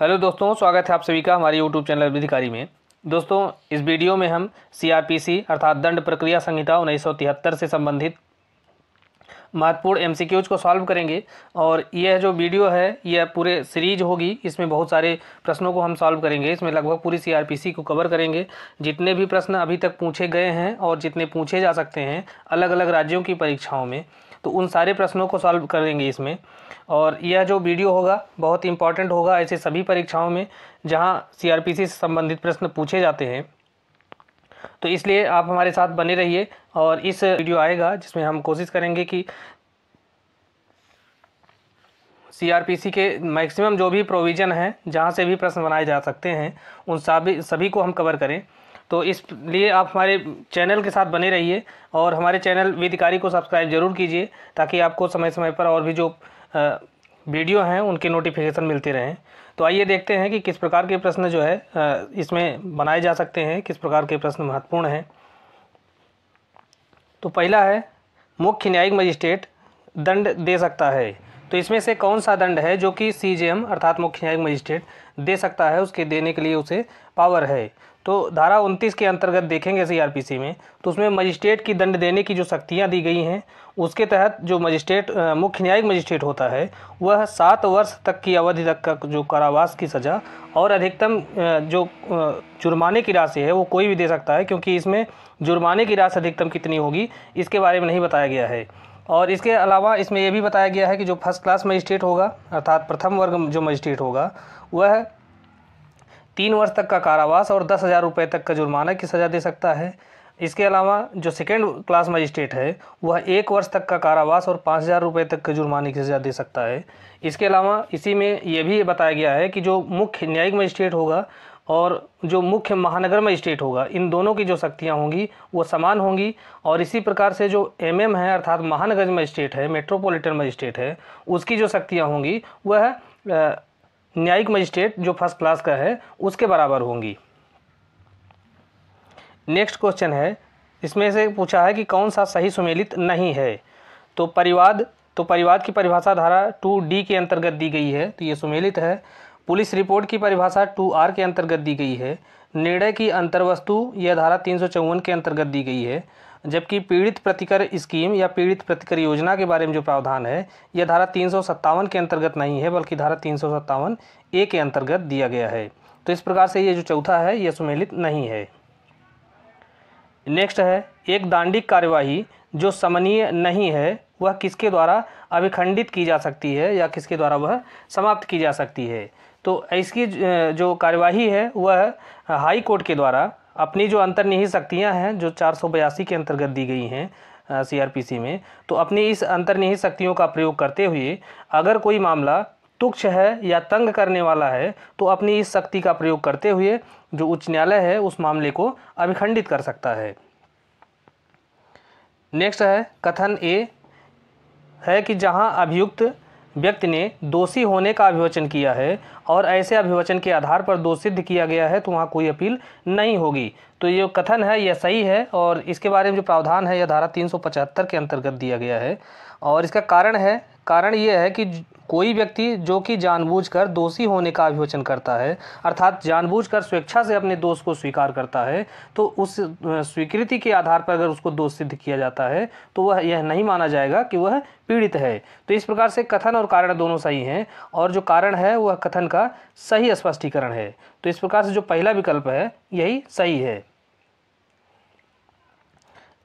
hello दोस्तों स्वागत है आप सभी का हमारे यूट्यूब चैनल अधिकारी में दोस्तों इस वीडियो में हम सीआरपीसी अर्थात दंड प्रक्रिया संहिता उन्नीस से संबंधित महत्वपूर्ण एमसीक्यूज को सॉल्व करेंगे और यह जो वीडियो है यह पूरे सीरीज होगी इसमें बहुत सारे प्रश्नों को हम सॉल्व करेंगे इसमें लगभग पूरी सीआरपीसी को कवर करेंगे जितने भी प्रश्न अभी तक पूछे गए हैं और जितने पूछे जा सकते हैं अलग अलग राज्यों की परीक्षाओं में तो उन सारे प्रश्नों को सॉल्व करेंगे इसमें और यह जो वीडियो होगा बहुत इंपॉर्टेंट होगा ऐसे सभी परीक्षाओं में जहाँ सी से संबंधित प्रश्न पूछे जाते हैं तो इसलिए आप हमारे साथ बने रहिए और इस वीडियो आएगा जिसमें हम कोशिश करेंगे कि सी के मैक्सिमम जो भी प्रोविज़न हैं जहाँ से भी प्रश्न बनाए जा सकते हैं उन सभी सभी को हम कवर करें तो इसलिए आप हमारे चैनल के साथ बने रहिए और हमारे चैनल वेदिकारी को सब्सक्राइब ज़रूर कीजिए ताकि आपको समय समय पर और भी जो वीडियो हैं उनके नोटिफिकेशन मिलते रहें तो आइए देखते हैं कि किस प्रकार के प्रश्न जो है इसमें बनाए जा सकते हैं किस प्रकार के प्रश्न महत्वपूर्ण हैं तो पहला है मुख्य न्यायिक मजिस्ट्रेट दंड दे सकता है तो इसमें से कौन सा दंड है जो कि सी अर्थात मुख्य न्यायिक मजिस्ट्रेट दे सकता है उसके देने के लिए उसे पावर है तो धारा उनतीस के अंतर्गत देखेंगे सीआरपीसी में तो उसमें मजिस्ट्रेट की दंड देने की जो शक्तियाँ दी गई हैं उसके तहत जो मजिस्ट्रेट मुख्य न्यायिक मजिस्ट्रेट होता है वह सात वर्ष तक की अवधि तक का जो कारावास की सज़ा और अधिकतम जो जुर्माने की राशि है वो कोई भी दे सकता है क्योंकि इसमें जुर्माने की राशि अधिकतम कितनी होगी इसके बारे में नहीं बताया गया है और इसके अलावा इसमें यह भी बताया गया है कि जो फर्स्ट क्लास मजिस्ट्रेट होगा अर्थात प्रथम वर्ग जो मजिस्ट्रेट होगा वह तीन वर्ष तक का कारावास और दस हज़ार रुपये तक का जुर्माना की सज़ा दे सकता है इसके अलावा जो सेकेंड क्लास मजिस्ट्रेट है वह एक वर्ष तक का कारावास और पाँच हज़ार रुपये तक के जुर्माने की सज़ा दे सकता है इसके अलावा इसी में यह भी बताया गया है कि जो मुख्य न्यायिक मजिस्ट्रेट होगा और जो मुख्य महानगर मजिस्ट्रेट होगा इन दोनों की जो शक्तियाँ होंगी वो समान होंगी और इसी प्रकार से जो एम एम है अर्थात महानगर मजिस्ट्रेट है मेट्रोपॉलिटन मजिस्ट्रेट है उसकी जो शक्तियाँ होंगी वह न्यायिक मजिस्ट्रेट जो फर्स्ट क्लास का है उसके बराबर होंगी नेक्स्ट क्वेश्चन है इसमें से पूछा है कि कौन सा सही सुमेलित नहीं है तो परिवाद तो परिवाद की परिभाषा धारा टू डी के अंतर्गत दी गई है तो ये सुमेलित है पुलिस रिपोर्ट की परिभाषा टू आर के अंतर्गत दी गई है निर्णय की अंतर्वस्तु यह धारा तीन के अंतर्गत दी गई है जबकि पीड़ित प्रतिकर स्कीम या पीड़ित प्रतिकर योजना के बारे में जो प्रावधान है यह धारा तीन के अंतर्गत नहीं है बल्कि धारा तीन ए के अंतर्गत दिया गया है तो इस प्रकार से ये जो चौथा है यह सुमेलित नहीं है नेक्स्ट है एक दांडिक कार्यवाही जो समनीय नहीं है वह किसके द्वारा अभिखंडित की जा सकती है या किसके द्वारा वह समाप्त की जा सकती है तो इसकी जो कार्यवाही है वह हाई कोर्ट के द्वारा अपनी जो अंतर्निहित शक्तियाँ हैं जो चार के अंतर्गत दी गई हैं सीआरपीसी में तो अपनी इस अंतर्निहित शक्तियों का प्रयोग करते हुए अगर कोई मामला तुक्ष है या तंग करने वाला है तो अपनी इस शक्ति का प्रयोग करते हुए जो उच्च न्यायालय है उस मामले को अभिखंडित कर सकता है नेक्स्ट है कथन ए है कि जहां अभियुक्त व्यक्ति ने दोषी होने का अभिवचन किया है और ऐसे अभिवचन के आधार पर दोष सिद्ध किया गया है तो वहाँ कोई अपील नहीं होगी तो ये कथन है यह सही है और इसके बारे में जो प्रावधान है यह धारा 375 के अंतर्गत दिया गया है और इसका कारण है कारण यह है कि कोई व्यक्ति जो कि जानबूझकर दोषी होने का अभिवचन करता है अर्थात जानबूझकर स्वेच्छा से अपने दोष को स्वीकार करता है तो उस स्वीकृति के आधार पर अगर उसको दोष सिद्ध किया जाता है तो वह यह नहीं माना जाएगा कि वह पीड़ित है तो इस प्रकार से कथन और कारण दोनों सही हैं और जो कारण है वह कथन का सही स्पष्टीकरण है तो इस प्रकार से जो पहला विकल्प है यही सही है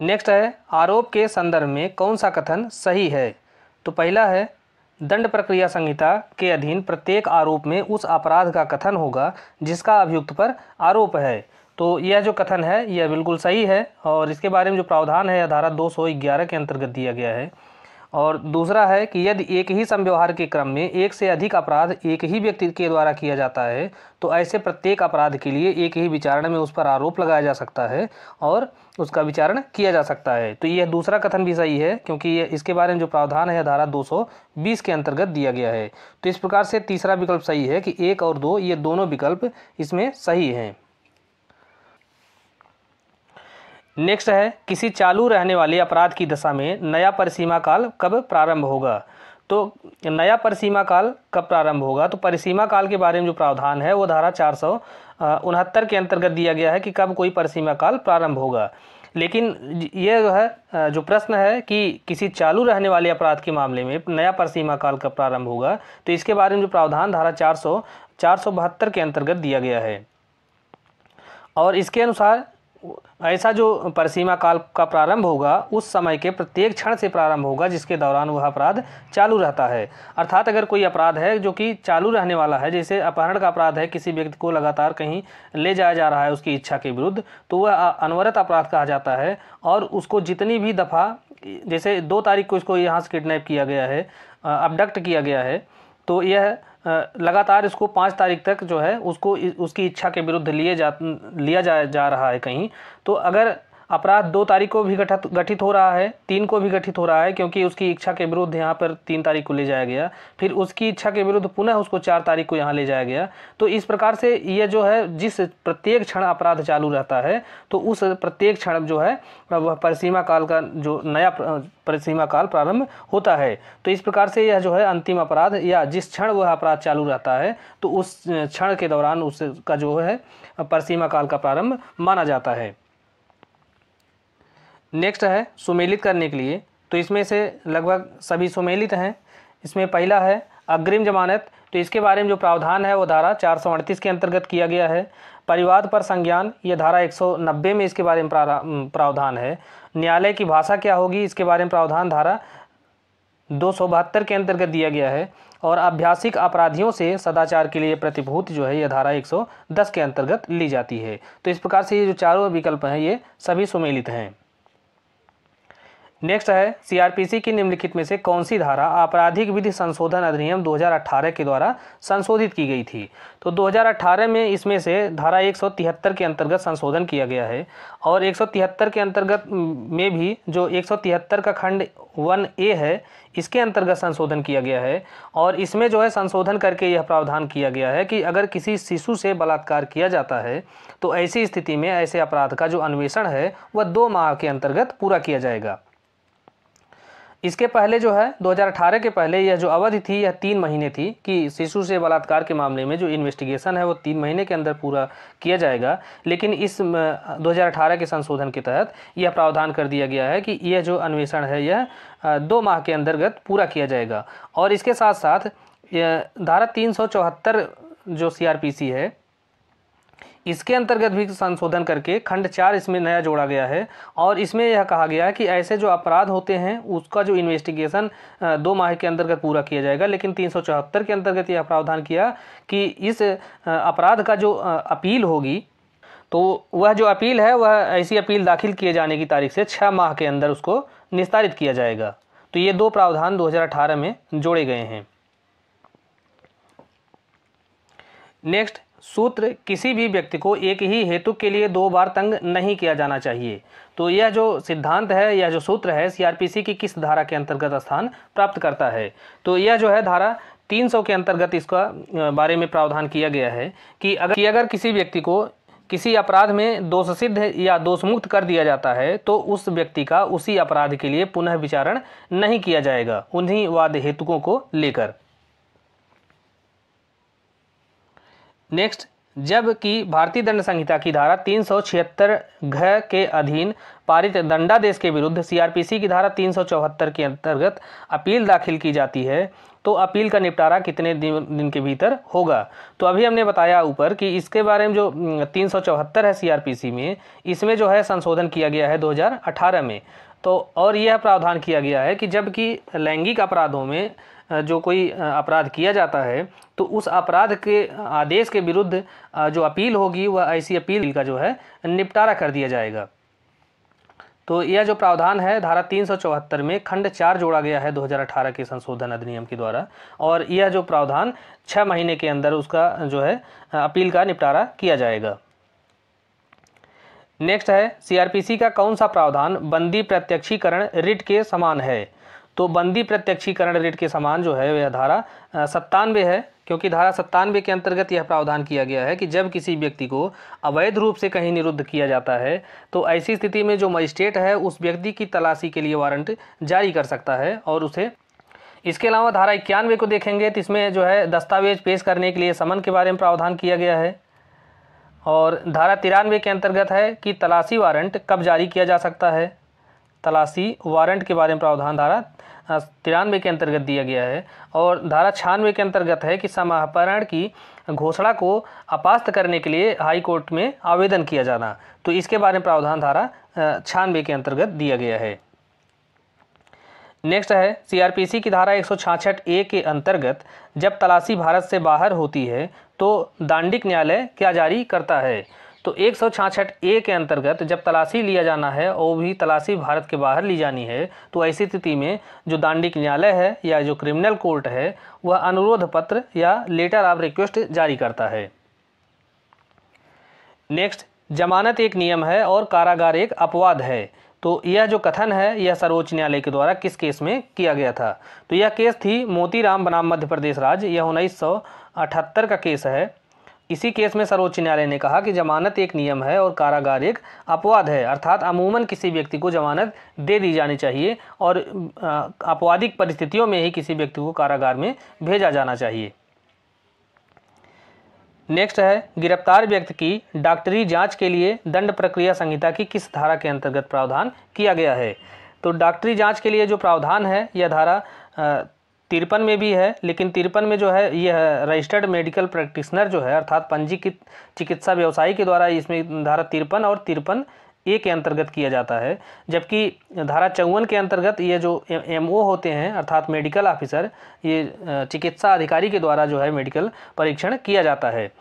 नेक्स्ट है आरोप के संदर्भ में कौन सा कथन सही है तो पहला है दंड प्रक्रिया संहिता के अधीन प्रत्येक आरोप में उस अपराध का कथन होगा जिसका अभियुक्त पर आरोप है तो यह जो कथन है यह बिल्कुल सही है और इसके बारे में जो प्रावधान है धारा ग्यारह के अंतर्गत दिया गया है और दूसरा है कि यदि एक ही संव्यवहार के क्रम में एक से अधिक अपराध एक ही व्यक्ति के द्वारा किया जाता है तो ऐसे प्रत्येक अपराध के लिए एक ही विचारण में उस पर आरोप लगाया जा सकता है और उसका विचारण किया जा सकता है तो यह दूसरा कथन भी सही है क्योंकि ये इसके बारे में जो प्रावधान है धारा 220 के अंतर्गत दिया गया है तो इस प्रकार से तीसरा विकल्प सही है कि एक और दो ये दोनों विकल्प इसमें सही हैं नेक्स्ट है किसी चालू रहने वाले अपराध की दशा में नया परिसीमा काल कब प्रारंभ होगा तो नया परिसीमा काल कब प्रारंभ होगा तो परिसीमा काल के बारे में जो प्रावधान है वो धारा चार सौ उनहत्तर के अंतर्गत दिया गया है कि कब कोई परिसीमा काल प्रारंभ होगा लेकिन ये जो है जो प्रश्न है कि किसी चालू रहने वाले अपराध के मामले में नया परिसीमा काल का प्रारंभ होगा तो इसके बारे में जो प्रावधान धारा चार सौ के अंतर्गत दिया गया है और इसके अनुसार ऐसा जो परसीमा काल का प्रारंभ होगा उस समय के प्रत्येक क्षण से प्रारंभ होगा जिसके दौरान वह अपराध चालू रहता है अर्थात अगर कोई अपराध है जो कि चालू रहने वाला है जैसे अपहरण का अपराध है किसी व्यक्ति को लगातार कहीं ले जाया जा रहा है उसकी इच्छा के विरुद्ध तो वह अनवरत अपराध कहा जाता है और उसको जितनी भी दफ़ा जैसे दो तारीख को इसको यहाँ से किडनेप किया गया है अपडक्ट किया गया है तो यह लगातार इसको पाँच तारीख तक जो है उसको उसकी इच्छा के विरुद्ध लिए जा लिया जा जा रहा है कहीं तो अगर अपराध दो तारीख को भी गठित गठित हो रहा है तीन को भी गठित हो रहा है क्योंकि उसकी इच्छा के विरुद्ध यहाँ पर तीन तारीख को ले जाया गया फिर उसकी इच्छा के विरुद्ध पुनः उसको चार तारीख को यहाँ ले जाया गया तो इस प्रकार से यह जो है जिस प्रत्येक क्षण अपराध चालू रहता है तो उस प्रत्येक क्षण जो है वह परिसीमा काल का जो नया परिसीमा काल प्रारंभ होता है तो इस प्रकार से यह जो है अंतिम अपराध या जिस क्षण वह अपराध चालू रहता है तो उस क्षण के दौरान उसका जो है परिसीमा काल का प्रारंभ माना जाता है नेक्स्ट है सुमेलित करने के लिए तो इसमें से लगभग सभी सुमेलित हैं इसमें पहला है अग्रिम जमानत तो इसके बारे में जो प्रावधान है वो धारा चार के अंतर्गत किया गया है परिवाद पर संज्ञान ये धारा 190 में इसके बारे में प्रावधान है न्यायालय की भाषा क्या होगी इसके बारे में प्रावधान धारा दो के अंतर्गत दिया गया है और अभ्यासिक अपराधियों से सदाचार के लिए प्रतिभूत जो है यह धारा 110 के अंतर्गत ली जाती है तो इस प्रकार से ये जो चारों विकल्प हैं ये सभी सुमेलित हैं नेक्स्ट है सीआरपीसी की निम्नलिखित में से कौन सी धारा आपराधिक विधि संशोधन अधिनियम 2018 के द्वारा संशोधित की गई थी तो 2018 में इसमें से धारा एक के अंतर्गत संशोधन किया गया है और एक के अंतर्गत में भी जो एक का खंड वन ए है इसके अंतर्गत संशोधन किया गया है और इसमें जो है संशोधन करके यह प्रावधान किया गया है कि अगर किसी शिशु से बलात्कार किया जाता है तो ऐसी स्थिति में ऐसे अपराध का जो अन्वेषण है वह दो माह के अंतर्गत पूरा किया जाएगा इसके पहले जो है 2018 के पहले यह जो अवधि थी यह तीन महीने थी कि शिशु से बलात्कार के मामले में जो इन्वेस्टिगेशन है वो तीन महीने के अंदर पूरा किया जाएगा लेकिन इस 2018 के संशोधन के तहत यह प्रावधान कर दिया गया है कि यह जो अन्वेषण है यह दो माह के अंतर्गत पूरा किया जाएगा और इसके साथ साथ धारा तीन जो सी है इसके अंतर्गत भी संशोधन करके खंड चार इसमें नया जोड़ा गया है और इसमें यह कहा गया है कि ऐसे जो अपराध होते हैं उसका जो इन्वेस्टिगेशन दो माह के अंतर्गत पूरा किया जाएगा लेकिन तीन के अंतर्गत यह प्रावधान किया कि इस अपराध का जो अपील होगी तो वह जो अपील है वह ऐसी अपील दाखिल किए जाने की तारीख से छः माह के अंदर उसको निस्तारित किया जाएगा तो ये दो प्रावधान 2018 में जोड़े गए हैं नेक्स्ट सूत्र किसी भी व्यक्ति को एक ही हेतु के लिए दो बार तंग नहीं किया जाना चाहिए तो यह जो सिद्धांत है यह जो सूत्र है सीआरपीसी की किस धारा के अंतर्गत स्थान प्राप्त करता है तो यह जो है धारा 300 के अंतर्गत इसका बारे में प्रावधान किया गया है कि अगर कि अगर किसी व्यक्ति को किसी अपराध में दोष सिद्ध या दोष मुक्त कर दिया जाता है तो उस व्यक्ति का उसी अपराध के लिए पुनः विचारण नहीं किया जाएगा उन्हीं वाद हेतुकों को लेकर नेक्स्ट जबकि भारतीय दंड संहिता की धारा तीन सौ छिहत्तर घ के अधीन पारित दंडादेश के विरुद्ध सीआरपीसी की धारा तीन सौ चौहत्तर के अंतर्गत अपील दाखिल की जाती है तो अपील का निपटारा कितने दिन दिन के भीतर होगा तो अभी हमने बताया ऊपर कि इसके बारे में जो तीन सौ चौहत्तर है सीआरपीसी में इसमें जो है संशोधन किया गया है दो में तो और यह प्रावधान किया गया है कि जबकि लैंगिक अपराधों में जो कोई अपराध किया जाता है तो उस अपराध के आदेश के विरुद्ध जो अपील होगी वह ऐसी अपील का जो है निपटारा कर दिया जाएगा तो यह जो प्रावधान है धारा तीन में खंड चार जोड़ा गया है 2018 के संशोधन अधिनियम के द्वारा और यह जो प्रावधान छः महीने के अंदर उसका जो है अपील का निपटारा किया जाएगा नेक्स्ट है सीआरपीसी का कौन सा प्रावधान बंदी प्रत्यक्षीकरण रिट के समान है तो बंदी प्रत्यक्षीकरण रेट के समान जो है वह धारा सत्तानवे है क्योंकि धारा सत्तानवे के अंतर्गत यह प्रावधान किया गया है कि जब किसी व्यक्ति को अवैध रूप से कहीं निरुद्ध किया जाता है तो ऐसी स्थिति में जो मजिस्ट्रेट है उस व्यक्ति की तलाशी के लिए वारंट जारी कर सकता है और उसे इसके अलावा धारा इक्यानवे को देखेंगे तो इसमें जो है दस्तावेज पेश करने के लिए समन के बारे में प्रावधान किया गया है और धारा तिरानवे के अंतर्गत है कि तलाशी वारंट कब जारी किया जा सकता है तलाशी वारंट के बारे में प्रावधान धारा हाँ, तिरानवे के अंतर्गत दिया गया है और धारा छियानवे के अंतर्गत है कि समाहरण की घोषणा को अपास्त करने के लिए हाई कोर्ट में आवेदन किया जाना तो इसके बारे में प्रावधान धारा छियानवे के अंतर्गत दिया गया है नेक्स्ट है सीआरपीसी की धारा एक ए के अंतर्गत जब तलाशी भारत से बाहर होती है तो दांडिक न्यायालय क्या जारी करता है तो एक सौ छाछठ ए के अंतर्गत जब तलाशी लिया जाना है और भी तलाशी भारत के बाहर ली जानी है तो ऐसी स्थिति में जो दांडिक न्यायालय है या जो क्रिमिनल कोर्ट है वह अनुरोध पत्र या लेटर ऑफ रिक्वेस्ट जारी करता है नेक्स्ट जमानत एक नियम है और कारागार एक अपवाद है तो यह जो कथन है यह सर्वोच्च न्यायालय के द्वारा किस केस में किया गया था तो यह केस थी मोतीराम बनाम मध्य प्रदेश राज्य यह उन्नीस का केस है इसी केस में सर्वोच्च न्यायालय ने कहा कि जमानत एक नियम है और कारागार एक अपवाद है अर्थात अमूमन किसी व्यक्ति को जमानत दे दी जानी चाहिए और अपवादिक परिस्थितियों में ही किसी व्यक्ति को कारागार में भेजा जाना चाहिए नेक्स्ट है गिरफ्तार व्यक्ति की डॉक्टरी जांच के लिए दंड प्रक्रिया संहिता की किस धारा के अंतर्गत प्रावधान किया गया है तो डॉक्टरी जांच के लिए जो प्रावधान है यह धारा तिरपन में भी है लेकिन तिरपन में जो है यह रजिस्टर्ड मेडिकल प्रैक्टिशनर जो है अर्थात पंजीकृत चिकित्सा व्यवसायी के द्वारा इसमें धारा तिरपन और तिरपन ए के अंतर्गत किया जाता है जबकि धारा चौवन के अंतर्गत ये जो एम ओ होते हैं अर्थात मेडिकल ऑफिसर ये चिकित्सा अधिकारी के द्वारा जो है मेडिकल परीक्षण किया जाता है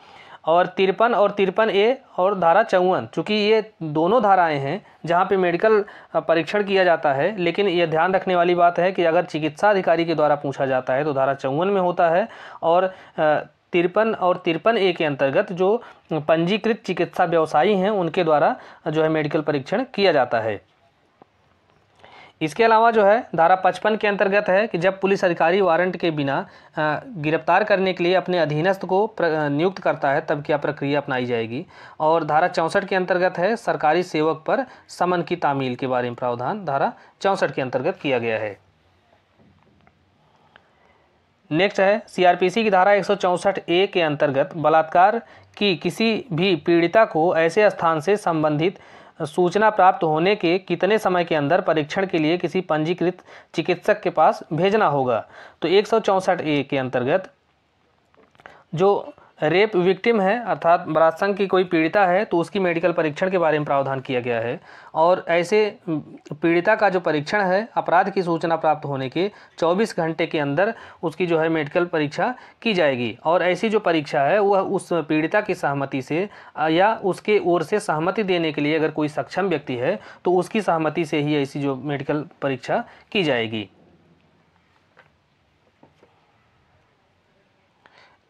और तिरपन और तिरपन ए और धारा चौवन चूँकि ये दोनों धाराएं हैं जहाँ पे मेडिकल परीक्षण किया जाता है लेकिन ये ध्यान रखने वाली बात है कि अगर चिकित्सा अधिकारी के द्वारा पूछा जाता है तो धारा चौवन में होता है और तिरपन और तिरपन ए के अंतर्गत जो पंजीकृत चिकित्सा व्यवसायी हैं उनके द्वारा जो है मेडिकल परीक्षण किया जाता है इसके अलावा जो है धारा पचपन के अंतर्गत है कि जब पुलिस अधिकारी वारंट के बिना गिरफ्तार करने के लिए अपने अधीनस्थ को नियुक्त करता है तब क्या प्रक्रिया अपनाई जाएगी और धारा चौंसठ के अंतर्गत है सरकारी सेवक पर समन की तामील के बारे में प्रावधान धारा चौंसठ के अंतर्गत किया गया है नेक्स्ट है सीआरपीसी की धारा एक ए के अंतर्गत बलात्कार की किसी भी पीड़िता को ऐसे स्थान से संबंधित सूचना प्राप्त होने के कितने समय के अंदर परीक्षण के लिए किसी पंजीकृत चिकित्सक के पास भेजना होगा तो एक ए के अंतर्गत जो रेप विक्टिम है अर्थात बलात्संग की कोई पीड़िता है तो उसकी मेडिकल परीक्षण के बारे में प्रावधान किया गया है और ऐसे पीड़िता का जो परीक्षण है अपराध की सूचना प्राप्त होने के 24 घंटे के अंदर उसकी जो है मेडिकल परीक्षा की जाएगी और ऐसी जो परीक्षा है वह उस पीड़िता की सहमति से या उसके ओर से सहमति देने के लिए अगर कोई सक्षम व्यक्ति है तो उसकी सहमति से ही ऐसी जो मेडिकल परीक्षा की जाएगी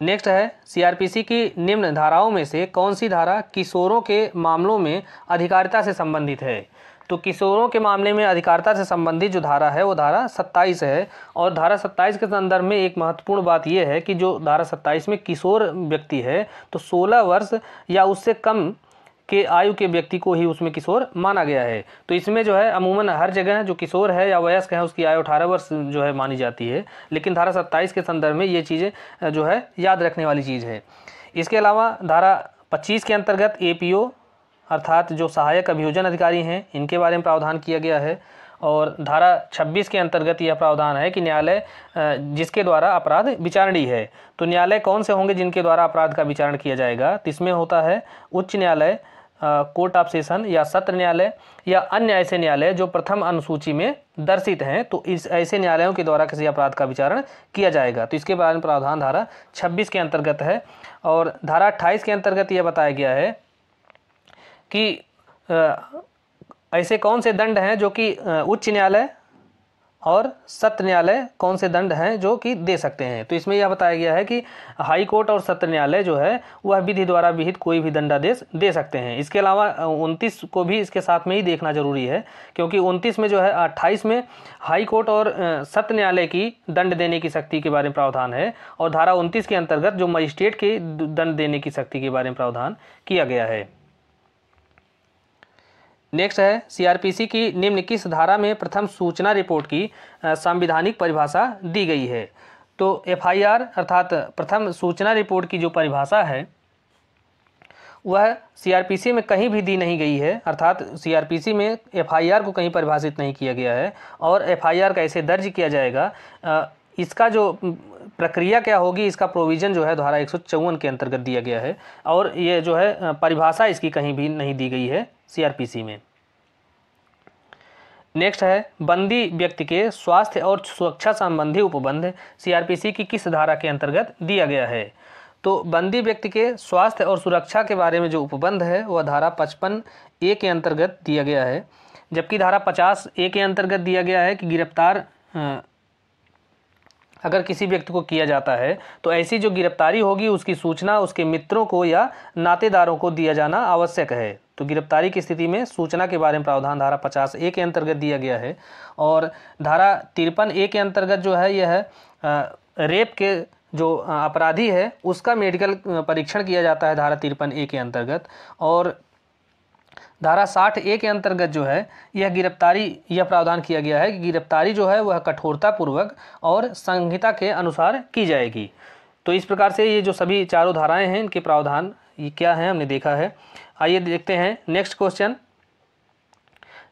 नेक्स्ट है सीआरपीसी की निम्न धाराओं में से कौन सी धारा किशोरों के मामलों में अधिकारिता से संबंधित है तो किशोरों के मामले में अधिकारिता से संबंधित जो धारा है वो धारा सत्ताईस है और धारा सत्ताईस के संदर्भ में एक महत्वपूर्ण बात यह है कि जो धारा सत्ताईस में किशोर व्यक्ति है तो सोलह वर्ष या उससे कम के आयु के व्यक्ति को ही उसमें किशोर माना गया है तो इसमें जो है अमूमन हर जगह जो किशोर है या वयस्क है उसकी आयु अठारह वर्ष जो है मानी जाती है लेकिन धारा सत्ताईस के संदर्भ में ये चीज़ें जो है याद रखने वाली चीज़ है इसके अलावा धारा पच्चीस के अंतर्गत ए अर्थात जो सहायक अभियोजन अधिकारी हैं इनके बारे में प्रावधान किया गया है और धारा 26 के अंतर्गत यह प्रावधान है कि न्यायालय जिसके द्वारा अपराध विचारणी है तो न्यायालय कौन से होंगे जिनके द्वारा अपराध का विचारण किया जाएगा तो इसमें होता है उच्च न्यायालय कोर्ट ऑफ सेशन या सत्र न्यायालय या अन्य ऐसे न्यायालय जो प्रथम अनुसूची में दर्शित हैं तो इस ऐसे न्यायालयों के द्वारा किसी अपराध का विचारण किया जाएगा तो इसके बारे में प्रावधान धारा 26 के अंतर्गत है और धारा 28 के अंतर्गत यह बताया गया है कि ऐसे कौन से दंड हैं जो कि उच्च न्यायालय और सत्र न्यायालय कौन से दंड हैं जो कि दे सकते हैं तो इसमें यह बताया गया है कि हाई कोर्ट और सत्र न्यायालय जो है वह विधि द्वारा विहित कोई भी दंडादेश दे सकते हैं इसके अलावा उनतीस को भी इसके साथ में ही देखना जरूरी है क्योंकि उनतीस में जो है अट्ठाईस में हाई कोर्ट और सत्र न्यायालय की दंड देने की शक्ति के बारे में प्रावधान है और धारा उनतीस के अंतर्गत जो मजिस्ट्रेट के दंड देने की शक्ति के बारे में प्रावधान किया गया है नेक्स्ट है सीआरपीसी की निम्न किस धारा में प्रथम सूचना रिपोर्ट की संविधानिक परिभाषा दी गई है तो एफआईआर अर्थात प्रथम सूचना रिपोर्ट की जो परिभाषा है वह सीआरपीसी में कहीं भी दी नहीं गई है अर्थात सीआरपीसी में एफआईआर को कहीं परिभाषित नहीं किया गया है और एफआईआर कैसे दर्ज किया जाएगा इसका जो प्रक्रिया क्या होगी इसका प्रोविज़न जो है धारा एक के अंतर्गत दिया गया है और ये जो है परिभाषा इसकी कहीं भी नहीं दी गई है सीआरपीसी में नेक्स्ट है बंदी व्यक्ति के स्वास्थ्य और सुरक्षा संबंधी उपबंध सीआरपीसी की किस धारा के अंतर्गत दिया गया है तो बंदी व्यक्ति के स्वास्थ्य और सुरक्षा के बारे में जो उपबंध है वह धारा पचपन ए के अंतर्गत दिया गया है जबकि धारा पचास ए के अंतर्गत दिया गया है कि गिरफ्तार अगर किसी व्यक्ति को किया जाता है तो ऐसी जो गिरफ्तारी होगी उसकी सूचना उसके मित्रों को या नातेदारों को दिया जाना आवश्यक है तो गिरफ्तारी की स्थिति में सूचना के बारे में प्रावधान धारा पचास ए के अंतर्गत दिया गया है और धारा तिरपन ए के अंतर्गत जो है यह रेप के जो अपराधी है उसका मेडिकल परीक्षण किया जाता है धारा तिरपन ए के अंतर्गत और धारा साठ ए के अंतर्गत जो है यह गिरफ्तारी यह प्रावधान किया गया है कि गिरफ्तारी जो है वह कठोरतापूर्वक और संहिता के अनुसार की जाएगी तो इस प्रकार से ये जो सभी चारों धाराएं हैं इनके प्रावधान ये क्या हैं हमने देखा है आइए देखते हैं नेक्स्ट क्वेश्चन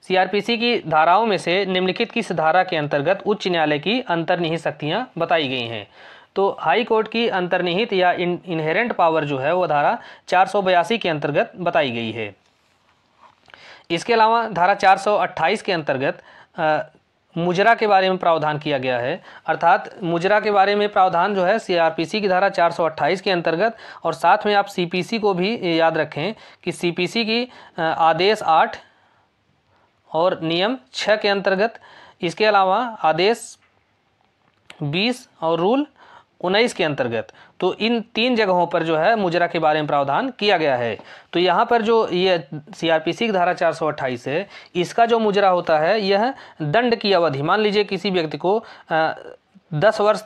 सीआरपीसी की धाराओं में से निम्नलिखित किस धारा के अंतर्गत उच्च न्यायालय की अंतर्निहित शक्तियां बताई गई हैं तो हाई कोर्ट की अंतर्निहित या इन, इनहेरेंट पावर जो है वह धारा चार के अंतर्गत बताई गई है इसके अलावा धारा 428 के अंतर्गत मुजरा के बारे में प्रावधान किया गया है अर्थात मुजरा के बारे में प्रावधान जो है सीआरपीसी की धारा 428 के अंतर्गत और साथ में आप सीपीसी को भी याद रखें कि सीपीसी की आदेश आठ और नियम छः के अंतर्गत इसके अलावा आदेश बीस और रूल उन्नीस के अंतर्गत तो इन तीन जगहों पर जो है मुजरा के बारे में प्रावधान किया गया है तो यहाँ पर जो ये सीआरपीसी की धारा 428 है इसका जो मुजरा होता है यह दंड की अवधि मान लीजिए किसी व्यक्ति को आ, दस वर्ष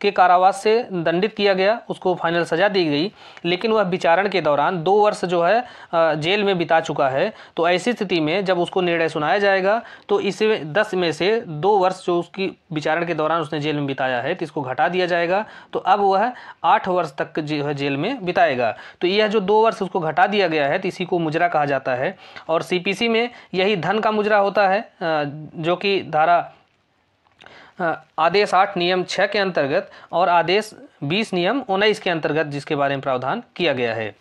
के कारावास से दंडित किया गया उसको फाइनल सजा दी गई लेकिन वह विचारण के दौरान दो वर्ष जो है जेल में बिता चुका है तो ऐसी स्थिति में जब उसको निर्णय सुनाया जाएगा तो इसे दस में से दो वर्ष जो उसकी विचारण के दौरान उसने जेल में बिताया है तो इसको घटा दिया जाएगा तो अब वह आठ वर्ष तक जो है जेल में बिताएगा तो यह जो दो वर्ष उसको घटा दिया गया है तो इसी को मुजरा कहा जाता है और सी में यही धन का मुजरा होता है जो कि धारा हाँ, आदेश आठ नियम छः के अंतर्गत और आदेश बीस नियम उन्नीस के अंतर्गत जिसके बारे में प्रावधान किया गया है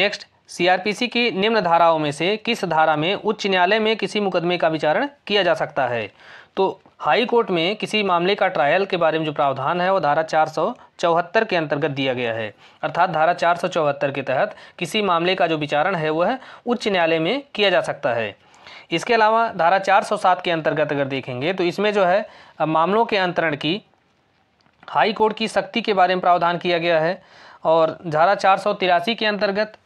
नेक्स्ट सीआरपीसी की निम्न धाराओं में से किस धारा में उच्च न्यायालय में किसी मुकदमे का विचारण किया जा सकता है तो हाई कोर्ट में किसी मामले का ट्रायल के बारे में जो प्रावधान है वो धारा चार सौ चौहत्तर के अंतर्गत दिया गया है अर्थात धारा चार सौ चौहत्तर के तहत किसी मामले का जो विचारण है वह उच्च न्यायालय में किया जा सकता है इसके अलावा धारा चार सौ सात के अंतर्गत अगर देखेंगे तो इसमें जो है मामलों के अंतरण की हाई कोर्ट की शक्ति के बारे में प्रावधान किया गया है और धारा चार के अंतर्गत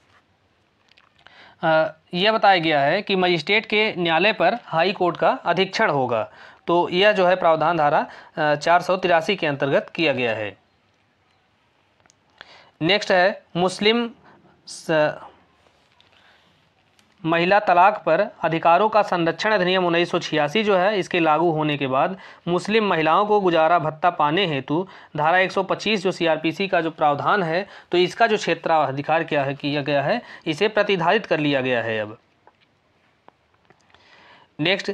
यह बताया गया है कि मजिस्ट्रेट के न्यायालय पर हाई कोर्ट का अधीक्षण होगा तो यह जो है प्रावधान धारा चार के अंतर्गत किया गया है नेक्स्ट है मुस्लिम स... महिला तलाक पर अधिकारों का संरक्षण अधिनियम उन्नीस जो है इसके लागू होने के बाद मुस्लिम महिलाओं को गुजारा भत्ता पाने हेतु धारा 125 जो सीआरपीसी का जो प्रावधान है तो इसका जो क्षेत्राधिकार क्या है किया गया है इसे प्रतिधारित कर लिया गया है अब नेक्स्ट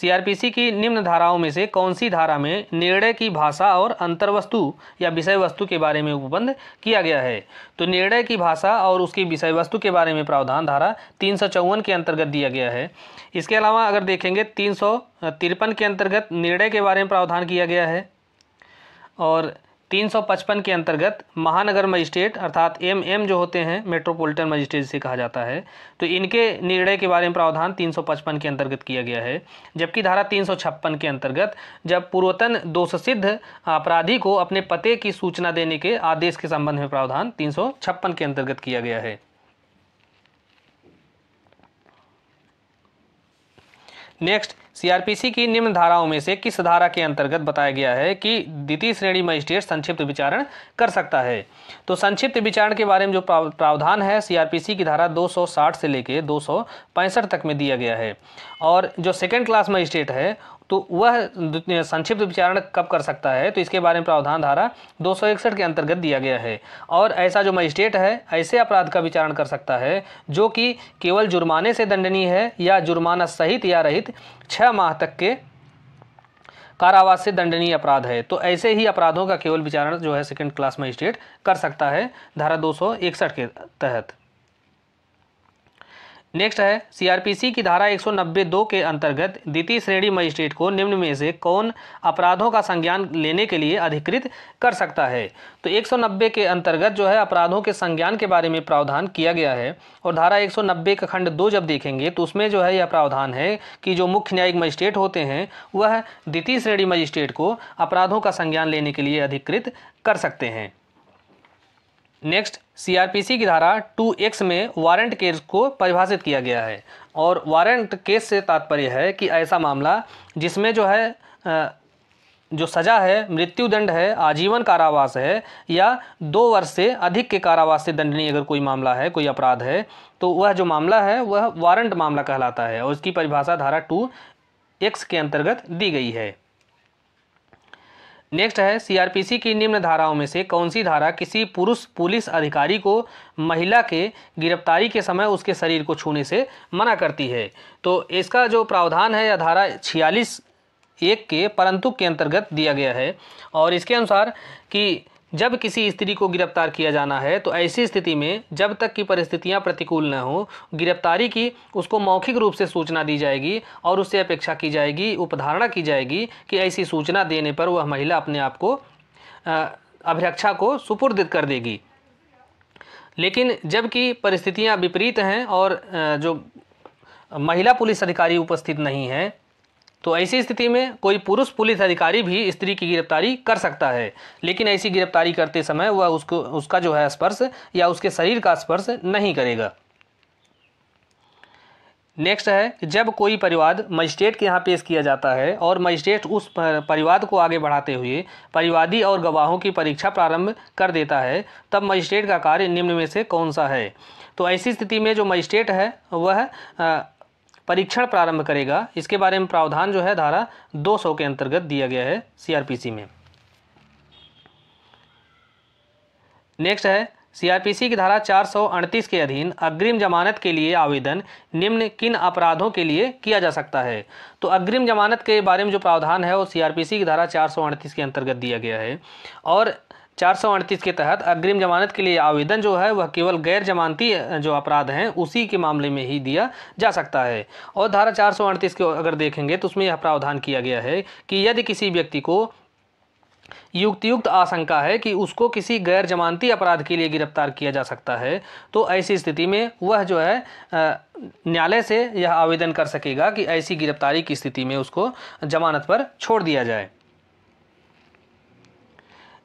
सीआरपीसी की निम्न धाराओं में से कौन सी धारा में निर्णय की भाषा और अंतर्वस्तु या विषय वस्तु के बारे में उपबंध किया गया है तो निर्णय की भाषा और उसकी विषय वस्तु के बारे में प्रावधान धारा तीन के अंतर्गत दिया गया है इसके अलावा अगर देखेंगे तीन के अंतर्गत निर्णय के बारे में प्रावधान किया गया है और 355 के अंतर्गत महानगर मजिस्ट्रेट अर्थात एम एम जो होते हैं मेट्रोपॉलिटन मजिस्ट्रेट से कहा जाता है तो इनके निर्णय के बारे में प्रावधान 355 के अंतर्गत किया गया है जबकि धारा 356 के अंतर्गत जब पूर्वतन दोष सिद्ध अपराधी को अपने पते की सूचना देने के आदेश के संबंध में प्रावधान तीन के अंतर्गत किया गया है नेक्स्ट सीआरपीसी की निम्न धाराओं में से किस धारा के अंतर्गत बताया गया है कि द्वितीय श्रेणी मजिस्ट्रेट संक्षिप्त विचारण कर सकता है तो संक्षिप्त विचारण के बारे में जो प्रावधान है सीआरपीसी की धारा 260 से लेकर दो तक में दिया गया है और जो सेकेंड क्लास मजिस्ट्रेट है तो वह संक्षिप्त विचारण कब कर सकता है तो इसके बारे में प्रावधान धारा दो के अंतर्गत दिया गया है और ऐसा जो मजिस्ट्रेट है ऐसे अपराध का विचारण कर सकता है जो कि केवल जुर्माने से दंडनीय है या जुर्माना सहित या रहित छः माह तक के कारावास से दंडनीय अपराध है तो ऐसे ही अपराधों का केवल विचारण जो है सेकंड क्लास मजिस्ट्रेट कर सकता है धारा दो के तहत नेक्स्ट है सीआरपीसी की धारा 192 के अंतर्गत द्वितीय श्रेणी मजिस्ट्रेट को निम्न में से कौन अपराधों का संज्ञान लेने के लिए अधिकृत कर सकता है तो 190 के अंतर्गत जो है अपराधों के संज्ञान के बारे में प्रावधान किया गया है और धारा 190 का खंड दो जब देखेंगे तो उसमें जो है यह प्रावधान है कि जो मुख्य न्यायिक मजिस्ट्रेट होते हैं वह द्वितीय श्रेणी मजिस्ट्रेट को अपराधों का संज्ञान लेने के लिए अधिकृत कर सकते हैं नेक्स्ट सीआरपीसी की धारा 2x में वारंट केस को परिभाषित किया गया है और वारंट केस से तात्पर्य है कि ऐसा मामला जिसमें जो है जो सज़ा है मृत्युदंड है आजीवन कारावास है या दो वर्ष से अधिक के कारावास से दंडनीय अगर कोई मामला है कोई अपराध है तो वह जो मामला है वह वारंट मामला कहलाता है और उसकी परिभाषा धारा टू एक्स के अंतर्गत दी गई है नेक्स्ट है सीआरपीसी की निम्न धाराओं में से कौन सी धारा किसी पुरुष पुलिस अधिकारी को महिला के गिरफ्तारी के समय उसके शरीर को छूने से मना करती है तो इसका जो प्रावधान है यह धारा छियालीस एक के परंतु के अंतर्गत दिया गया है और इसके अनुसार कि जब किसी स्त्री को गिरफ्तार किया जाना है तो ऐसी स्थिति में जब तक की परिस्थितियां प्रतिकूल न हो गिरफ्तारी की उसको मौखिक रूप से सूचना दी जाएगी और उससे अपेक्षा की जाएगी उपधारणा की जाएगी कि ऐसी सूचना देने पर वह महिला अपने आप को अभिरक्षा को सुपुर्द कर देगी लेकिन जबकि परिस्थितियां विपरीत हैं और जो महिला पुलिस अधिकारी उपस्थित नहीं हैं तो ऐसी स्थिति में कोई पुरुष पुलिस अधिकारी भी स्त्री की गिरफ्तारी कर सकता है लेकिन ऐसी गिरफ्तारी करते समय वह उसको उसका जो है स्पर्श या उसके शरीर का स्पर्श नहीं करेगा नेक्स्ट है जब कोई परिवाद मजिस्ट्रेट के यहाँ पेश किया जाता है और मजिस्ट्रेट उस परिवाद को आगे बढ़ाते हुए परिवादी और गवाहों की परीक्षा प्रारंभ कर देता है तब मजिस्ट्रेट का कार्य निम्न में से कौन सा है तो ऐसी स्थिति में जो मजिस्ट्रेट है वह परीक्षण प्रारंभ करेगा इसके बारे में प्रावधान जो है धारा 200 के अंतर्गत दिया गया है सीआरपीसी में नेक्स्ट है सीआरपीसी की धारा चार के अधीन अग्रिम जमानत के लिए आवेदन निम्न किन अपराधों के लिए किया जा सकता है तो अग्रिम जमानत के बारे में जो प्रावधान है वो सीआरपीसी की धारा चार के अंतर्गत दिया गया है और चार सौ अड़तीस के तहत अग्रिम जमानत के लिए आवेदन जो है वह केवल गैर जमानती जो अपराध हैं उसी के मामले में ही दिया जा सकता है और धारा चार सौ अड़तीस को अगर देखेंगे तो उसमें यह प्रावधान किया गया है कि यदि किसी व्यक्ति को युक्तियुक्त आशंका है कि उसको किसी गैर जमानती अपराध के लिए गिरफ्तार किया जा सकता है तो ऐसी स्थिति में वह जो है न्यायालय से यह आवेदन कर सकेगा कि ऐसी गिरफ्तारी की स्थिति में उसको जमानत पर छोड़ दिया जाए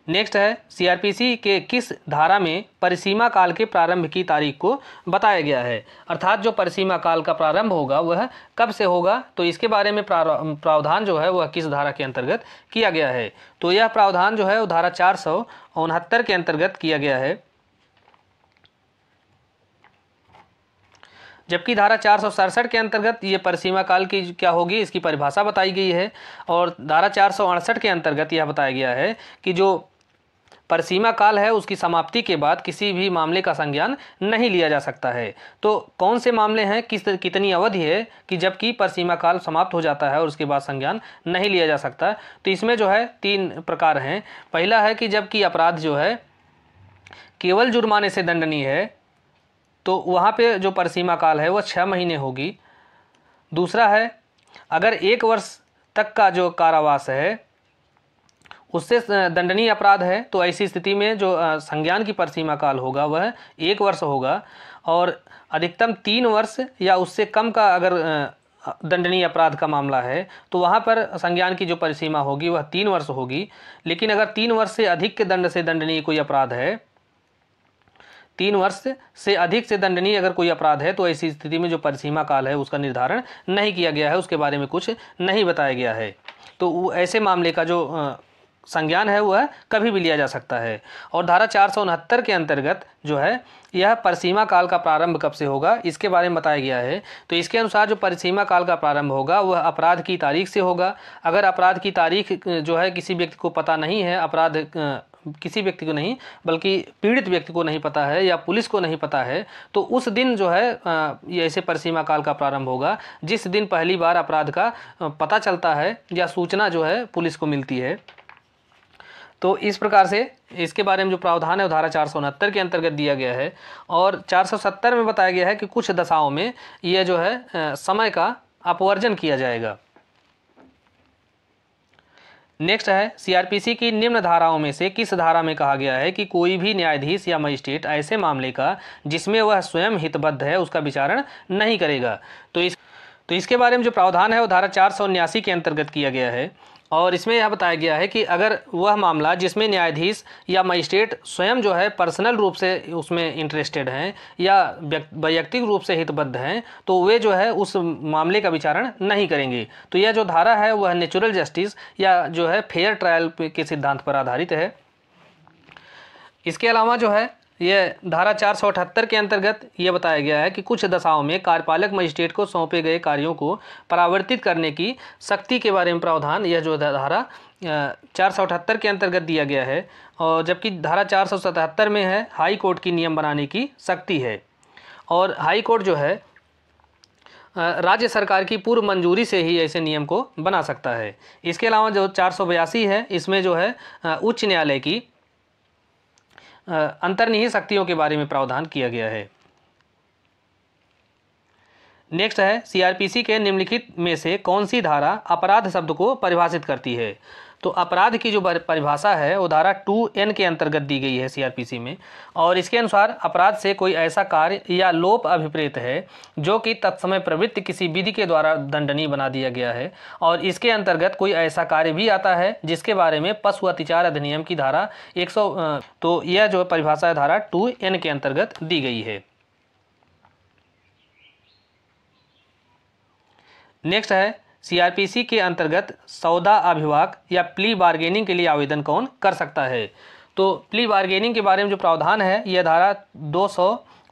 नेक्स्ट है सीआरपीसी के किस धारा में परिसीमा काल के प्रारंभ की तारीख को बताया गया है अर्थात जो परिसीमा काल का प्रारंभ होगा वह कब से होगा तो इसके बारे में प्रावधान जो है वह किस धारा के अंतर्गत किया गया है तो यह प्रावधान जो है वह धारा चार सौ उनहत्तर के अंतर्गत किया गया है जबकि धारा चार सौ सड़सठ के अंतर्गत ये परिसीमा काल की क्या होगी इसकी परिभाषा बताई गई है और धारा चार सौ अड़सठ के अंतर्गत यह बताया गया है कि जो पर सीमा काल है उसकी समाप्ति के बाद किसी भी मामले का संज्ञान नहीं लिया जा सकता है तो कौन से मामले हैं किस कितनी अवधि है कि जबकि पर सीमा काल समाप्त हो जाता है और उसके बाद संज्ञान नहीं लिया जा सकता तो इसमें जो है तीन प्रकार हैं पहला है कि जबकि अपराध जो है केवल जुर्माने से दंडनीय है तो वहाँ पर जो परसीमा काल है वह छः महीने होगी दूसरा है अगर एक वर्ष तक का जो कारावास है उससे दंडनीय अपराध है तो ऐसी स्थिति में जो संज्ञान की परसीमा काल होगा वह एक वर्ष होगा और अधिकतम तीन वर्ष या उससे कम का अगर दंडनीय अपराध का मामला है तो वहाँ पर संज्ञान की जो परिसीमा होगी वह तीन वर्ष होगी लेकिन अगर तीन वर्ष से अधिक के दंड से दंडनीय कोई अपराध है तीन वर्ष से अधिक से दंडनीय अगर कोई अपराध है तो ऐसी स्थिति में जो परिसीमा काल है उसका निर्धारण नहीं किया गया है उसके बारे में कुछ नहीं बताया गया है तो ऐसे मामले का जो संज्ञान है वह कभी भी लिया जा सकता है और धारा चार के अंतर्गत जो है यह परिसीमा काल का प्रारंभ कब से होगा इसके बारे में बताया गया है तो इसके अनुसार जो परिसीमा काल का प्रारंभ होगा वह अपराध की तारीख से होगा अगर अपराध की तारीख जो है किसी व्यक्ति को पता नहीं है अपराध किसी व्यक्ति को नहीं बल्कि पीड़ित व्यक्ति को नहीं पता है या पुलिस को नहीं पता है तो उस दिन जो है ये ऐसे परिसीमा काल का प्रारंभ होगा जिस दिन पहली बार अपराध का पता चलता है या सूचना जो है पुलिस को मिलती है तो इस प्रकार से इसके बारे में जो प्रावधान है धारा चार के अंतर्गत दिया गया है और 470 में बताया गया है कि कुछ दशाओं में यह जो है समय का अपवर्जन किया जाएगा नेक्स्ट है सीआरपीसी की निम्न धाराओं में से किस धारा में कहा गया है कि कोई भी न्यायाधीश या मजिस्ट्रेट ऐसे मामले का जिसमें वह स्वयं हितबद्ध है उसका विचारण नहीं करेगा तो इस तो इसके बारे में जो प्रावधान है वो धारा चार के अंतर्गत किया गया है और इसमें यह बताया गया है कि अगर वह मामला जिसमें न्यायाधीश या मजिस्ट्रेट स्वयं जो है पर्सनल रूप से उसमें इंटरेस्टेड हैं या वैयक्तिक रूप से हितबद्ध हैं तो वे जो है उस मामले का विचारण नहीं करेंगे तो यह जो धारा है वह नेचुरल जस्टिस या जो है फेयर ट्रायल के सिद्धांत पर आधारित है इसके अलावा जो है यह धारा चार सौ अठहत्तर के अंतर्गत ये बताया गया है कि कुछ दशाओं में कार्यपालक मजिस्ट्रेट को सौंपे गए कार्यों को परावर्तित करने की शक्ति के बारे में प्रावधान यह जो धारा चार सौ अठहत्तर के अंतर्गत दिया गया है और जबकि धारा चार सौ सतहत्तर में है हाई कोर्ट की नियम बनाने की शक्ति है और हाई कोर्ट जो है राज्य सरकार की पूर्व मंजूरी से ही ऐसे नियम को बना सकता है इसके अलावा जो चार है इसमें जो है उच्च न्यायालय की अंतर्निहित शक्तियों के बारे में प्रावधान किया गया है नेक्स्ट है सीआरपीसी के निम्नलिखित में से कौन सी धारा अपराध शब्द को परिभाषित करती है तो अपराध की जो परिभाषा है वो धारा टू एन के अंतर्गत दी गई है सीआरपीसी में और इसके अनुसार अपराध से कोई ऐसा कार्य या लोप अभिप्रेत है जो कि तत्समय प्रवृत्ति किसी विधि के द्वारा दंडनीय बना दिया गया है और इसके अंतर्गत कोई ऐसा कार्य भी आता है जिसके बारे में पशु अतिचार अधिनियम की धारा एक तो यह जो परिभाषा है धारा टू एन के अंतर्गत दी गई है नेक्स्ट है सीआरपीसी के अंतर्गत सौदा अभिवाक या प्ली बार्गेनिंग के लिए आवेदन कौन कर सकता है तो प्ली बार्गेनिंग के बारे में जो प्रावधान है यह धारा दो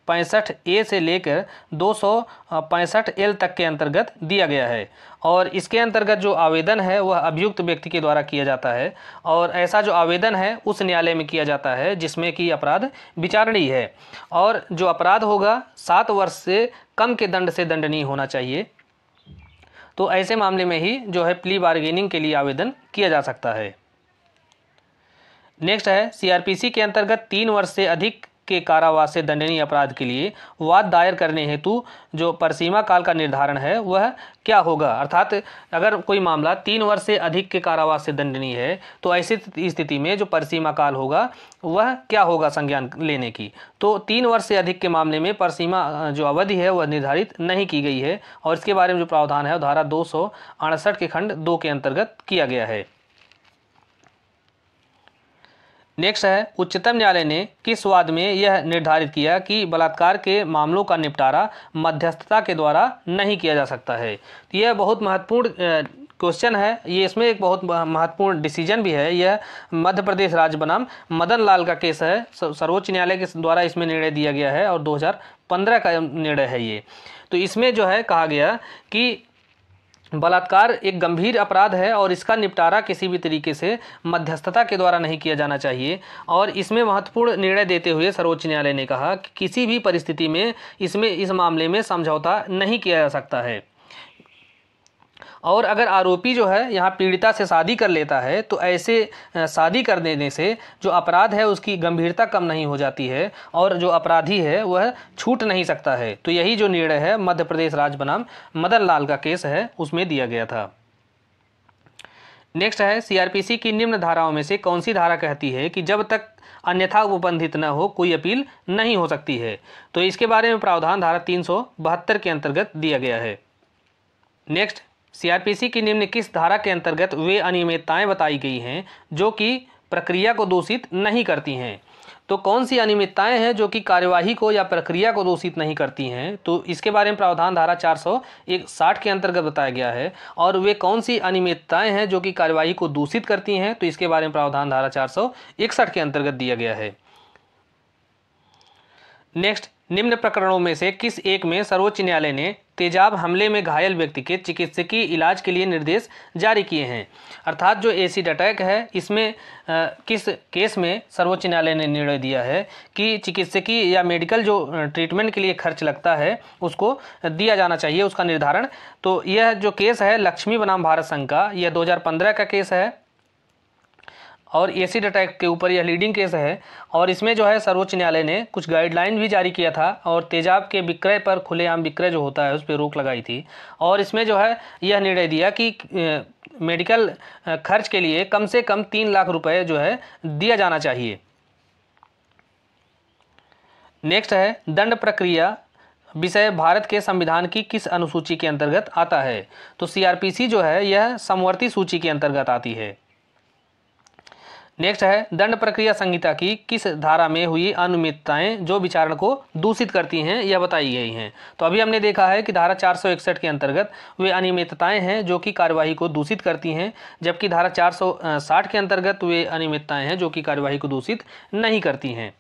पैंसठ ए से लेकर दो सौ पैंसठ एल तक के अंतर्गत दिया गया है और इसके अंतर्गत जो आवेदन है वह अभियुक्त व्यक्ति के द्वारा किया जाता है और ऐसा जो आवेदन है उस न्यायालय में किया जाता है जिसमें कि अपराध विचारणीय है और जो अपराध होगा सात वर्ष से कम के दंड से दंडनीय होना चाहिए तो ऐसे मामले में ही जो है प्ली बार्गेनिंग के लिए आवेदन किया जा सकता है नेक्स्ट है सीआरपीसी के अंतर्गत तीन वर्ष से अधिक के कारावास से दंडनीय अपराध के लिए वाद दायर करने हेतु जो परसीमा काल का निर्धारण है वह क्या होगा अर्थात अगर कोई मामला तीन वर्ष से अधिक के कारावास से दंडनीय है तो ऐसी स्थिति में जो परसीमा काल होगा वह क्या होगा संज्ञान लेने की तो तीन वर्ष से अधिक के मामले में परसीमा जो अवधि है वह निर्धारित नहीं की गई है और इसके बारे में जो प्रावधान है धारा दो के खंड दो के अंतर्गत किया गया है नेक्स्ट है उच्चतम न्यायालय ने किस वाद में यह निर्धारित किया कि बलात्कार के मामलों का निपटारा मध्यस्थता के द्वारा नहीं किया जा सकता है तो यह बहुत महत्वपूर्ण क्वेश्चन है ये इसमें एक बहुत महत्वपूर्ण डिसीजन भी है यह मध्य प्रदेश राज्य बनाम मदन लाल का केस है सर्वोच्च न्यायालय के द्वारा इसमें निर्णय दिया गया है और 2015 का निर्णय है ये तो इसमें जो है कहा गया कि बलात्कार एक गंभीर अपराध है और इसका निपटारा किसी भी तरीके से मध्यस्थता के द्वारा नहीं किया जाना चाहिए और इसमें महत्वपूर्ण निर्णय देते हुए सर्वोच्च न्यायालय ने कहा कि किसी भी परिस्थिति में इसमें इस मामले में समझौता नहीं किया जा सकता है और अगर आरोपी जो है यहाँ पीड़िता से शादी कर लेता है तो ऐसे शादी कर देने से जो अपराध है उसकी गंभीरता कम नहीं हो जाती है और जो अपराधी है वह छूट नहीं सकता है तो यही जो निर्णय है मध्य प्रदेश राज्य बनाम मदन लाल का केस है उसमें दिया गया था नेक्स्ट है सीआरपीसी की निम्न धाराओं में से कौन सी धारा कहती है कि जब तक अन्यथा उपबंधित न हो कोई अपील नहीं हो सकती है तो इसके बारे में प्रावधान धारा तीन के अंतर्गत दिया गया है नेक्स्ट सीआरपीसी की निम्न किस धारा के अंतर्गत वे अनियमितताएं बताई गई हैं जो कि प्रक्रिया को दूषित नहीं करती हैं तो कौन सी अनियमितताएं हैं जो कि कार्यवाही को या प्रक्रिया को दूषित नहीं करती हैं तो इसके बारे में प्रावधान धारा चार सौ एक साठ के अंतर्गत बताया गया है और वे कौन सी अनियमितताएं हैं जो कि कार्यवाही को दूषित करती हैं तो इसके बारे में प्रावधान धारा चार सौ इकसठ के अंतर्गत दिया गया है नेक्स्ट निम्न प्रकरणों में से किस एक में सर्वोच्च न्यायालय ने तेजाब हमले में घायल व्यक्ति के चिकित्सकीय इलाज के लिए निर्देश जारी किए हैं अर्थात जो एसिड अटैक है इसमें आ, किस केस में सर्वोच्च न्यायालय ने निर्णय दिया है कि चिकित्सकीय या मेडिकल जो ट्रीटमेंट के लिए खर्च लगता है उसको दिया जाना चाहिए उसका निर्धारण तो यह जो केस है लक्ष्मी बनाम भारत संघ का यह दो का केस है और एसिड अटैक के ऊपर यह लीडिंग केस है और इसमें जो है सर्वोच्च न्यायालय ने कुछ गाइडलाइन भी जारी किया था और तेजाब के विक्रय पर खुलेआम विक्रय जो होता है उस पर रोक लगाई थी और इसमें जो है यह निर्णय दिया कि मेडिकल खर्च के लिए कम से कम तीन लाख रुपये जो है दिया जाना चाहिए नेक्स्ट है दंड प्रक्रिया विषय भारत के संविधान की किस अनुसूची के अंतर्गत आता है तो सीआरपीसी जो है यह समवर्ती सूची के अंतर्गत आती है नेक्स्ट है दंड प्रक्रिया संहिता की किस धारा में हुई अनियमितताएं जो विचारण को दूषित करती हैं यह बताई गई हैं तो अभी हमने देखा है कि धारा 461 के अंतर्गत वे अनियमितताएं हैं जो कि कार्यवाही को दूषित करती हैं जबकि धारा 460 के अंतर्गत वे अनियमितताएं हैं जो कि कार्यवाही को दूषित नहीं करती हैं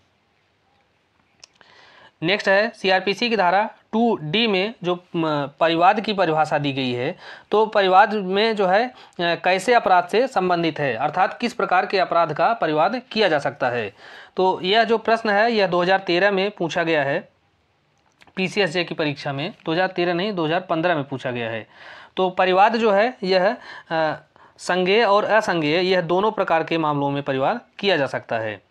नेक्स्ट है सीआरपीसी की धारा टू डी में जो परिवाद की परिभाषा दी गई है तो परिवाद में जो है कैसे अपराध से संबंधित है अर्थात किस प्रकार के अपराध का परिवाद किया जा सकता है तो यह जो प्रश्न है यह 2013 में पूछा गया है पी की परीक्षा में 2013 नहीं 2015 में पूछा गया है तो परिवाद जो है यह संज्ञेय और असंज्ञेय यह दोनों प्रकार के मामलों में परिवाद किया जा सकता है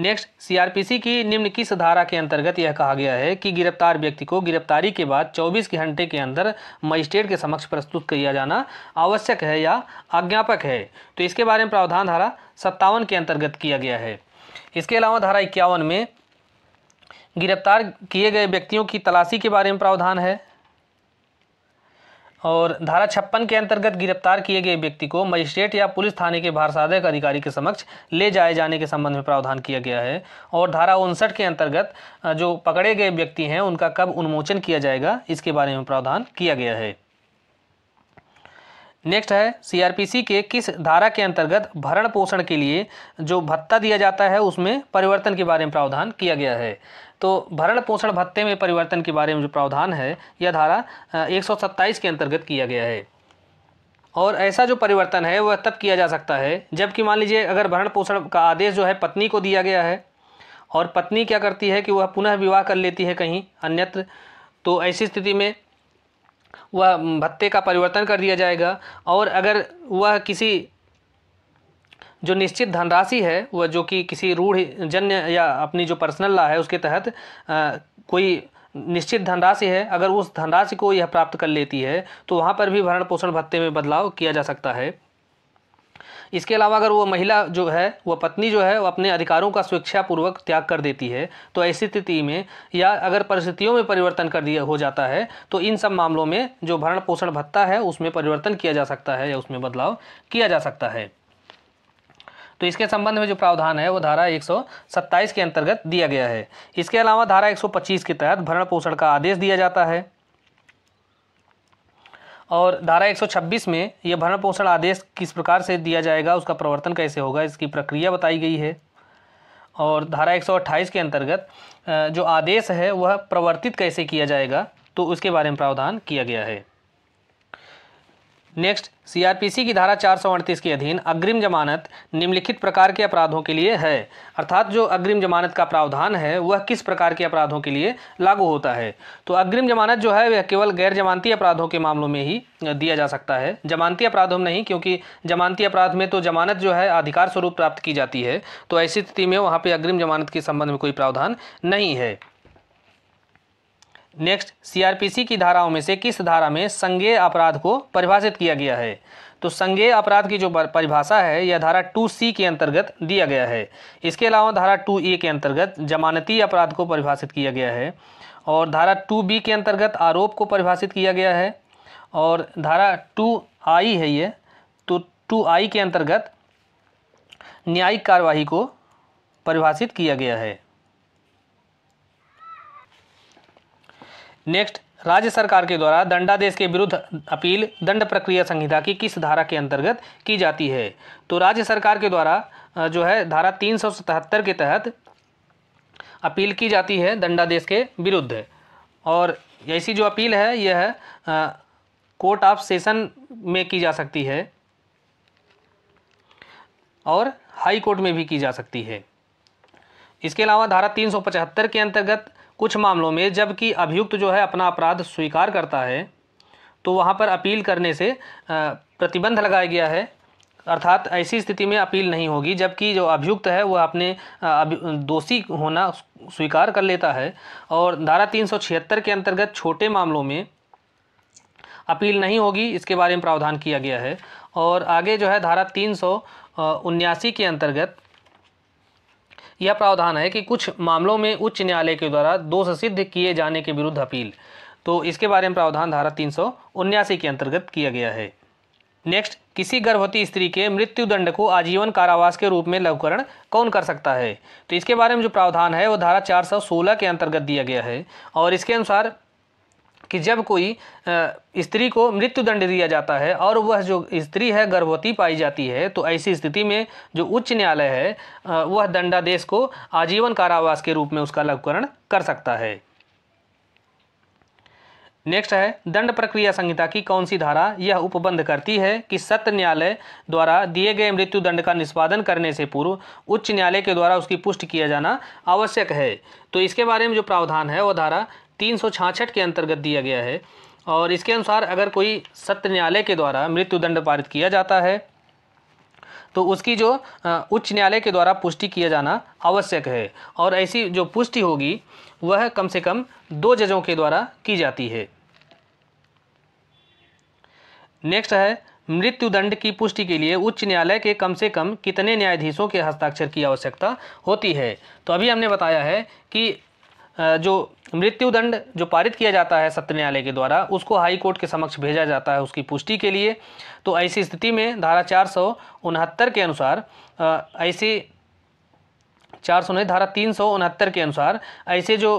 नेक्स्ट सीआरपीसी की निम्न किस धारा के अंतर्गत यह कहा गया है कि गिरफ्तार व्यक्ति को गिरफ्तारी के बाद 24 घंटे के अंदर मजिस्ट्रेट के समक्ष प्रस्तुत किया जाना आवश्यक है या आज्ञापक है तो इसके बारे में प्रावधान धारा सत्तावन के अंतर्गत किया गया है इसके अलावा धारा इक्यावन में गिरफ्तार किए गए व्यक्तियों की तलाशी के बारे में प्रावधान है और धारा छप्पन के अंतर्गत गिरफ्तार किए गए व्यक्ति को मजिस्ट्रेट या पुलिस थाने के भार साधक अधिकारी के समक्ष ले जाए जाने के संबंध में प्रावधान किया गया है और धारा उनसठ के अंतर्गत जो पकड़े गए व्यक्ति हैं उनका कब उन्मोचन किया जाएगा इसके बारे में प्रावधान किया गया है नेक्स्ट है सीआरपीसी के किस धारा के अंतर्गत भरण पोषण के लिए जो भत्ता दिया जाता है उसमें परिवर्तन के बारे में प्रावधान किया गया है तो भरण पोषण भत्ते में परिवर्तन के बारे में जो प्रावधान है यह धारा एक के अंतर्गत किया गया है और ऐसा जो परिवर्तन है वह तब किया जा सकता है जबकि मान लीजिए अगर भरण पोषण का आदेश जो है पत्नी को दिया गया है और पत्नी क्या करती है कि वह पुनः विवाह कर लेती है कहीं अन्यत्र तो ऐसी स्थिति में वह भत्ते का परिवर्तन कर दिया जाएगा और अगर वह किसी जो निश्चित धनराशि है वह जो कि किसी रूढ़ जन्य या अपनी जो पर्सनल ला है उसके तहत आ, कोई निश्चित धनराशि है अगर उस धनराशि को यह प्राप्त कर लेती है तो वहाँ पर भी भरण पोषण भत्ते में बदलाव किया जा सकता है इसके अलावा अगर वो महिला जो है वह पत्नी जो है वह अपने अधिकारों का स्वेच्छापूर्वक त्याग कर देती है तो ऐसी स्थिति में या अगर परिस्थितियों में परिवर्तन कर दिया हो जाता है तो इन सब मामलों में जो भरण पोषण भत्ता है उसमें परिवर्तन किया जा सकता है या उसमें बदलाव किया जा सकता है तो इसके संबंध में जो प्रावधान है वो धारा 127 के अंतर्गत दिया गया है इसके अलावा धारा 125 के तहत भरण पोषण का आदेश दिया जाता है और धारा 126 में यह भरण पोषण आदेश किस प्रकार से दिया जाएगा उसका प्रवर्तन कैसे होगा इसकी प्रक्रिया बताई गई है और धारा 128 के अंतर्गत जो आदेश है वह प्रवर्तित कैसे किया जाएगा तो उसके बारे में प्रावधान किया गया है नेक्स्ट सीआरपीसी की धारा चार के अधीन अग्रिम जमानत निम्नलिखित प्रकार के अपराधों के लिए है अर्थात जो अग्रिम जमानत का प्रावधान है वह किस प्रकार के अपराधों के लिए लागू होता है तो अग्रिम जमानत जो है वह केवल गैर जमानती अपराधों के मामलों में ही दिया जा सकता है जमानती अपराधों में नहीं क्योंकि जमानती अपराध में तो जमानत जो है अधिकार स्वरूप प्राप्त की जाती है तो ऐसी स्थिति में वहाँ पर अग्रिम जमानत के संबंध में कोई प्रावधान नहीं है नेक्स्ट सीआरपीसी की धाराओं में से किस धारा में संज्ञेय अपराध को परिभाषित किया गया है तो संज्ञेय अपराध की जो परिभाषा है यह धारा टू सी के अंतर्गत दिया गया है इसके अलावा धारा टू ए के अंतर्गत जमानती अपराध को परिभाषित किया गया है और धारा टू बी के अंतर्गत आरोप को परिभाषित किया गया है और धारा टू आई है ये तो टू आई के अंतर्गत न्यायिक कार्यवाही को परिभाषित किया गया है नेक्स्ट राज्य सरकार के द्वारा दंडादेश के विरुद्ध अपील दंड प्रक्रिया संहिता की किस धारा के अंतर्गत की जाती है तो राज्य सरकार के द्वारा जो है धारा तीन के तहत अपील की जाती है दंडादेश के विरुद्ध और ऐसी जो अपील है यह कोर्ट ऑफ सेशन में की जा सकती है और हाई कोर्ट में भी की जा सकती है इसके अलावा धारा 375 के अंतर्गत कुछ मामलों में जबकि अभियुक्त जो है अपना अपराध स्वीकार करता है तो वहाँ पर अपील करने से प्रतिबंध लगाया गया है अर्थात ऐसी स्थिति में अपील नहीं होगी जबकि जो अभियुक्त है वह अपने दोषी होना स्वीकार कर लेता है और धारा तीन के अंतर्गत छोटे मामलों में अपील नहीं होगी इसके बारे में प्रावधान किया गया है और आगे जो है धारा तीन के अंतर्गत यह प्रावधान है कि कुछ मामलों में उच्च न्यायालय के द्वारा दोष सिद्ध किए जाने के विरुद्ध अपील तो इसके बारे में प्रावधान धारा तीन के अंतर्गत किया गया है नेक्स्ट किसी गर्भवती स्त्री के मृत्यु दंड को आजीवन कारावास के रूप में लघुकरण कौन कर सकता है तो इसके बारे में जो प्रावधान है वो धारा 416 के अंतर्गत दिया गया है और इसके अनुसार कि जब कोई स्त्री को मृत्युदंड दिया जाता है और वह जो स्त्री है गर्भवती पाई जाती है तो ऐसी स्थिति में जो उच्च न्यायालय है वह दंडादेश को आजीवन कारावास के रूप में उसका लघुकरण कर सकता है नेक्स्ट है दंड प्रक्रिया संहिता की कौन सी धारा यह उपबंध करती है कि सत्य न्यायालय द्वारा दिए गए मृत्यु दंड का निष्पादन करने से पूर्व उच्च न्यायालय के द्वारा उसकी पुष्टि किया जाना आवश्यक है तो इसके बारे में जो प्रावधान है वह धारा तीन के अंतर्गत दिया गया है और इसके अनुसार अगर कोई सत्य न्यायालय के द्वारा मृत्युदंड पारित किया जाता है तो उसकी जो उच्च न्यायालय के द्वारा पुष्टि किया जाना आवश्यक है और ऐसी जो पुष्टि होगी वह कम से कम दो जजों के द्वारा की जाती है नेक्स्ट है मृत्युदंड की पुष्टि के लिए उच्च न्यायालय के कम से कम कितने न्यायाधीशों के हस्ताक्षर की आवश्यकता होती है तो अभी हमने बताया है कि जो मृत्युदंड जो पारित किया जाता है सत्र न्यायालय के द्वारा उसको हाई कोर्ट के समक्ष भेजा जाता है उसकी पुष्टि के लिए तो ऐसी स्थिति में धारा चार के अनुसार ऐसे चार सौ नहीं धारा तीन सौ उनहत्तर के अनुसार ऐसे जो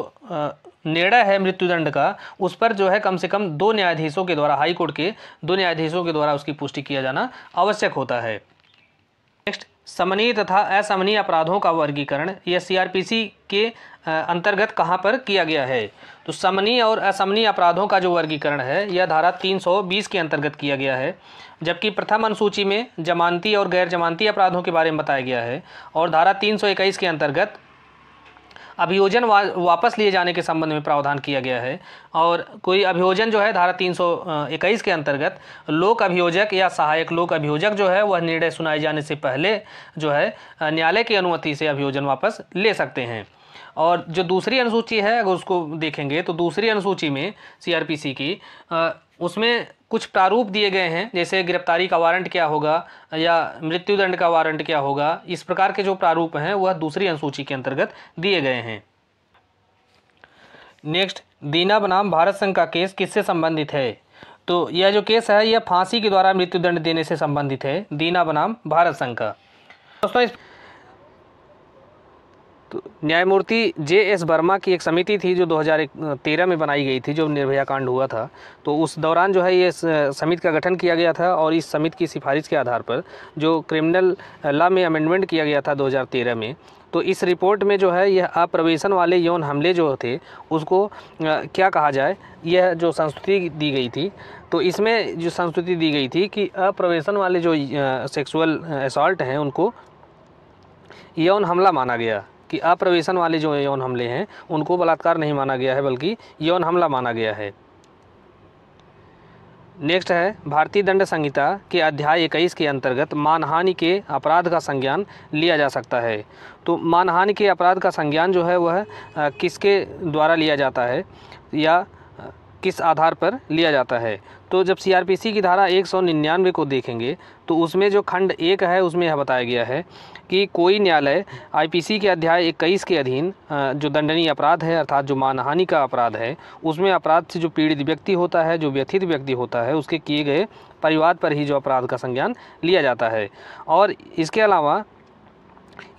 निर्णय है मृत्युदंड का उस पर जो है कम से कम दो न्यायाधीशों के द्वारा हाईकोर्ट के दो न्यायाधीशों के द्वारा उसकी पुष्टि किया जाना आवश्यक होता है नेक्स्ट समनीय तथा असमनीय अपराधों का वर्गीकरण यह सीआरपीसी के अंतर्गत कहाँ पर किया गया है तो समनीय और असमनीय अपराधों का जो वर्गीकरण है यह धारा 320 के अंतर्गत किया गया है जबकि प्रथम अनुसूची में जमानती और गैर जमानती अपराधों के बारे में बताया गया है और धारा 321 के अंतर्गत अभियोजन वा, वापस लिए जाने के संबंध में प्रावधान किया गया है और कोई अभियोजन जो है धारा तीन के अंतर्गत लोक अभियोजक या सहायक लोक अभियोजक जो है वह निर्णय सुनाए जाने से पहले जो है न्यायालय की अनुमति से अभियोजन वापस ले सकते हैं और जो दूसरी अनुसूची है अगर उसको देखेंगे तो दूसरी अनुसूची में सीआरपीसी की उसमें कुछ प्रारूप दिए गए हैं जैसे गिरफ्तारी का वारंट क्या होगा या मृत्युदंड का वारंट क्या होगा इस प्रकार के जो प्रारूप हैं वह दूसरी अनुसूची के अंतर्गत दिए गए हैं नेक्स्ट दीना बनाम भारत संघ का केस किससे संबंधित है तो यह जो केस है यह फांसी के द्वारा मृत्युदंड देने से संबंधित है दीना बनाम भारत संघ का दोस्तों तो न्यायमूर्ति जे एस वर्मा की एक समिति थी जो 2013 में बनाई गई थी जो निर्भया कांड हुआ था तो उस दौरान जो है ये समिति का गठन किया गया था और इस समिति की सिफारिश के आधार पर जो क्रिमिनल लॉ में अमेंडमेंट किया गया था 2013 में तो इस रिपोर्ट में जो है यह अप्रवेशन वाले यौन हमले जो थे उसको क्या कहा जाए यह जो संस्तुति दी गई थी तो इसमें जो संस्तुति दी गई थी कि अप्रवेशन वाले जो सेक्सुअल असॉल्ट हैं उनको यौन हमला माना गया कि अप्रवेशन वाले जो यौन हमले हैं उनको बलात्कार नहीं माना गया है बल्कि यौन हमला माना गया है नेक्स्ट है भारतीय दंड संहिता के अध्याय इक्कीस के अंतर्गत मानहानि के अपराध का संज्ञान लिया जा सकता है तो मानहानि के अपराध का संज्ञान जो है वह किसके द्वारा लिया जाता है या किस आधार पर लिया जाता है तो जब सीआरपीसी की धारा एक को देखेंगे तो उसमें जो खंड एक है उसमें यह बताया गया है कि कोई न्यायालय आईपीसी के अध्याय इक्कीस के अधीन जो दंडनीय अपराध है अर्थात जो मानहानि का अपराध है उसमें अपराध से जो पीड़ित व्यक्ति होता है जो व्यथित व्यक्ति होता है उसके किए गए परिवार पर ही जो अपराध का संज्ञान लिया जाता है और इसके अलावा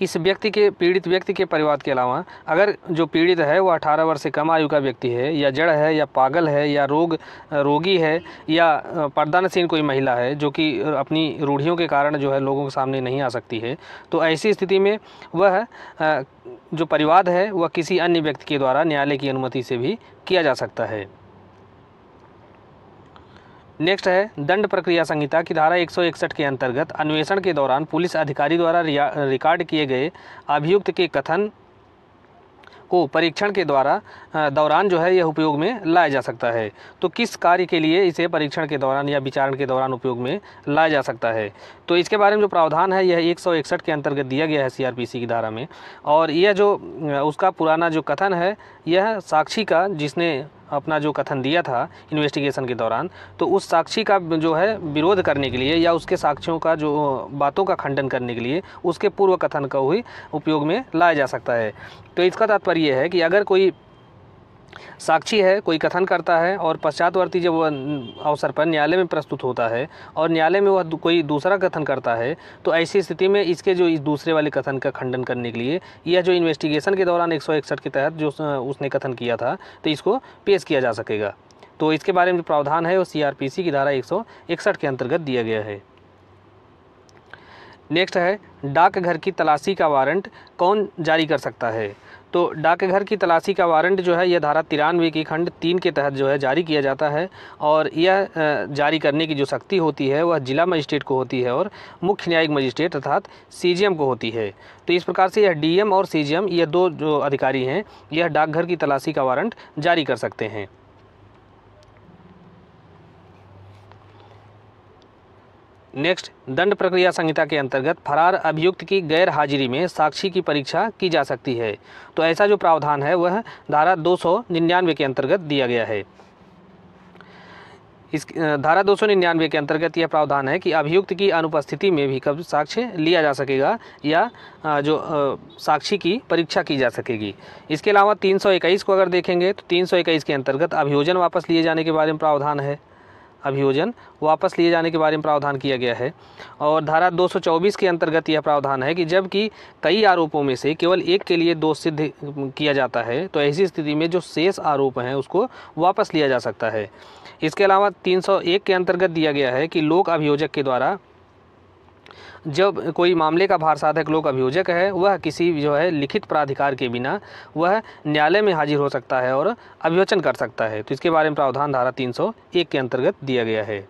इस व्यक्ति के पीड़ित व्यक्ति के परिवार के अलावा अगर जो पीड़ित है वो 18 वर्ष से कम आयु का व्यक्ति है या जड़ है या पागल है या रोग रोगी है या पर्दानसीन कोई महिला है जो कि अपनी रूढ़ियों के कारण जो है लोगों के सामने नहीं आ सकती है तो ऐसी स्थिति में वह जो परिवाद है वह किसी अन्य व्यक्ति के द्वारा न्यायालय की अनुमति से भी किया जा सकता है नेक्स्ट है दंड प्रक्रिया संहिता की धारा 161 के अंतर्गत अन्वेषण के दौरान पुलिस अधिकारी द्वारा रिकॉर्ड किए गए अभियुक्त के कथन को परीक्षण के द्वारा दौरान जो है यह उपयोग में लाया जा सकता है तो किस कार्य के लिए इसे परीक्षण के दौरान या विचारण के दौरान उपयोग में लाया जा सकता है तो इसके बारे में जो प्रावधान है यह एक के अंतर्गत दिया गया है सीआरपीसी की धारा में और यह जो उसका पुराना जो कथन है यह साक्षी का जिसने अपना जो कथन दिया था इन्वेस्टिगेशन के दौरान तो उस साक्षी का जो है विरोध करने के लिए या उसके साक्षियों का जो बातों का खंडन करने के लिए उसके पूर्व कथन का ही उपयोग में लाया जा सकता है तो इसका तात्पर्य है कि अगर कोई साक्षी है कोई कथन करता है और पश्चातवर्ती जब वह अवसर पर न्यायालय में प्रस्तुत होता है और न्यायालय में वह कोई दूसरा कथन करता है तो ऐसी स्थिति में इसके जो इस दूसरे वाले कथन का खंडन करने के लिए यह जो इन्वेस्टिगेशन के दौरान एक के तहत जो उसने कथन किया था तो इसको पेश किया जा सकेगा तो इसके बारे में जो प्रावधान है वो सी की धारा एक के अंतर्गत दिया गया है नेक्स्ट है डाकघर की तलाशी का वारंट कौन जारी कर सकता है तो डाकघर की तलाशी का वारंट जो है यह धारा तिरानवे की खंड तीन के तहत जो है जारी किया जाता है और यह जारी करने की जो शक्ति होती है वह जिला मजिस्ट्रेट को होती है और मुख्य न्यायिक मजिस्ट्रेट अर्थात सी को होती है तो इस प्रकार से यह डी और सी यह दो जो अधिकारी हैं यह डाकघर की तलाशी का वारंट जारी कर सकते हैं नेक्स्ट दंड प्रक्रिया संहिता के अंतर्गत फरार अभियुक्त की गैर हाजिरी में साक्षी की परीक्षा की जा सकती है तो ऐसा जो प्रावधान है वह धारा दो के अंतर्गत दिया गया है इस धारा 299 के अंतर्गत यह प्रावधान है कि अभियुक्त की अनुपस्थिति में भी कब साक्ष्य लिया जा सकेगा या जो साक्षी की परीक्षा की जा सकेगी इसके अलावा 321 को अगर देखेंगे तो 321 के अंतर्गत अभियोजन वापस लिए जाने के बारे में प्रावधान है अभियोजन वापस लिए जाने के बारे में प्रावधान किया गया है और धारा 224 के अंतर्गत यह प्रावधान है कि जबकि कई आरोपों में से केवल एक के लिए दोष सिद्ध किया जाता है तो ऐसी स्थिति में जो शेष आरोप हैं उसको वापस लिया जा सकता है इसके अलावा 301 के अंतर्गत दिया गया है कि लोक अभियोजक के द्वारा जब कोई मामले का भार साधक लोक अभियोजक है वह किसी जो है लिखित प्राधिकार के बिना वह न्यायालय में हाजिर हो सकता है और अभियोचन कर सकता है तो इसके बारे में प्रावधान धारा 301 के अंतर्गत दिया गया है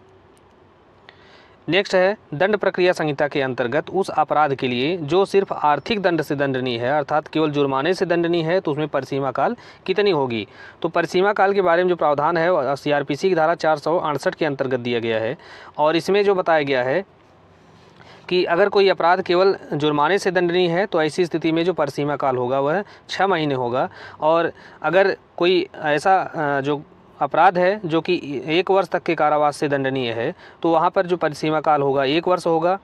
नेक्स्ट है दंड प्रक्रिया संहिता के अंतर्गत उस अपराध के लिए जो सिर्फ आर्थिक दंड से दंडनीय है अर्थात केवल जुर्माने से दंडनीय है तो उसमें परिसीमा काल कितनी होगी तो परिसीमा काल के बारे में जो प्रावधान है सी की धारा चार के अंतर्गत दिया गया है और इसमें जो बताया गया है कि अगर कोई अपराध केवल जुर्माने से दंडनीय है तो ऐसी स्थिति में जो परसीमा काल होगा वह छः महीने होगा और अगर कोई ऐसा जो अपराध है जो कि एक वर्ष तक के कारावास से दंडनीय है तो वहाँ पर जो परिसीमा काल होगा एक वर्ष होगा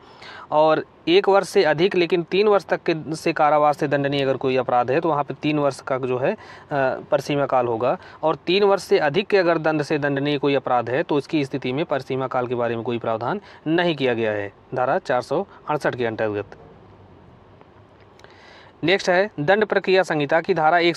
और एक वर्ष से अधिक लेकिन तीन वर्ष तक के से कारावास से दंडनीय अगर कोई अपराध है तो वहाँ पर तीन वर्ष का जो है परिसीमा काल होगा और तीन वर्ष से अधिक के अगर दंड से दंडनीय कोई अपराध है तो उसकी स्थिति में परिसीमा काल के बारे में कोई प्रावधान नहीं किया गया है धारा चार के अंतर्गत नेक्स्ट है दंड प्रक्रिया संहिता की धारा एक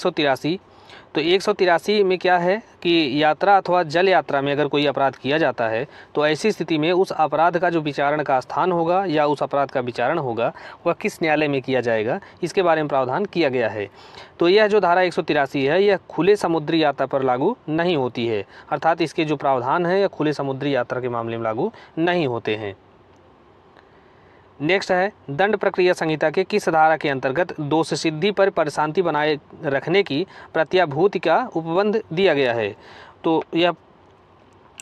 तो एक में क्या है कि यात्रा अथवा जल यात्रा में अगर कोई अपराध किया जाता है तो ऐसी स्थिति में उस अपराध का जो विचारण का स्थान होगा या उस अपराध का विचारण होगा वह किस न्यायालय में किया जाएगा इसके बारे में प्रावधान किया गया है तो यह जो धारा एक है यह खुले समुद्री यात्रा पर लागू नहीं होती है अर्थात इसके जो प्रावधान हैं यह खुले समुद्री यात्रा के मामले में लागू नहीं होते हैं नेक्स्ट है दंड प्रक्रिया संहिता के किस धारा के अंतर्गत दोष सिद्धि पर परशांति बनाए रखने की प्रत्याभूति का उपबंध दिया गया है तो यह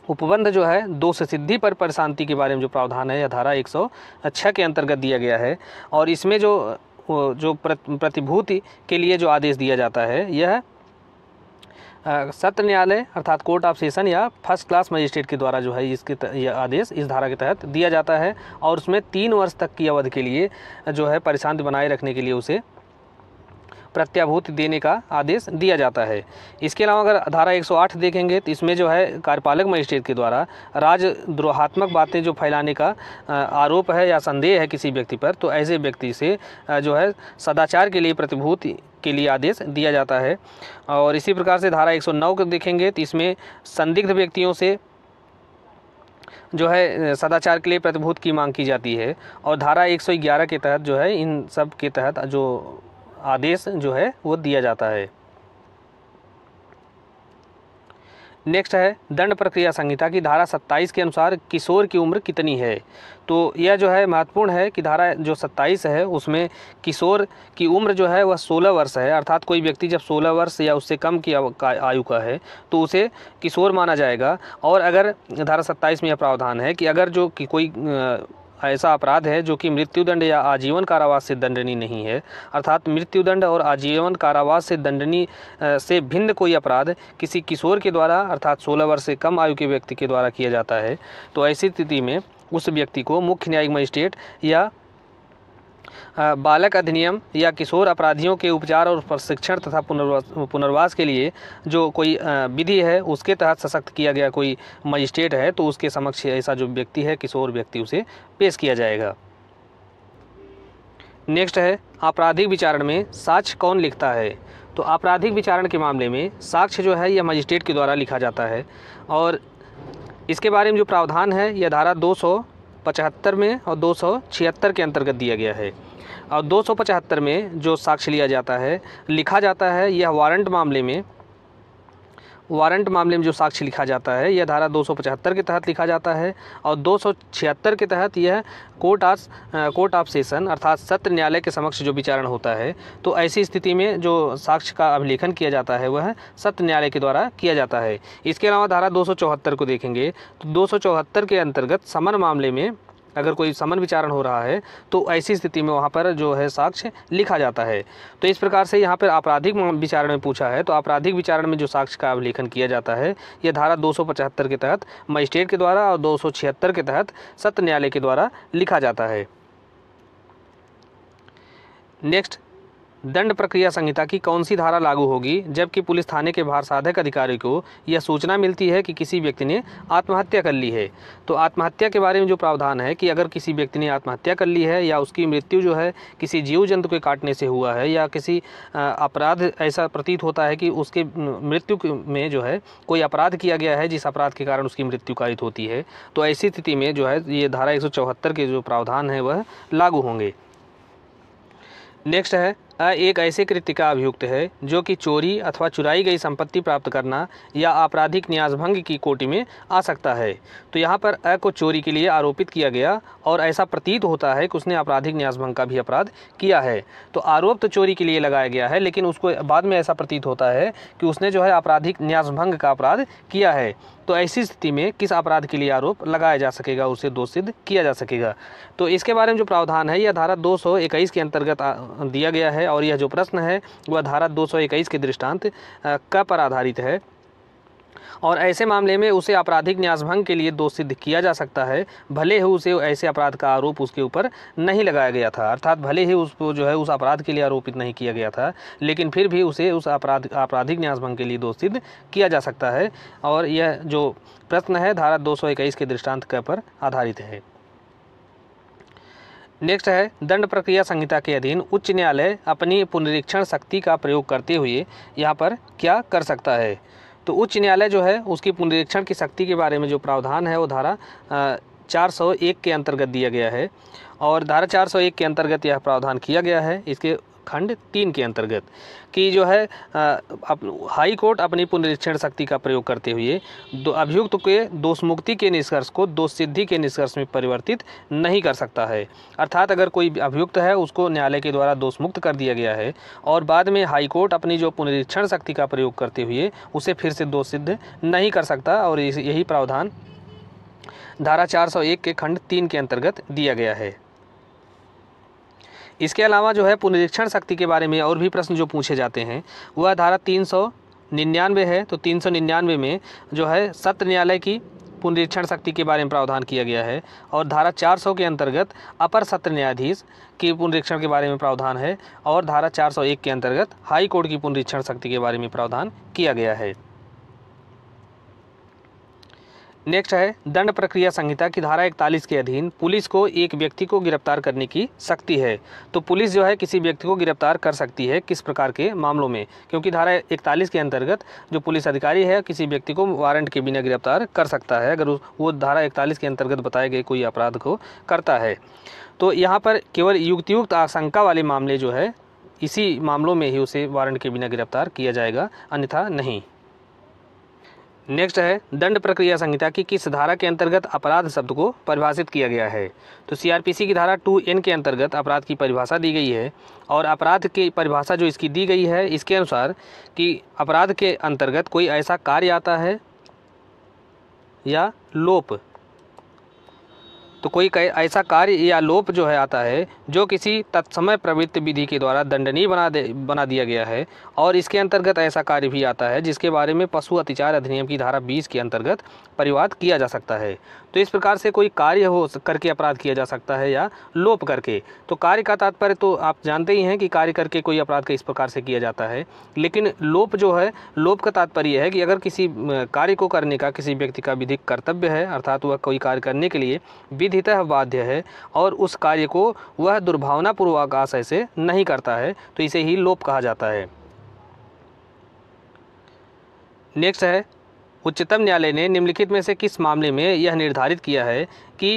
उपबंध जो है दोष सिद्धि पर परशांति के बारे में जो प्रावधान है यह धारा एक सौ अच्छा के अंतर्गत दिया गया है और इसमें जो जो प्रतिभूति के लिए जो आदेश दिया जाता है यह सत्र न्यायालय अर्थात कोर्ट ऑफ सेशन या फर्स्ट क्लास मजिस्ट्रेट के द्वारा जो है इसके यह आदेश इस धारा के तहत दिया जाता है और उसमें तीन वर्ष तक की अवधि के लिए जो है परेशान बनाए रखने के लिए उसे प्रत्याभूति देने का आदेश दिया जाता है इसके अलावा अगर धारा 108 देखेंगे तो इसमें जो है कार्यपालक मजिस्ट्रेट के द्वारा राजद्रोहात्मक बातें जो फैलाने का आरोप है या संदेह है किसी व्यक्ति पर तो ऐसे व्यक्ति से जो है सदाचार के लिए प्रतिभूति के लिए आदेश दिया जाता है और इसी प्रकार से धारा एक सौ देखेंगे तो इसमें संदिग्ध व्यक्तियों से जो है सदाचार के लिए प्रतिभूत की मांग की जाती है और धारा 111 के तहत जो है इन सब के तहत जो आदेश जो है वो दिया जाता है नेक्स्ट है दंड प्रक्रिया संहिता की धारा 27 के अनुसार किशोर की उम्र कितनी है तो यह जो है महत्वपूर्ण है कि धारा जो 27 है उसमें किशोर की उम्र जो है वह 16 वर्ष है अर्थात कोई व्यक्ति जब 16 वर्ष या उससे कम की आयु का है तो उसे किशोर माना जाएगा और अगर धारा 27 में यह प्रावधान है कि अगर जो कि कोई हाँ, ऐसा अपराध है जो कि मृत्युदंड या आजीवन कारावास से दंडनीय नहीं है अर्थात मृत्युदंड और आजीवन कारावास से दंडनीय से भिन्न कोई अपराध किसी किशोर के द्वारा अर्थात 16 वर्ष से कम आयु के व्यक्ति के द्वारा किया जाता है तो ऐसी स्थिति में उस व्यक्ति को मुख्य न्यायिक मजिस्ट्रेट या बालक अधिनियम या किशोर अपराधियों के उपचार और प्रशिक्षण तथा पुनर्वास पुनर्वास के लिए जो कोई विधि है उसके तहत सशक्त किया गया कोई मजिस्ट्रेट है तो उसके समक्ष ऐसा जो व्यक्ति है किशोर व्यक्ति उसे पेश किया जाएगा नेक्स्ट है आपराधिक विचारण में साक्ष्य कौन लिखता है तो आपराधिक विचारण के मामले में साक्ष्य जो है यह मजिस्ट्रेट के द्वारा लिखा जाता है और इसके बारे में जो प्रावधान है यह धारा दो सौ पचहत्तर में और दो सौ छिहत्तर के अंतर्गत दिया गया है और दो में जो साक्ष्य लिया जाता है लिखा जाता है यह वारंट मामले में वारंट मामले में जो साक्ष्य लिखा जाता है यह धारा 275 के तहत लिखा जाता है और 276 के तहत यह court of court of session अर्थात सत्र न्यायालय के समक्ष जो विचारण होता है तो ऐसी स्थिति में जो साक्ष्य का अभिलेखन किया जाता है वह सत्र न्यायालय के द्वारा किया जाता है इसके अलावा धारा दो को देखेंगे तो दो के अंतर्गत समन मामले में अगर कोई समन विचारण हो रहा है तो ऐसी स्थिति में वहाँ पर जो है साक्ष्य लिखा जाता है तो इस प्रकार से यहाँ पर आपराधिक विचारण में पूछा है तो आपराधिक विचारण में जो साक्ष्य का अभिलेखन किया जाता है यह धारा 275 के तहत मजिस्ट्रेट के द्वारा और 276 के तहत सत्य न्यायालय के द्वारा लिखा जाता है नेक्स्ट दंड प्रक्रिया संहिता की कौन सी धारा लागू होगी जबकि पुलिस थाने के बाहर साधक अधिकारी को यह सूचना मिलती है कि किसी व्यक्ति ने आत्महत्या कर ली है तो आत्महत्या के बारे में जो प्रावधान है कि अगर किसी व्यक्ति ने आत्महत्या कर ली है या उसकी मृत्यु जो है किसी जीव जंतु के काटने से हुआ है या किसी अपराध ऐसा प्रतीत होता है कि उसके मृत्यु में जो है कोई अपराध किया गया है जिस अपराध के कारण उसकी मृत्यु कारित होती है तो ऐसी स्थिति में जो है ये धारा एक के जो प्रावधान है वह लागू होंगे नेक्स्ट है एक ऐसे कृत्य का अभियुक्त है जो कि चोरी अथवा चुराई गई संपत्ति प्राप्त करना या आपराधिक न्यास भंग की कोटि में आ सकता है तो यहाँ पर अ को चोरी के लिए आरोपित किया गया और ऐसा प्रतीत होता है कि उसने आपराधिक न्यास भंग का भी अपराध किया है तो आरोप तो चोरी के लिए लगाया गया है लेकिन उसको बाद में ऐसा प्रतीत होता है कि उसने जो है आपराधिक न्यास भंग का अपराध किया है तो ऐसी स्थिति में किस अपराध के लिए आरोप लगाया जा सकेगा उसे दोष सिद्ध किया जा सकेगा तो इसके बारे में जो प्रावधान है यह धारा 221 के अंतर्गत दिया गया है और यह जो प्रश्न है वह धारा 221 के दृष्टांत क पर आधारित है और ऐसे मामले में उसे आपराधिक न्यास भंग के लिए दोष सिद्ध किया जा सकता है भले ही उसे ऐसे अपराध का आरोप उसके ऊपर नहीं लगाया गया था अर्थात भले ही उसको जो है उस अपराध के लिए आरोपित नहीं किया गया था लेकिन फिर भी उसे उस अपराध आपराधिक न्यास भंग के लिए दोष सिद्ध किया जा सकता है और यह जो प्रश्न है धारा दो के दृष्टांत के पर आधारित है नेक्स्ट है दंड प्रक्रिया संहिता के अधीन उच्च न्यायालय अपनी पुनरीक्षण शक्ति का प्रयोग करते हुए यहाँ पर क्या कर सकता है तो उच्च न्यायालय जो है उसकी पुनरीक्षण की शक्ति के बारे में जो प्रावधान है वो धारा चार सौ एक के अंतर्गत दिया गया है और धारा चार सौ एक के अंतर्गत यह प्रावधान किया गया है इसके खंड तीन के अंतर्गत कि जो है अप, हाई कोर्ट अपनी पुनरीक्षण शक्ति का प्रयोग करते हुए दो अभियुक्त के दोष मुक्ति के निष्कर्ष को दोष सिद्धि के निष्कर्ष में परिवर्तित नहीं कर सकता है अर्थात अगर कोई अभियुक्त है उसको न्यायालय के द्वारा दोष मुक्त कर दिया गया है और बाद में हाई कोर्ट अपनी जो पुनरीक्षण शक्ति का प्रयोग करते हुए उसे फिर से दोष सिद्ध नहीं कर सकता और यही प्रावधान धारा 401 के खंड तीन के अंतर्गत दिया गया है इसके अलावा जो है पुनरीक्षण शक्ति के बारे में और भी प्रश्न जो पूछे जाते हैं वह धारा तीन सौ निन्यानवे है तो तीन सौ निन्यानवे में जो है सत्र न्यायालय की पुनरीक्षण शक्ति के बारे में प्रावधान किया गया है और धारा चार सौ के अंतर्गत अपर सत्र न्यायाधीश की पुनरीक्षण के बारे में प्रावधान है और धारा चार सौ एक के अंतर्गत हाई कोर्ट की पुनरीक्षण शक्ति के बारे में प्रावधान किया गया है नेक्स्ट है दंड प्रक्रिया संहिता की धारा इकतालीस के अधीन पुलिस को एक व्यक्ति को गिरफ्तार करने की शक्ति है तो पुलिस जो है किसी व्यक्ति को गिरफ्तार कर सकती है किस प्रकार के मामलों में क्योंकि धारा इकतालीस के अंतर्गत जो पुलिस अधिकारी है किसी व्यक्ति को वारंट के बिना गिरफ्तार कर सकता है अगर वो धारा इकतालीस के अंतर्गत बताए गए कोई अपराध को करता है तो यहाँ पर केवल युक्तियुक्त आशंका वाले मामले जो है इसी मामलों में ही उसे वारंट के बिना गिरफ्तार किया जाएगा अन्यथा नहीं नेक्स्ट है दंड प्रक्रिया संहिता की किस धारा के अंतर्गत अपराध शब्द को परिभाषित किया गया है तो सीआरपीसी की धारा टू एन के अंतर्गत अपराध की परिभाषा दी गई है और अपराध की परिभाषा जो इसकी दी गई है इसके अनुसार कि अपराध के अंतर्गत कोई ऐसा कार्य आता है या लोप तो कोई ऐसा कार्य या लोप जो है आता है जो किसी तत्समय प्रवृत्ति विधि के द्वारा दंडनीय बना दे बना दिया गया है और इसके अंतर्गत ऐसा कार्य भी आता है जिसके बारे में पशु अतिचार अधिनियम की धारा बीस के अंतर्गत परिवाद किया जा सकता है तो इस प्रकार से कोई कार्य हो करके अपराध किया जा सकता है या लोप करके तो कार्य का तात्पर्य तो आप जानते ही हैं कि कार्य करके कोई अपराध का इस प्रकार से किया जाता है लेकिन लोप जो है लोप का तात्पर्य है कि अगर किसी कार्य को करने का किसी व्यक्ति का विधिक कर्तव्य है अर्थात वह कोई कार्य करने के लिए विधि विधितः बाध्य है और उस कार्य को वह दुर्भावनापूर्वक आशय से नहीं करता है तो इसे ही लोप कहा जाता है नेक्स्ट है उच्चतम न्यायालय ने निम्नलिखित में से किस मामले में यह निर्धारित किया है कि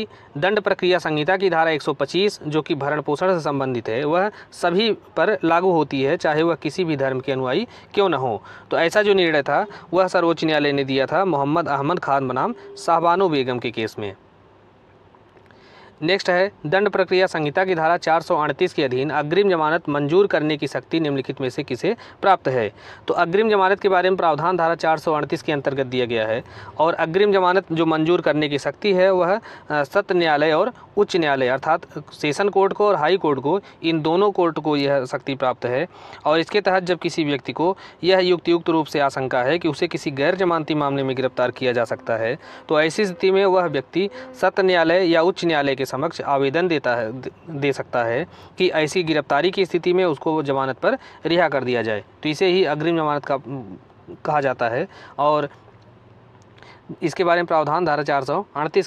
दंड प्रक्रिया संहिता की धारा 125 जो कि भरण पोषण से संबंधित है वह सभी पर लागू होती है चाहे वह किसी भी धर्म के अनुयायी क्यों न हो तो ऐसा जो निर्णय था वह सर्वोच्च न्यायालय ने दिया था मोहम्मद अहमद खान बनाम साहबानो बेगम के केस में नेक्स्ट है दंड प्रक्रिया संहिता की धारा चार के अधीन अग्रिम जमानत मंजूर करने की शक्ति निम्नलिखित में से किसे प्राप्त है तो अग्रिम जमानत के बारे में प्रावधान धारा चार के अंतर्गत दिया गया है और अग्रिम जमानत जो मंजूर करने की शक्ति है वह सत्य न्यायालय और उच्च न्यायालय अर्थात सेशन कोर्ट को और हाई कोर्ट को इन दोनों कोर्ट को यह शक्ति प्राप्त है और इसके तहत जब किसी व्यक्ति को यह युक्त युक्त रूप से आशंका है कि उसे किसी गैर जमानती मामले में गिरफ्तार किया जा सकता है तो ऐसी स्थिति में वह व्यक्ति सत्य न्यायालय या उच्च न्यायालय के के समक्ष आवेदन देता है दे सकता है कि ऐसी गिरफ्तारी की स्थिति में उसको जमानत पर रिहा कर दिया जाए तो इसे ही अग्रिम जमानत का कहा जाता है और इसके बारे में प्रावधान धारा चार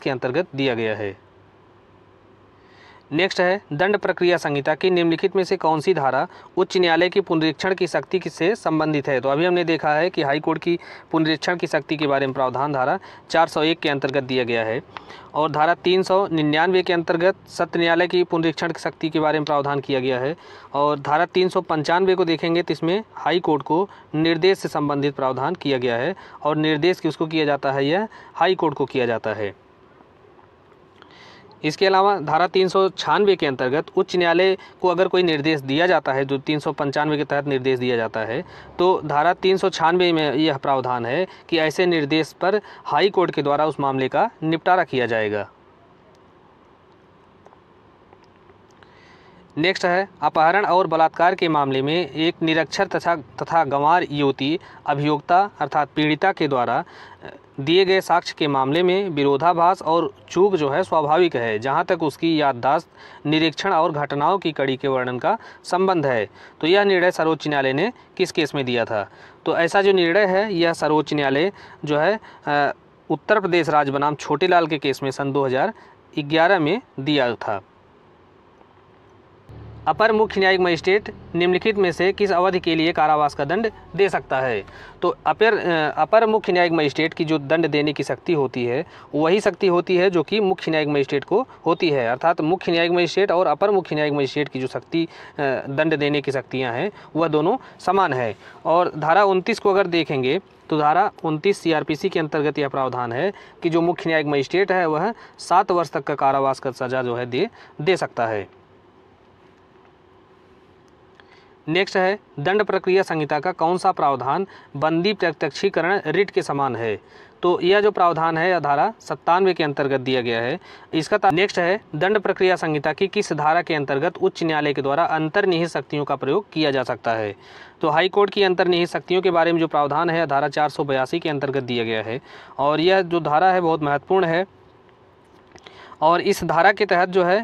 के अंतर्गत दिया गया है नेक्स्ट है दंड प्रक्रिया संहिता की निम्नलिखित में से कौन सी धारा उच्च न्यायालय की पुनरीक्षण की शक्ति से संबंधित है तो अभी हमने देखा है कि हाई कोर्ट की पुनरीक्षण की शक्ति के बारे में प्रावधान धारा 401 के अंतर्गत दिया गया है और धारा 399 के अंतर्गत सत्य न्यायालय की पुनरीक्षण की शक्ति के बारे में प्रावधान किया गया है और धारा तीन को देखेंगे तो इसमें हाईकोर्ट को निर्देश से संबंधित प्रावधान किया गया है और निर्देश किसको किया जाता है यह हाईकोर्ट को किया जाता है इसके अलावा धारा तीन के अंतर्गत उच्च न्यायालय को अगर कोई निर्देश दिया जाता है जो तीन के तहत निर्देश दिया जाता है तो धारा तीन में यह प्रावधान है कि ऐसे निर्देश पर हाई कोर्ट के द्वारा उस मामले का निपटारा किया जाएगा नेक्स्ट है अपहरण और बलात्कार के मामले में एक निरक्षर तथा तथा गंवार युवती अभियोक्ता अर्थात पीड़िता के द्वारा दिए गए साक्ष्य के मामले में विरोधाभास और चूक जो है स्वाभाविक है जहाँ तक उसकी याददाश्त निरीक्षण और घटनाओं की कड़ी के वर्णन का संबंध है तो यह निर्णय सर्वोच्च न्यायालय ने किस केस में दिया था तो ऐसा जो निर्णय है यह सर्वोच्च न्यायालय जो है उत्तर प्रदेश राज्य बनाम छोटेलाल के केस में सन दो में दिया था अपर मुख्य न्यायिक मजिस्ट्रेट निम्नलिखित में से किस अवधि के लिए कारावास का दंड दे सकता है तो अपर अपर मुख्य न्यायिक मजिस्ट्रेट की जो दंड देने की शक्ति होती है वही शक्ति होती है जो कि मुख्य न्यायिक मजिस्ट्रेट को होती है अर्थात मुख्य न्यायिक मजिस्ट्रेट और अपर मुख्य न्यायिक मजिस्ट्रेट की जो शक्ति दंड देने की शक्तियाँ हैं वह दोनों समान है और धारा उनतीस को अगर देखेंगे तो धारा उनतीस सीआरपीसी के अंतर्गत यह प्रावधान है कि जो मुख्य न्यायिक मजिस्ट्रेट है वह सात वर्ष तक का कारावास का सजा जो है दे दे सकता है नेक्स्ट है दंड प्रक्रिया संहिता का कौन सा प्रावधान बंदी प्रत्यक्षीकरण रिट के समान है तो यह जो प्रावधान है यह धारा सत्तानवे के अंतर्गत दिया गया है इसका नेक्स्ट है दंड प्रक्रिया संहिता की किस धारा के अंतर्गत उच्च न्यायालय के द्वारा अंतर्निहित शक्तियों का प्रयोग किया जा सकता है तो हाई कोर्ट की अंतर्निहित शक्तियों के बारे में जो प्रावधान है धारा चार के अंतर्गत दिया गया है और यह जो धारा है बहुत महत्वपूर्ण है और इस धारा के तहत जो है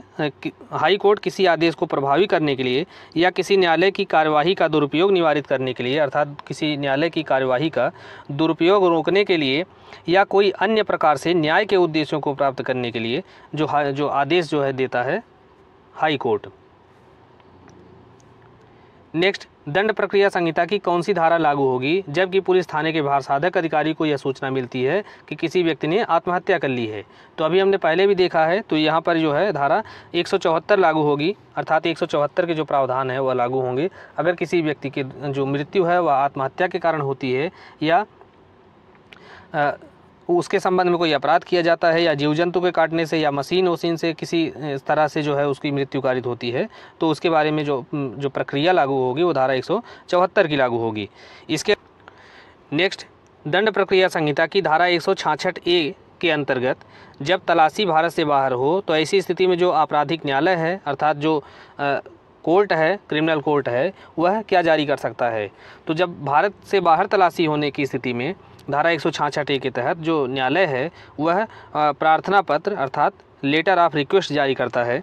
हाई कोर्ट किसी आदेश को प्रभावी करने के लिए या किसी न्यायालय की कार्यवाही का दुरुपयोग निवारित करने के लिए अर्थात किसी न्यायालय की कार्यवाही का दुरुपयोग रोकने के लिए या कोई अन्य प्रकार से न्याय के उद्देश्यों को प्राप्त करने के लिए जो जो आदेश जो है देता है हाई कोर्ट नेक्स्ट दंड प्रक्रिया संहिता की कौन सी धारा लागू होगी जबकि पुलिस थाने के बाहर साधक अधिकारी को यह सूचना मिलती है कि किसी व्यक्ति ने आत्महत्या कर ली है तो अभी हमने पहले भी देखा है तो यहाँ पर जो है धारा एक लागू होगी अर्थात एक के जो प्रावधान है वह लागू होंगे अगर किसी व्यक्ति की जो मृत्यु है वह आत्महत्या के कारण होती है या उसके संबंध में कोई अपराध किया जाता है या जीव जंतु के काटने से या मशीन वसीन से किसी तरह से जो है उसकी मृत्यु कारित होती है तो उसके बारे में जो जो प्रक्रिया लागू होगी वो धारा एक की लागू होगी इसके नेक्स्ट दंड प्रक्रिया संहिता की धारा एक ए के अंतर्गत जब तलाशी भारत से बाहर हो तो ऐसी स्थिति में जो आपराधिक न्यायालय है अर्थात जो आ, कोर्ट है क्रिमिनल कोर्ट है वह क्या जारी कर सकता है तो जब भारत से बाहर तलाशी होने की स्थिति में धारा एक सौ के तहत जो न्यायालय है वह प्रार्थना पत्र अर्थात लेटर ऑफ रिक्वेस्ट जारी करता है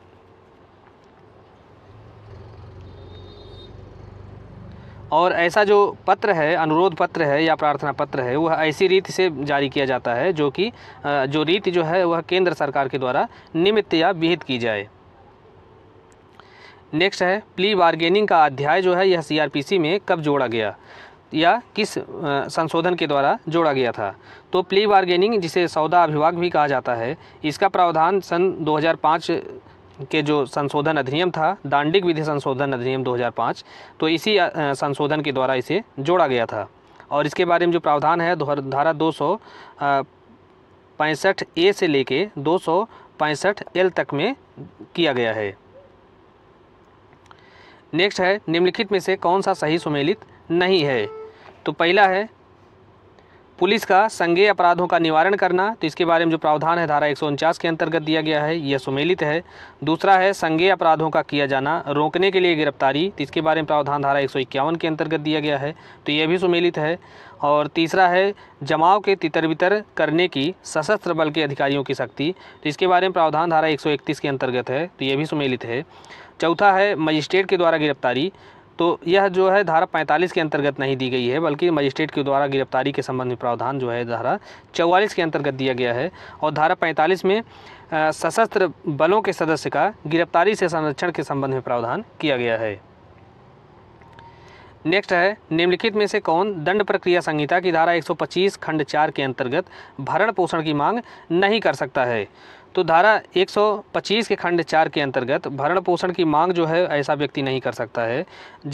और ऐसा जो पत्र है अनुरोध पत्र है या प्रार्थना पत्र है वह ऐसी रीति से जारी किया जाता है जो कि जो रीति जो है वह केंद्र सरकार के द्वारा निमित्त या विहित की जाए नेक्स्ट है प्ली बार्गेनिंग का अध्याय जो है यह सीआरपीसी में कब जोड़ा गया या किस संशोधन के द्वारा जोड़ा गया था तो प्ली बार्गेनिंग जिसे सौदा अभिभाग भी कहा जाता है इसका प्रावधान सन 2005 के जो संशोधन अधिनियम था दांडिक विधि संशोधन अधिनियम 2005 तो इसी संशोधन के द्वारा इसे जोड़ा गया था और इसके बारे में जो प्रावधान है धारा दो सौ पैंसठ ए से लेके दो सौ पैंसठ एल तक में किया गया है नेक्स्ट है निम्नलिखित में से कौन सा सही सुमेलित नहीं है तो पहला है पुलिस का संज्ञेय अपराधों का निवारण करना तो इसके बारे में जो प्रावधान है धारा एक के अंतर्गत दिया गया है यह सुमेलित है दूसरा है संज्ञेय अपराधों का किया जाना रोकने के लिए गिरफ्तारी तो इसके बारे में प्रावधान धारा एक के अंतर्गत दिया गया है तो यह भी सुमेलित है और तीसरा है जमाव के तितर बितर करने की सशस्त्र बल के अधिकारियों की शक्ति तो इसके बारे में प्रावधान धारा एक के अंतर्गत है तो यह भी सुमेलित है चौथा है मजिस्ट्रेट के द्वारा गिरफ्तारी तो यह जो है धारा 45 के अंतर्गत नहीं दी गई है बल्कि मजिस्ट्रेट के द्वारा गिरफ्तारी के संबंध में प्रावधान जो है धारा 44 के अंतर्गत दिया गया है और धारा 45 में सशस्त्र बलों के सदस्य का गिरफ्तारी से संरक्षण के संबंध में प्रावधान किया गया है नेक्स्ट है निम्नलिखित में से कौन दंड प्रक्रिया संहिता की धारा 125 खंड 4 के अंतर्गत भरण पोषण की मांग नहीं कर सकता है तो धारा 125 के खंड चार के अंतर्गत भरण पोषण की मांग जो है ऐसा व्यक्ति नहीं कर सकता है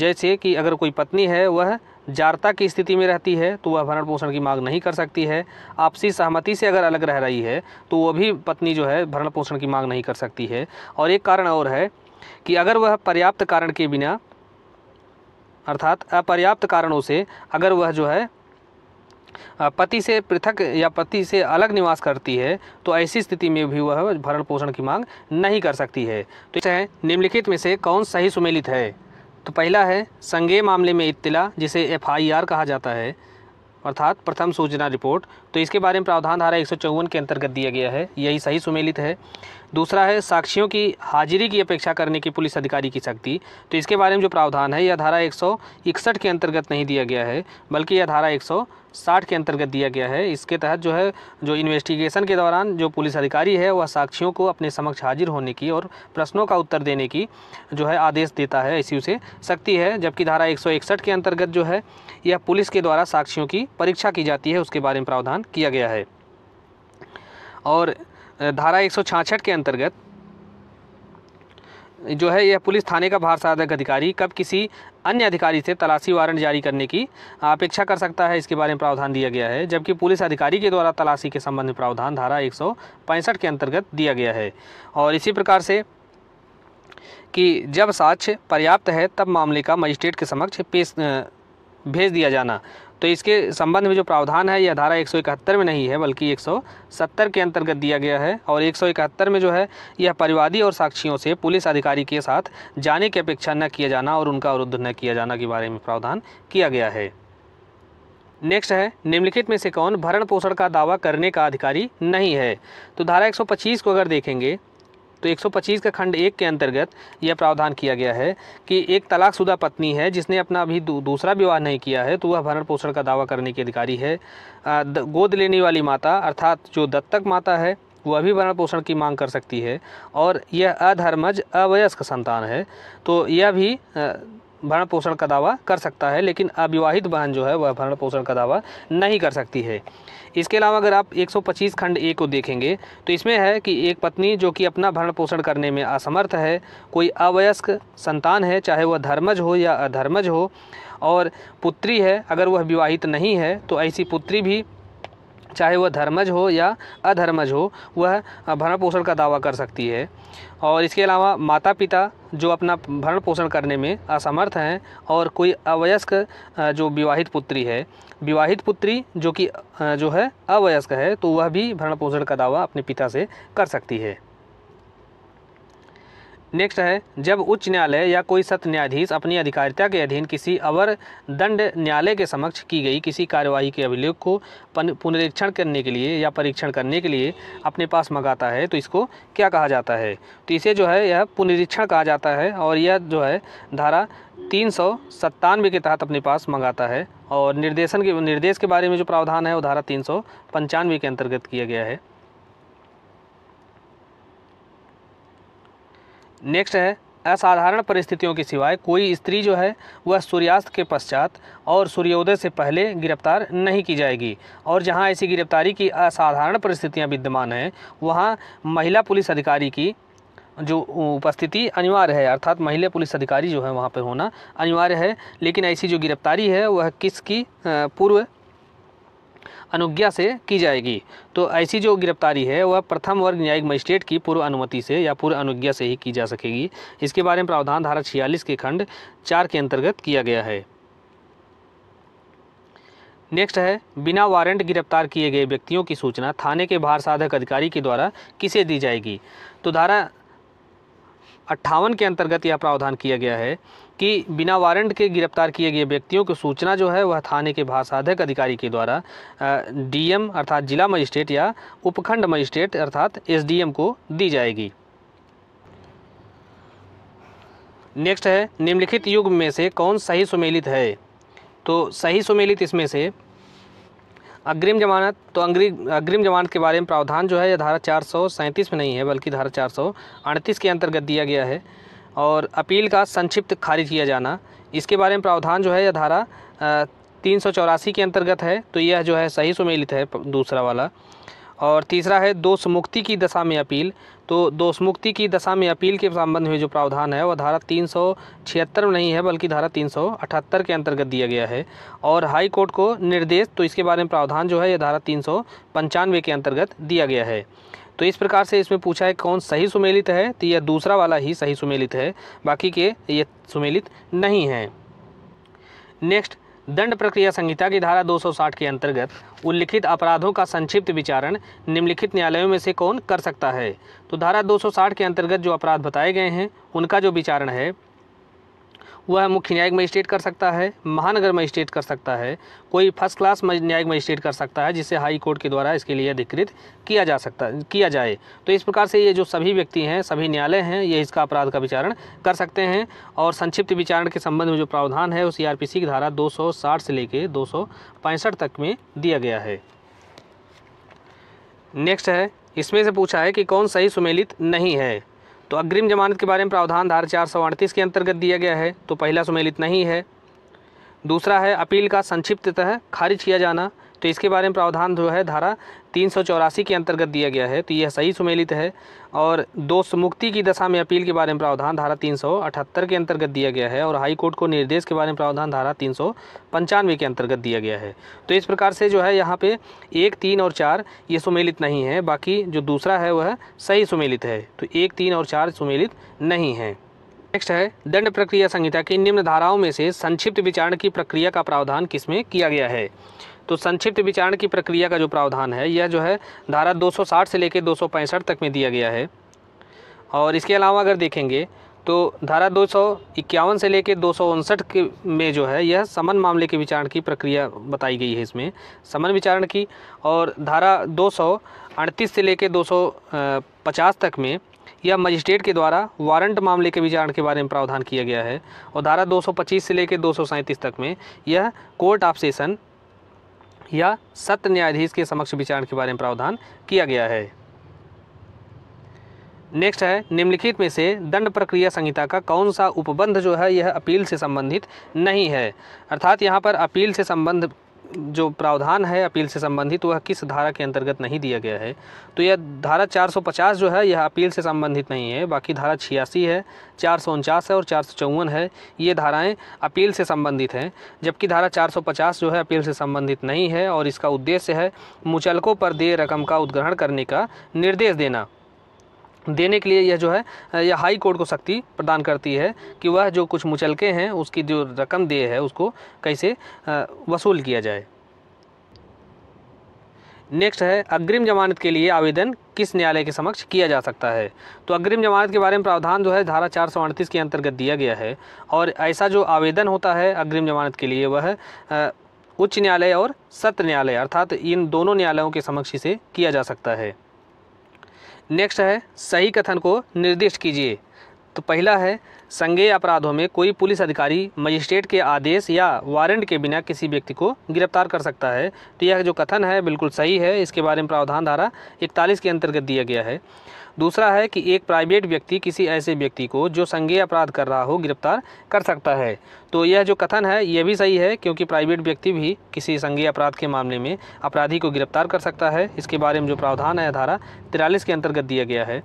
जैसे कि अगर कोई पत्नी है वह जारता की स्थिति में रहती है तो वह भरण पोषण की मांग नहीं कर सकती है आपसी सहमति से अगर अलग रह रही है तो वह भी पत्नी जो है भरण पोषण की मांग नहीं कर सकती है और एक कारण और है कि अगर वह पर्याप्त कारण के बिना अर्थात अपर्याप्त कारणों से अगर वह जो है पति से पृथक या पति से अलग निवास करती है तो ऐसी स्थिति में भी वह भरण पोषण की मांग नहीं कर सकती है तो है निम्नलिखित में से कौन सही सुमेलित है तो पहला है संगे मामले में इतला जिसे आर कहा जाता है अर्थात प्रथम सूचना रिपोर्ट तो इसके बारे में प्रावधान धारा एक के अंतर्गत दिया गया है यही सही सुमेलित है दूसरा है साक्षियों की हाजिरी की अपेक्षा करने की पुलिस अधिकारी की शक्ति तो इसके बारे में जो प्रावधान है यह धारा एक के अंतर्गत नहीं दिया गया है बल्कि यह धारा एक साठ के अंतर्गत दिया गया है इसके तहत जो है जो इन्वेस्टिगेशन के दौरान जो पुलिस अधिकारी है वह साक्षियों को अपने समक्ष हाजिर होने की और प्रश्नों का उत्तर देने की जो है आदेश देता है ऐसी उसे शक्ति है जबकि धारा एक के अंतर्गत जो है यह पुलिस के द्वारा साक्षियों की परीक्षा की जाती है उसके बारे में प्रावधान किया गया है और धारा एक के अंतर्गत जो है यह पुलिस थाने का भार साधक अधिकारी कब किसी अन्य अधिकारी से तलाशी वारंट जारी करने की अपेक्षा कर सकता है इसके बारे में प्रावधान दिया गया है जबकि पुलिस अधिकारी के द्वारा तलाशी के संबंध में प्रावधान धारा एक के अंतर्गत दिया गया है और इसी प्रकार से कि जब साक्ष्य पर्याप्त है तब मामले का मजिस्ट्रेट के समक्ष पेश भेज दिया जाना तो इसके संबंध में जो प्रावधान है यह धारा एक में नहीं है बल्कि 170 के अंतर्गत दिया गया है और एक में जो है यह परिवादी और साक्षियों से पुलिस अधिकारी के साथ जाने की अपेक्षा न किया जाना और उनका अवरुद्ध न किया जाना के बारे में प्रावधान किया गया है नेक्स्ट है निम्नलिखित में से कौन भरण पोषण का दावा करने का अधिकारी नहीं है तो धारा 125 को अगर देखेंगे तो 125 का खंड एक के अंतर्गत यह प्रावधान किया गया है कि एक तलाकशुदा पत्नी है जिसने अपना अभी दू, दूसरा विवाह नहीं किया है तो वह भरण पोषण का दावा करने के अधिकारी है गोद लेने वाली माता अर्थात जो दत्तक माता है वह भी भरण पोषण की मांग कर सकती है और यह अधर्मज अवयस्क संतान है तो यह भी आ, भरण पोषण का दावा कर सकता है लेकिन अविवाहित बहन जो है वह भरण पोषण का दावा नहीं कर सकती है इसके अलावा अगर आप 125 खंड ए को देखेंगे तो इसमें है कि एक पत्नी जो कि अपना भरण पोषण करने में असमर्थ है कोई अवयस्क संतान है चाहे वह धर्मज हो या अधर्मज हो और पुत्री है अगर वह विवाहित नहीं है तो ऐसी पुत्री भी चाहे वह धर्मज हो या अधर्मज हो वह भरण पोषण का दावा कर सकती है और इसके अलावा माता पिता जो अपना भरण पोषण करने में असमर्थ हैं और कोई अवयस्क जो विवाहित पुत्री है विवाहित पुत्री जो कि जो है अवयस्क है तो वह भी भरण पोषण का दावा अपने पिता से कर सकती है नेक्स्ट है जब उच्च न्यायालय या कोई सत्य न्यायाधीश अपनी अधिकारिता के अधीन किसी अवर दंड न्यायालय के समक्ष की गई किसी कार्यवाही के अभिलेख को पुनरीक्षण करने के लिए या परीक्षण करने के लिए अपने पास मंगाता है तो इसको क्या कहा जाता है तो इसे जो है यह पुनरीक्षण कहा जाता है और यह जो है धारा तीन सौ सत्तानवे के तहत अपने पास मंगाता है और निर्देशन के निर्देश के बारे में जो प्रावधान है वो धारा तीन सौ पंचानवे के अंतर्गत किया गया है नेक्स्ट है असाधारण परिस्थितियों के सिवाय कोई स्त्री जो है वह सूर्यास्त के पश्चात और सूर्योदय से पहले गिरफ्तार नहीं की जाएगी और जहां ऐसी गिरफ्तारी की असाधारण परिस्थितियां विद्यमान हैं वहां महिला पुलिस अधिकारी की जो उपस्थिति अनिवार्य है अर्थात महिला पुलिस अधिकारी जो है वहाँ पर होना अनिवार्य है लेकिन ऐसी जो गिरफ्तारी है वह किसकी पूर्व अनुज्ञा से की जाएगी तो ऐसी जो गिरफ्तारी है वह प्रथम वर्ग न्यायिक मजिस्ट्रेट की पूर्व अनुमति से या पूर्व अनुज्ञा से ही की जा सकेगी इसके बारे में प्रावधान धारा छियालीस के खंड चार के अंतर्गत किया गया है नेक्स्ट है बिना वारंट गिरफ्तार किए गए व्यक्तियों की सूचना थाने के भार साधक अधिकारी के द्वारा किसे दी जाएगी तो धारा अट्ठावन के अंतर्गत यह प्रावधान किया गया है कि बिना वारंट के गिरफ्तार किए गए व्यक्तियों की सूचना जो है वह थाने के भाषाधक अधिकारी के द्वारा डीएम अर्थात जिला मजिस्ट्रेट या उपखंड मजिस्ट्रेट अर्थात एसडीएम को दी जाएगी नेक्स्ट है निम्नलिखित युग में से कौन सही सुमेलित है तो सही सुमेलित इसमें से अग्रिम जमानत तो अग्रिम अग्रिम जमानत के बारे में प्रावधान जो है यह धारा चार में नहीं है बल्कि धारा चार के अंतर्गत दिया गया है और अपील का संक्षिप्त खारिज किया जाना इसके बारे में प्रावधान जो है यह धारा तीन सौ चौरासी के अंतर्गत है तो यह जो है सही सुमेलित है दूसरा वाला और तीसरा है दोष मुक्ति की दशा में अपील तो दोष मुक्ति की दशा में अपील के संबंध में जो प्रावधान है वह धारा तीन में नहीं है बल्कि धारा तीन के अंतर्गत दिया गया है और हाई कोर्ट को निर्देश तो इसके बारे में प्रावधान जो है यह धारा तीन के अंतर्गत दिया गया है तो इस प्रकार से इसमें पूछा है कौन सही सुमेलित है तो यह दूसरा वाला ही सही सुमेलित है बाकी के ये सुमेलित नहीं हैं नेक्स्ट दंड प्रक्रिया संहिता की धारा 260 के अंतर्गत उल्लिखित अपराधों का संक्षिप्त विचारण निम्नलिखित न्यायालयों में से कौन कर सकता है तो धारा 260 के अंतर्गत जो अपराध बताए गए हैं उनका जो विचारण है वह मुख्य न्यायिक मजिस्ट्रेट कर सकता है महानगर मजिस्ट्रेट कर सकता है कोई फर्स्ट क्लास न्यायिक मजिस्ट्रेट कर सकता है जिसे हाई कोर्ट के द्वारा इसके लिए अधिकृत किया जा सकता किया जाए तो इस प्रकार से ये जो सभी व्यक्ति हैं सभी न्यायालय हैं ये इसका अपराध का विचारण कर सकते हैं और संक्षिप्त विचारण के संबंध में जो प्रावधान है उस आर e की धारा दो से लेकर दो तक में दिया गया है नेक्स्ट है इसमें से पूछा है कि कौन सही सुमेलित नहीं है तो अग्रिम जमानत के बारे में प्रावधान धारा चार सौ अड़तीस के अंतर्गत दिया गया है तो पहला सुमेल इतना ही है दूसरा है अपील का तह खारिज किया जाना तो इसके बारे में प्रावधान जो है धारा तीन के अंतर्गत दिया गया है तो यह सही सुमेलित है और दोष मुक्ति की दशा में अपील के बारे में प्रावधान धारा तीन के अंतर्गत दिया गया है और हाई कोर्ट को निर्देश के बारे में प्रावधान धारा तीन के अंतर्गत दिया गया है तो इस प्रकार से जो है यहाँ पे एक तीन और चार ये सुमेलित नहीं है बाकी जो दूसरा है वह सही सुमेलित है तो एक तीन और चार सुमेलित नहीं है नेक्स्ट है दंड प्रक्रिया संहिता की निम्न धाराओं में से संक्षिप्त विचारण की प्रक्रिया का प्रावधान किसमें किया गया है तो संक्षिप्त विचारण की प्रक्रिया का जो प्रावधान है यह जो है धारा 260 से लेकर दो तक में दिया गया है और इसके अलावा अगर देखेंगे तो धारा दो से लेकर दो के में जो है यह समन मामले के विचारण की प्रक्रिया बताई गई है इसमें समन विचारण की और धारा दो से लेकर दो तक में यह मजिस्ट्रेट के द्वारा वारंट मामले के विचारण के बारे में प्रावधान किया गया है और धारा 225 से लेकर दो तक में यह कोर्ट ऑफ सेशन या सत्य न्यायाधीश के समक्ष विचारण के बारे में प्रावधान किया गया है नेक्स्ट है निम्नलिखित में से दंड प्रक्रिया संहिता का कौन सा उपबंध जो है यह अपील से संबंधित नहीं है अर्थात यहाँ पर अपील से संबंध जो प्रावधान है अपील से संबंधित वह किस धारा के अंतर्गत नहीं दिया गया है तो यह धारा 450 जो है यह अपील से संबंधित नहीं है बाकी धारा छियासी है चार है और चार है ये धाराएं अपील से संबंधित हैं जबकि धारा 450 जो है अपील से संबंधित नहीं है और इसका उद्देश्य है मुचलकों पर देय रकम का उद्ग्रहण करने का निर्देश देना देने के लिए यह जो है यह हाई कोर्ट को शक्ति प्रदान करती है कि वह जो कुछ मुचलके हैं उसकी जो रकम दे है उसको कैसे वसूल किया जाए नेक्स्ट है अग्रिम जमानत के लिए आवेदन किस न्यायालय के समक्ष किया जा सकता है तो अग्रिम जमानत के बारे में प्रावधान जो है धारा चार सौ अड़तीस के अंतर्गत दिया गया है और ऐसा जो आवेदन होता है अग्रिम जमानत के लिए वह उच्च न्यायालय और सत्र न्यायालय अर्थात इन दोनों न्यायालयों के समक्ष इसे किया जा सकता है नेक्स्ट है सही कथन को निर्दिष्ट कीजिए तो पहला है संज्ञेय अपराधों में कोई पुलिस अधिकारी मजिस्ट्रेट के आदेश या वारंट के बिना किसी व्यक्ति को गिरफ्तार कर सकता है तो यह जो कथन है बिल्कुल सही है इसके बारे में प्रावधान धारा इकतालीस के अंतर्गत दिया गया है दूसरा है कि एक प्राइवेट व्यक्ति किसी ऐसे व्यक्ति को जो संज्ञेय अपराध कर रहा हो गिरफ्तार कर सकता है तो यह जो कथन है यह भी सही है क्योंकि प्राइवेट व्यक्ति भी किसी संज्ञेय अपराध के मामले में अपराधी को गिरफ्तार कर सकता है इसके बारे में जो प्रावधान है धारा तिरालीस के अंतर्गत दिया गया है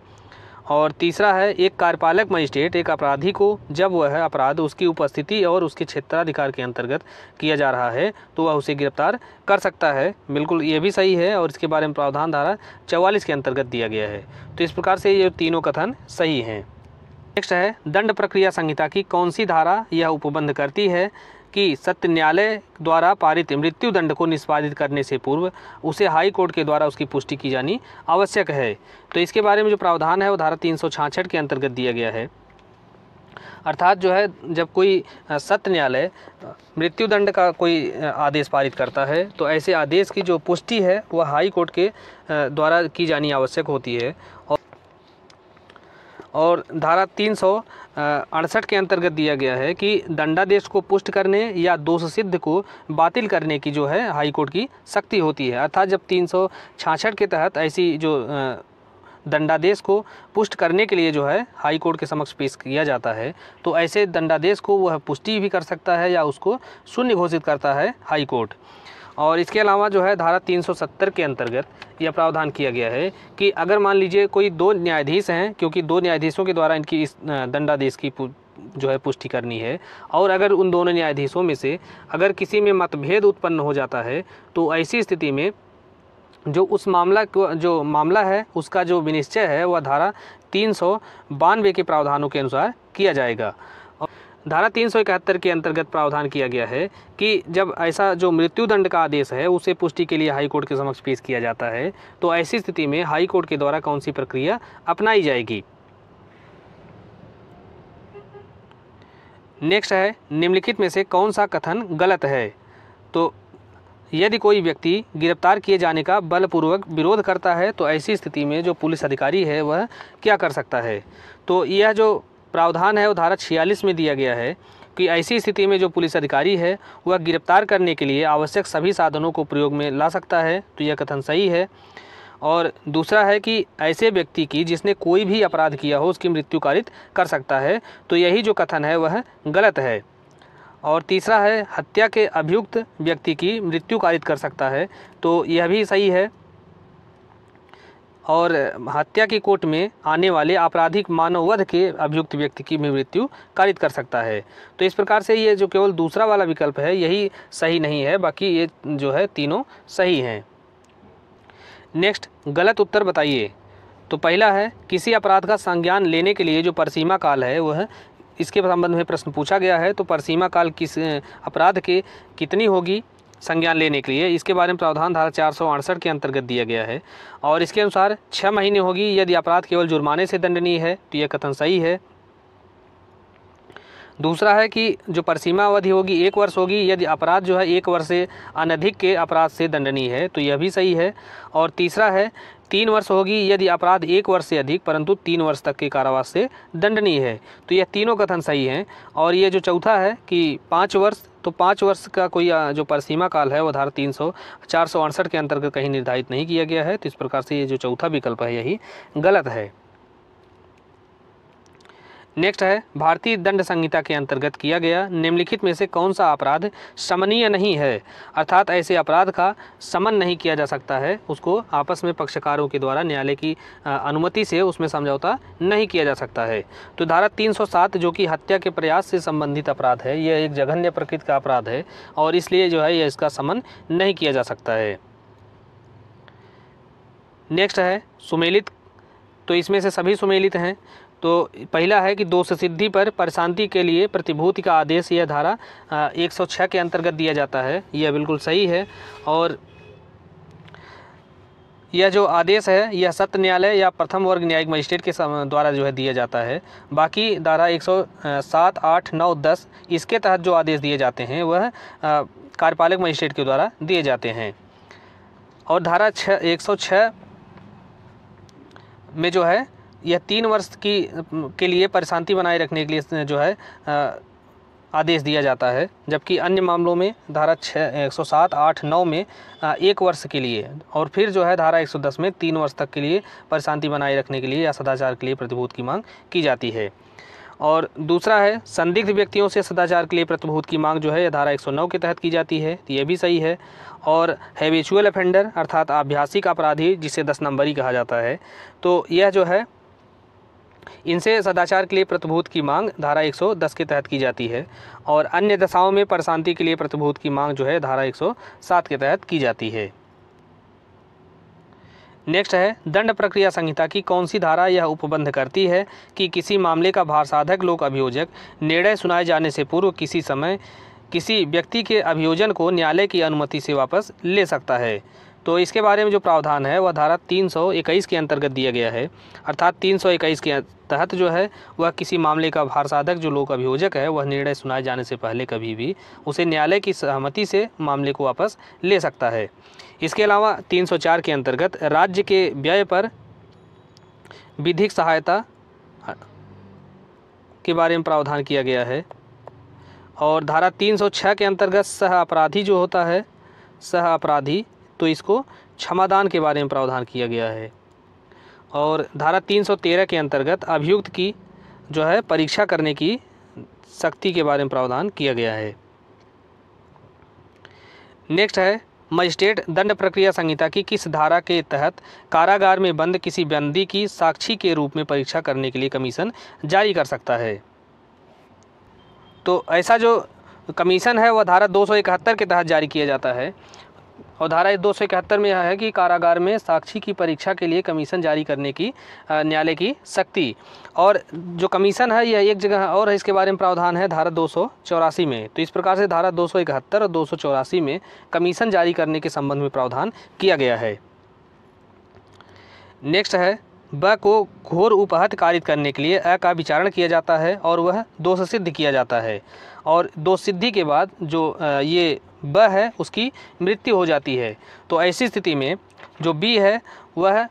और तीसरा है एक कार्यपालक मजिस्ट्रेट एक अपराधी को जब वह अपराध उसकी उपस्थिति और उसके क्षेत्राधिकार के अंतर्गत किया जा रहा है तो वह उसे गिरफ्तार कर सकता है बिल्कुल ये भी सही है और इसके बारे में प्रावधान धारा चौवालीस के अंतर्गत दिया गया है तो इस प्रकार से ये तीनों कथन सही हैं नेक्स्ट है दंड प्रक्रिया संहिता की कौन सी धारा यह उपबंध करती है कि सत्य न्यायालय द्वारा पारित मृत्यु दंड को निष्पादित करने से पूर्व उसे हाई कोर्ट के द्वारा उसकी पुष्टि की जानी आवश्यक है तो इसके बारे में जो प्रावधान है वो धारा तीन के अंतर्गत दिया गया है अर्थात जो है जब कोई सत्य न्यायालय मृत्युदंड का कोई आदेश पारित करता है तो ऐसे आदेश की जो पुष्टि है वह हाई कोर्ट के द्वारा की जानी आवश्यक होती है और और धारा तीन सौ अड़सठ के अंतर्गत दिया गया है कि दंडादेश को पुष्ट करने या दोष सिद्ध को बातिल करने की जो है हाईकोर्ट की शक्ति होती है अर्थात जब तीन के तहत ऐसी जो दंडादेश को पुष्ट करने के लिए जो है हाई कोर्ट के समक्ष पेश किया जाता है तो ऐसे दंडादेश को वह पुष्टि भी कर सकता है या उसको शून्य घोषित करता है हाई कोर्ट और इसके अलावा जो है धारा 370 के अंतर्गत यह प्रावधान किया गया है कि अगर मान लीजिए कोई दो न्यायाधीश हैं क्योंकि दो न्यायाधीशों के द्वारा इनकी इस दंडादेश की जो है पुष्टि करनी है और अगर उन दोनों न्यायाधीशों में से अगर किसी में मतभेद उत्पन्न हो जाता है तो ऐसी स्थिति में जो उस मामला को जो मामला है उसका जो विनिश्चय है वह धारा तीन सौ बानवे के प्रावधानों के अनुसार किया जाएगा धारा तीन के अंतर्गत प्रावधान किया गया है कि जब ऐसा जो मृत्युदंड का आदेश है उसे पुष्टि के लिए हाईकोर्ट के समक्ष पेश किया जाता है तो ऐसी स्थिति में हाईकोर्ट के द्वारा कौन सी प्रक्रिया अपनाई जाएगी नेक्स्ट है निम्नलिखित में से कौन सा कथन गलत है तो यदि कोई व्यक्ति गिरफ्तार किए जाने का बलपूर्वक विरोध करता है तो ऐसी स्थिति में जो पुलिस अधिकारी है वह क्या कर सकता है तो यह जो प्रावधान है वो धारा छियालीस में दिया गया है कि ऐसी स्थिति में जो पुलिस अधिकारी है वह गिरफ्तार करने के लिए आवश्यक सभी साधनों को प्रयोग में ला सकता है तो यह कथन सही है और दूसरा है कि ऐसे व्यक्ति की जिसने कोई भी अपराध किया हो उसकी मृत्युकारित कर सकता है तो यही जो कथन है वह गलत है और तीसरा है हत्या के अभियुक्त व्यक्ति की मृत्युकारित कर सकता है तो यह भी सही है और हत्या की कोर्ट में आने वाले आपराधिक मानव वध के अभियुक्त व्यक्ति की भी मृत्यु कारित कर सकता है तो इस प्रकार से ये जो केवल दूसरा वाला विकल्प है यही सही नहीं है बाकी ये जो है तीनों सही हैं नेक्स्ट गलत उत्तर बताइए तो पहला है किसी अपराध का संज्ञान लेने के लिए जो परसीमा काल है वह इसके संबंध में प्रश्न पूछा गया है तो परसीमा काल किस अपराध के कितनी होगी संज्ञान लेने के लिए इसके बारे में प्रावधान धारा चार के अंतर्गत दिया गया है और इसके अनुसार छः महीने होगी यदि अपराध केवल जुर्माने से दंडनीय है तो यह कथन सही है दूसरा है कि जो परसीमा अवधि होगी एक वर्ष होगी यदि अपराध जो है एक वर्ष से अनधिक के अपराध से दंडनीय है तो यह भी सही है और तीसरा है तीन वर्ष होगी यदि अपराध एक वर्ष से अधिक परंतु तीन वर्ष तक के कारावास से दंडनीय है तो यह तीनों कथन सही हैं और ये जो चौथा है कि पाँच वर्ष तो पाँच वर्ष का कोई जो परसीमा काल है वो धारा तीन सौ के अंतर्गत कहीं निर्धारित नहीं किया गया है तो इस प्रकार से ये जो चौथा विकल्प है यही गलत है नेक्स्ट है भारतीय दंड संहिता के अंतर्गत किया गया निम्नलिखित में से कौन सा अपराध समनीय नहीं है अर्थात ऐसे अपराध का समन नहीं किया जा सकता है उसको आपस में पक्षकारों के द्वारा न्यायालय की अनुमति से उसमें समझौता नहीं किया जा सकता है तो धारा 307 जो कि हत्या के प्रयास से संबंधित अपराध है यह एक जघन्य प्रकृति का अपराध है और इसलिए जो है यह इसका समन नहीं किया जा सकता है नेक्स्ट है सुमेलित तो इसमें से सभी सुमेलित हैं तो पहला है कि दोष सिद्धि पर प्रशांति के लिए प्रतिभूति का आदेश यह धारा 106 के अंतर्गत दिया जाता है यह बिल्कुल सही है और यह जो आदेश है यह सत्य न्यायालय या प्रथम वर्ग न्यायिक मजिस्ट्रेट के द्वारा जो है दिया जाता है बाकी धारा 107, 8, 9, 10 इसके तहत जो आदेश दिए जाते हैं वह कार्यपालक मजिस्ट्रेट के द्वारा दिए जाते हैं और धारा छः एक में जो है यह तीन वर्ष की के लिए परेशानी बनाए रखने के लिए जो है आदेश दिया जाता है जबकि अन्य मामलों में धारा छः एक सौ सात आठ नौ में एक वर्ष के लिए और फिर जो है धारा एक सौ दस में तीन वर्ष तक के लिए परेशानी बनाए रखने के लिए या सदाचार के लिए प्रतिभूत की मांग की जाती है और दूसरा है संदिग्ध व्यक्तियों से सदाचार के लिए प्रतिभूत की मांग जो है यह धारा 109 के तहत की जाती है तो ये भी सही है और हैविचुअल अफेंडर अर्थात आभ्यासिक अपराधी जिसे दस नंबरी कहा जाता है तो यह जो है इनसे सदाचार के लिए प्रतिभूत की मांग धारा 110 के तहत की जाती है और अन्य दशाओं में परशांति के लिए प्रतिभूत की मांग जो है धारा 107 के तहत की जाती है नेक्स्ट है दंड प्रक्रिया संहिता की कौन सी धारा यह उपबंध करती है कि किसी मामले का भार साधक लोक अभियोजक निर्णय सुनाए जाने से पूर्व किसी समय किसी व्यक्ति के अभियोजन को न्यायालय की अनुमति से वापस ले सकता है तो इसके बारे में जो प्रावधान है वह धारा 321 के अंतर्गत दिया गया है अर्थात 321 के तहत जो है वह किसी मामले का भार साधक जो लोक अभियोजक है वह निर्णय सुनाए जाने से पहले कभी भी उसे न्यायालय की सहमति से मामले को वापस ले सकता है इसके अलावा 304 के अंतर्गत राज्य के व्यय पर विधिक सहायता के बारे में प्रावधान किया गया है और धारा छः के अंतर्गत सह अपराधी जो होता है सह अपराधी तो इसको क्षमादान के बारे में प्रावधान किया गया है और धारा 313 के अंतर्गत अभियुक्त की जो है परीक्षा करने की शक्ति के बारे में प्रावधान किया गया है नेक्स्ट है मजिस्ट्रेट दंड प्रक्रिया संहिता की किस धारा के तहत कारागार में बंद किसी बंदी की साक्षी के रूप में परीक्षा करने के लिए कमीशन जारी कर सकता है तो ऐसा जो कमीशन है वह धारा दो के तहत जारी किया जाता है और धारा दो सौ इकहत्तर में यह है कि कारागार में साक्षी की परीक्षा के लिए कमीशन जारी करने की न्यायालय की शक्ति और जो कमीशन है यह एक जगह और है इसके बारे में प्रावधान है धारा दो में तो इस प्रकार से धारा दो और दो में कमीशन जारी करने के संबंध में प्रावधान किया गया है नेक्स्ट है ब को घोर उपहत कारित करने के लिए अ का विचारण किया जाता है और वह दोष सिद्ध किया जाता है और दोष सिद्धि के बाद जो ये ब है उसकी मृत्यु हो जाती है तो ऐसी स्थिति में जो बी है वह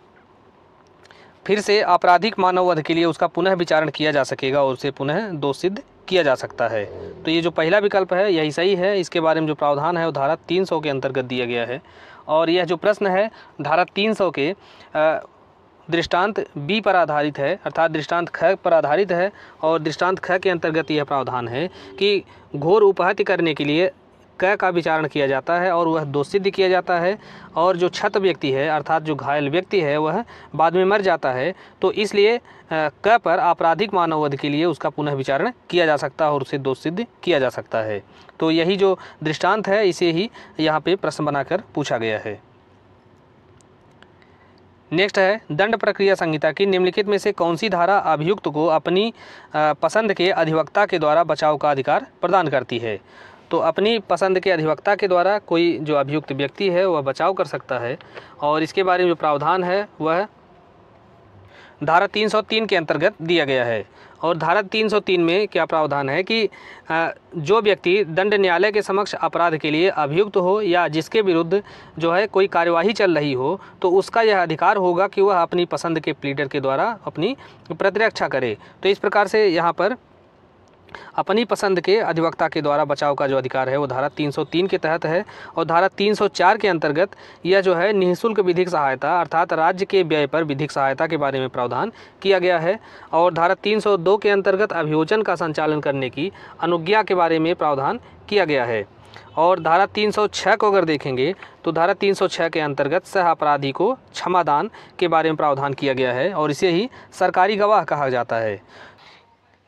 फिर से आपराधिक मानव वध के लिए उसका पुनः विचारण किया जा सकेगा और उसे पुनः दोष सिद्ध किया जा सकता है तो ये जो पहला विकल्प है यही सही है इसके बारे में जो प्रावधान है वो धारा 300 के अंतर्गत दिया गया है और यह जो प्रश्न है धारा 300 के दृष्टांत बी पर आधारित है अर्थात दृष्टांत ख पर आधारित है और दृष्टांत ख के अंतर्गत यह प्रावधान है कि घोर उपहत्य करने के लिए कै का विचारण किया जाता है और वह दोष सिद्ध किया जाता है और जो क्षत व्यक्ति है अर्थात जो घायल व्यक्ति है वह बाद में मर जाता है तो इसलिए क पर आपराधिक मानववध के लिए उसका पुनः विचारण किया जा सकता है और उसे दोष सिद्ध किया जा सकता है तो यही जो दृष्टांत है इसे ही यहाँ पे प्रश्न बनाकर पूछा गया है नेक्स्ट है दंड प्रक्रिया संहिता की निम्नलिखित में से कौन सी धारा अभियुक्त को अपनी पसंद के अधिवक्ता के द्वारा बचाव का अधिकार प्रदान करती है तो अपनी पसंद के अधिवक्ता के द्वारा कोई जो अभियुक्त व्यक्ति है वह बचाव कर सकता है और इसके बारे में जो प्रावधान है वह धारा 303 के अंतर्गत दिया गया है और धारा 303 में क्या प्रावधान है कि जो व्यक्ति दंड न्यायालय के समक्ष अपराध के लिए अभियुक्त हो या जिसके विरुद्ध जो है कोई कार्यवाही चल रही हो तो उसका यह अधिकार होगा कि वह अपनी पसंद के प्लीडर के द्वारा अपनी प्रतिरक्षा करे तो इस प्रकार से यहाँ पर अपनी पसंद के अधिवक्ता के द्वारा बचाव का जो अधिकार है वो धारा 303 के तहत है और धारा 304 के अंतर्गत यह जो है निःशुल्क विधिक सहायता अर्थात राज्य के व्यय पर विधिक सहायता के बारे में प्रावधान किया गया है और धारा 302 के अंतर्गत अभियोजन का संचालन करने की अनुज्ञा के बारे में प्रावधान किया गया है और धारा 306 को अगर देखेंगे तो धारा 306 के अंतर्गत सह अपराधी को क्षमादान के बारे में प्रावधान किया गया है और इसे ही सरकारी गवाह कहा जाता है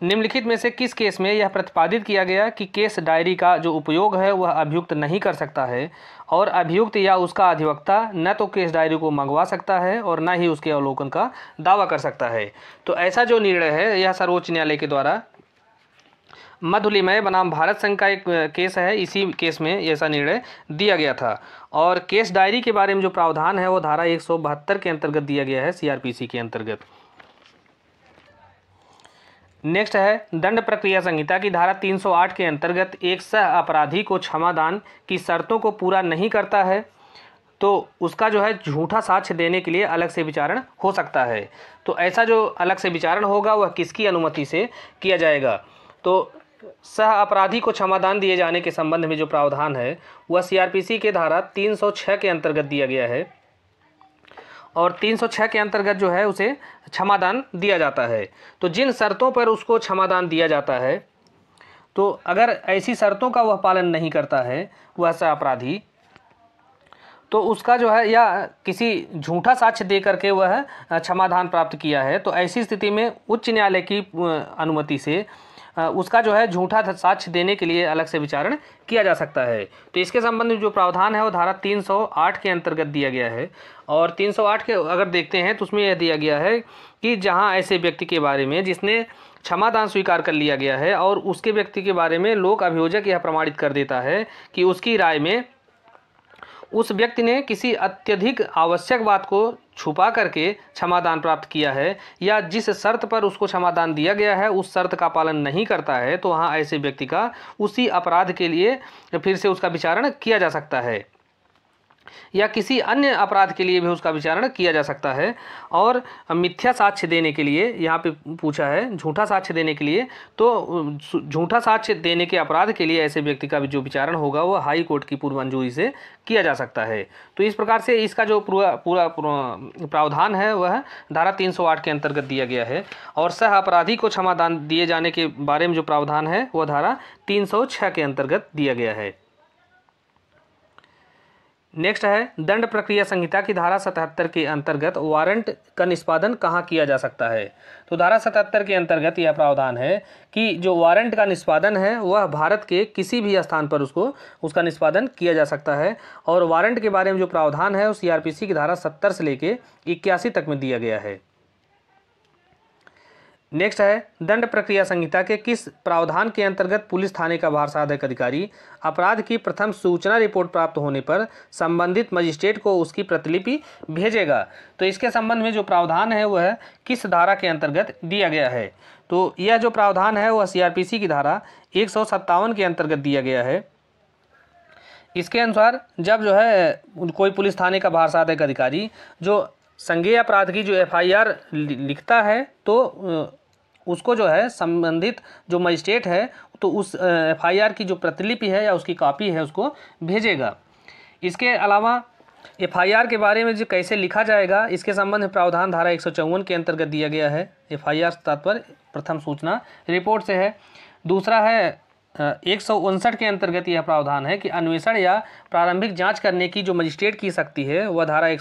निम्नलिखित में से किस केस में यह प्रतिपादित किया गया कि केस डायरी का जो उपयोग है वह अभियुक्त नहीं कर सकता है और अभियुक्त या उसका अधिवक्ता न तो केस डायरी को मंगवा सकता है और न ही उसके अवलोकन का दावा कर सकता है तो ऐसा जो निर्णय है यह सर्वोच्च न्यायालय के द्वारा मधुलिमय बनाम भारत संघ का एक केस है इसी केस में ऐसा निर्णय दिया गया था और केस डायरी के बारे में जो प्रावधान है वो धारा एक के अंतर्गत दिया गया है सी के अंतर्गत नेक्स्ट है दंड प्रक्रिया संहिता की धारा 308 के अंतर्गत एक सह अपराधी को क्षमादान की शर्तों को पूरा नहीं करता है तो उसका जो है झूठा साक्ष्य देने के लिए अलग से विचारण हो सकता है तो ऐसा जो अलग से विचारण होगा वह किसकी अनुमति से किया जाएगा तो सह अपराधी को क्षमादान दिए जाने के संबंध में जो प्रावधान है वह सी के धारा तीन के अंतर्गत दिया गया है और 306 के अंतर्गत जो है उसे क्षमादान दिया जाता है तो जिन शर्तों पर उसको क्षमादान दिया जाता है तो अगर ऐसी शर्तों का वह पालन नहीं करता है वह सा अपराधी तो उसका जो है या किसी झूठा साक्ष्य दे करके वह क्षमाधान प्राप्त किया है तो ऐसी स्थिति में उच्च न्यायालय की अनुमति से उसका जो है झूठा साक्ष्य देने के लिए अलग से विचारण किया जा सकता है तो इसके संबंध में जो प्रावधान है वो धारा 308 के अंतर्गत दिया गया है और 308 के अगर देखते हैं तो उसमें यह दिया गया है कि जहां ऐसे व्यक्ति के बारे में जिसने क्षमादान स्वीकार कर लिया गया है और उसके व्यक्ति के बारे में लोक अभियोजक यह प्रमाणित कर देता है कि उसकी राय में उस व्यक्ति ने किसी अत्यधिक आवश्यक बात को छुपा करके क्षमादान प्राप्त किया है या जिस शर्त पर उसको क्षमादान दिया गया है उस शर्त का पालन नहीं करता है तो वहाँ ऐसे व्यक्ति का उसी अपराध के लिए फिर से उसका विचारण किया जा सकता है या किसी अन्य अपराध के लिए भी उसका विचारण किया जा सकता है और मिथ्या साक्ष्य देने के लिए यहाँ पे पूछा है झूठा साक्ष्य देने के लिए तो झूठा साक्ष्य देने के अपराध के लिए ऐसे व्यक्ति का भी जो विचारण होगा वह हाई कोर्ट की पूर्व मंजूरी से किया जा सकता है तो इस प्रकार से इसका जो पूरा पूरा प्रावधान है वह धारा तीन के अंतर्गत दिया गया है और सह अपराधी को क्षमादान दिए जाने के बारे में जो प्रावधान है वह धारा तीन के अंतर्गत दिया गया है नेक्स्ट है दंड प्रक्रिया संहिता की धारा सतहत्तर के अंतर्गत वारंट का निष्पादन कहाँ किया जा सकता है तो धारा सतहत्तर के अंतर्गत यह प्रावधान है कि जो वारंट का निष्पादन है वह भारत के किसी भी स्थान पर उसको उसका निष्पादन किया जा सकता है और वारंट के बारे में जो प्रावधान है वो सी e की धारा सत्तर से लेकर इक्यासी तक में दिया गया है नेक्स्ट है दंड प्रक्रिया संहिता के किस प्रावधान के अंतर्गत पुलिस थाने का भार साधक अधिकारी अपराध की प्रथम सूचना रिपोर्ट प्राप्त होने पर संबंधित मजिस्ट्रेट को उसकी प्रतिलिपि भेजेगा तो इसके संबंध में जो प्रावधान है वह किस धारा के अंतर्गत दिया गया है तो यह जो प्रावधान है वह सी की धारा एक के अंतर्गत दिया गया है इसके अनुसार जब जो है कोई पुलिस थाने का भार साधक अधिकारी जो संज्ञेय अपराध की जो एफआईआर लिखता है तो उसको जो है संबंधित जो मजिस्ट्रेट है तो उस एफ की जो प्रतिलिपि है या उसकी कॉपी है उसको भेजेगा इसके अलावा एफ के बारे में जो कैसे लिखा जाएगा इसके संबंध में प्रावधान धारा एक के अंतर्गत दिया गया है एफ आई तात्पर्य प्रथम सूचना रिपोर्ट से है दूसरा है एक के अंतर्गत यह प्रावधान है कि अन्वेषण या प्रारंभिक जांच करने की जो मजिस्ट्रेट की शक्ति है वह धारा एक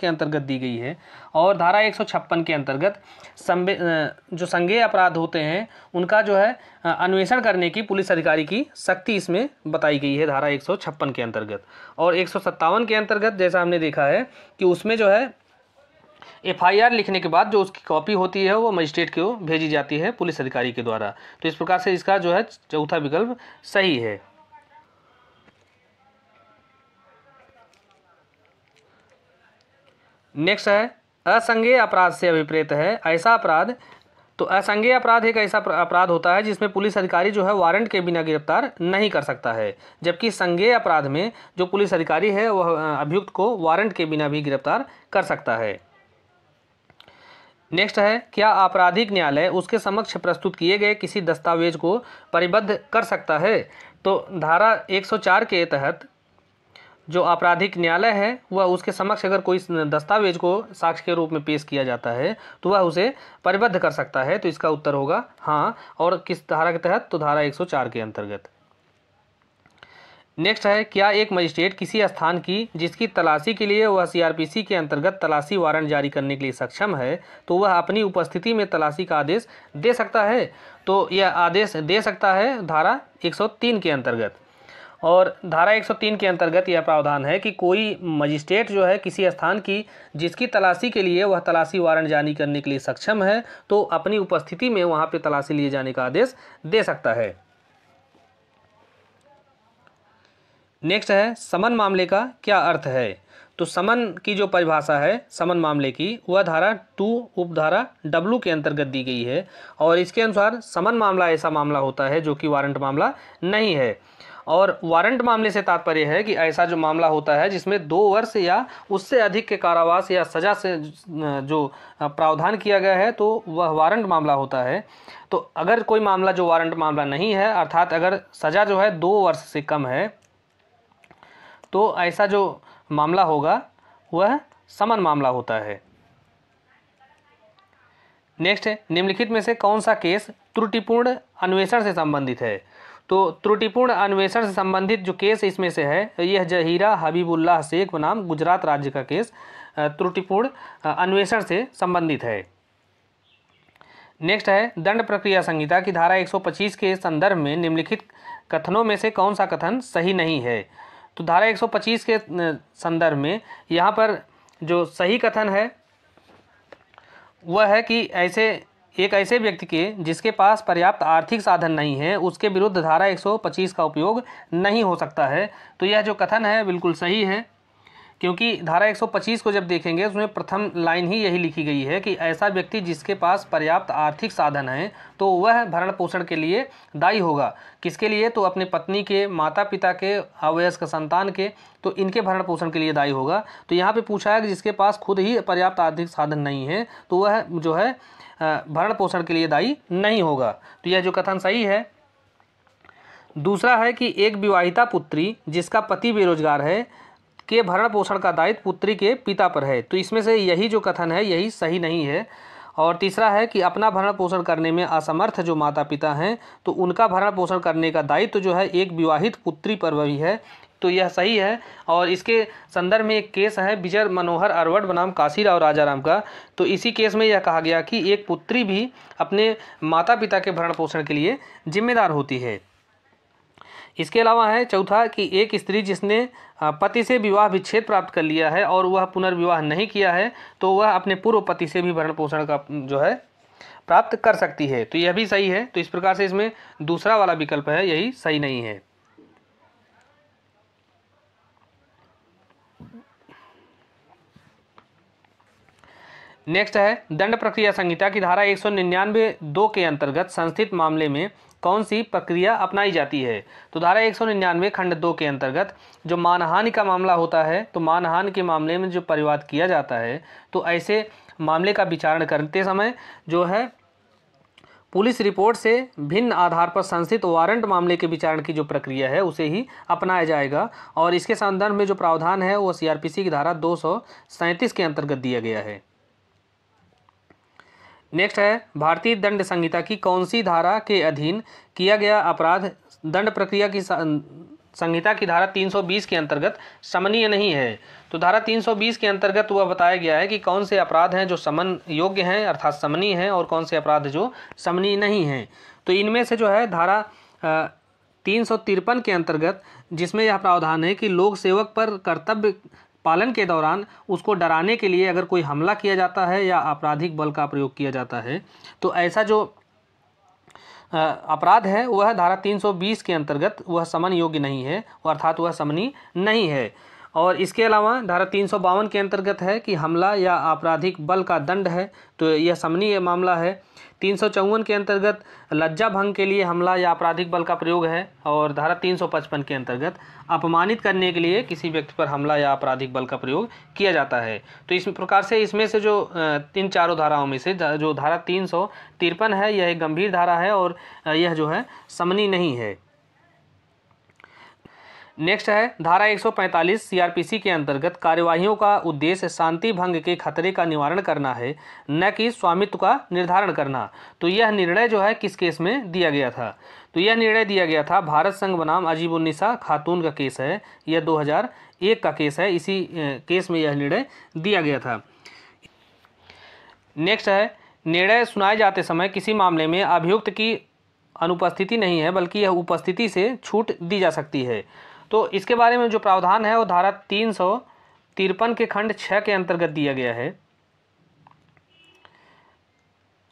के अंतर्गत दी गई है और धारा एक के अंतर्गत संबे जो संज्ञेय अपराध होते हैं उनका जो है अन्वेषण करने की पुलिस अधिकारी की शक्ति इसमें बताई गई है धारा एक के अंतर्गत और एक के अंतर्गत जैसा हमने देखा है कि उसमें जो है एफआईआर लिखने के बाद जो उसकी कॉपी होती है वो मजिस्ट्रेट को भेजी जाती है पुलिस अधिकारी के द्वारा तो इस प्रकार से इसका जो है चौथा विकल्प सही है नेक्स्ट है असंज्ञेय अपराध से अभिप्रेत है ऐसा अपराध तो असंज्ञेय अपराध एक ऐसा अपराध होता है जिसमें पुलिस अधिकारी जो है वारंट के बिना गिरफ्तार नहीं कर सकता है जबकि संघेय अपराध में जो पुलिस अधिकारी है वह अभियुक्त को वारंट के बिना भी गिरफ्तार कर सकता है नेक्स्ट है क्या आपराधिक न्यायालय उसके समक्ष प्रस्तुत किए गए किसी दस्तावेज को परिबद्ध कर सकता है तो धारा 104 के तहत जो आपराधिक न्यायालय है वह उसके समक्ष अगर कोई दस्तावेज को साक्ष्य के रूप में पेश किया जाता है तो वह उसे परिबद्ध कर सकता है तो इसका उत्तर होगा हाँ और किस धारा के तहत तो धारा 104 के अंतर्गत नेक्स्ट है क्या एक मजिस्ट्रेट किसी स्थान की जिसकी तलाशी के लिए वह सीआरपीसी के अंतर्गत तलाशी वारंट जारी करने के लिए सक्षम है तो वह अपनी उपस्थिति में तलाशी का आदेश दे सकता है तो यह आदेश दे सकता है धारा 103 के अंतर्गत और धारा 103 के अंतर्गत यह प्रावधान है कि कोई मजिस्ट्रेट जो है किसी स्थान की जिसकी तलाशी के लिए वह तलाशी वारंट जारी करने के लिए सक्षम है तो अपनी उपस्थिति में वहाँ पर तलाशी लिए जाने का आदेश दे सकता है नेक्स्ट है समन मामले का क्या अर्थ है तो समन की जो परिभाषा है समन मामले की वह धारा टू उपधारा डब्लू के अंतर्गत दी गई है और इसके अनुसार समन मामला ऐसा मामला होता है जो कि वारंट मामला नहीं है और वारंट मामले से तात्पर्य है कि ऐसा जो मामला होता है जिसमें दो वर्ष या उससे अधिक के कारावास या सजा से जो प्रावधान किया गया है तो वह वारंट मामला होता है तो अगर कोई मामला जो वारंट मामला नहीं है अर्थात अगर सज़ा जो है दो वर्ष से कम है तो ऐसा जो मामला होगा वह समन मामला होता है नेक्स्ट निम्नलिखित में से कौन सा केस त्रुटिपूर्ण अन्वेषण से संबंधित है तो त्रुटिपूर्ण अन्वेषण से संबंधित जो केस इसमें से है यह जहीरा हबीबुल्लाह शेख बनाम गुजरात राज्य का केस त्रुटिपूर्ण अन्वेषण से संबंधित है नेक्स्ट है दंड प्रक्रिया संहिता की धारा 125 के संदर्भ में निम्नलिखित कथनों में से कौन सा कथन सही नहीं है तो धारा 125 के संदर्भ में यहाँ पर जो सही कथन है वह है कि ऐसे एक ऐसे व्यक्ति के जिसके पास पर्याप्त आर्थिक साधन नहीं है उसके विरुद्ध धारा 125 का उपयोग नहीं हो सकता है तो यह जो कथन है बिल्कुल सही है क्योंकि धारा 125 को जब देखेंगे उसमें प्रथम लाइन ही यही लिखी गई है कि ऐसा व्यक्ति जिसके पास पर्याप्त आर्थिक साधन है तो वह भरण पोषण के लिए दायी होगा किसके लिए तो अपने पत्नी के माता पिता के अवयस्क संतान के तो इनके भरण पोषण के लिए दायी होगा तो यहाँ पे पूछा है कि जिसके पास खुद ही पर्याप्त आर्थिक साधन नहीं है तो वह जो है भरण पोषण के लिए दायी नहीं होगा तो यह जो कथन सही है दूसरा है कि एक विवाहिता पुत्री जिसका पति बेरोजगार है के भरण पोषण का दायित्व पुत्री के पिता पर है तो इसमें से यही जो कथन है यही सही नहीं है और तीसरा है कि अपना भरण पोषण करने में असमर्थ जो माता पिता हैं तो उनका भरण पोषण करने का दायित्व तो जो है एक विवाहित पुत्री पर भी है तो यह सही है और इसके संदर्भ में एक केस है विजय मनोहर अरवट बनाम काशीराव राजाराम का तो इसी केस में यह कहा गया कि एक पुत्री भी अपने माता पिता के भरण पोषण के लिए जिम्मेदार होती है इसके अलावा है चौथा कि एक स्त्री जिसने पति से विवाह विच्छेद प्राप्त कर लिया है और वह पुनर्विवाह नहीं किया है तो वह अपने पूर्व पति से भी भरण पोषण का जो है प्राप्त कर सकती है तो यह भी सही है तो इस प्रकार से इसमें दूसरा वाला विकल्प है यही सही नहीं है नेक्स्ट है दंड प्रक्रिया संहिता की धारा एक सौ निन्यानवे दो के अंतर्गत संस्थित मामले में कौन सी प्रक्रिया अपनाई जाती है तो धारा एक सौ निन्यानवे खंड दो के अंतर्गत जो मानहानि का मामला होता है तो मानहानि के मामले में जो परिवाद किया जाता है तो ऐसे मामले का विचारण करते समय जो है पुलिस रिपोर्ट से भिन्न आधार पर संस्थित वारंट मामले के विचारण की जो प्रक्रिया है उसे ही अपनाया जाएगा और इसके संदर्भ में जो प्रावधान है वो सीआरपीसी की धारा दो के अंतर्गत दिया गया है नेक्स्ट है भारतीय दंड संहिता की कौन सी धारा के अधीन किया गया अपराध दंड प्रक्रिया की संहिता की धारा 320 के अंतर्गत समनीय नहीं है तो धारा 320 के अंतर्गत वह बताया गया है कि कौन से अपराध हैं जो समन योग्य हैं अर्थात समनीय हैं और कौन से अपराध जो समनीय नहीं हैं तो इनमें से जो है धारा तीन के अंतर्गत जिसमें यह प्रावधान है कि लोक सेवक पर कर्तव्य पालन के दौरान उसको डराने के लिए अगर कोई हमला किया जाता है या आपराधिक बल का प्रयोग किया जाता है तो ऐसा जो अपराध है वह धारा 320 के अंतर्गत वह समन योग्य नहीं है अर्थात वह समनी नहीं है और इसके अलावा धारा तीन के अंतर्गत है कि हमला या आपराधिक बल का दंड है तो यह समनीय मामला है तीन के अंतर्गत लज्जा भंग के लिए हमला या आपराधिक बल का प्रयोग है और धारा 355 के अंतर्गत अपमानित करने के लिए किसी व्यक्ति पर हमला या आपराधिक बल का प्रयोग किया जाता है तो इस प्रकार से इसमें से जो तीन चारों धाराओं में से जो धारा तीन है यह एक गंभीर धारा है और यह जो है समनी नहीं है नेक्स्ट है धारा 145 सीआरपीसी के अंतर्गत कार्यवाही का उद्देश्य शांति भंग के खतरे का निवारण करना है न कि स्वामित्व का निर्धारण करना तो यह निर्णय जो है किस केस में दिया गया था तो यह निर्णय दिया गया था भारत संघ बनाम अजीबुलनिसा खातून का केस है यह 2001 का केस है इसी केस में यह निर्णय दिया गया था नेक्स्ट है निर्णय सुनाए जाते समय किसी मामले में अभियुक्त की अनुपस्थिति नहीं है बल्कि यह उपस्थिति से छूट दी जा सकती है तो इसके बारे में जो प्रावधान है वो धारा तीन सौ तिरपन के खंड छः के अंतर्गत दिया गया है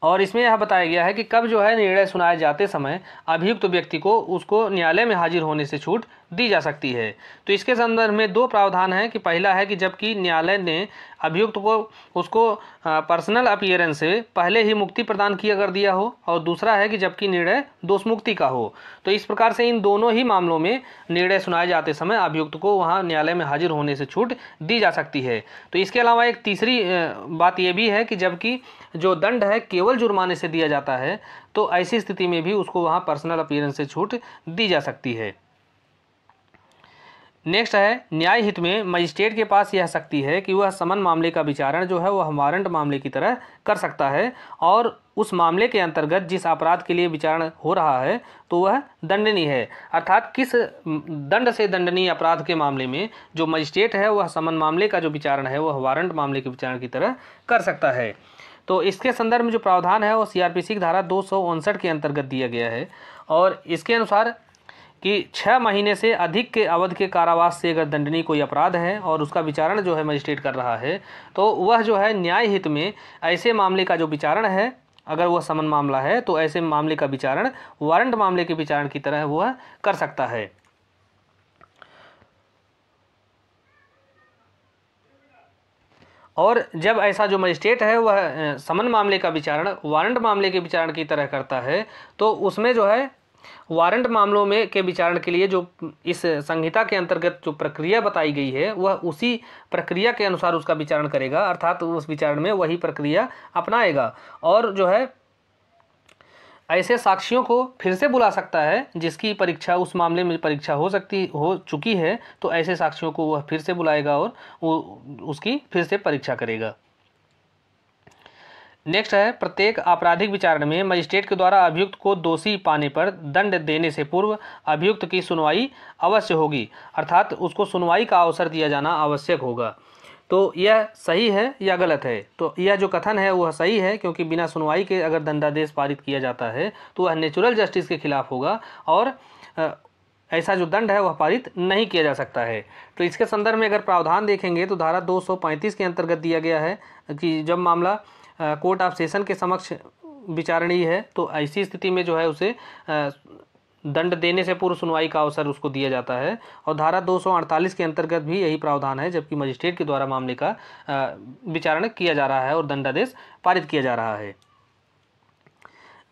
और इसमें यह बताया गया है कि कब जो है निर्णय सुनाए जाते समय अभियुक्त तो व्यक्ति को उसको न्यायालय में हाजिर होने से छूट दी जा सकती है तो इसके संदर्भ में दो प्रावधान हैं कि पहला है कि जबकि न्यायालय ने अभियुक्त को उसको पर्सनल अपियरेंस से पहले ही मुक्ति प्रदान की अगर दिया हो और दूसरा है कि जबकि निर्णय दोष मुक्ति का हो तो इस प्रकार से इन दोनों ही मामलों में निर्णय सुनाए जाते समय अभियुक्त को वहाँ न्यायालय में हाजिर होने से छूट दी जा सकती है तो इसके अलावा एक तीसरी बात यह भी है कि जबकि जो दंड है केवल जुर्माने से दिया जाता है तो ऐसी स्थिति में भी उसको वहाँ पर्सनल अपीयरेंस से छूट दी जा सकती है नेक्स्ट है न्याय हित में मजिस्ट्रेट के पास यह शक्ति है कि वह समन मामले का विचारण जो है वह वारंट मामले की तरह कर सकता है और उस मामले के अंतर्गत जिस अपराध के लिए विचारण हो रहा है तो वह दंडनीय है अर्थात किस दंड से दंडनीय अपराध के मामले में जो मजिस्ट्रेट है वह समन मामले का जो विचारण है वह वारंट मामले के विचारण की तरह कर सकता है तो इसके संदर्भ में जो प्रावधान है वो सी की धारा दो के अंतर्गत दिया गया है और इसके अनुसार कि छः महीने से अधिक के अवध के कारावास से अगर दंडनीय कोई अपराध है और उसका विचारण जो है मजिस्ट्रेट कर रहा है तो वह जो है न्याय हित में ऐसे मामले का जो विचारण है अगर वह समन मामला है तो ऐसे मामले का विचारण वारंट मामले के विचारण की तरह वह कर सकता है और जब ऐसा जो मजिस्ट्रेट है वह समन मामले का विचारण वारंट मामले के विचारण की तरह करता है तो उसमें जो है वारंट मामलों में के विचारण के लिए जो इस संहिता के अंतर्गत जो प्रक्रिया बताई गई है वह उसी प्रक्रिया के अनुसार उसका विचारण करेगा अर्थात उस विचारण में वही प्रक्रिया अपनाएगा और जो है ऐसे साक्षियों को फिर से बुला सकता है जिसकी परीक्षा उस मामले में परीक्षा हो सकती हो चुकी है तो ऐसे साक्षियों को वह फिर से बुलाएगा और वो उसकी फिर से परीक्षा करेगा नेक्स्ट है प्रत्येक आपराधिक विचारण में मजिस्ट्रेट के द्वारा अभियुक्त को दोषी पाने पर दंड देने से पूर्व अभियुक्त की सुनवाई अवश्य होगी अर्थात उसको सुनवाई का अवसर दिया जाना आवश्यक होगा तो यह सही है या गलत है तो यह जो कथन है वह सही है क्योंकि बिना सुनवाई के अगर दंडादेश पारित किया जाता है तो वह नेचुरल जस्टिस के खिलाफ होगा और ऐसा जो दंड है वह पारित नहीं किया जा सकता है तो इसके संदर्भ में अगर प्रावधान देखेंगे तो धारा 235 के अंतर्गत दिया गया है कि जब मामला कोर्ट ऑफ सेशन के समक्ष विचारणीय है तो ऐसी स्थिति में जो है उसे दंड देने से पूर्व सुनवाई का अवसर उसको दिया जाता है और धारा 248 के अंतर्गत भी यही प्रावधान है जबकि मजिस्ट्रेट के द्वारा मामले का विचारण किया जा रहा है और दंडादेश पारित किया जा रहा है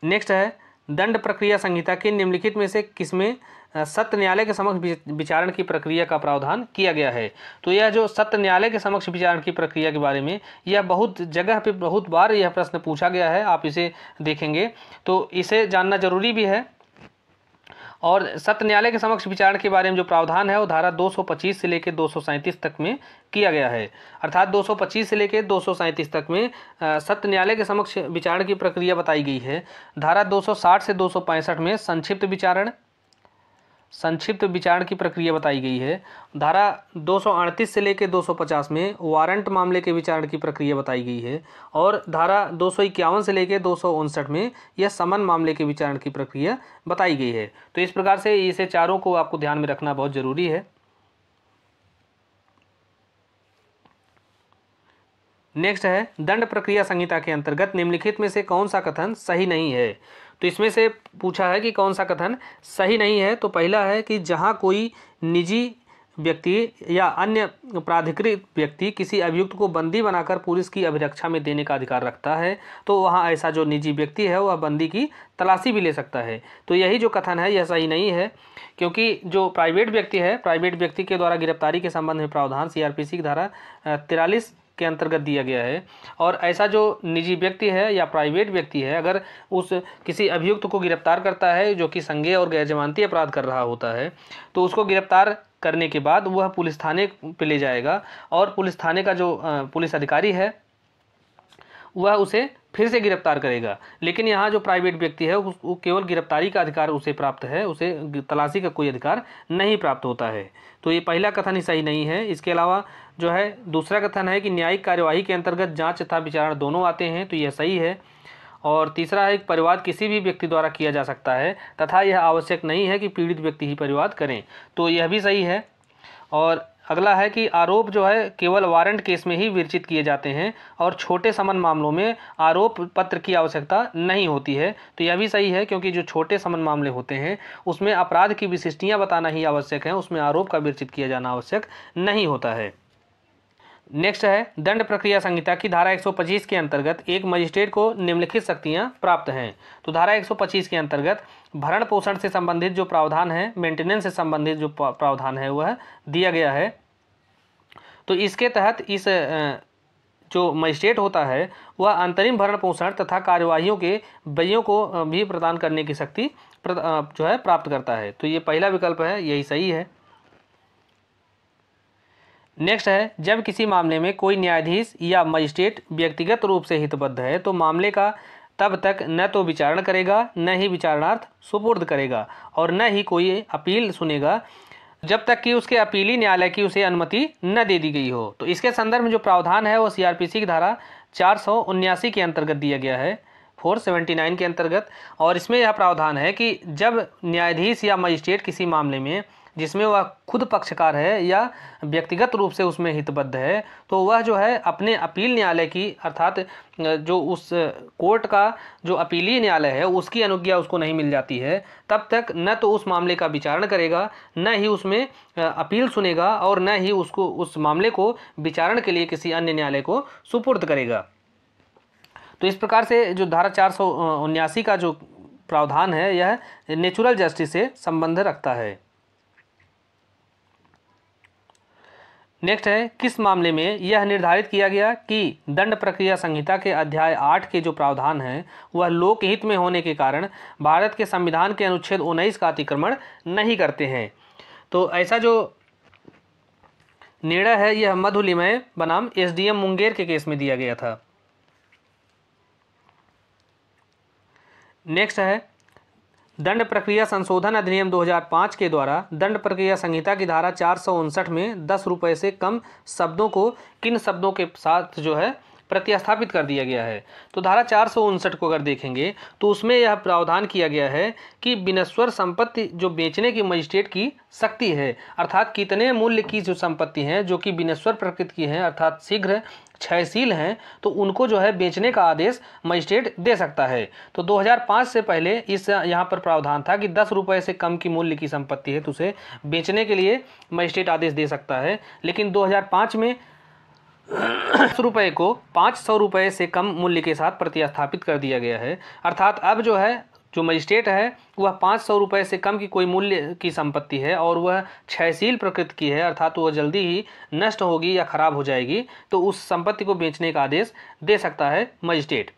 नेक्स्ट है दंड प्रक्रिया संहिता के निम्नलिखित में से किसमें सत्य न्यायालय के समक्ष विचारण की प्रक्रिया का प्रावधान किया गया है तो यह जो सत्य न्यायालय के समक्ष विचारण की प्रक्रिया के बारे में यह बहुत जगह पे बहुत बार यह प्रश्न पूछा गया है आप इसे देखेंगे तो इसे जानना जरूरी भी है और सत्य न्यायालय के समक्ष विचारण के बारे में जो प्रावधान है वो धारा 225 से लेकर दो तक में किया गया है अर्थात 225 से लेकर दो तक में सत्य न्यायालय के समक्ष विचारण की प्रक्रिया बताई गई है धारा 260 से दो में संक्षिप्त विचारण संक्षिप्त विचारण की प्रक्रिया बताई गई है धारा 238 से लेकर 250 में वारंट मामले के विचार की प्रक्रिया बताई गई है और धारा दो से लेकर दो में यह समन मामले के विचारण की प्रक्रिया बताई गई है तो इस प्रकार से इसे चारों को आपको ध्यान में रखना बहुत ज़रूरी है नेक्स्ट है दंड प्रक्रिया संहिता के अंतर्गत निम्नलिखित में से कौन सा कथन सही नहीं है तो इसमें से पूछा है कि कौन सा कथन सही नहीं है तो पहला है कि जहाँ कोई निजी व्यक्ति या अन्य प्राधिकृत व्यक्ति किसी अभियुक्त को बंदी बनाकर पुलिस की अभिरक्षा में देने का अधिकार रखता है तो वहाँ ऐसा जो निजी व्यक्ति है वह बंदी की तलाशी भी ले सकता है तो यही जो कथन है यह सही नहीं है क्योंकि जो प्राइवेट व्यक्ति है प्राइवेट व्यक्ति के द्वारा गिरफ्तारी के संबंध में प्रावधान सी आर पी सी की धारा तिरालीस के अंतर्गत दिया गया है और ऐसा जो निजी व्यक्ति है या प्राइवेट व्यक्ति है अगर उस किसी अभियुक्त को गिरफ्तार करता है जो कि संज्ञेय और गैर जमानती अपराध कर रहा होता है तो उसको गिरफ्तार करने के बाद वह पुलिस थाने पर ले जाएगा और पुलिस थाने का जो पुलिस अधिकारी है वह उसे फिर से गिरफ्तार करेगा लेकिन यहाँ जो प्राइवेट व्यक्ति है वो केवल गिरफ्तारी का अधिकार उसे प्राप्त है उसे तलाशी का कोई अधिकार नहीं प्राप्त होता है तो ये पहला कथन ही सही नहीं है इसके अलावा जो है दूसरा कथन है कि न्यायिक कार्यवाही के अंतर्गत जांच तथा विचारण दोनों आते हैं तो यह सही है और तीसरा है कि परिवाद किसी भी व्यक्ति द्वारा किया जा सकता है तथा यह आवश्यक नहीं है कि पीड़ित व्यक्ति ही परिवाद करें तो यह भी सही है और अगला है कि आरोप जो है केवल वारंट केस में ही विरचित किए जाते हैं और छोटे समन मामलों में आरोप पत्र की आवश्यकता नहीं होती है तो यह भी सही है क्योंकि जो छोटे समन मामले होते हैं उसमें अपराध की विशिष्टियाँ बताना ही आवश्यक है उसमें आरोप का विरचित किया जाना आवश्यक नहीं होता है नेक्स्ट है दंड प्रक्रिया संहिता की धारा 125 के अंतर्गत एक मजिस्ट्रेट को निम्नलिखित शक्तियां प्राप्त हैं तो धारा 125 के अंतर्गत भरण पोषण से संबंधित जो प्रावधान है मेंटेनेंस से संबंधित जो प्रावधान है वह दिया गया है तो इसके तहत इस जो मजिस्ट्रेट होता है वह अंतरिम भरण पोषण तथा कार्यवाहियों के व्ययों को भी प्रदान करने की शक्ति जो है प्राप्त करता है तो ये पहला विकल्प है यही सही है नेक्स्ट है जब किसी मामले में कोई न्यायाधीश या मजिस्ट्रेट व्यक्तिगत रूप से हितबद्ध है तो मामले का तब तक न तो विचारण करेगा न ही विचारणार्थ सुपुर्द करेगा और न ही कोई अपील सुनेगा जब तक कि उसके अपीली न्यायालय की उसे अनुमति न दे दी गई हो तो इसके संदर्भ में जो प्रावधान है वो सीआरपीसी की धारा चार के अंतर्गत दिया गया है 479 के अंतर्गत और इसमें यह प्रावधान है कि जब न्यायाधीश या मजिस्ट्रेट किसी मामले में जिसमें वह खुद पक्षकार है या व्यक्तिगत रूप से उसमें हितबद्ध है तो वह जो है अपने अपील न्यायालय की अर्थात जो उस कोर्ट का जो अपीलीय न्यायालय है उसकी अनुज्ञा उसको नहीं मिल जाती है तब तक न तो उस मामले का विचारण करेगा न ही उसमें अपील सुनेगा और न ही उसको उस मामले को विचारण के लिए किसी अन्य न्यायालय को सुपुर्द करेगा तो इस प्रकार से जो धारा चार का जो प्रावधान है यह नेचुरल जस्टिस से संबंध रखता है नेक्स्ट है किस मामले में यह निर्धारित किया गया कि दंड प्रक्रिया संहिता के अध्याय आठ के जो प्रावधान हैं वह लोकहित में होने के कारण भारत के संविधान के अनुच्छेद उन्नीस का अतिक्रमण नहीं करते हैं तो ऐसा जो निर्णय है यह मधुलिमय बनाम एसडीएम मुंगेर के केस में दिया गया था नेक्स्ट है दंड प्रक्रिया संशोधन अधिनियम 2005 के द्वारा दंड प्रक्रिया संहिता की धारा चार में दस रुपये से कम शब्दों को किन शब्दों के साथ जो है प्रतिस्थापित कर दिया गया है तो धारा चार को अगर देखेंगे तो उसमें यह प्रावधान किया गया है कि बिनस्वर संपत्ति जो बेचने की मजिस्ट्रेट की शक्ति है अर्थात कितने मूल्य की जो संपत्ति हैं जो कि बिनस्वर प्रकृति की हैं अर्थात शीघ्र क्षयशील हैं तो उनको जो है बेचने का आदेश मजिस्ट्रेट दे सकता है तो 2005 से पहले इस यहाँ पर प्रावधान था कि दस रुपये से कम की मूल्य की संपत्ति है तो उसे बेचने के लिए मजिस्ट्रेट आदेश दे सकता है लेकिन 2005 में सौ रुपये को पाँच सौ रुपये से कम मूल्य के साथ प्रतिस्थापित कर दिया गया है अर्थात अब जो है जो मजिस्ट्रेट है वह पाँच सौ रुपये से कम की कोई मूल्य की संपत्ति है और वह क्षयशील प्रकृति की है अर्थात वह जल्दी ही नष्ट होगी या खराब हो जाएगी तो उस संपत्ति को बेचने का आदेश दे सकता है मजिस्ट्रेट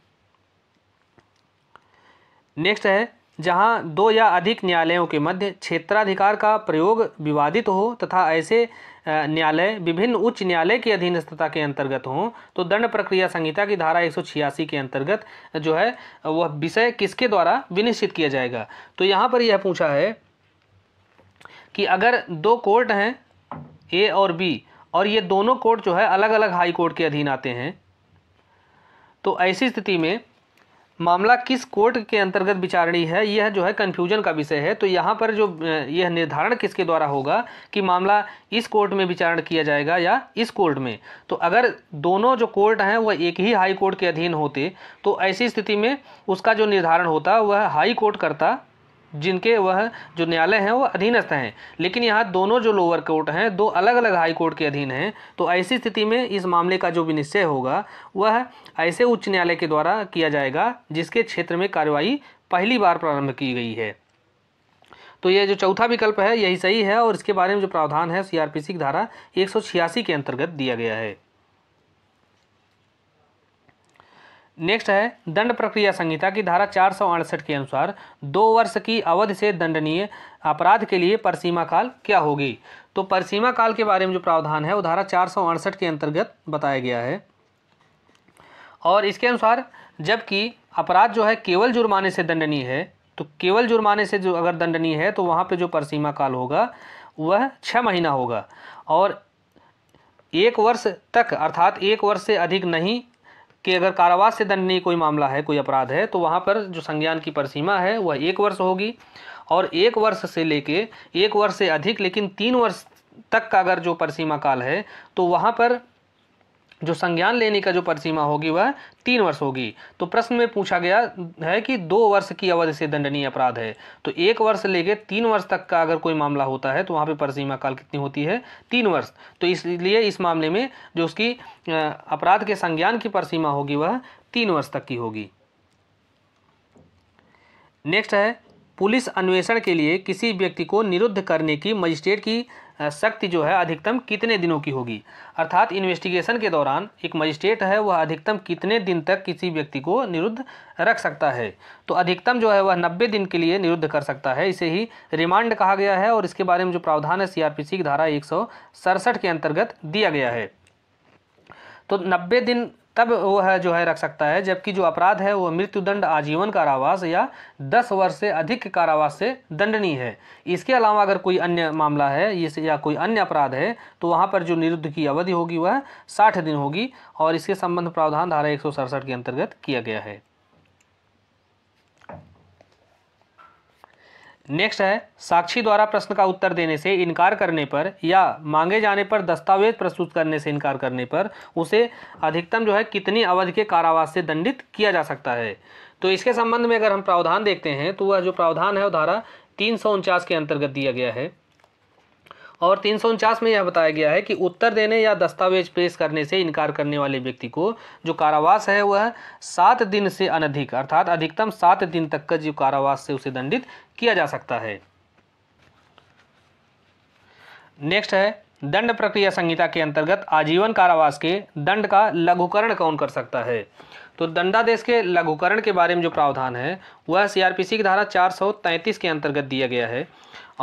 नेक्स्ट है जहां दो या अधिक न्यायालयों के मध्य क्षेत्राधिकार का प्रयोग विवादित हो तथा ऐसे न्यायालय विभिन्न उच्च न्यायालय की अधीनस्थता के अंतर्गत हों तो दंड प्रक्रिया संहिता की धारा एक के अंतर्गत जो है वह विषय किसके द्वारा विनिश्चित किया जाएगा तो यहाँ पर यह पूछा है कि अगर दो कोर्ट हैं ए और बी और ये दोनों कोर्ट जो है अलग अलग हाई कोर्ट के अधीन आते हैं तो ऐसी स्थिति में मामला किस कोर्ट के अंतर्गत विचारणी है यह जो है कन्फ्यूजन का विषय है तो यहाँ पर जो यह निर्धारण किसके द्वारा होगा कि मामला इस कोर्ट में विचारण किया जाएगा या इस कोर्ट में तो अगर दोनों जो कोर्ट हैं वह एक ही हाई कोर्ट के अधीन होते तो ऐसी स्थिति में उसका जो निर्धारण होता वह हाई कोर्ट करता जिनके वह जो न्यायालय हैं वह अधीनस्थ हैं लेकिन यहाँ दोनों जो लोअर कोर्ट हैं दो अलग अलग हाई कोर्ट के अधीन हैं तो ऐसी स्थिति में इस मामले का जो भी निश्चय होगा वह ऐसे उच्च न्यायालय के द्वारा किया जाएगा जिसके क्षेत्र में कार्रवाई पहली बार प्रारंभ की गई है तो यह जो चौथा विकल्प है यही सही है और इसके बारे में जो प्रावधान है सी की धारा एक के अंतर्गत दिया गया है नेक्स्ट है दंड प्रक्रिया संहिता की धारा चार सौ अड़सठ के अनुसार दो वर्ष की अवधि से दंडनीय अपराध के लिए परसीमा काल क्या होगी तो परसीमा काल के बारे में जो प्रावधान है वो धारा चार सौ अड़सठ के अंतर्गत बताया गया है और इसके अनुसार जबकि अपराध जो है केवल जुर्माने से दंडनीय है तो केवल जुर्माने से जो अगर दंडनीय है तो वहाँ पे जो परसीमा काल होगा वह छः महीना होगा और एक वर्ष तक अर्थात एक वर्ष से अधिक नहीं कि अगर कारावास से दंडनीय कोई मामला है कोई अपराध है तो वहाँ पर जो संज्ञान की परसीमा है वह एक वर्ष होगी और एक वर्ष से लेके एक वर्ष से अधिक लेकिन तीन वर्ष तक का अगर जो परसीमा काल है तो वहाँ पर जो संज्ञान लेने का जो परिसीमा होगी वह तीन वर्ष होगी तो प्रश्न में पूछा गया है कि दो वर्ष की अवधि से दंडनीय अपराध है तो एक वर्ष लेके तीन वर्ष तक का अगर कोई मामला होता है तो वहाँ पे परिसीमा काल कितनी होती है तीन वर्ष तो इसलिए इस मामले में जो उसकी अपराध के संज्ञान की परिसीमा होगी वह तीन वर्ष तक की होगी नेक्स्ट है पुलिस अन्वेषण के लिए किसी व्यक्ति को निरुद्ध करने की मजिस्ट्रेट की शक्ति जो है अधिकतम कितने दिनों की होगी अर्थात इन्वेस्टिगेशन के दौरान एक मजिस्ट्रेट है वह अधिकतम कितने दिन तक किसी व्यक्ति को निरुद्ध रख सकता है तो अधिकतम जो है वह नब्बे दिन के लिए निरुद्ध कर सकता है इसे ही रिमांड कहा गया है और इसके बारे में जो प्रावधान है सीआरपीसी की धारा एक के अंतर्गत दिया गया है तो नब्बे दिन तब वह जो है रख सकता है जबकि जो अपराध है वह मृत्युदंड आजीवन कारावास या दस वर्ष से अधिक कारावास से दंडनीय है इसके अलावा अगर कोई अन्य मामला है इस या कोई अन्य अपराध है तो वहाँ पर जो निरुद्ध की अवधि होगी वह साठ दिन होगी और इसके संबंध प्रावधान धारा एक के अंतर्गत किया गया है नेक्स्ट है साक्षी द्वारा प्रश्न का उत्तर देने से इनकार करने पर या मांगे जाने पर दस्तावेज प्रस्तुत करने से इनकार करने पर उसे अधिकतम जो है कितनी अवधि के कारावास से दंडित किया जा सकता है तो इसके संबंध में अगर हम प्रावधान देखते हैं तो वह जो प्रावधान है वो धारा तीन के अंतर्गत दिया गया है और तीन में यह बताया गया है कि उत्तर देने या दस्तावेज पेश करने से इनकार करने वाले व्यक्ति को जो कारावास है वह सात दिन से अनधिक अर्थात अधिकतम सात दिन तक का जो कारावास से उसे दंडित किया जा सकता है नेक्स्ट है दंड प्रक्रिया संहिता के अंतर्गत आजीवन कारावास के दंड का लघुकरण कौन कर सकता है तो दंडादेश के लघुकरण के बारे में जो प्रावधान है वह सीआरपीसी की धारा 433 के अंतर्गत दिया गया है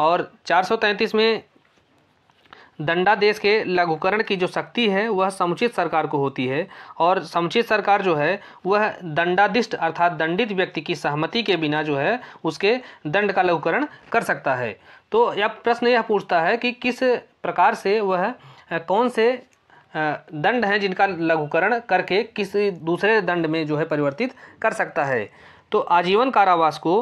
और 433 में दंडादेश के लघुकरण की जो शक्ति है वह समुचित सरकार को होती है और समुचित सरकार जो है वह दंडादिष्ट अर्थात दंडित व्यक्ति की सहमति के बिना जो है उसके दंड का लघुकरण कर सकता है तो यह प्रश्न यह पूछता है कि किस प्रकार से वह कौन से दंड हैं जिनका लघुकरण करके किसी दूसरे दंड में जो है परिवर्तित कर सकता है तो आजीवन कारावास को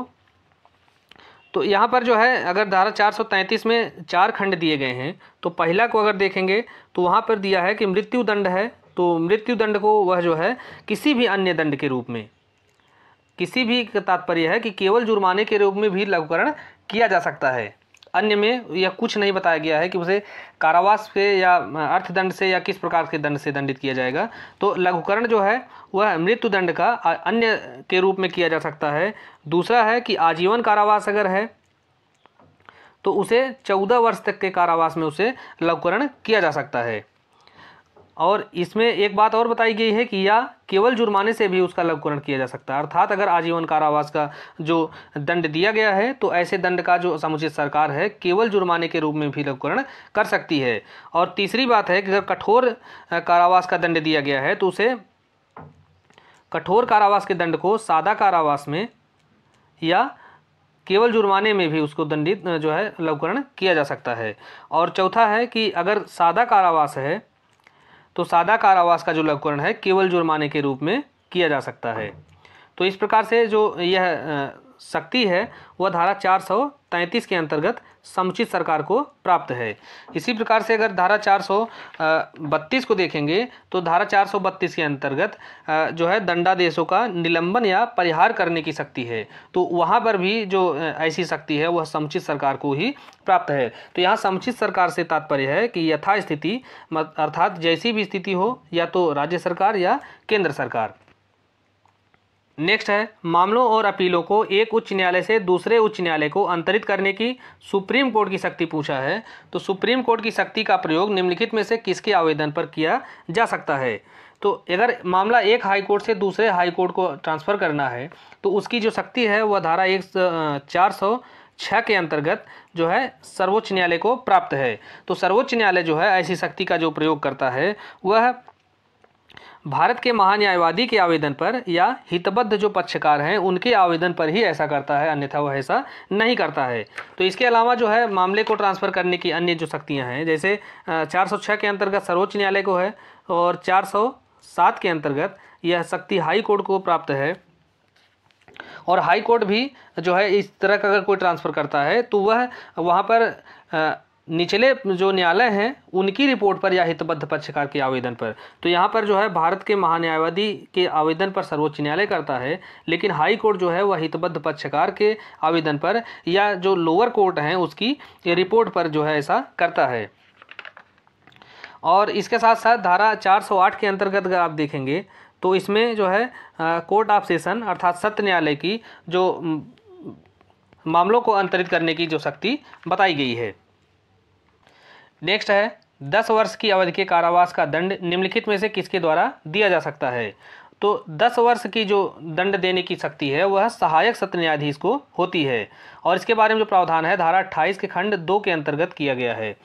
तो यहाँ पर जो है अगर धारा 433 में चार खंड दिए गए हैं तो पहला को अगर देखेंगे तो वहाँ पर दिया है कि मृत्यु दंड है तो मृत्यु दंड को वह जो है किसी भी अन्य दंड के रूप में किसी भी तात्पर्य है कि केवल जुर्माने के रूप में भी लघुकरण किया जा सकता है अन्य में यह कुछ नहीं बताया गया है कि उसे कारावास से या अर्थदंड से या किस प्रकार के दंड से दंडित किया जाएगा तो लघुकरण जो है वह मृत्युदंड का अन्य के रूप में किया जा सकता है दूसरा है कि आजीवन कारावास अगर है तो उसे चौदह वर्ष तक के कारावास में उसे लघुकरण किया जा सकता है और इसमें एक बात और बताई गई है कि या केवल जुर्माने से भी उसका लघुकरण किया जा सकता है अर्थात अगर आजीवन कारावास का जो दंड दिया गया है तो ऐसे दंड का जो समुचित सरकार है केवल जुर्माने के रूप में भी लघुकरण कर सकती है और तीसरी बात है कि अगर कठोर कारावास का दंड दिया गया है तो उसे कठोर कारावास के दंड को सादा कारावास में या केवल जुर्माने में भी उसको दंडित जो है लघुकरण किया जा सकता है और चौथा है कि अगर सादा कारावास है तो सादा कारावास का जो लघुकरण है केवल जुर्माने के रूप में किया जा सकता है तो इस प्रकार से जो यह शक्ति है वह धारा चार सौ तैंतीस के अंतर्गत समुचित सरकार को प्राप्त है इसी प्रकार से अगर धारा चार सौ बत्तीस को देखेंगे तो धारा चार सौ बत्तीस के अंतर्गत जो है दंडादेशों का निलंबन या परिहार करने की शक्ति है तो वहाँ पर भी जो ऐसी शक्ति है वह समुचित सरकार को ही प्राप्त है तो यहाँ समुचित सरकार से तात्पर्य है कि यथास्थिति अर्थात जैसी भी स्थिति हो या तो राज्य सरकार या केंद्र सरकार नेक्स्ट है मामलों और अपीलों को एक उच्च न्यायालय से दूसरे उच्च न्यायालय को अंतरित करने की सुप्रीम कोर्ट की शक्ति पूछा है तो सुप्रीम कोर्ट की शक्ति का प्रयोग निम्नलिखित में से किसके आवेदन पर किया जा सकता है तो अगर मामला एक हाई कोर्ट से दूसरे हाई कोर्ट को ट्रांसफ़र करना है तो उसकी जो शक्ति है वह धारा एक चार सौ छः के अंतर्गत जो है सर्वोच्च न्यायालय को प्राप्त है तो सर्वोच्च न्यायालय जो है ऐसी शक्ति का जो प्रयोग करता है वह भारत के महान्यायवादी के आवेदन पर या हितबद्ध जो पक्षकार हैं उनके आवेदन पर ही ऐसा करता है अन्यथा वह ऐसा नहीं करता है तो इसके अलावा जो है मामले को ट्रांसफ़र करने की अन्य जो शक्तियाँ हैं जैसे चार के अंतर्गत सर्वोच्च न्यायालय को है और चार के अंतर्गत यह शक्ति हाई कोर्ट को प्राप्त है और हाई कोर्ट भी जो है इस तरह का अगर कोई ट्रांसफ़र करता है तो वह वहाँ पर निचले जो न्यायालय हैं उनकी रिपोर्ट पर या हितबद्ध पक्षकार के आवेदन पर तो यहाँ पर जो है भारत के महान्यायवादी के आवेदन पर सर्वोच्च न्यायालय करता है लेकिन हाई कोर्ट जो है वह हितबद्ध पक्षकार के आवेदन पर या जो लोअर कोर्ट हैं उसकी रिपोर्ट पर जो है ऐसा करता है और इसके साथ साथ धारा 408 के अंतर्गत अगर आप देखेंगे तो इसमें जो है कोर्ट ऑफ सेशन अर्थात सत्य न्यायालय की जो मामलों को अंतरित करने की जो शक्ति बताई गई है नेक्स्ट है दस वर्ष की अवधि के कारावास का दंड निम्नलिखित में से किसके द्वारा दिया जा सकता है तो दस वर्ष की जो दंड देने की शक्ति है वह सहायक सत्र न्यायाधीश को होती है और इसके बारे में जो प्रावधान है धारा अट्ठाईस के खंड दो के अंतर्गत किया गया है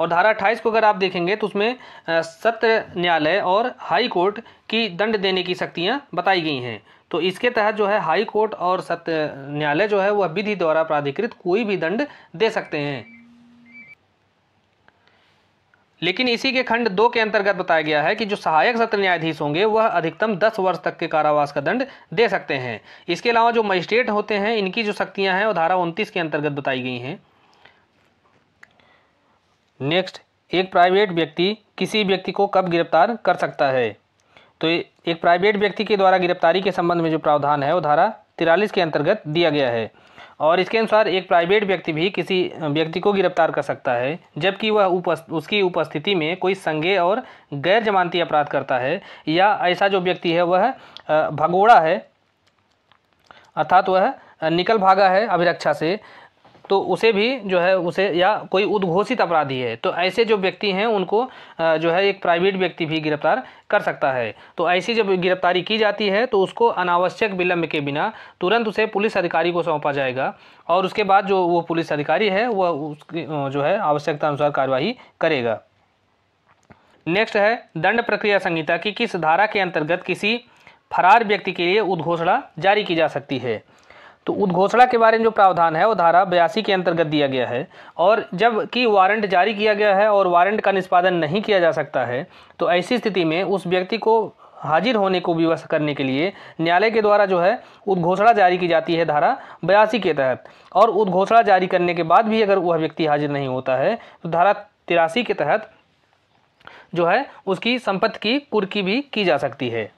और धारा अट्ठाईस को अगर आप देखेंगे तो उसमें सत्र न्यायालय और हाई कोर्ट की दंड देने की शक्तियाँ बताई गई हैं तो इसके तहत जो है हाई कोर्ट और सत्य न्यायालय जो है वह विधि द्वारा प्राधिकृत कोई भी दंड दे सकते हैं लेकिन इसी के खंड दो के अंतर्गत बताया गया है कि जो सहायक सत्र न्यायाधीश होंगे वह अधिकतम दस वर्ष तक के कारावास का दंड दे सकते हैं इसके अलावा जो मजिस्ट्रेट होते हैं इनकी जो शक्तियां हैं वो धारा उनतीस के अंतर्गत बताई गई हैं नेक्स्ट एक प्राइवेट व्यक्ति किसी व्यक्ति को कब गिरफ्तार कर सकता है तो एक प्राइवेट व्यक्ति के द्वारा गिरफ्तारी के संबंध में जो प्रावधान है वो धारा तिरालीस के अंतर्गत दिया गया है और इसके अनुसार एक प्राइवेट व्यक्ति भी किसी व्यक्ति को गिरफ्तार कर सकता है जबकि वह उपस् उसकी उपस्थिति में कोई संज्ञेय और गैर जमानती अपराध करता है या ऐसा जो व्यक्ति है वह भगोड़ा है अर्थात वह निकल भागा है अभिरक्षा से तो उसे भी जो है उसे या कोई उद्घोषित अपराधी है तो ऐसे जो व्यक्ति हैं उनको जो है एक प्राइवेट व्यक्ति भी गिरफ्तार कर सकता है तो ऐसी जब गिरफ्तारी की जाती है तो उसको अनावश्यक विलंब के बिना तुरंत उसे पुलिस अधिकारी को सौंपा जाएगा और उसके बाद जो वो पुलिस अधिकारी है वह उसकी जो है आवश्यकता अनुसार कार्यवाही करेगा नेक्स्ट है दंड प्रक्रिया संहिता की किस धारा के अंतर्गत किसी फरार व्यक्ति के लिए उद्घोषणा जारी की जा सकती है तो उद्घोषणा के बारे में जो प्रावधान है वो धारा बयासी के अंतर्गत दिया गया है और जब कि वारंट जारी किया गया है और वारंट का निष्पादन नहीं किया जा सकता है तो ऐसी स्थिति में उस व्यक्ति को हाजिर होने को विवश करने के लिए न्यायालय के द्वारा जो है उद्घोषणा जारी की जाती है धारा बयासी के तहत और उद्घोषणा जारी करने के बाद भी अगर वह व्यक्ति हाजिर नहीं होता है तो धारा तिरासी के तहत जो है उसकी संपत्ति की कुर्की भी की जा सकती है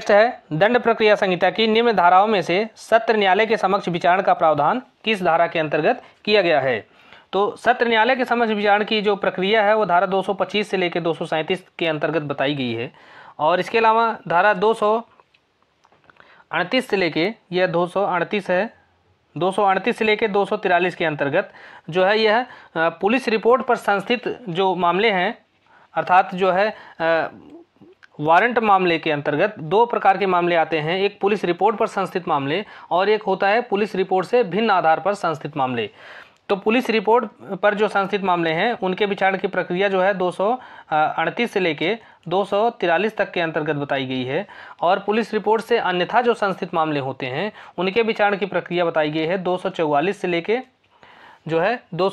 नेक्स्ट है दंड प्रक्रिया संहिता की निम्न धाराओं में से सत्र न्यायालय के समक्ष विचारण का प्रावधान किस धारा के अंतर्गत किया गया है तो सत्र न्यायालय के समक्ष विचारण की जो प्रक्रिया है वो धारा 225 से लेकर दो के अंतर्गत बताई गई है और इसके अलावा धारा दो से लेके यह दो है दो से लेकर दो के अंतर्गत जो है यह पुलिस रिपोर्ट पर संस्थित जो मामले हैं अर्थात जो है वारंट मामले के अंतर्गत दो प्रकार के मामले आते हैं एक पुलिस रिपोर्ट पर संस्थित मामले और एक होता है पुलिस रिपोर्ट से भिन्न आधार पर संस्थित मामले तो पुलिस रिपोर्ट पर जो संस्थित मामले हैं उनके विचारण की प्रक्रिया जो है दो से लेके दो तक के अंतर्गत बताई गई है और पुलिस रिपोर्ट से अन्यथा जो संस्थित मामले होते हैं उनके विचारण की प्रक्रिया बताई गई है दो से लेके जो है दो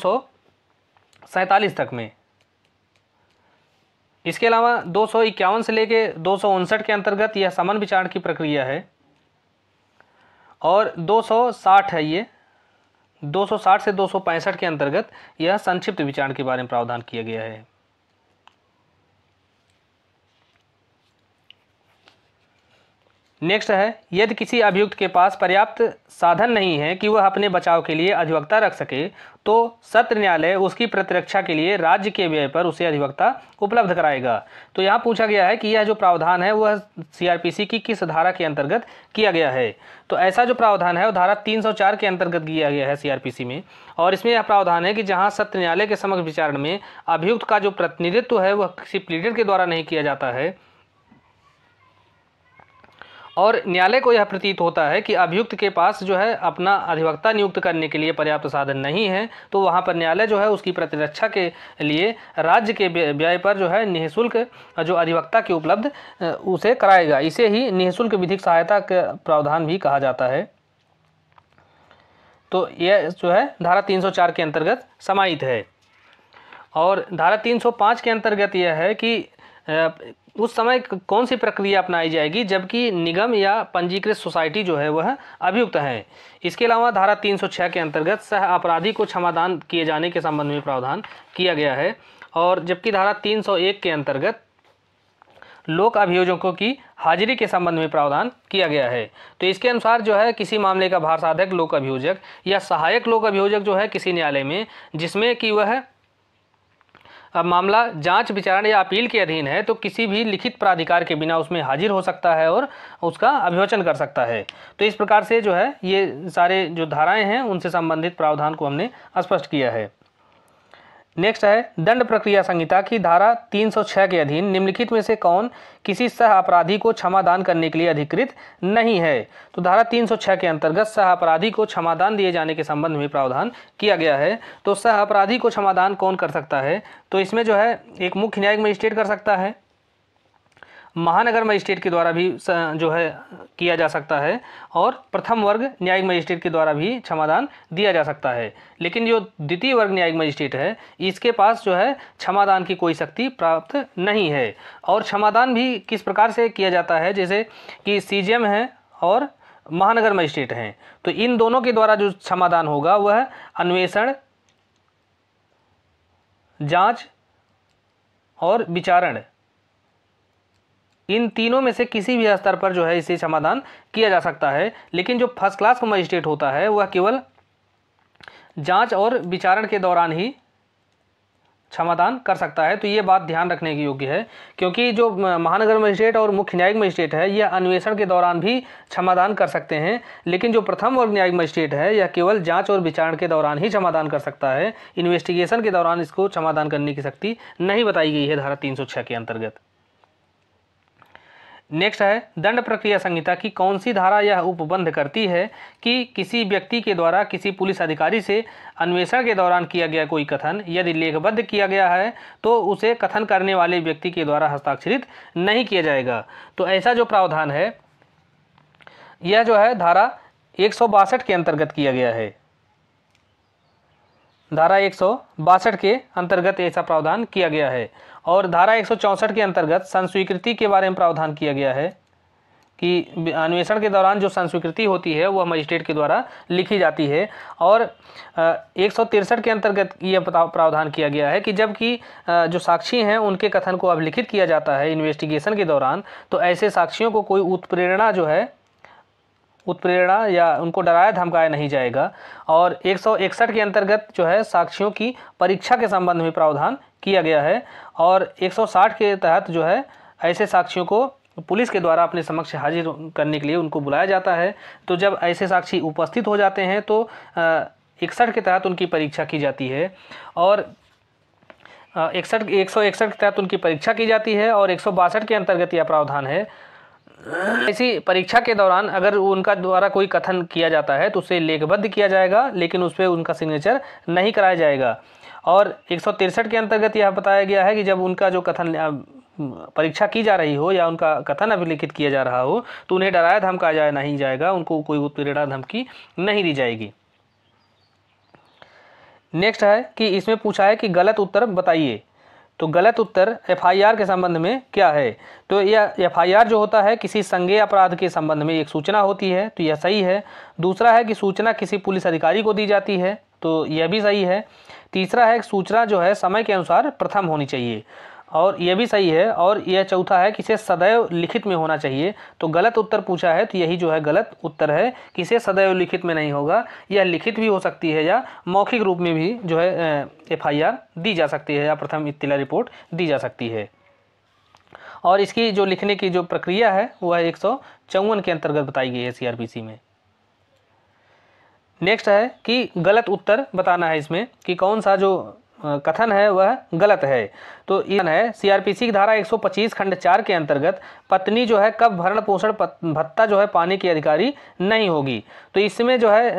सैंतालीस तक में इसके अलावा दो से लेकर दो के अंतर्गत यह समन विचार की प्रक्रिया है और 260 है ये 260 से दो के अंतर्गत यह संक्षिप्त विचार के बारे में प्रावधान किया गया है नेक्स्ट है यदि किसी अभियुक्त के पास पर्याप्त साधन नहीं है कि वह अपने बचाव के लिए अधिवक्ता रख सके तो सत्र न्यायालय उसकी प्रतिरक्षा के लिए राज्य के व्यय पर उसे अधिवक्ता उपलब्ध कराएगा तो यहाँ पूछा गया है कि यह जो प्रावधान है वह सीआरपीसी की किस धारा के अंतर्गत किया गया है तो ऐसा जो प्रावधान है वो धारा तीन के अंतर्गत किया गया है सी में और इसमें यह प्रावधान है कि जहाँ सत्र न्यायालय के समक्ष विचारण में अभियुक्त का जो प्रतिनिधित्व है वह किसी प्लीडर के द्वारा नहीं किया जाता है और न्यायालय को यह प्रतीत होता है कि अभियुक्त के पास जो है अपना अधिवक्ता नियुक्त करने के लिए पर्याप्त साधन नहीं है तो वहाँ पर न्यायालय जो है उसकी प्रतिरक्षा के लिए राज्य के व्यय पर जो है निःशुल्क जो अधिवक्ता की उपलब्ध उसे कराएगा इसे ही निःशुल्क विधिक सहायता का प्रावधान भी कहा जाता है तो यह जो है धारा 304 के अंतर्गत समाहित है और धारा 305 के अंतर्गत यह है कि उस समय कौन सी प्रक्रिया अपनाई जाएगी जबकि निगम या पंजीकृत सोसाइटी जो है वह अभियुक्त है इसके अलावा धारा 306 के अंतर्गत सह अपराधी को क्षमादान किए जाने के संबंध में प्रावधान किया गया है और जबकि धारा 301 के अंतर्गत लोक अभियोजकों की हाजिरी के संबंध में प्रावधान किया गया है तो इसके अनुसार जो है किसी मामले का भार साधक लोक अभियोजक या सहायक लोक अभियोजक जो है किसी न्यायालय में जिसमें कि वह अब मामला जांच विचारण या अपील के अधीन है तो किसी भी लिखित प्राधिकार के बिना उसमें हाजिर हो सकता है और उसका अभिवचन कर सकता है तो इस प्रकार से जो है ये सारे जो धाराएं हैं उनसे संबंधित प्रावधान को हमने स्पष्ट किया है नेक्स्ट है दंड प्रक्रिया संहिता की धारा 306 के अधीन निम्नलिखित में से कौन किसी सह अपराधी को क्षमादान करने के लिए अधिकृत नहीं है तो धारा 306 के अंतर्गत सह अपराधी को क्षमादान दिए जाने के संबंध में प्रावधान किया गया है तो सह अपराधी को क्षमादान कौन कर सकता है तो इसमें जो है एक मुख्य न्यायिक मजिस्ट्रेट कर सकता है महानगर मजिस्ट्रेट के द्वारा भी जो है किया जा सकता है और प्रथम वर्ग न्यायिक मजिस्ट्रेट के द्वारा भी क्षमादान दिया जा सकता है लेकिन जो द्वितीय वर्ग न्यायिक मजिस्ट्रेट है इसके पास जो है क्षमादान की कोई शक्ति प्राप्त नहीं है और क्षमादान भी किस प्रकार से किया जाता है जैसे कि सी है और महानगर मजिस्ट्रेट हैं तो इन दोनों के द्वारा जो क्षमादान होगा वह अन्वेषण जांच और विचारण इन तीनों में से किसी भी स्तर पर जो है इसे समाधान किया जा सकता है लेकिन जो फर्स्ट क्लास का मजिस्ट्रेट होता है वह केवल जांच और विचारण के दौरान ही क्षमादान कर सकता है तो ये बात ध्यान रखने की योग्य है क्योंकि जो महानगर मजिस्ट्रेट और मुख्य न्यायिक मजिस्ट्रेट है यह अन्वेषण के दौरान भी क्षमादान कर सकते हैं लेकिन जो प्रथम और न्यायिक मजिस्ट्रेट है यह केवल जांच और विचारण के दौरान ही समाधान कर सकता है इन्वेस्टिगेशन के दौरान इसको क्षमादान करने की शक्ति नहीं बताई गई है धारा तीन के अंतर्गत नेक्स्ट है दंड प्रक्रिया संहिता की कौन सी धारा यह उपबंध करती है कि किसी व्यक्ति के द्वारा किसी पुलिस अधिकारी से अन्वेषण के दौरान किया गया कोई कथन यदि लेखबद्ध किया गया है तो उसे कथन करने वाले व्यक्ति के द्वारा हस्ताक्षरित नहीं किया जाएगा तो ऐसा जो प्रावधान है यह जो है धारा एक के अंतर्गत किया गया है धारा एक के अंतर्गत ऐसा प्रावधान किया गया है और धारा एक के अंतर्गत संस्वीकृति के बारे में प्रावधान किया गया है कि अन्वेषण के दौरान जो संस्वीकृति होती है वह मजिस्ट्रेट के द्वारा लिखी जाती है और एक के अंतर्गत यह प्रावधान किया गया है कि जबकि जो साक्षी हैं उनके कथन को अभिलिखित किया जाता है इन्वेस्टिगेशन के दौरान तो ऐसे साक्षियों को कोई उत्प्रेरणा जो है उत्प्रेरणा या उनको डराया धमकाया नहीं जाएगा और एक के अंतर्गत जो है साक्षियों की परीक्षा के संबंध में प्रावधान किया गया है और 160 के तहत जो है ऐसे साक्षियों को पुलिस के द्वारा अपने समक्ष हाजिर करने के लिए उनको बुलाया जाता है तो जब ऐसे साक्षी उपस्थित हो जाते हैं तो इकसठ के तहत उनकी परीक्षा की जाती है और इकसठ एक सौ इकसठ के तहत उनकी परीक्षा की जाती है और एक सौ बासठ के अंतर्गत यह प्रावधान है इसी परीक्षा के दौरान अगर उनका द्वारा कोई कथन किया जाता है तो उसे लेखबद्ध किया जाएगा लेकिन उस पर उनका सिग्नेचर नहीं कराया जाएगा और एक के अंतर्गत यह बताया गया है कि जब उनका जो कथन परीक्षा की जा रही हो या उनका कथन अभिलिखित किया जा रहा हो तो उन्हें डराया धमकाया जाया नहीं जाएगा उनको कोई उत्प्रेरणा धमकी नहीं दी जाएगी नेक्स्ट है कि इसमें पूछा है कि गलत उत्तर बताइए तो गलत उत्तर एफआईआर के संबंध में क्या है तो यह एफआईआर जो होता है किसी संज्ञेय अपराध के संबंध में एक सूचना होती है तो यह सही है दूसरा है कि सूचना किसी पुलिस अधिकारी को दी जाती है तो यह भी सही है तीसरा है सूचना जो है समय के अनुसार प्रथम होनी चाहिए और यह भी सही है और यह चौथा है कि इसे सदैव लिखित में होना चाहिए तो गलत उत्तर पूछा है तो यही जो है गलत उत्तर है कि इसे सदैव लिखित में नहीं होगा यह लिखित भी हो सकती है या मौखिक रूप में भी जो है एफआईआर दी जा सकती है या प्रथम इतला रिपोर्ट दी जा सकती है और इसकी जो लिखने की जो प्रक्रिया है वह एक के अंतर्गत बताई गई है सी में नेक्स्ट है कि गलत उत्तर बताना है इसमें कि कौन सा जो कथन है वह गलत है तो यह है सीआरपीसी की धारा 125 खंड चार के अंतर्गत पत्नी जो है कब भरण पोषण भत्ता जो है पाने की अधिकारी नहीं होगी तो इसमें जो है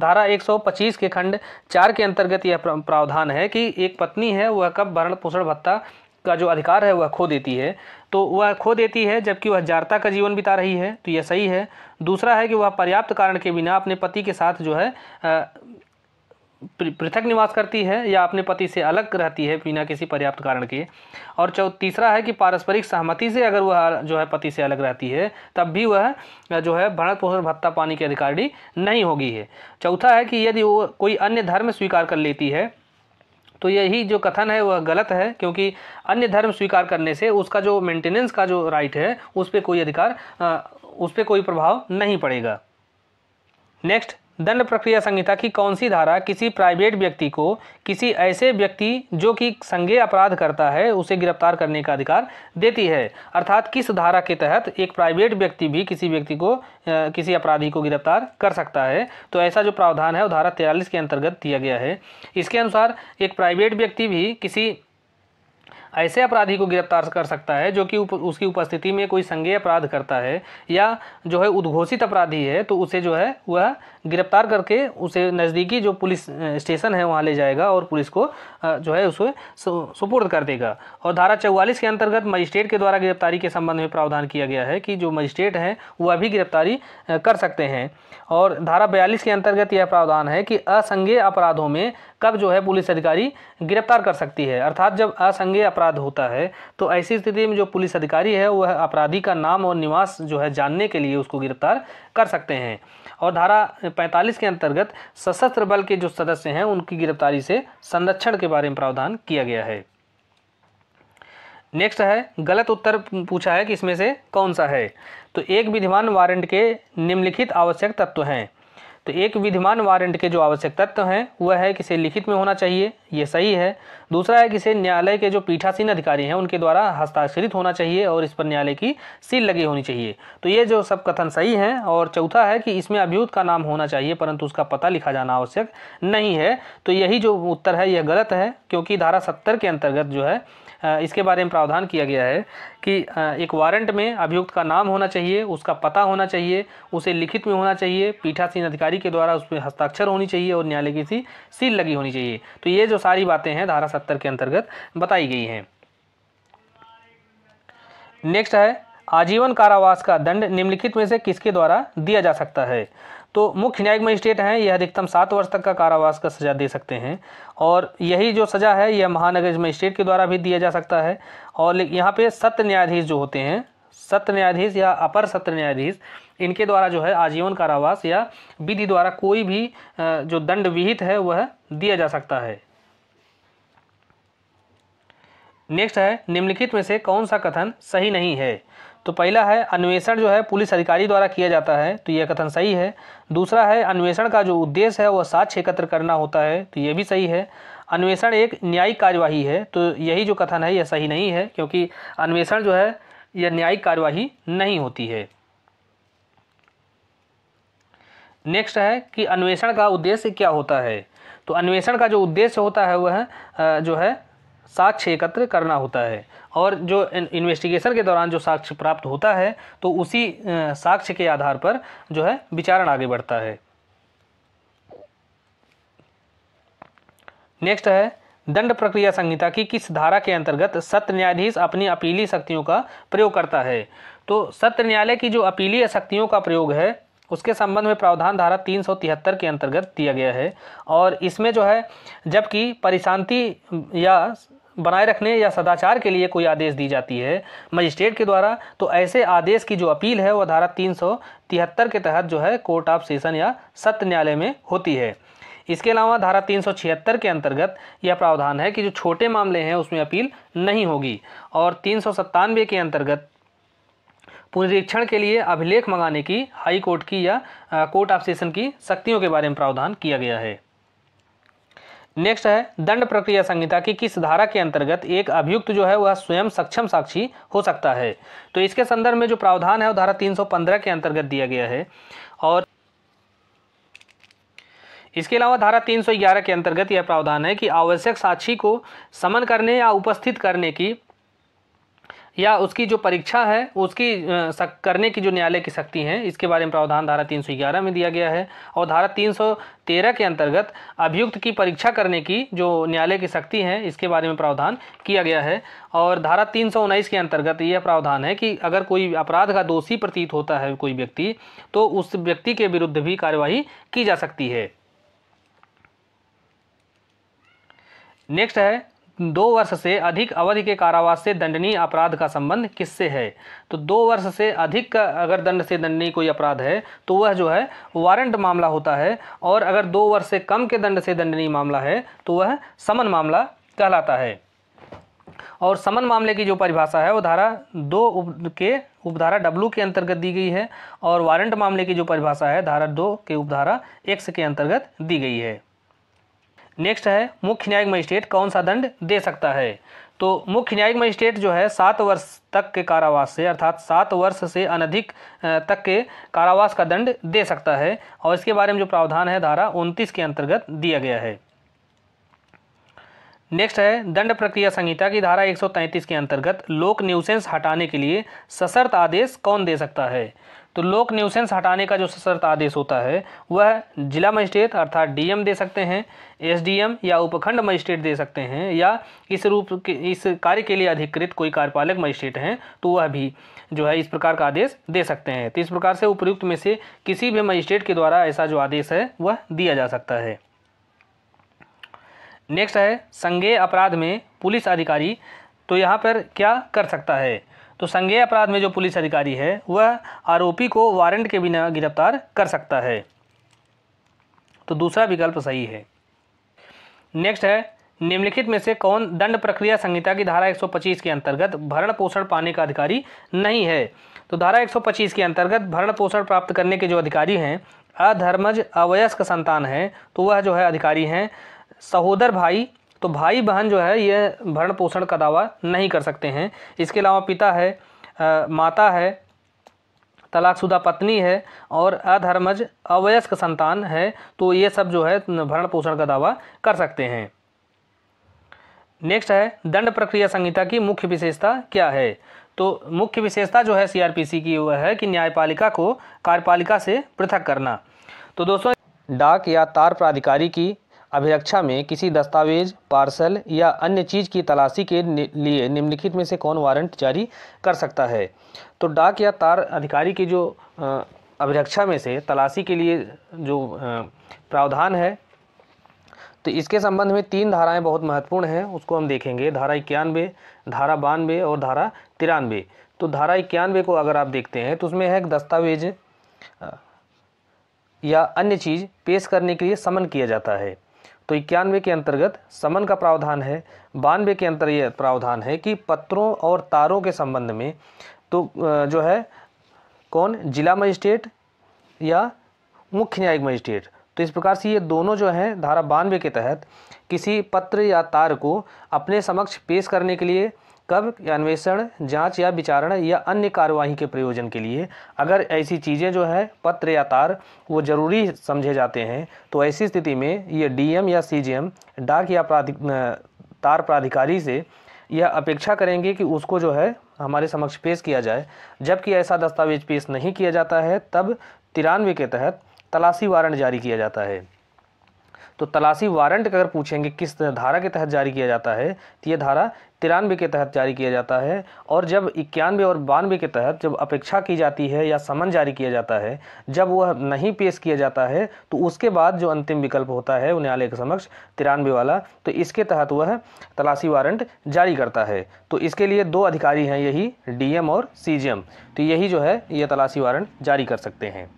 धारा 125 के खंड चार के अंतर्गत यह प्रावधान है कि एक पत्नी है वह कब भरण पोषण भत्ता का जो अधिकार है वह खो देती है तो वह खो देती है जबकि वह जारता का जीवन बिता रही है तो यह सही है दूसरा है कि वह पर्याप्त कारण के बिना अपने पति के साथ जो है पृथक निवास करती है या अपने पति से अलग रहती है बिना किसी पर्याप्त कारण के और चौ तीसरा है कि पारस्परिक सहमति से अगर वह जो है पति से अलग रहती है तब भी वह जो है भरण पोषण भत्ता पानी की अधिकारी नहीं होगी है चौथा है कि यदि वो कोई अन्य धर्म स्वीकार कर लेती है तो यही जो कथन है वह गलत है क्योंकि अन्य धर्म स्वीकार करने से उसका जो मेंटेनेंस का जो राइट है उस पर कोई अधिकार उस पर कोई प्रभाव नहीं पड़ेगा नेक्स्ट दंड प्रक्रिया संहिता की कौन सी धारा किसी प्राइवेट व्यक्ति को किसी ऐसे व्यक्ति जो कि संज्ञेय अपराध करता है उसे गिरफ्तार करने का अधिकार देती है अर्थात किस धारा के तहत एक प्राइवेट व्यक्ति भी किसी व्यक्ति को किसी अपराधी को गिरफ्तार कर सकता है तो ऐसा जो प्रावधान है वो धारा तिरालीस के अंतर्गत दिया गया है इसके अनुसार एक प्राइवेट व्यक्ति भी किसी ऐसे अपराधी को गिरफ्तार कर सकता है जो कि उप, उसकी उपस्थिति में कोई संज्ञेय अपराध करता है या जो है उद्घोषित अपराधी है तो उसे जो है वह गिरफ्तार करके उसे नज़दीकी जो पुलिस स्टेशन है वहाँ ले जाएगा और पुलिस को जो है उसे सुपुर्द कर देगा और धारा चौवालीस के अंतर्गत मजिस्ट्रेट के द्वारा गिरफ्तारी के संबंध में प्रावधान किया गया है कि जो मजिस्ट्रेट हैं वह भी गिरफ्तारी कर सकते हैं और धारा बयालीस के अंतर्गत यह प्रावधान है कि असंज्ञेय अपराधों में कब जो है पुलिस अधिकारी गिरफ्तार कर सकती है अर्थात जब असंघेय अपराध होता है तो ऐसी स्थिति में जो पुलिस अधिकारी है वह अपराधी का नाम और निवास जो है जानने के लिए उसको गिरफ्तार कर सकते हैं और धारा 45 के अंतर्गत सशस्त्र बल के जो सदस्य हैं उनकी गिरफ्तारी से संरक्षण के बारे में प्रावधान किया गया है नेक्स्ट है गलत उत्तर पूछा है कि इसमें से कौन सा है तो एक विधिवान वारंट के निम्नलिखित आवश्यक तत्व हैं तो एक विधिमान वारंट के जो आवश्यक तत्व हैं वह है कि इसे लिखित में होना चाहिए ये सही है दूसरा है कि इसे न्यायालय के जो पीठासीन अधिकारी हैं उनके द्वारा हस्ताक्षरित होना चाहिए और इस पर न्यायालय की सील लगी होनी चाहिए तो ये जो सब कथन सही हैं और चौथा है कि इसमें अभियुक्त का नाम होना चाहिए परंतु उसका पता लिखा जाना आवश्यक नहीं है तो यही जो उत्तर है यह गलत है क्योंकि धारा सत्तर के अंतर्गत जो है इसके बारे में प्रावधान किया गया है कि एक वारंट में अभियुक्त का नाम होना चाहिए उसका पता होना चाहिए उसे लिखित में होना चाहिए पीठासीन अधिकारी के द्वारा उसमें हस्ताक्षर होनी चाहिए और न्यायालय की सी सील लगी होनी चाहिए तो ये जो सारी बातें हैं धारा सत्तर के अंतर्गत बताई गई हैं नेक्स्ट है आजीवन कारावास का दंड निम्नलिखित में से किसके द्वारा दिया जा सकता है तो मुख्य न्यायिक मजिस्ट्रेट हैं यह अधिकतम सात वर्ष तक का कारावास का सजा दे सकते हैं और यही जो सज़ा है यह महानगर मजिस्ट्रेट के द्वारा भी दिया जा सकता है और यहाँ पे सत्य न्यायाधीश जो होते हैं सत्य न्यायाधीश या अपर सत्र न्यायाधीश इनके द्वारा जो है आजीवन कारावास या विधि द्वारा कोई भी जो दंड विहित है वह दिया जा सकता है नेक्स्ट है निम्नलिखित में से कौन सा कथन सही नहीं है तो पहला है अन्वेषण जो है पुलिस अधिकारी द्वारा किया जाता है तो यह कथन सही है दूसरा है अन्वेषण का जो उद्देश्य है वह साक्ष्य एकत्र करना होता है तो यह भी सही है अन्वेषण एक न्यायिक कार्यवाही है तो यही जो कथन है यह सही नहीं है क्योंकि अन्वेषण जो है यह न्यायिक कार्यवाही नहीं होती है नेक्स्ट है कि अन्वेषण का उद्देश्य क्या होता है तो अन्वेषण का जो उद्देश्य होता है वह जो है साक्ष्य एकत्र करना होता है और जो इन्वेस्टिगेशन के दौरान जो साक्ष्य प्राप्त होता है तो उसी साक्ष्य के आधार पर जो है विचारण आगे बढ़ता है नेक्स्ट है दंड प्रक्रिया संहिता की किस धारा के अंतर्गत सत्य न्यायाधीश अपनी अपीलीय शक्तियों का प्रयोग करता है तो सत्य न्यायालय की जो अपीलीय शक्तियों का प्रयोग है उसके संबंध में प्रावधान धारा तीन सौ तिहत्तर के अंतर्गत दिया गया है और इसमें जो है जबकि परिशांति या बनाए रखने या सदाचार के लिए कोई आदेश दी जाती है मजिस्ट्रेट के द्वारा तो ऐसे आदेश की जो अपील है वह धारा तीन के तहत जो है कोर्ट ऑफ सेशन या सत्य न्यायालय में होती है इसके अलावा धारा तीन के अंतर्गत यह प्रावधान है कि जो छोटे मामले हैं उसमें अपील नहीं होगी और तीन के अंतर्गत पुनरीक्षण के लिए अभिलेख मंगाने की हाई कोर्ट की या कोर्ट ऑफ सेशन की शक्तियों के बारे में प्रावधान किया गया है नेक्स्ट है दंड प्रक्रिया संहिता की किस धारा के अंतर्गत एक अभियुक्त जो है वह स्वयं सक्षम साक्षी हो सकता है तो इसके संदर्भ में जो प्रावधान है वो धारा 315 के अंतर्गत दिया गया है और इसके अलावा धारा 311 के अंतर्गत यह प्रावधान है कि आवश्यक साक्षी को समन करने या उपस्थित करने की या उसकी जो परीक्षा है उसकी सक करने की जो न्यायालय की शक्ति है इसके बारे में प्रावधान धारा 311 में दिया गया है और धारा 313 के अंतर्गत अभियुक्त की परीक्षा करने की जो न्यायालय की शक्ति है इसके बारे में प्रावधान किया गया है और धारा तीन के अंतर्गत यह प्रावधान है कि अगर कोई अपराध का दोषी प्रतीत होता है कोई व्यक्ति तो उस व्यक्ति के विरुद्ध भी कार्यवाही की जा सकती है नेक्स्ट है दो वर्ष से अधिक अवधि के कारावास से दंडनीय अपराध का संबंध किससे है तो दो वर्ष से अधिक का अगर दंड से दंडनीय कोई अपराध है तो वह जो है वारंट मामला होता है और अगर दो वर्ष से कम के दंड से दंडनीय मामला है तो वह समन मामला कहलाता है और समन मामले की जो परिभाषा है वो धारा दो उप के उपधारा डब्लू के अंतर्गत दी गई है और वारंट मामले की जो परिभाषा है धारा दो के उपधारा एक्स के अंतर्गत दी गई है नेक्स्ट है मुख्य न्यायिक मजिस्ट्रेट कौन सा दंड दे सकता है तो मुख्य न्यायिक मजिस्ट्रेट जो है सात वर्ष तक के कारावास से अर्थात सात वर्ष से अनधिक तक के कारावास का दंड दे सकता है और इसके बारे में जो प्रावधान है धारा उनतीस के अंतर्गत दिया गया है नेक्स्ट है दंड प्रक्रिया संहिता की धारा 133 के अंतर्गत लोक न्यूसेंस हटाने के लिए सशर्त आदेश कौन दे सकता है तो लोक न्यूसेंस हटाने का जो सशर्त आदेश होता है वह जिला मजिस्ट्रेट अर्थात डीएम दे सकते हैं एसडीएम या उपखंड मजिस्ट्रेट दे सकते हैं या इस रूप के इस कार्य के लिए अधिकृत कोई कार्यपालक मजिस्ट्रेट हैं तो वह भी जो है इस प्रकार का आदेश दे सकते हैं तो इस प्रकार से उपयुक्त में से किसी भी मजिस्ट्रेट के द्वारा ऐसा जो आदेश है वह दिया जा सकता है नेक्स्ट है संज्ञेय अपराध में पुलिस अधिकारी तो यहाँ पर क्या कर सकता है तो संज्ञेय अपराध में जो पुलिस अधिकारी है वह आरोपी को वारंट के बिना गिरफ्तार कर सकता है तो दूसरा विकल्प सही है नेक्स्ट है निम्नलिखित में से कौन दंड प्रक्रिया संहिता की धारा 125 के अंतर्गत भरण पोषण पाने का अधिकारी नहीं है तो धारा 125 के अंतर्गत भरण पोषण प्राप्त करने के जो अधिकारी हैं अधर्मज अवयस्क संतान हैं तो वह जो है अधिकारी हैं सहोदर भाई तो भाई बहन जो है ये भरण पोषण का दावा नहीं कर सकते हैं इसके अलावा पिता है आ, माता है तलाकशुदा पत्नी है और अधर्मज अवयस्क संतान है तो ये सब जो है भरण पोषण का दावा कर सकते हैं नेक्स्ट है दंड प्रक्रिया संहिता की मुख्य विशेषता क्या है तो मुख्य विशेषता जो है सीआरपीसी की वह है कि न्यायपालिका को कार्यपालिका से पृथक करना तो दोस्तों डाक या तार प्राधिकारी की अभिरक्षा में किसी दस्तावेज पार्सल या अन्य चीज़ की तलाशी के लिए निम्नलिखित में से कौन वारंट जारी कर सकता है तो डाक या तार अधिकारी की जो अभिरक्षा में से तलाशी के लिए जो प्रावधान है तो इसके संबंध में तीन धाराएं बहुत महत्वपूर्ण हैं उसको हम देखेंगे धारा इक्यानवे धारा बानवे और धारा तिरानवे तो धारा इक्यानवे को अगर आप देखते हैं तो उसमें है दस्तावेज या अन्य चीज़ पेश करने के लिए समन किया जाता है तो इक्यानवे के अंतर्गत समन का प्रावधान है बानवे के अंतर्गत प्रावधान है कि पत्रों और तारों के संबंध में तो जो है कौन जिला मजिस्ट्रेट या मुख्य न्यायिक मजिस्ट्रेट तो इस प्रकार से ये दोनों जो हैं धारा बानवे के तहत किसी पत्र या तार को अपने समक्ष पेश करने के लिए कब अन्वेषण जांच या विचारण या अन्य कार्यवाही के प्रयोजन के लिए अगर ऐसी चीज़ें जो है पत्र या तार वो जरूरी समझे जाते हैं तो ऐसी स्थिति में ये डीएम या सीजीएम डाक या प्राधिक तार प्राधिकारी से यह अपेक्षा करेंगे कि उसको जो है हमारे समक्ष पेश किया जाए जबकि ऐसा दस्तावेज पेश नहीं किया जाता है तब तिरानवे के तहत तलाशी वारंट जारी किया जाता है तो तलाशी वारंट अगर पूछेंगे किस धारा के तहत जारी किया जाता है तो ये धारा तिरानवे के तहत जारी किया जाता है और जब इक्यानवे और बानवे के तहत जब अपेक्षा की जाती है या समन जारी किया जाता है जब वह नहीं पेश किया जाता है तो उसके बाद जो अंतिम विकल्प होता है न्यायालय के समक्ष तिरानवे वाला तो इसके तहत वह तलाशी वारंट जारी करता है तो इसके लिए दो अधिकारी हैं यही डीएम और सीजीएम तो यही जो है यह तलाशी वारंट जारी कर सकते हैं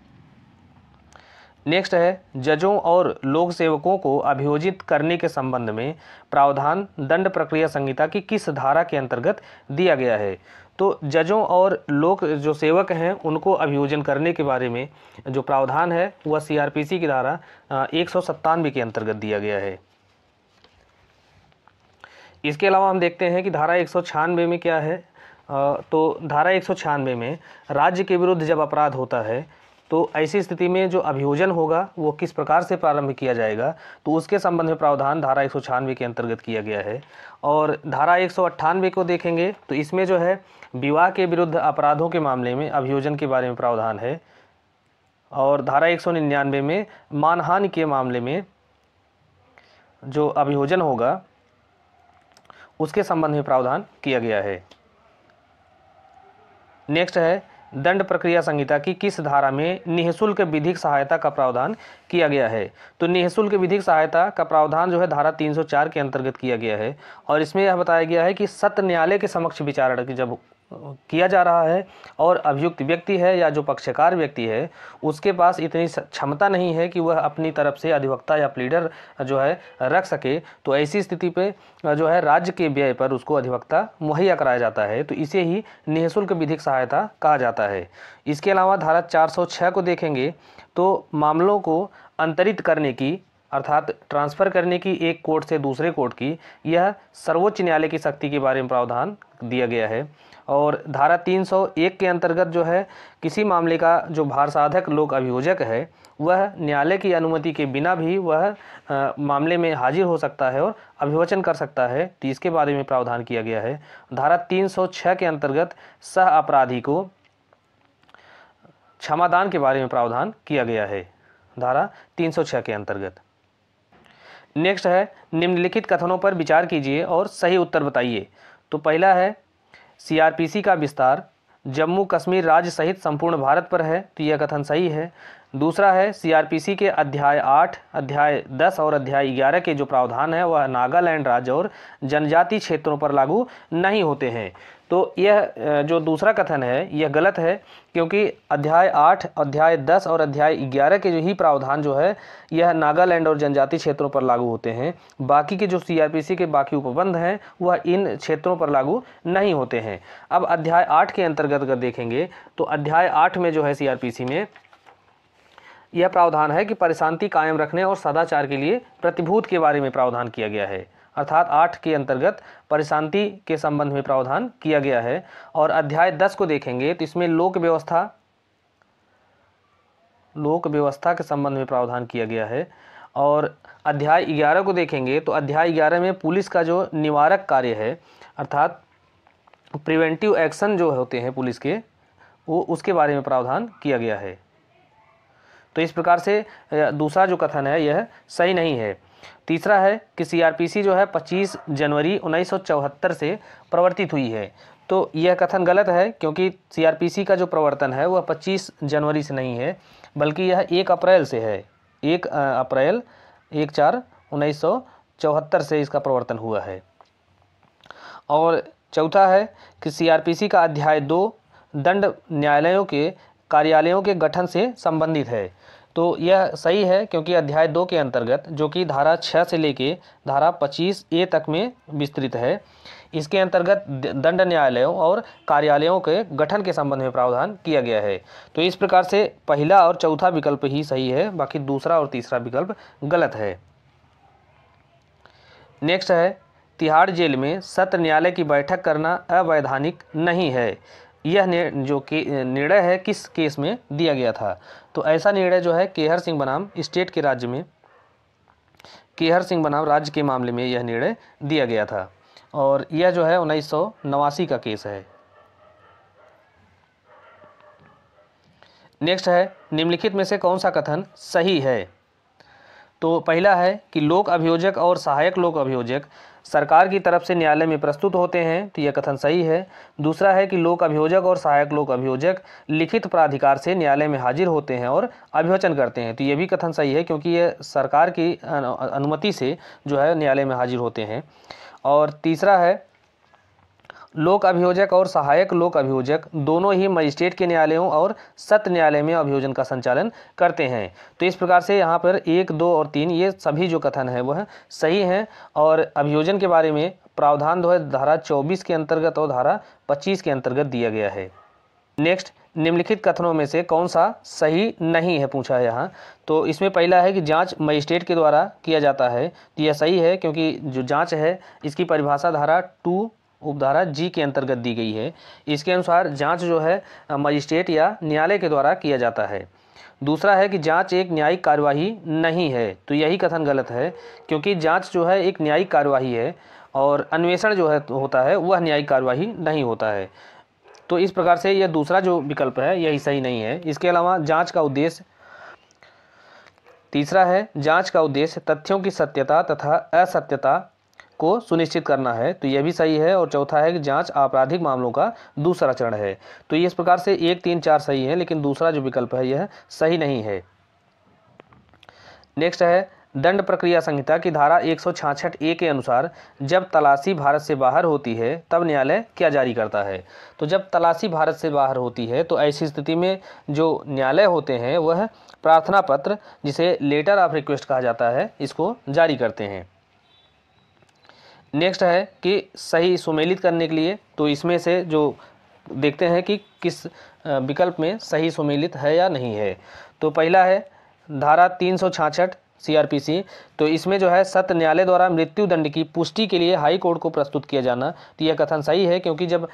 नेक्स्ट है जजों और लोक सेवकों को अभियोजित करने के संबंध में प्रावधान दंड प्रक्रिया संहिता की किस धारा के अंतर्गत दिया गया है तो जजों और लोक जो सेवक हैं उनको अभियोजन करने के बारे में जो प्रावधान है वह सीआरपीसी की धारा एक सौ के अंतर्गत दिया गया है इसके अलावा हम देखते हैं कि धारा एक में क्या है तो धारा एक में राज्य के विरुद्ध जब अपराध होता है तो ऐसी स्थिति में जो अभियोजन होगा वो किस प्रकार से प्रारंभ किया जाएगा तो उसके संबंध में प्रावधान धारा एक के अंतर्गत किया गया है और धारा एक को देखेंगे तो इसमें जो है विवाह के विरुद्ध अपराधों के मामले में अभियोजन के बारे में प्रावधान है और धारा एक में मानहानि के मामले में जो अभियोजन होगा उसके संबंध में प्रावधान किया गया है नेक्स्ट है दंड प्रक्रिया संहिता की किस धारा में निःशुल्क विधिक सहायता का प्रावधान किया गया है तो निःशुल्क विधिक सहायता का प्रावधान जो है धारा 304 के अंतर्गत किया गया है और इसमें यह बताया गया है कि सत्य न्यायालय के समक्ष विचारण जब किया जा रहा है और अभियुक्त व्यक्ति है या जो पक्षकार व्यक्ति है उसके पास इतनी क्षमता नहीं है कि वह अपनी तरफ से अधिवक्ता या प्लीडर जो है रख सके तो ऐसी स्थिति पे जो है राज्य के व्यय पर उसको अधिवक्ता मुहैया कराया जाता है तो इसे ही निःशुल्क विधिक सहायता कहा जाता है इसके अलावा धारा चार को देखेंगे तो मामलों को अंतरित करने की अर्थात ट्रांसफ़र करने की एक कोर्ट से दूसरे कोर्ट की यह सर्वोच्च न्यायालय की शक्ति के बारे में प्रावधान दिया गया है और धारा 301 के अंतर्गत जो है किसी मामले का जो भार साधक लोक अभियोजक है वह न्यायालय की अनुमति के बिना भी वह आ, मामले में हाजिर हो सकता है और अभिवचन कर सकता है तो इसके बारे में प्रावधान किया गया है धारा 306 के अंतर्गत सह अपराधी को क्षमादान के बारे में प्रावधान किया गया है धारा 306 के अंतर्गत नेक्स्ट है निम्नलिखित कथनों पर विचार कीजिए और सही उत्तर बताइए तो पहला है सीआरपीसी का विस्तार जम्मू कश्मीर राज्य सहित संपूर्ण भारत पर है तो यह कथन सही है दूसरा है सीआरपीसी के अध्याय आठ अध्याय दस और अध्याय ग्यारह के जो प्रावधान है वह नागालैंड राज्य और जनजातीय क्षेत्रों पर लागू नहीं होते हैं तो यह जो दूसरा कथन है यह गलत है क्योंकि अध्याय आठ अध्याय दस और अध्याय ग्यारह के जो ही प्रावधान जो है यह नागालैंड और जनजाति क्षेत्रों पर लागू होते हैं बाकी के जो सीआरपीसी के बाकी उपबंध हैं वह इन क्षेत्रों पर लागू नहीं होते हैं अब अध्याय आठ के अंतर्गत अगर देखेंगे तो अध्याय आठ में जो है सी में यह प्रावधान है कि परिशांति कायम रखने और सदाचार के लिए प्रतिभूत के बारे में प्रावधान किया गया है अर्थात आठ के अंतर्गत परिशांति के संबंध में प्रावधान किया गया है और अध्याय दस को देखेंगे तो इसमें लोक व्यवस्था लोक व्यवस्था के संबंध में प्रावधान किया गया है और अध्याय ग्यारह को देखेंगे तो अध्याय ग्यारह में पुलिस का जो निवारक कार्य है अर्थात प्रिवेंटिव एक्शन जो होते हैं पुलिस के वो उसके बारे में प्रावधान किया गया है तो इस प्रकार से दूसरा जो कथन है यह सही नहीं है तीसरा है कि सीआरपीसी जो है 25 जनवरी 1974 से प्रवर्तित हुई है तो यह कथन गलत है क्योंकि सीआरपीसी का जो प्रवर्तन है वह 25 जनवरी से नहीं है बल्कि यह एक अप्रैल से है एक अप्रैल एक चार उन्नीस से इसका प्रवर्तन हुआ है और चौथा है कि सीआरपीसी का अध्याय दो दंड न्यायालयों के कार्यालयों के गठन से संबंधित है तो यह सही है क्योंकि अध्याय दो के अंतर्गत जो कि धारा छः से लेके धारा पच्चीस ए तक में विस्तृत है इसके अंतर्गत दंड न्यायालयों और कार्यालयों के गठन के संबंध में प्रावधान किया गया है तो इस प्रकार से पहला और चौथा विकल्प ही सही है बाकी दूसरा और तीसरा विकल्प गलत है नेक्स्ट है तिहाड़ जेल में सत्र न्यायालय की बैठक करना अवैधानिक नहीं है यह जो कि निर्णय है किस केस में दिया गया था तो ऐसा निर्णय जो है केहर सिंह बनाम स्टेट के राज्य में केहर सिंह बनाम राज्य के मामले में यह निर्णय दिया गया था और यह जो है उन्नीस का केस है नेक्स्ट है निम्नलिखित में से कौन सा कथन सही है तो पहला है कि लोक अभियोजक और सहायक लोक अभियोजक सरकार की तरफ से न्यायालय में प्रस्तुत होते हैं तो यह कथन सही है दूसरा है कि लोक अभियोजक और सहायक लोक अभियोजक लिखित प्राधिकार से न्यायालय में हाजिर होते हैं और अभियोचन करते हैं तो ये भी कथन सही है क्योंकि ये सरकार की अनुमति से जो है न्यायालय में हाजिर होते हैं और तीसरा है लोक अभियोजक और सहायक लोक अभियोजक दोनों ही मजिस्ट्रेट के न्यायालयों और सत्र न्यायालय में अभियोजन का संचालन करते हैं तो इस प्रकार से यहाँ पर एक दो और तीन ये सभी जो कथन है वह सही हैं और अभियोजन के बारे में प्रावधान जो है धारा चौबीस के अंतर्गत और धारा पच्चीस के अंतर्गत दिया गया है नेक्स्ट निम्नलिखित कथनों में से कौन सा सही नहीं है पूछा है यहाँ तो इसमें पहला है कि जांच मजिस्ट्रेट के द्वारा किया जाता है तो यह सही है क्योंकि जो जांच है इसकी परिभाषा धारा टू उपधारा जी के अंतर्गत दी गई है इसके अनुसार जांच जो है मजिस्ट्रेट या न्यायालय के द्वारा किया जाता है दूसरा है कि जांच एक न्यायिक कार्यवाही नहीं है तो यही कथन गलत है क्योंकि जांच जो है एक न्यायिक कार्यवाही है और अन्वेषण जो है होता है वह न्यायिक कार्यवाही नहीं होता है तो इस प्रकार से यह दूसरा जो विकल्प है यही सही नहीं है इसके अलावा जाँच का उद्देश्य तीसरा है जांच का उद्देश्य तथ्यों की सत्यता तथा असत्यता को सुनिश्चित करना है तो यह भी सही है और चौथा है कि जांच आपराधिक मामलों का दूसरा चरण है तो इस प्रकार से एक तीन चार सही है लेकिन दूसरा जो विकल्प है यह सही नहीं है नेक्स्ट है दंड प्रक्रिया संहिता की धारा एक ए के अनुसार जब तलाशी भारत से बाहर होती है तब न्यायालय क्या जारी करता है तो जब तलाशी भारत से बाहर होती है तो ऐसी स्थिति में जो न्यायालय होते हैं वह प्रार्थना पत्र जिसे लेटर ऑफ रिक्वेस्ट कहा जाता है इसको जारी करते हैं नेक्स्ट है कि सही सुमेलित करने के लिए तो इसमें से जो देखते हैं कि किस विकल्प में सही सुमेलित है या नहीं है तो पहला है धारा तीन सौ छाछठ सीआरपीसी तो इसमें जो है सत्य न्यायालय द्वारा मृत्यु दंड की पुष्टि के लिए हाई कोर्ट को प्रस्तुत किया जाना तो यह कथन सही है क्योंकि जब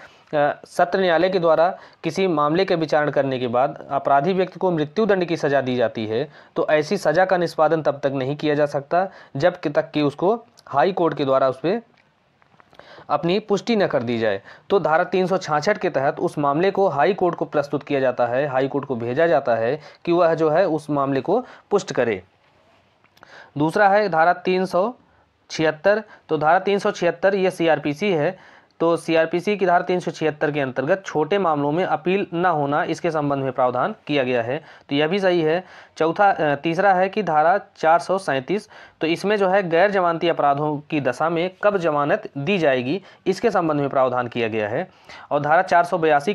सत्र न्यायालय के द्वारा किसी मामले के विचारण करने के बाद अपराधी व्यक्ति को मृत्यु दंड की सज़ा दी जाती है तो ऐसी सज़ा का निष्पादन तब तक नहीं किया जा सकता जब तक कि उसको हाई कोर्ट के द्वारा उस पर अपनी पुष्टि न कर दी जाए तो धारा तीन के तहत उस मामले को हाई कोर्ट को प्रस्तुत किया जाता है हाई कोर्ट को भेजा जाता है कि वह जो है उस मामले को पुष्ट करे दूसरा है धारा तीन छिहत्तर तो धारा तीन सौ छिहत्तर ये सीआरपीसी है तो सीआरपीसी की धारा छिहत्तर के अंतर्गत छोटे मामलों में अपील न होना इसके संबंध में प्रावधान किया गया है तो यह भी सही है चौथा तीसरा है कि धारा चार तो इसमें जो है गैर जमानती अपराधों की दशा में कब जमानत दी जाएगी इसके संबंध में प्रावधान किया गया है और धारा चार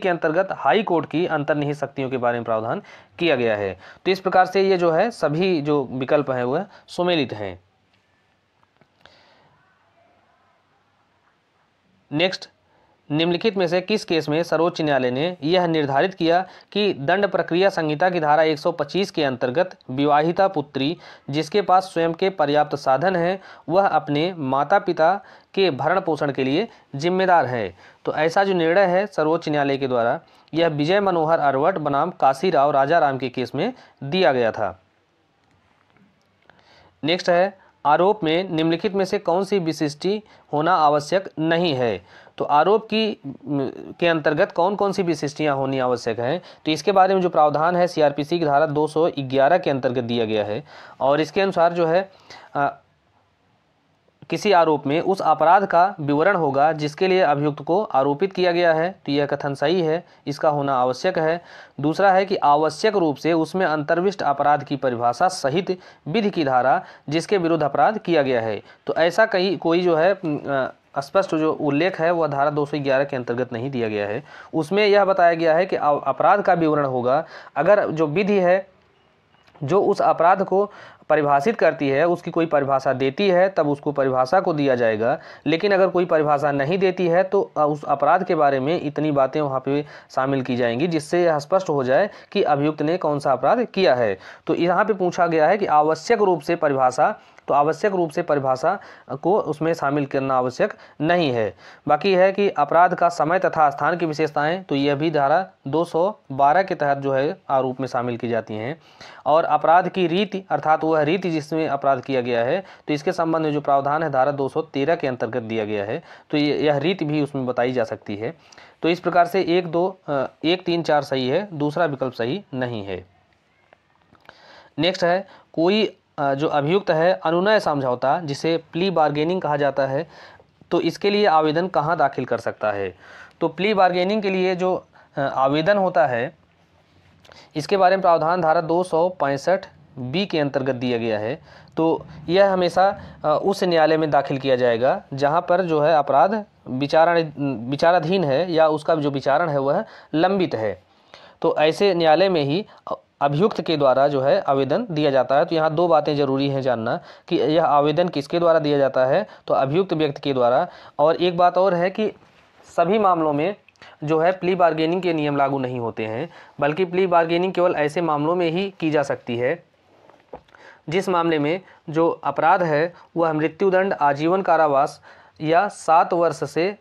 के अंतर्गत हाई कोर्ट की अंतर्निहित शक्तियों के बारे में प्रावधान किया गया है तो इस प्रकार से ये जो है सभी जो विकल्प हैं वह सुमेलित हैं नेक्स्ट निम्नलिखित में से किस केस में सर्वोच्च न्यायालय ने यह निर्धारित किया कि दंड प्रक्रिया संहिता की धारा 125 के अंतर्गत विवाहिता पुत्री जिसके पास स्वयं के पर्याप्त साधन हैं वह अपने माता पिता के भरण पोषण के लिए जिम्मेदार है तो ऐसा जो निर्णय है सर्वोच्च न्यायालय के द्वारा यह विजय मनोहर अरवट बनाम काशीराव राम के केस में दिया गया था नेक्स्ट है आरोप में निम्नलिखित में से कौन सी विशिष्टि होना आवश्यक नहीं है तो आरोप की के अंतर्गत कौन कौन सी विशिष्टियाँ होनी आवश्यक हैं तो इसके बारे में जो प्रावधान है सीआरपीसी की धारा 211 के अंतर्गत दिया गया है और इसके अनुसार जो है किसी आरोप में उस अपराध का विवरण होगा जिसके लिए अभियुक्त को आरोपित किया गया है तो यह कथन सही है इसका होना आवश्यक है दूसरा है कि आवश्यक रूप से उसमें अंतर्विष्ट अपराध की परिभाषा सहित विधि की धारा जिसके विरुद्ध अपराध किया गया है तो ऐसा कहीं कोई जो है स्पष्ट जो उल्लेख है वह धारा दो के अंतर्गत नहीं दिया गया है उसमें यह बताया गया है कि अपराध का विवरण होगा अगर जो विधि है जो उस अपराध को परिभाषित करती है उसकी कोई परिभाषा देती है तब उसको परिभाषा को दिया जाएगा लेकिन अगर कोई परिभाषा नहीं देती है तो उस अपराध के बारे में इतनी बातें वहाँ पे शामिल की जाएंगी जिससे यह स्पष्ट हो जाए कि अभियुक्त ने कौन सा अपराध किया है तो यहाँ पर पूछा गया है कि आवश्यक रूप से परिभाषा तो आवश्यक रूप से परिभाषा को उसमें शामिल करना आवश्यक नहीं है बाकी है कि अपराध का समय तथा स्थान की विशेषताएं तो यह भी धारा 212 के तहत जो है आरोप में शामिल की जाती हैं और अपराध की रीति अर्थात वह रीति जिसमें अपराध किया गया है तो इसके संबंध में जो प्रावधान है धारा दो के अंतर्गत दिया गया है तो यह रीति भी उसमें बताई जा सकती है तो इस प्रकार से एक दो एक तीन चार सही है दूसरा विकल्प सही नहीं है नेक्स्ट है कोई जो अभियुक्त है अनुनय समझौता जिसे प्ली बार्गेनिंग कहा जाता है तो इसके लिए आवेदन कहाँ दाखिल कर सकता है तो प्ली बार्गेनिंग के लिए जो आवेदन होता है इसके बारे में प्रावधान धारा दो बी के अंतर्गत दिया गया है तो यह हमेशा उस न्यायालय में दाखिल किया जाएगा जहाँ पर जो है अपराध विचारण विचाराधीन है या उसका जो विचारण है वह लंबित है तो ऐसे न्यायालय में ही अभियुक्त के द्वारा जो है आवेदन दिया जाता है तो यहाँ दो बातें जरूरी हैं जानना कि यह आवेदन किसके द्वारा दिया जाता है तो अभियुक्त व्यक्ति के द्वारा और एक बात और है कि सभी मामलों में जो है प्ली बार्गेनिंग के नियम लागू नहीं होते हैं बल्कि प्ली बार्गेनिंग केवल ऐसे मामलों में ही की जा सकती है जिस मामले में जो अपराध है वह मृत्युदंड आजीवन कारावास या सात वर्ष से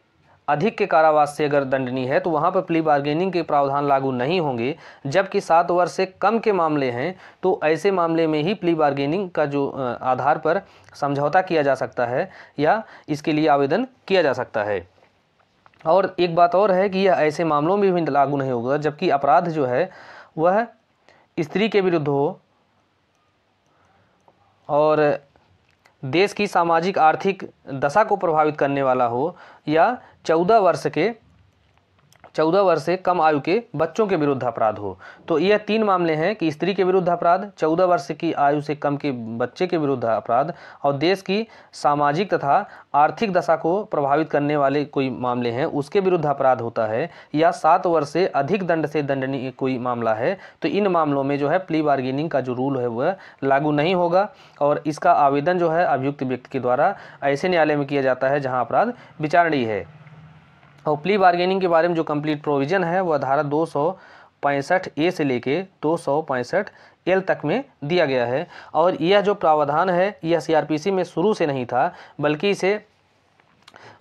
अधिक के कारावास से अगर दंडनीय है तो वहाँ पर प्ली बार्गेनिंग के प्रावधान लागू नहीं होंगे जबकि सात वर्ष से कम के मामले हैं तो ऐसे मामले में ही प्ली बार्गेनिंग का जो आधार पर समझौता किया जा सकता है या इसके लिए आवेदन किया जा सकता है और एक बात और है कि यह ऐसे मामलों में भी लागू नहीं होगा जबकि अपराध जो है वह स्त्री के विरुद्ध हो और देश की सामाजिक आर्थिक दशा को प्रभावित करने वाला हो या चौदह वर्ष के चौदह वर्ष से कम आयु के बच्चों के विरुद्ध अपराध हो तो यह तीन मामले हैं कि स्त्री के विरुद्ध अपराध चौदह वर्ष की आयु से कम के बच्चे के विरुद्ध अपराध और देश की सामाजिक तथा आर्थिक दशा को प्रभावित करने वाले कोई मामले हैं उसके विरुद्ध अपराध होता है या सात वर्ष से अधिक दंड से दंडनीय कोई मामला है तो इन मामलों में जो है प्ली बार्गेनिंग का जो रूल है वह लागू नहीं होगा और इसका आवेदन जो है अभियुक्त व्यक्ति के द्वारा ऐसे न्यायालय में किया जाता है जहाँ अपराध विचारणीय है और प्ली बार्गेनिंग के बारे में जो कंप्लीट प्रोविज़न है वह धारा दो ए से लेके दो एल तक में दिया गया है और यह जो प्रावधान है यह सीआरपीसी में शुरू से नहीं था बल्कि इसे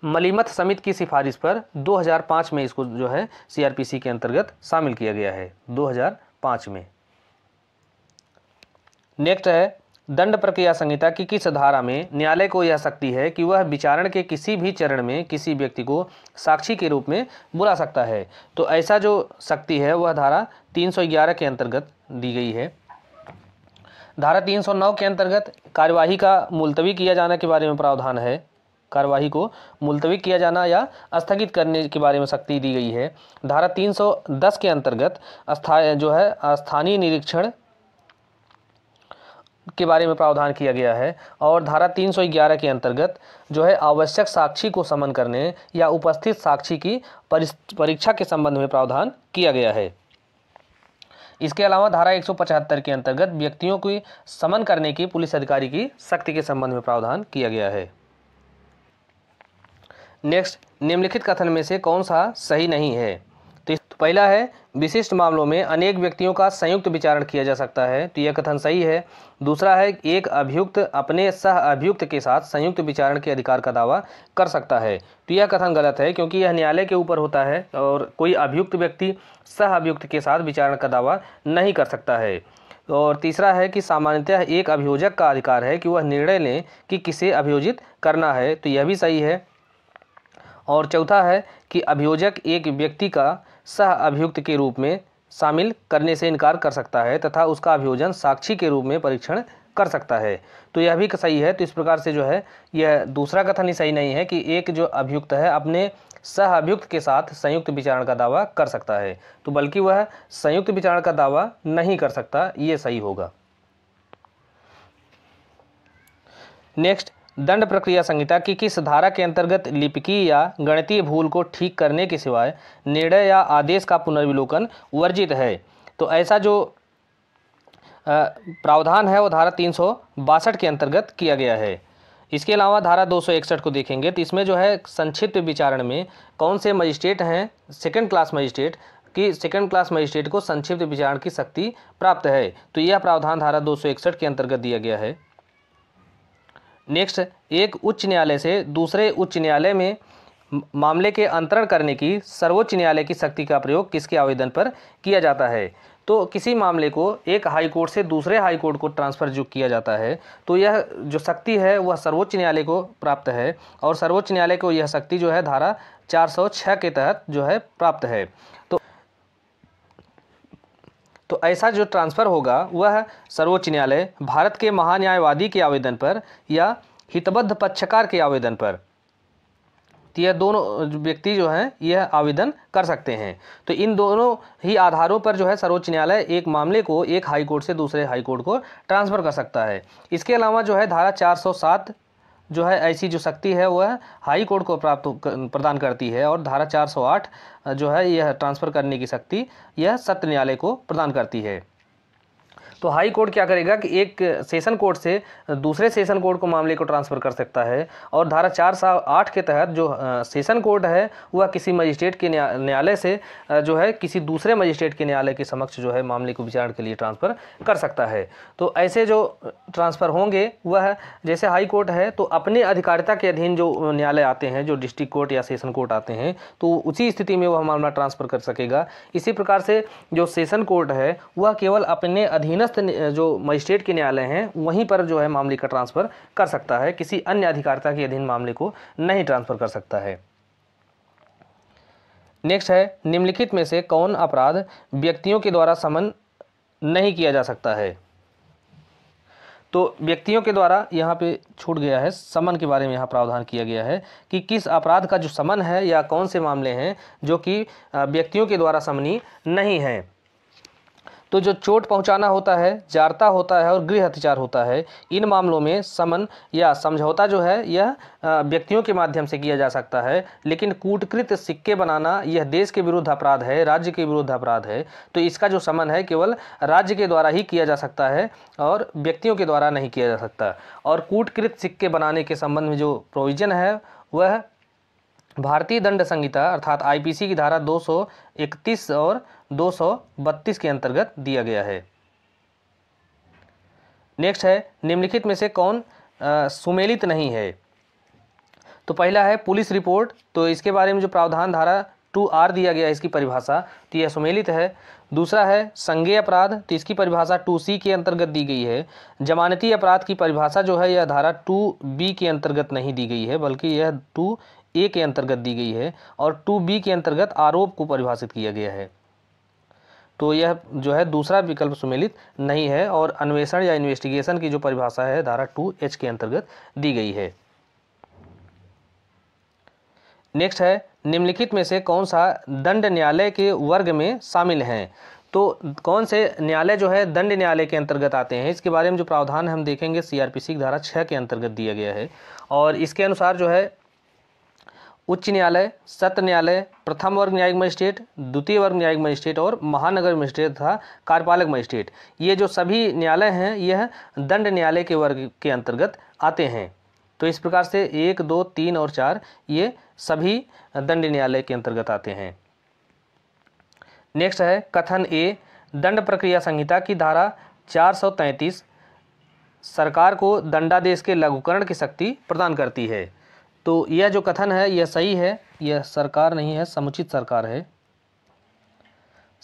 मलिमत समिति की सिफारिश पर 2005 में इसको जो है सीआरपीसी के अंतर्गत शामिल किया गया है 2005 में नेक्स्ट है दंड प्रक्रिया संहिता की किस धारा में न्यायालय को यह शक्ति है कि वह विचारण के किसी भी चरण में किसी व्यक्ति को साक्षी के रूप में बुला सकता है तो ऐसा जो शक्ति है वह धारा 311 के अंतर्गत दी गई है धारा 309 के अंतर्गत कार्यवाही का मुलतवी किया जाना के बारे में प्रावधान है कार्यवाही को मुलतवी किया जाना या स्थगित करने के बारे में शक्ति दी गई है धारा 310 के अंतर्गत स्था जो है स्थानीय निरीक्षण के बारे में प्रावधान किया गया है और धारा 311 के अंतर्गत जो है आवश्यक साक्षी को समन करने या उपस्थित साक्षी की परीक्षा के संबंध में प्रावधान किया गया है इसके अलावा धारा 175 के अंतर्गत व्यक्तियों की समन करने की पुलिस अधिकारी की शक्ति के संबंध में प्रावधान किया गया है नेक्स्ट निम्नलिखित कथन में से कौन सा सही नहीं है तो पहला है विशिष्ट मामलों में अनेक व्यक्तियों का संयुक्त विचारण किया जा सकता है तो यह कथन सही है दूसरा है एक अभियुक्त अपने सह अभियुक्त के साथ संयुक्त विचारण के अधिकार का दावा कर सकता है तो यह कथन गलत है क्योंकि यह न्यायालय के ऊपर होता है और कोई अभियुक्त व्यक्ति सह अभियुक्त के साथ विचारण का दावा नहीं कर सकता है और तीसरा है कि सामान्यतः एक अभियोजक का अधिकार है कि वह निर्णय लें कि किसे अभियोजित करना है तो यह भी सही है और चौथा है कि अभियोजक एक व्यक्ति का सह अभियुक्त के रूप में शामिल करने से इनकार कर सकता है तथा उसका अभियोजन साक्षी के रूप में परीक्षण कर सकता है तो यह भी सही है तो इस प्रकार से जो है यह दूसरा कथन ही सही नहीं है कि एक जो अभियुक्त है अपने सह अभियुक्त के साथ संयुक्त विचारण का दावा कर सकता है तो बल्कि वह संयुक्त विचारण का दावा नहीं कर सकता ये सही होगा नेक्स्ट दंड प्रक्रिया संहिता की किस धारा के अंतर्गत लिपिकी या गणितीय भूल को ठीक करने के सिवाय निर्णय या आदेश का पुनर्विलोकन वर्जित है तो ऐसा जो प्रावधान है वो धारा तीन के अंतर्गत किया गया है इसके अलावा धारा दो को देखेंगे तो इसमें जो है संक्षिप्त विचारण में कौन से मजिस्ट्रेट हैं सेकेंड क्लास मजिस्ट्रेट कि सेकंड क्लास मजिस्ट्रेट को संक्षिप्त विचारण की शक्ति प्राप्त है तो यह प्रावधान धारा दो के अंतर्गत दिया गया है नेक्स्ट एक उच्च न्यायालय से दूसरे उच्च न्यायालय में मामले के अंतरण करने की सर्वोच्च न्यायालय की शक्ति का प्रयोग किसके आवेदन पर किया जाता है तो किसी मामले को एक हाई कोर्ट से दूसरे हाई कोर्ट को ट्रांसफ़र जो किया जाता है तो यह जो शक्ति है वह सर्वोच्च न्यायालय को प्राप्त है और सर्वोच्च न्यायालय को यह शक्ति जो है धारा 406 के तहत जो है प्राप्त है तो ऐसा जो ट्रांसफ़र होगा वह सर्वोच्च न्यायालय भारत के महान्यायवादी के आवेदन पर या हितबद्ध पक्षकार के आवेदन पर तो यह दोनों व्यक्ति जो हैं यह आवेदन कर सकते हैं तो इन दोनों ही आधारों पर जो है सर्वोच्च न्यायालय एक मामले को एक हाई कोर्ट से दूसरे हाई कोर्ट को ट्रांसफ़र कर सकता है इसके अलावा जो है धारा 407 जो है ऐसी जो शक्ति है वह हाई कोर्ट को प्राप्त प्रदान करती है और धारा 408 जो है यह ट्रांसफ़र करने की शक्ति यह सत्र न्यायालय को प्रदान करती है तो हाई कोर्ट क्या करेगा कि एक सेशन कोर्ट से दूसरे सेशन कोर्ट को मामले को ट्रांसफ़र कर सकता है और धारा चार सात आठ के तहत जो सेशन कोर्ट है वह किसी मजिस्ट्रेट के न्यायालय से जो है किसी दूसरे मजिस्ट्रेट के न्यायालय के समक्ष जो है मामले को विचारण के लिए ट्रांसफ़र कर सकता है तो ऐसे जो ट्रांसफ़र होंगे वह जैसे हाई कोर्ट है तो अपने अधिकारिता के अधीन जो न्यायालय आते हैं जो डिस्ट्रिक्ट कोर्ट या सेशन कोर्ट आते हैं तो उसी स्थिति में वह मामला ट्रांसफ़र कर सकेगा इसी प्रकार से जो सेशन कोर्ट है वह केवल अपने अधीन अधीनस्थ जो मजिस्ट्रेट के न्यायालय हैं वहीं पर जो है मामले का ट्रांसफ़र कर सकता है किसी अन्य अधिकारिता के अधीन मामले को नहीं ट्रांसफ़र कर सकता है नेक्स्ट है निम्नलिखित में से कौन अपराध व्यक्तियों के द्वारा समन नहीं किया जा सकता है तो व्यक्तियों के द्वारा यहाँ पे छूट गया है समन के बारे में यहाँ प्रावधान किया गया है कि किस अपराध का जो समन है या कौन से मामले हैं जो कि व्यक्तियों के द्वारा समनी नहीं है तो जो चोट पहुंचाना होता है जारता होता है और गृह हथियार होता है इन मामलों में समन या समझौता जो है यह व्यक्तियों के माध्यम से किया जा सकता है लेकिन कूटकृत सिक्के बनाना यह देश के विरुद्ध अपराध है राज्य के विरुद्ध अपराध है तो इसका जो समन है केवल राज्य के द्वारा ही किया जा सकता है और व्यक्तियों के द्वारा नहीं किया जा सकता और कूटकृत सिक्के बनाने के संबंध में जो प्रोविज़न है वह भारतीय दंड संहिता अर्थात आईपीसी की धारा 231 और 232 के अंतर्गत दिया गया है नेक्स्ट है निम्नलिखित में से कौन आ, सुमेलित नहीं है तो पहला है पुलिस रिपोर्ट तो इसके बारे में जो प्रावधान धारा टू आर दिया गया है इसकी परिभाषा तो यह सुमेलित है दूसरा है संज्ञेय अपराध तो इसकी परिभाषा टू सी के अंतर्गत दी गई है जमानती अपराध की परिभाषा जो है यह धारा टू बी के अंतर्गत नहीं दी गई है बल्कि यह टू ए के अंतर्गत दी गई है और टू बी के अंतर्गत आरोप को परिभाषित किया गया है तो यह जो है दूसरा विकल्प सुमेलित नहीं है और अन्वेषण या इन्वेस्टिगेशन की जो परिभाषा है धारा टू एच के अंतर्गत दी गई है नेक्स्ट है निम्नलिखित में से कौन सा दंड न्यायालय के वर्ग में शामिल हैं तो कौन से न्यायालय जो है दंड न्यायालय के अंतर्गत आते हैं इसके बारे में जो प्रावधान हम देखेंगे सीआरपीसी की धारा छः के अंतर्गत दिया गया है और इसके अनुसार जो है उच्च न्यायालय सत्र न्यायालय प्रथम वर्ग न्यायिक मजिस्ट्रेट द्वितीय वर्ग न्यायिक मजिस्ट्रेट और महानगर मजिस्ट्रेट तथा कार्यपालक मजिस्ट्रेट ये जो सभी न्यायालय हैं यह दंड न्यायालय के वर्ग के अंतर्गत आते हैं तो इस प्रकार से एक दो तीन और चार ये सभी दंड न्यायालय के अंतर्गत आते हैं नेक्स्ट है कथन ए दंड प्रक्रिया संहिता की धारा 433 सरकार को दंडादेश के लघुकरण की शक्ति प्रदान करती है तो यह जो कथन है यह सही है यह सरकार नहीं है समुचित सरकार है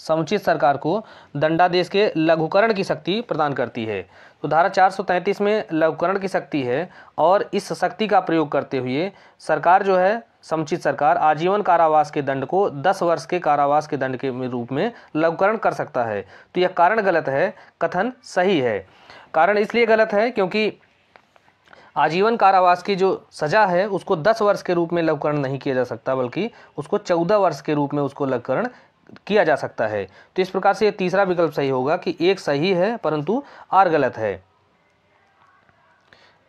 समुचित सरकार को दंडादेश के लघुकरण की शक्ति प्रदान करती है तो धारा 433 में लघुकरण की शक्ति है और इस शक्ति का प्रयोग करते हुए सरकार जो है समुचित सरकार आजीवन कारावास के दंड को 10 वर्ष के कारावास के दंड के रूप में लघुकरण कर सकता है तो यह कारण गलत है कथन सही है कारण इसलिए गलत है क्योंकि आजीवन कारावास की जो सज़ा है उसको दस वर्ष के रूप में लवकरण नहीं किया जा सकता बल्कि उसको चौदह वर्ष के रूप में उसको लवकरण किया जा सकता है तो इस प्रकार से ये तीसरा विकल्प सही होगा कि एक सही है परंतु आर गलत है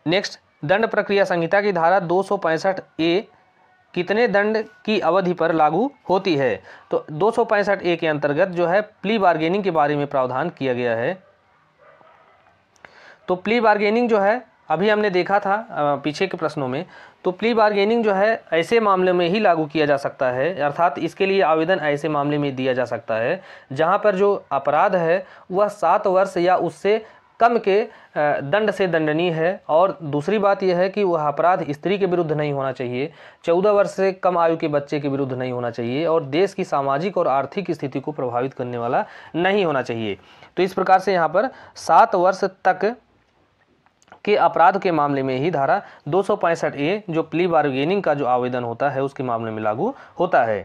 नेक्स्ट दंड प्रक्रिया संहिता की धारा दो ए कितने दंड की अवधि पर लागू होती है तो दो ए के अंतर्गत जो है प्ली बार्गेनिंग के बारे में प्रावधान किया गया है तो प्ली बार्गेनिंग जो है अभी हमने देखा था पीछे के प्रश्नों में तो प्ली बार्गेनिंग जो है ऐसे मामले में ही लागू किया जा सकता है अर्थात इसके लिए आवेदन ऐसे मामले में दिया जा सकता है जहाँ पर जो अपराध है वह सात वर्ष या उससे कम के दंड से दंडनीय है और दूसरी बात यह है कि वह अपराध स्त्री के विरुद्ध नहीं होना चाहिए चौदह वर्ष से कम आयु के बच्चे के विरुद्ध नहीं होना चाहिए और देश की सामाजिक और आर्थिक स्थिति को प्रभावित करने वाला नहीं होना चाहिए तो इस प्रकार से यहाँ पर सात वर्ष तक के अपराध के मामले में ही धारा दो ए जो प्ली बार्गेनिंग का जो आवेदन होता है उसके मामले में लागू होता है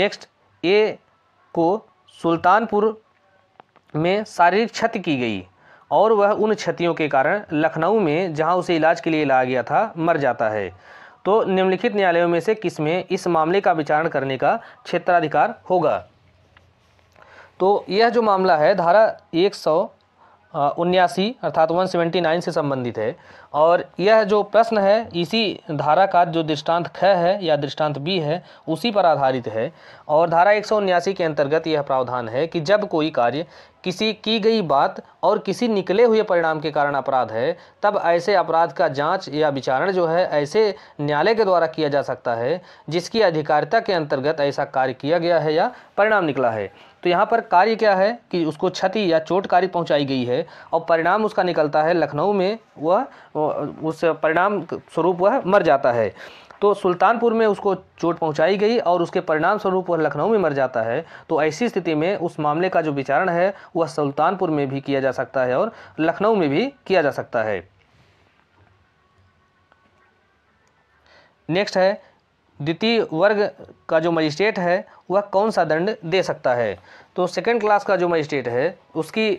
नेक्स्ट ए को सुल्तानपुर में शारीरिक क्षति की गई और वह उन क्षतियों के कारण लखनऊ में जहां उसे इलाज के लिए लाया गया था मर जाता है तो निम्नलिखित न्यायालयों में से किस में इस मामले का विचारण करने का क्षेत्राधिकार होगा तो यह जो मामला है धारा एक सौ उन्यासी अर्थात 179 से संबंधित है और यह जो प्रश्न है इसी धारा का जो दृष्टांत ख है या दृष्टांत बी है उसी पर आधारित है और धारा एक के अंतर्गत यह प्रावधान है कि जब कोई कार्य किसी की गई बात और किसी निकले हुए परिणाम के कारण अपराध है तब ऐसे अपराध का जांच या विचारण जो है ऐसे न्यायालय के द्वारा किया जा सकता है जिसकी अधिकारिता के अंतर्गत ऐसा कार्य किया गया है या परिणाम निकला है तो यहाँ पर कार्य क्या है कि उसको क्षति या चोट कार्य पहुँचाई गई है और परिणाम उसका निकलता है लखनऊ में वह उस परिणाम स्वरूप वह मर जाता है तो सुल्तानपुर में उसको चोट पहुंचाई गई और उसके परिणाम स्वरूप वह लखनऊ में मर जाता है तो ऐसी स्थिति में उस मामले का जो विचारण है वह सुल्तानपुर में भी किया जा सकता है और लखनऊ में भी किया जा सकता है नेक्स्ट है द्वितीय वर्ग का जो मजिस्ट्रेट है वह कौन सा दंड दे सकता है तो सेकेंड क्लास का जो मजिस्ट्रेट है उसकी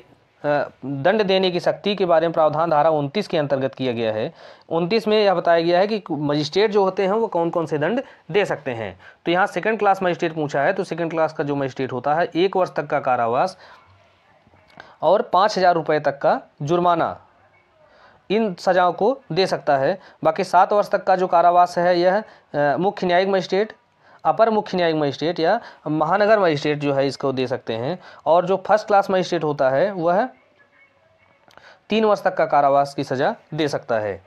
दंड देने की शक्ति के बारे में प्रावधान धारा उनतीस के अंतर्गत किया गया है उनतीस में यह बताया गया है कि मजिस्ट्रेट जो होते हैं वो कौन कौन से दंड दे सकते हैं तो यहाँ सेकंड क्लास मजिस्ट्रेट पूछा है तो सेकंड क्लास का जो मजिस्ट्रेट होता है एक वर्ष तक का कारावास और पाँच हज़ार रुपये तक का जुर्माना इन सजाओं को दे सकता है बाकी सात वर्ष तक का जो कारावास है यह मुख्य न्यायिक मजिस्ट्रेट अपर मुख्य न्यायिक मजिस्ट्रेट या महानगर मजिस्ट्रेट जो है इसको दे सकते हैं और जो फर्स्ट क्लास मजिस्ट्रेट होता है वह तीन वर्ष तक का कारावास की सज़ा दे सकता है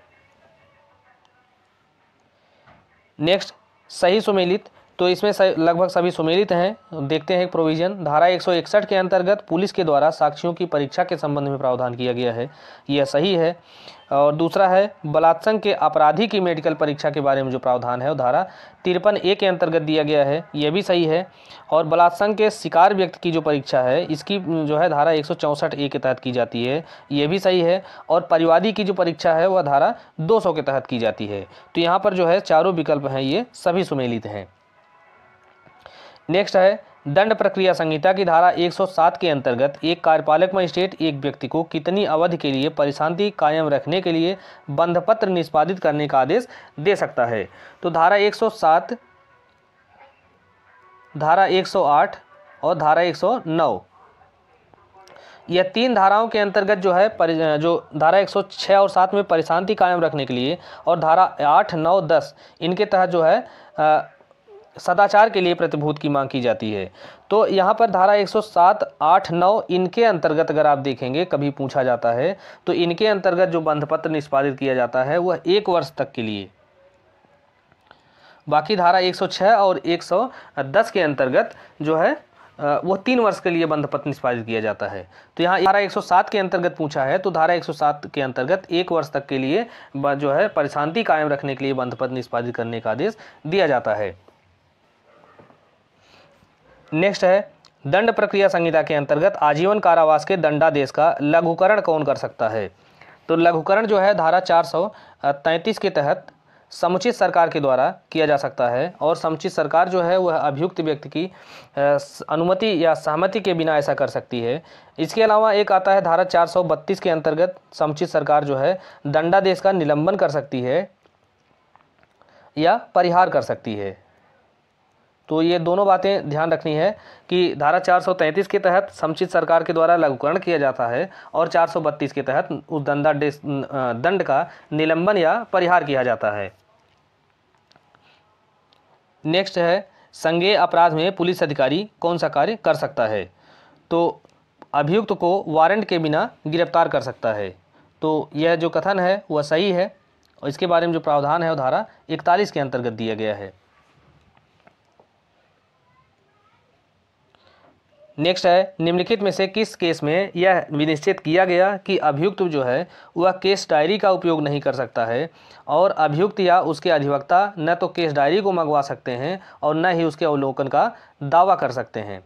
नेक्स्ट सही सुमेलित तो इसमें लगभग सभी सुमेलित हैं देखते हैं एक प्रोविज़न धारा 161 के अंतर्गत पुलिस के द्वारा साक्षियों की परीक्षा के संबंध में प्रावधान किया गया है यह सही है और दूसरा है बलात्संग के अपराधी की मेडिकल परीक्षा के बारे में जो प्रावधान है वो धारा तिरपन ए के अंतर्गत दिया गया है यह भी सही है और बलात्संग के शिकार व्यक्ति की जो परीक्षा है इसकी जो है धारा एक ए के तहत की जाती है यह भी सही है और परिवादी की जो परीक्षा है वह धारा दो के तहत की जाती है तो यहाँ पर जो है चारों विकल्प हैं ये सभी सुमेलित हैं नेक्स्ट है दंड प्रक्रिया संहिता की धारा 107 के अंतर्गत एक कार्यपालक मजिस्ट्रेट एक व्यक्ति को कितनी अवधि के लिए परिशांति कायम रखने के लिए बंधपत्र निष्पादित करने का आदेश दे सकता है तो धारा 107 धारा 108 और धारा 109 यह तीन धाराओं के अंतर्गत जो है जो धारा 106 और 7 में परिशांति कायम रखने के लिए और धारा 8 9 10 इनके तहत जो है सदाचार के लिए प्रतिभूत की मांग की जाती है तो यहाँ पर धारा 107, सौ इनके अंतर्गत अगर आप देखेंगे कभी पूछा जाता है तो इनके अंतर्गत जो बंधपत्र निष्पादित किया जाता है वह एक वर्ष तक के लिए बाकी धारा 106 और 110 के अंतर्गत जो है वह तीन वर्ष के लिए बंधपत्र निष्पादित किया जाता है तो यहाँ धारा 107 के अंतर्गत पूछा है तो धारा 107 के अंतर्गत एक वर्ष तक के लिए जो है परिशांति कायम रखने के लिए बंधपत्र निष्पादित करने का आदेश दिया जाता है नेक्स्ट है दंड प्रक्रिया संहिता के अंतर्गत आजीवन कारावास के दंडादेश का लघुकरण कौन कर सकता है तो लघुकरण जो है धारा चार सौ तैंतीस के तहत समुचित सरकार के द्वारा किया जा सकता है और समुचित सरकार जो है वह अभियुक्त व्यक्ति की अनुमति या सहमति के बिना ऐसा कर सकती है इसके अलावा एक आता है धारा 432 के अंतर्गत समुचित सरकार जो है दंडादेश का निलंबन कर सकती है या परिहार कर सकती है तो ये दोनों बातें ध्यान रखनी है कि धारा 433 के तहत समुचित सरकार के द्वारा लघुकरण किया जाता है और 432 के तहत उस दंडा दंड का निलंबन या परिहार किया जाता है नेक्स्ट है संज्ञेय अपराध में पुलिस अधिकारी कौन सा कार्य कर सकता है तो अभियुक्त को वारंट के बिना गिरफ्तार कर सकता है तो यह जो कथन है वह सही है और इसके बारे में जो प्रावधान है वो धारा इकतालीस के अंतर्गत दिया गया है नेक्स्ट है निम्नलिखित में से किस केस में यह विनिश्चित किया गया कि अभियुक्त जो है वह केस डायरी का उपयोग नहीं कर सकता है और अभियुक्त या उसके अधिवक्ता न तो केस डायरी को मंगवा सकते हैं और न ही उसके अवलोकन का दावा कर सकते हैं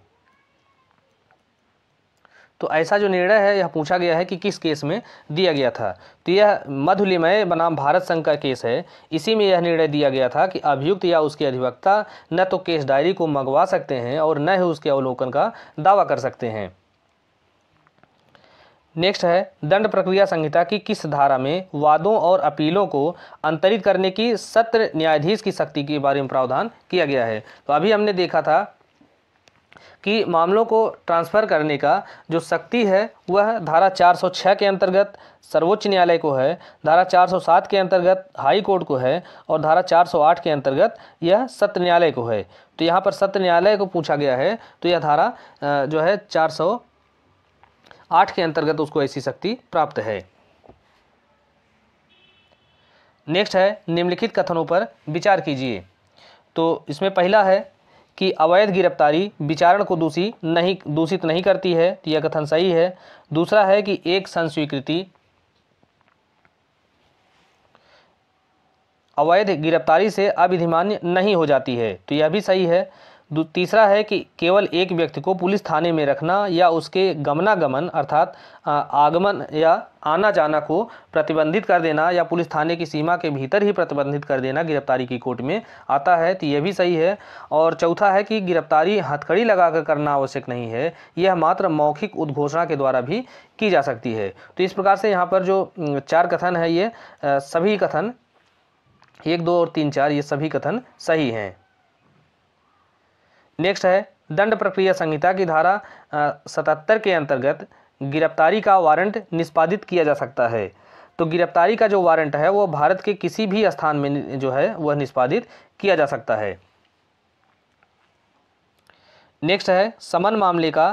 तो ऐसा जो निर्णय है यह पूछा गया है कि किस केस में दिया गया था तो यह मधुलिमय बनाम भारत संघ का केस है इसी में यह निर्णय दिया गया था कि अभियुक्त या उसके अधिवक्ता न तो केस डायरी को मंगवा सकते हैं और न ही उसके अवलोकन का दावा कर सकते हैं नेक्स्ट है दंड प्रक्रिया संहिता की किस धारा में वादों और अपीलों को अंतरित करने की सत्र न्यायाधीश की शक्ति के बारे में प्रावधान किया गया है तो अभी हमने देखा था कि मामलों को ट्रांसफ़र करने का जो शक्ति है वह धारा 406 के अंतर्गत सर्वोच्च न्यायालय को है धारा 407 के अंतर्गत हाई कोर्ट को है और धारा 408 के अंतर्गत यह सत्र न्यायालय को है तो यहाँ पर सत्र न्यायालय को पूछा गया है तो यह धारा जो है 408 के अंतर्गत उसको ऐसी शक्ति प्राप्त है नेक्स्ट है निम्नलिखित कथनों पर विचार कीजिए तो इसमें पहला है कि अवैध गिरफ्तारी विचारण को दूषी नहीं दूषित नहीं करती है तो यह कथन सही है दूसरा है कि एक संस्वीकृति अवैध गिरफ्तारी से अविधिमान्य नहीं हो जाती है तो यह भी सही है तीसरा है कि केवल एक व्यक्ति को पुलिस थाने में रखना या उसके गमनागमन अर्थात आगमन या आना जाना को प्रतिबंधित कर देना या पुलिस थाने की सीमा के भीतर ही प्रतिबंधित कर देना गिरफ्तारी की कोर्ट में आता है तो यह भी सही है और चौथा है कि गिरफ्तारी हथकड़ी लगाकर करना आवश्यक नहीं है यह मात्र मौखिक उद्घोषणा के द्वारा भी की जा सकती है तो इस प्रकार से यहाँ पर जो चार कथन है ये सभी कथन एक दो और तीन चार ये सभी कथन सही हैं नेक्स्ट है दंड प्रक्रिया संहिता की धारा सतहत्तर के अंतर्गत गिरफ्तारी का वारंट निष्पादित किया जा सकता है तो गिरफ्तारी का जो वारंट है वो भारत के किसी भी स्थान में जो है वह निष्पादित किया जा सकता है नेक्स्ट है समन मामले का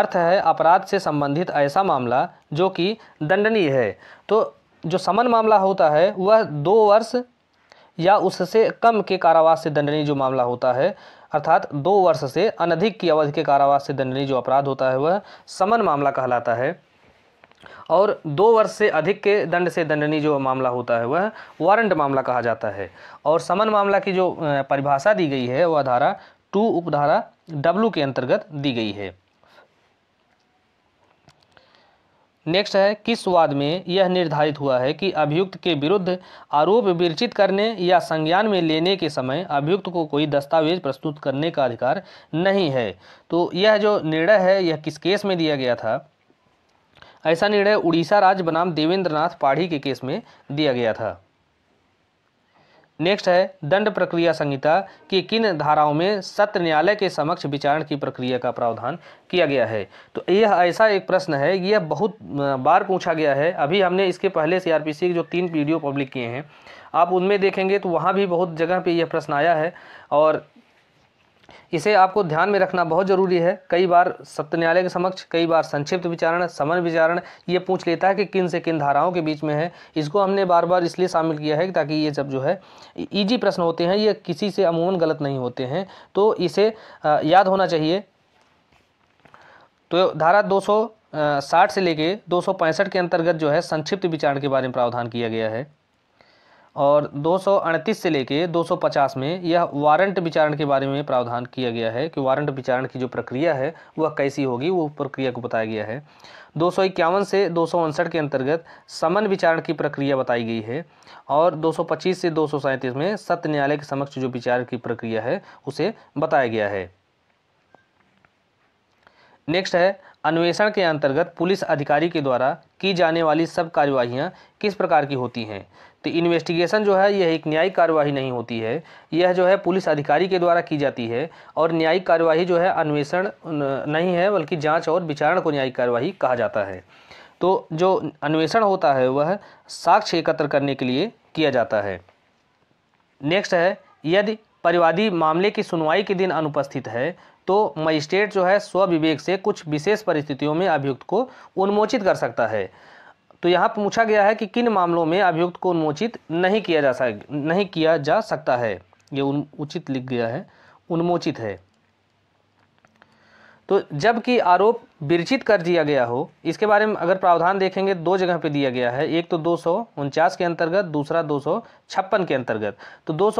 अर्थ है अपराध से संबंधित ऐसा मामला जो कि दंडनीय है तो जो समन मामला होता है वह दो वर्ष या उससे कम के कारावास से दंडनीय जो मामला होता है अर्थात दो वर्ष से अनधिक की अवधि के कारावास से दंडनीय जो अपराध होता है वह समन मामला कहलाता है और दो वर्ष से अधिक के दंड से दंडनीय जो मामला होता है वह वारंट मामला कहा जाता है और समन मामला की जो परिभाषा दी गई है वह धारा टू उपधारा डब्लू के अंतर्गत दी गई है नेक्स्ट है किस वाद में यह निर्धारित हुआ है कि अभियुक्त के विरुद्ध आरोप विरचित करने या संज्ञान में लेने के समय अभियुक्त को कोई दस्तावेज प्रस्तुत करने का अधिकार नहीं है तो यह जो निर्णय है यह किस केस में दिया गया था ऐसा निर्णय उड़ीसा राज्य बनाम देवेंद्रनाथ पाढ़ी के केस में दिया गया था नेक्स्ट है दंड प्रक्रिया संहिता की किन धाराओं में सत्र न्यायालय के समक्ष विचारण की प्रक्रिया का प्रावधान किया गया है तो यह ऐसा एक प्रश्न है यह बहुत बार पूछा गया है अभी हमने इसके पहले सीआरपीसी के जो तीन वीडियो पब्लिक किए हैं आप उनमें देखेंगे तो वहाँ भी बहुत जगह पे यह प्रश्न आया है और इसे आपको ध्यान में रखना बहुत ज़रूरी है कई बार सत्य न्यायालय के समक्ष कई बार संक्षिप्त विचारण समन विचारण ये पूछ लेता है कि किन से किन धाराओं के बीच में है इसको हमने बार बार इसलिए शामिल किया है ताकि ये जब जो है ईजी प्रश्न होते हैं ये किसी से अमूमन गलत नहीं होते हैं तो इसे याद होना चाहिए तो धारा दो साठ से लेके दो के अंतर्गत जो है संक्षिप्त विचारण के बारे में प्रावधान किया गया है और 238 से लेके 250 में यह वारंट विचारण के बारे में प्रावधान किया गया है कि वारंट विचारण की जो प्रक्रिया है वह कैसी होगी वो प्रक्रिया को बताया गया है दो से दो के अंतर्गत समन विचारण की प्रक्रिया बताई गई है और 225 से दो में सत्य न्यायालय के समक्ष जो विचार की प्रक्रिया है उसे बताया गया है नेक्स्ट है अन्वेषण के अंतर्गत पुलिस अधिकारी के द्वारा की जाने वाली सब कार्यवाहियाँ किस प्रकार की होती हैं तो इन्वेस्टिगेशन जो है यह एक न्यायिक कार्यवाही नहीं होती है यह जो है पुलिस अधिकारी के द्वारा की जाती है और न्यायिक कार्यवाही जो है अन्वेषण नहीं है बल्कि जाँच और विचारण को न्यायिक कार्यवाही कहा जाता है तो जो अन्वेषण होता है वह साक्ष्य एकत्र करने के लिए किया जाता है नेक्स्ट है यदि परिवादी मामले की सुनवाई के दिन अनुपस्थित है तो मजिस्ट्रेट जो है स्वविवेक से कुछ विशेष परिस्थितियों में अभियुक्त को उन्मोचित कर सकता है तो यहाँ पूछा गया है कि किन मामलों में अभियुक्त को उन्मोचित नहीं किया जा सक नहीं किया जा सकता है ये उन उचित लिख गया है उन्मोचित है तो जबकि आरोप विरचित कर दिया गया हो इसके बारे में अगर प्रावधान देखेंगे दो जगह पे दिया गया है एक तो दो के अंतर्गत दूसरा दो के अंतर्गत तो दो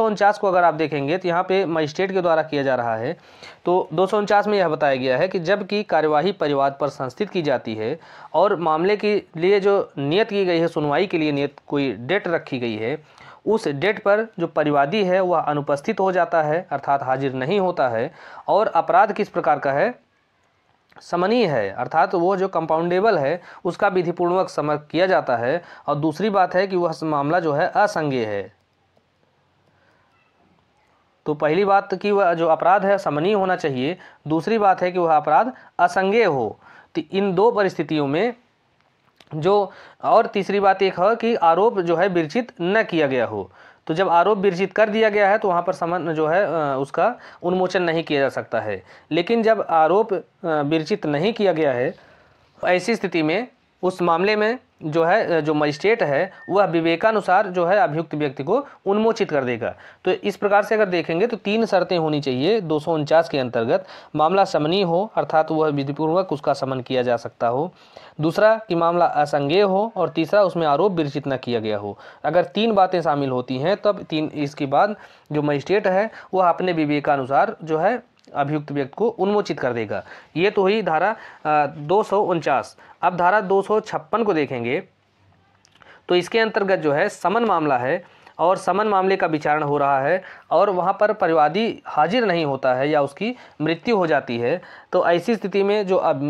को अगर आप देखेंगे तो यहाँ पे मजिस्ट्रेट के द्वारा किया जा रहा है तो दो में यह बताया गया है कि जबकि कार्यवाही परिवाद पर संस्थित की जाती है और मामले के लिए जो नियत की गई है सुनवाई के लिए नियत कोई डेट रखी गई है उस डेट पर जो परिवादी है वह अनुपस्थित हो जाता है अर्थात हाजिर नहीं होता है और अपराध किस प्रकार का है समनीय है अर्थात वो जो कंपाउंडेबल है उसका विधिपूर्वक समर्थ किया जाता है और दूसरी बात है कि वह मामला जो है असंगे है तो पहली बात कि वह जो अपराध है समनीय होना चाहिए दूसरी बात है कि वह अपराध असंगे हो तो इन दो परिस्थितियों में जो और तीसरी बात एक है कि आरोप जो है विरचित न किया गया हो तो जब आरोप विरजित कर दिया गया है तो वहाँ पर समन जो है उसका उन्मोचन नहीं किया जा सकता है लेकिन जब आरोप विरजित नहीं किया गया है ऐसी स्थिति में उस मामले में जो है जो मजिस्ट्रेट है वह विवेकानुसार जो है अभियुक्त व्यक्ति को उन्मोचित कर देगा तो इस प्रकार से अगर देखेंगे तो तीन शर्तें होनी चाहिए दो के अंतर्गत मामला समनीय हो अर्थात वह विधिपूर्वक उसका समन किया जा सकता हो दूसरा कि मामला असंगेय हो और तीसरा उसमें आरोप विरचित न किया गया हो अगर तीन बातें शामिल होती हैं तब तीन इसके बाद जो मजिस्ट्रेट है वह अपने विवेकानुसार जो है अभियुक्त व्यक्ति को उन्मोचित कर देगा ये तो हुई धारा दो अब धारा दो को देखेंगे तो इसके अंतर्गत जो है समन मामला है और समन मामले का विचारण हो रहा है और वहाँ पर परिवादी हाजिर नहीं होता है या उसकी मृत्यु हो जाती है तो ऐसी स्थिति में जो अब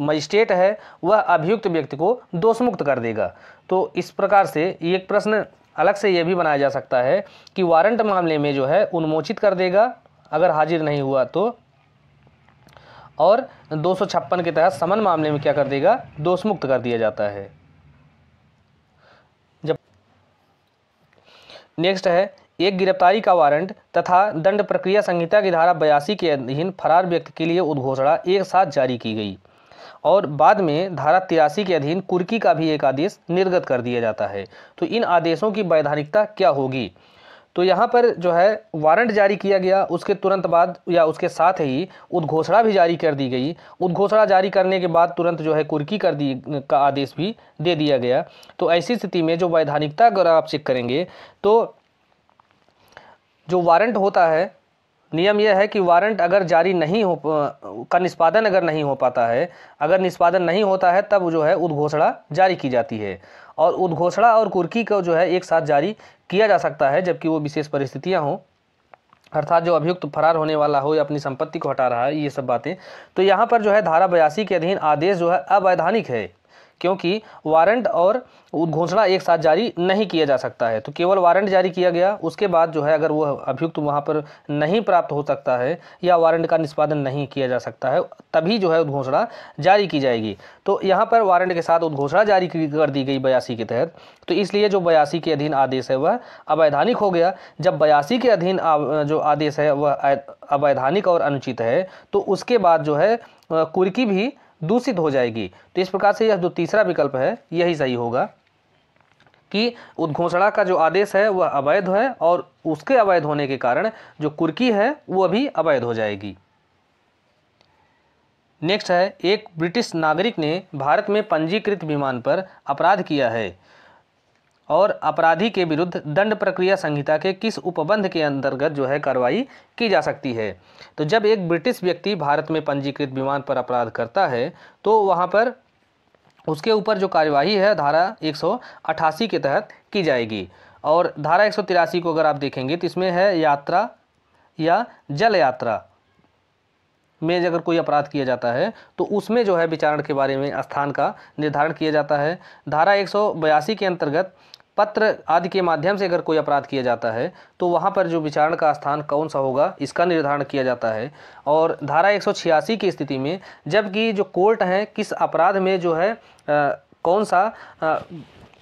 मजिस्ट्रेट है वह अभियुक्त व्यक्ति को दोषमुक्त कर देगा तो इस प्रकार से एक प्रश्न अलग से यह भी बनाया जा सकता है कि वारंट मामले में जो है उन्मोचित कर देगा अगर हाजिर नहीं हुआ तो और दो के तहत समन मामले में क्या कर देगा दोष मुक्त कर दिया जाता है जब नेक्स्ट है एक गिरफ्तारी का वारंट तथा दंड प्रक्रिया संहिता की धारा बयासी के अधीन फरार व्यक्ति के लिए उद्घोषणा एक साथ जारी की गई और बाद में धारा तिरासी के अधीन कुर्की का भी एक आदेश निर्गत कर दिया जाता है तो इन आदेशों की वैधानिकता क्या होगी तो यहाँ पर जो है वारंट जारी किया गया उसके तुरंत बाद या उसके साथ ही उद्घोषणा भी जारी कर दी गई उद्घोषणा जारी करने के बाद तुरंत जो है कुर्की कर दी का आदेश भी दे दिया गया तो ऐसी स्थिति में जो वैधानिकता अगर आप चेक करेंगे तो जो वारंट होता है नियम यह है कि वारंट अगर जारी नहीं हो का निष्पादन अगर नहीं हो पाता है अगर निष्पादन नहीं होता है तब जो है उद्घोषणा जारी की जाती है और उद्घोषणा और कुर्की को जो है एक साथ जारी किया जा सकता है जबकि वो विशेष परिस्थितियाँ हों अर्थात जो अभियुक्त फरार होने वाला हो या अपनी संपत्ति को हटा रहा है ये सब बातें तो यहाँ पर जो है धारा बयासी के अधीन आदेश जो है अवैधानिक है क्योंकि वारंट और उद्घोषणा एक साथ जारी नहीं किया जा सकता है तो केवल वारंट जारी किया गया उसके बाद जो है अगर वह अभियुक्त वहाँ पर नहीं प्राप्त हो सकता है या वारंट का निष्पादन नहीं किया जा सकता है तभी जो है उद्घोषणा जारी की जाएगी तो यहाँ पर वारंट के साथ उद्घोषणा जारी कर दी गई बयासी के तहत तो इसलिए जो बयासी के अधीन आदेश है वह अवैधानिक हो गया जब बयासी के अधीन जो आदेश है वह अवैधानिक और अनुचित है तो उसके बाद जो है कुर्की भी दूषित हो जाएगी तो इस प्रकार से यह जो तीसरा विकल्प है यही सही होगा कि उद्घोषणा का जो आदेश है वह अवैध है और उसके अवैध होने के कारण जो कुर्की है वह भी अवैध हो जाएगी नेक्स्ट है एक ब्रिटिश नागरिक ने भारत में पंजीकृत विमान पर अपराध किया है और अपराधी के विरुद्ध दंड प्रक्रिया संहिता के किस उपबंध के अंतर्गत जो है कार्रवाई की जा सकती है तो जब एक ब्रिटिश व्यक्ति भारत में पंजीकृत विमान पर अपराध करता है तो वहाँ पर उसके ऊपर जो कार्यवाही है धारा एक के तहत की जाएगी और धारा एक को अगर आप देखेंगे तो इसमें है यात्रा या जल यात्रा में अगर कोई अपराध किया जाता है तो उसमें जो है विचारण के बारे में स्थान का निर्धारण किया जाता है धारा एक के अंतर्गत पत्र आदि के माध्यम से अगर कोई अपराध किया जाता है तो वहाँ पर जो विचारण का स्थान कौन सा होगा इसका निर्धारण किया जाता है और धारा एक की स्थिति में जबकि जो कोर्ट हैं किस अपराध में जो है आ, कौन सा आ,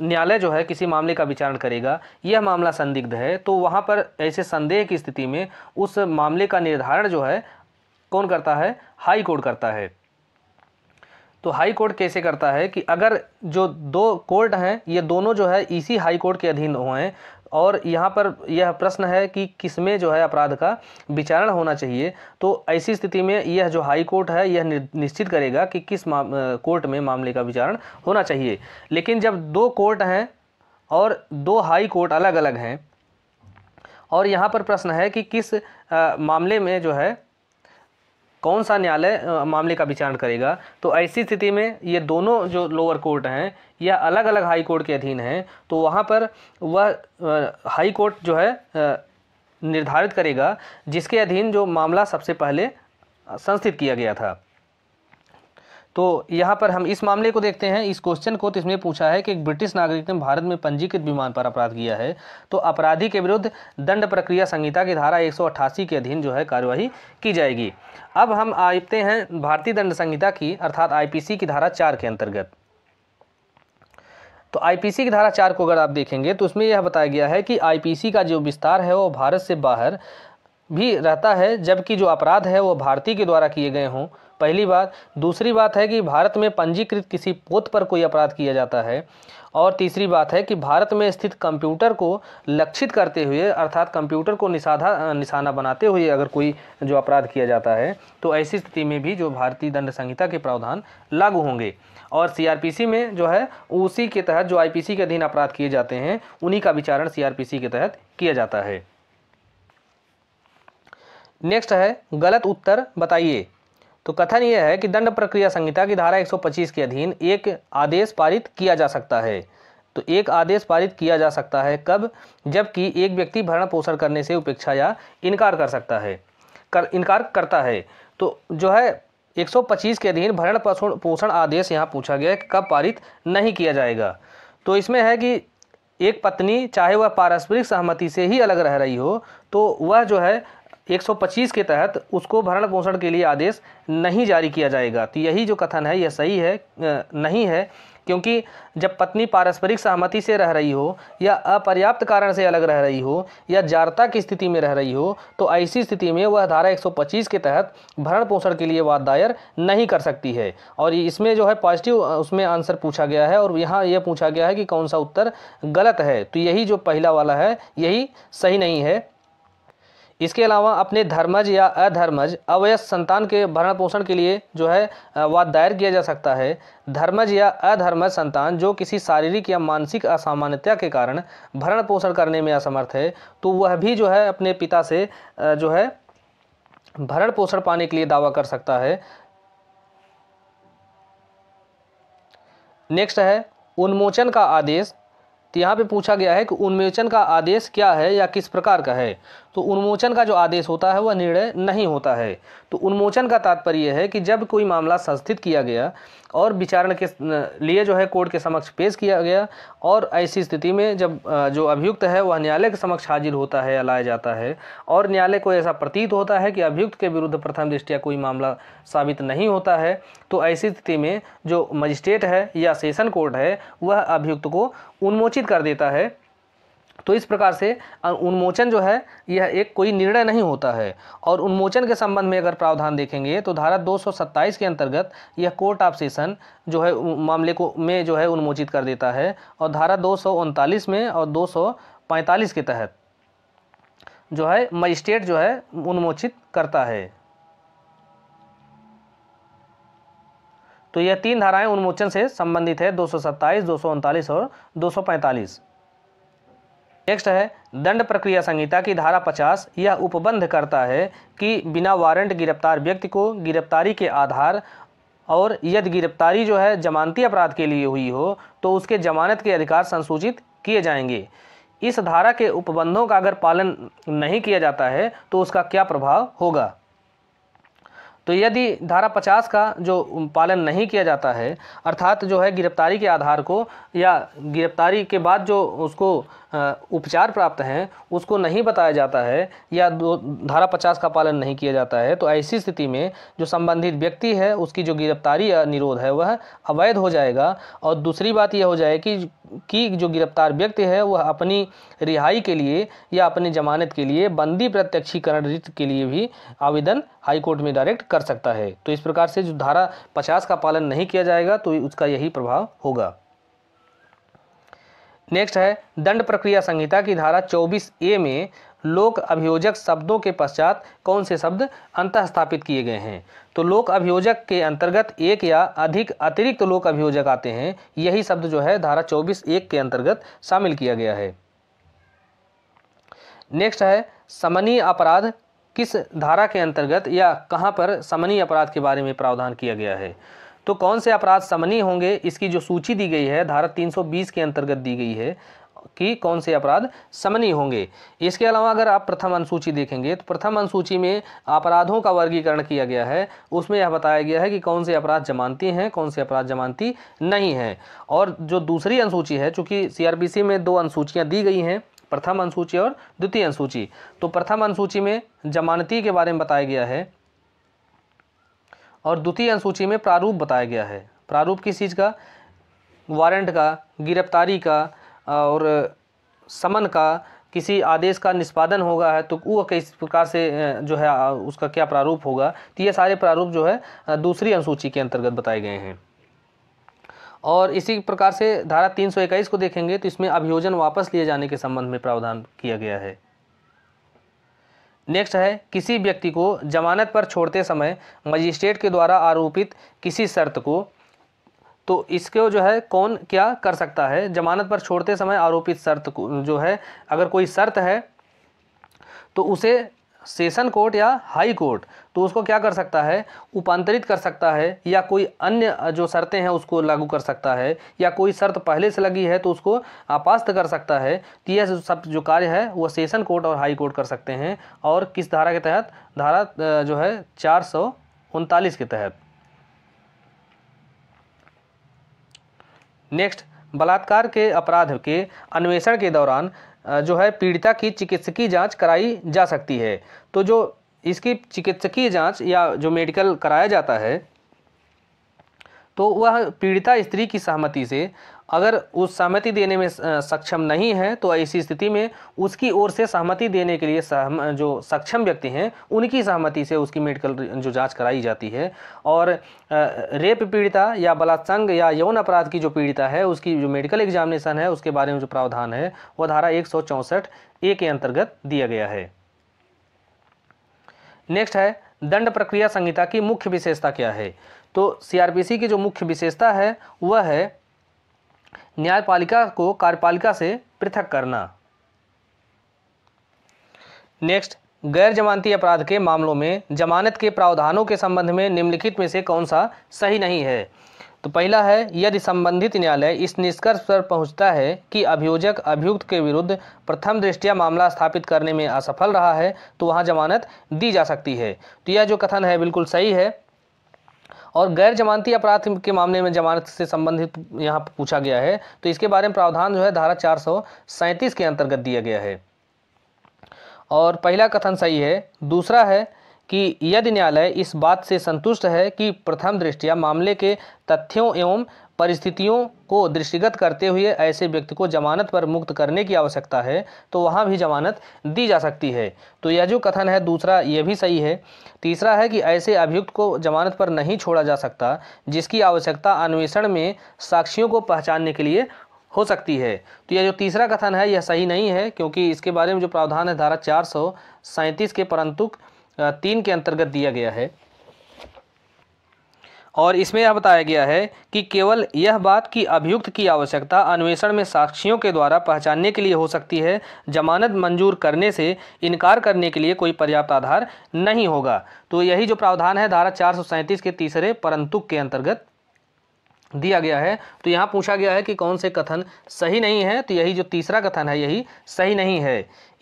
न्यायालय जो है किसी मामले का विचारण करेगा यह मामला संदिग्ध है तो वहाँ पर ऐसे संदेह की स्थिति में उस मामले का निर्धारण जो है कौन करता है हाई कोर्ट करता है तो हाई कोर्ट कैसे करता है कि अगर जो दो कोर्ट हैं ये दोनों जो है इसी हाई कोर्ट के अधीन हुए और यहाँ पर यह प्रश्न है कि किसमें जो है अपराध का विचारण होना चाहिए तो ऐसी स्थिति में यह जो हाई कोर्ट है यह निश्चित करेगा कि किस कोर्ट में मामले का विचारण होना चाहिए लेकिन जब दो कोर्ट हैं और दो हाई कोर्ट अलग अलग हैं और यहाँ पर प्रश्न है कि किस आ, मामले में जो है कौन सा न्यायालय मामले का विचारण करेगा तो ऐसी स्थिति में ये दोनों जो लोअर कोर्ट हैं या अलग अलग हाई कोर्ट के अधीन हैं तो वहाँ पर वह हाई कोर्ट जो है निर्धारित करेगा जिसके अधीन जो मामला सबसे पहले संस्थित किया गया था तो यहाँ पर हम इस मामले को देखते हैं इस क्वेश्चन को तो इसमें पूछा है कि एक ब्रिटिश नागरिक ने भारत में पंजीकृत विमान पर अपराध किया है तो अपराधी के विरुद्ध दंड प्रक्रिया संहिता की धारा एक के अधीन जो है कार्यवाही की जाएगी अब हम आते हैं भारतीय दंड संहिता की अर्थात आई की धारा चार के अंतर्गत तो आईपीसी की धारा चार को अगर आप देखेंगे तो उसमें यह बताया गया है कि आईपीसी का जो विस्तार है वो भारत से बाहर भी रहता है जबकि जो अपराध है वो भारतीय के द्वारा किए गए हों पहली बात दूसरी बात है कि भारत में पंजीकृत किसी पोत पर कोई अपराध किया जाता है और तीसरी बात है कि भारत में स्थित कंप्यूटर को लक्षित करते हुए अर्थात कंप्यूटर को निशाधा निशाना बनाते हुए अगर कोई जो अपराध किया जाता है तो ऐसी स्थिति में भी जो भारतीय दंड संहिता के प्रावधान लागू होंगे और सीआरपीसी में जो है उसी के तहत जो आईपीसी के अधीन अपराध किए जाते हैं उन्हीं का विचारण सी के तहत किया जाता है नेक्स्ट है गलत उत्तर बताइए तो कथन यह है कि दंड प्रक्रिया संहिता की धारा 125 के अधीन एक आदेश पारित किया जा सकता है तो एक आदेश पारित किया जा सकता है कब जबकि एक व्यक्ति भरण पोषण करने से उपेक्षा या इनकार कर सकता है कर इनकार करता है तो जो है 125 के अधीन भरण पोषण आदेश यहाँ पूछा गया है कि कब पारित नहीं किया जाएगा तो इसमें है कि एक पत्नी चाहे वह पारस्परिक सहमति से ही अलग रह रही हो तो वह जो है 125 के तहत उसको भरण पोषण के लिए आदेश नहीं जारी किया जाएगा तो यही जो कथन है यह सही है नहीं है क्योंकि जब पत्नी पारस्परिक सहमति से रह रही हो या अपर्याप्त कारण से अलग रह रही हो या जारता की स्थिति में रह रही हो तो ऐसी स्थिति में वह धारा 125 के तहत भरण पोषण के लिए वाद दायर नहीं कर सकती है और इसमें जो है पॉजिटिव उसमें आंसर पूछा गया है और यहाँ यह पूछा गया है कि कौन सा उत्तर गलत है तो यही जो पहला वाला है यही सही नहीं है इसके अलावा अपने धर्मज या अधर्मज अवयस्क संतान के भरण पोषण के लिए जो है वाद दायर किया जा सकता है धर्मज या अधर्मज संतान जो किसी शारीरिक या मानसिक असामान्यता के कारण भरण पोषण करने में असमर्थ है तो वह भी जो है अपने पिता से जो है भरण पोषण पाने के लिए दावा कर सकता है नेक्स्ट है उन्मोचन का आदेश तो यहाँ पे पूछा गया है कि उन्मोचन का आदेश क्या है या किस प्रकार का है तो उन्मोचन का जो आदेश होता है वह निर्णय नहीं होता है तो उन्मोचन का तात्पर्य है कि जब कोई मामला संस्थित किया गया और विचारण के लिए जो है कोर्ट के समक्ष पेश किया गया और ऐसी स्थिति में जब जो अभियुक्त है वह न्यायालय के समक्ष हाजिर होता है या लाया जाता है और न्यायालय को ऐसा प्रतीत होता है कि अभियुक्त के विरुद्ध प्रथम दृष्टिया कोई मामला साबित नहीं होता है तो ऐसी स्थिति में जो मजिस्ट्रेट है या सेशन कोर्ट है वह अभियुक्त को उन्मोचित कर देता है तो इस प्रकार से उन्मोचन जो है यह एक कोई निर्णय नहीं होता है और उन्मोचन के संबंध में अगर प्रावधान देखेंगे तो धारा 227 के अंतर्गत यह कोर्ट ऑफ सेशन जो है मामले को में जो है उन्मोचित कर देता है और धारा दो में और दो के तहत जो है मजिस्ट्रेट जो है उन्मोचित करता है तो यह तीन धाराएं उन्मोचन से संबंधित है दो सौ दो सौ उनतालीस और दो सौ पैंतालीस नेक्स्ट है दंड प्रक्रिया संहिता की धारा 50 यह उपबंध करता है कि बिना वारंट गिरफ्तार व्यक्ति को गिरफ्तारी के आधार और यदि गिरफ्तारी जो है जमानती अपराध के लिए हुई हो तो उसके जमानत के अधिकार संसूचित किए जाएंगे इस धारा के उपबंधों का अगर पालन नहीं किया जाता है तो उसका क्या प्रभाव होगा तो यदि धारा पचास का जो पालन नहीं किया जाता है अर्थात जो है गिरफ्तारी के आधार को या गिरफ्तारी के बाद जो उसको उपचार प्राप्त हैं उसको नहीं बताया जाता है या दो धारा पचास का पालन नहीं किया जाता है तो ऐसी स्थिति में जो संबंधित व्यक्ति है उसकी जो गिरफ्तारी या निरोध है वह अवैध हो जाएगा और दूसरी बात यह हो जाएगी कि, कि जो गिरफ्तार व्यक्ति है वह अपनी रिहाई के लिए या अपनी जमानत के लिए बंदी प्रत्यक्षीकरण रिट के लिए भी आवेदन हाईकोर्ट में डायरेक्ट कर सकता है तो इस प्रकार से जो धारा पचास का पालन नहीं किया जाएगा तो उसका यही प्रभाव होगा नेक्स्ट है दंड प्रक्रिया संहिता की धारा 24 ए में लोक अभियोजक शब्दों के पश्चात कौन से शब्द अंतस्थापित किए गए हैं तो लोक अभियोजक के अंतर्गत एक या अधिक अतिरिक्त लोक अभियोजक आते हैं यही शब्द जो है धारा 24 एक के अंतर्गत शामिल किया गया है नेक्स्ट है समनीय अपराध किस धारा के अंतर्गत या कहाँ पर समनीय अपराध के बारे में प्रावधान किया गया है तो कौन से अपराध समनी होंगे इसकी जो सूची दी गई है धारा 320 के अंतर्गत दी गई है कि कौन से अपराध समनी होंगे इसके अलावा अगर आप प्रथम अनुसूची देखेंगे तो प्रथम अनुसूची में अपराधों का वर्गीकरण किया गया है उसमें यह बताया गया है कि कौन से अपराध जमानती हैं कौन से अपराध जमानती नहीं हैं और जो दूसरी अनुसूची है चूँकि सी में दो अनुसूचियाँ दी गई हैं प्रथम अनुसूची और द्वितीय अनुसूची तो प्रथम अनुसूची में जमानती के बारे में बताया गया है और द्वितीय अनुसूची में प्रारूप बताया गया है प्रारूप किस चीज़ का वारंट का गिरफ्तारी का और समन का किसी आदेश का निष्पादन होगा है तो वह किस प्रकार से जो है उसका क्या प्रारूप होगा तो ये सारे प्रारूप जो है दूसरी अनुसूची के अंतर्गत बताए गए हैं और इसी प्रकार से धारा 321 को देखेंगे तो इसमें अभियोजन वापस लिए जाने के संबंध में प्रावधान किया गया है नेक्स्ट है किसी व्यक्ति को जमानत पर छोड़ते समय मजिस्ट्रेट के द्वारा आरोपित किसी शर्त को तो इसको जो है कौन क्या कर सकता है जमानत पर छोड़ते समय आरोपित शर्त को जो है अगर कोई शर्त है तो उसे सेशन कोर्ट या हाई कोर्ट तो उसको क्या कर सकता है उपांतरित कर सकता है या कोई अन्य जो शर्तें हैं उसको लागू कर सकता है या कोई शर्त पहले से लगी है तो उसको आपास्त कर सकता है तो यह सब जो कार्य है वह सेशन कोर्ट और हाई कोर्ट कर सकते हैं और किस धारा के तहत धारा जो है चार सौ उनतालीस के तहत नेक्स्ट बलात्कार के अपराध के अन्वेषण के दौरान जो है पीड़िता की चिकित्सकीय जांच कराई जा सकती है तो जो इसकी चिकित्सकीय जांच या जो मेडिकल कराया जाता है तो वह पीड़िता स्त्री की सहमति से अगर उस सहमति देने में सक्षम नहीं है तो ऐसी स्थिति में उसकी ओर से सहमति देने के लिए सहम जो सक्षम व्यक्ति हैं उनकी सहमति से उसकी मेडिकल जो जांच कराई जाती है और रेप पीड़िता या बलात्संग या यौन अपराध की जो पीड़िता है उसकी जो मेडिकल एग्जामिनेशन है उसके बारे में जो प्रावधान है वह धारा एक ए के अंतर्गत दिया गया है नेक्स्ट है दंड प्रक्रिया संहिता की मुख्य विशेषता क्या है तो सीआरपीसी की जो मुख्य विशेषता है वह है न्यायपालिका को कार्यपालिका से पृथक करना नेक्स्ट गैर जमानती अपराध के मामलों में जमानत के प्रावधानों के संबंध में निम्नलिखित में से कौन सा सही नहीं है तो पहला है यदि संबंधित न्यायालय इस निष्कर्ष पर पहुंचता है कि अभियोजक अभियुक्त के विरुद्ध प्रथम दृष्टिया मामला स्थापित करने में असफल रहा है तो वहां जमानत दी जा सकती है तो यह जो कथन है बिल्कुल सही है और गैर जमानती अपराध के मामले में जमानत से संबंधित यहाँ पूछा गया है तो इसके बारे में प्रावधान जो है धारा चार के अंतर्गत दिया गया है और पहला कथन सही है दूसरा है कि यदि न्यायालय इस बात से संतुष्ट है कि प्रथम दृष्टया मामले के तथ्यों एवं परिस्थितियों को दृष्टिगत करते हुए ऐसे व्यक्ति को जमानत पर मुक्त करने की आवश्यकता है तो वहाँ भी जमानत दी जा सकती है तो यह जो कथन है दूसरा यह भी सही है तीसरा है कि ऐसे अभियुक्त को जमानत पर नहीं छोड़ा जा सकता जिसकी आवश्यकता अन्वेषण में साक्षियों को पहचानने के लिए हो सकती है तो यह जो तीसरा कथन है यह सही नहीं है क्योंकि इसके बारे में जो प्रावधान है धारा चार सौ सैंतीस के परंतु तीन के अंतर्गत दिया गया है और इसमें यह बताया गया है कि केवल यह बात कि अभियुक्त की आवश्यकता अन्वेषण में साक्षियों के द्वारा पहचानने के लिए हो सकती है जमानत मंजूर करने से इनकार करने के लिए कोई पर्याप्त आधार नहीं होगा तो यही जो प्रावधान है धारा चार के तीसरे परंतु के अंतर्गत दिया गया है तो यहाँ पूछा गया है कि कौन से कथन सही नहीं है तो यही जो तीसरा कथन है यही सही नहीं है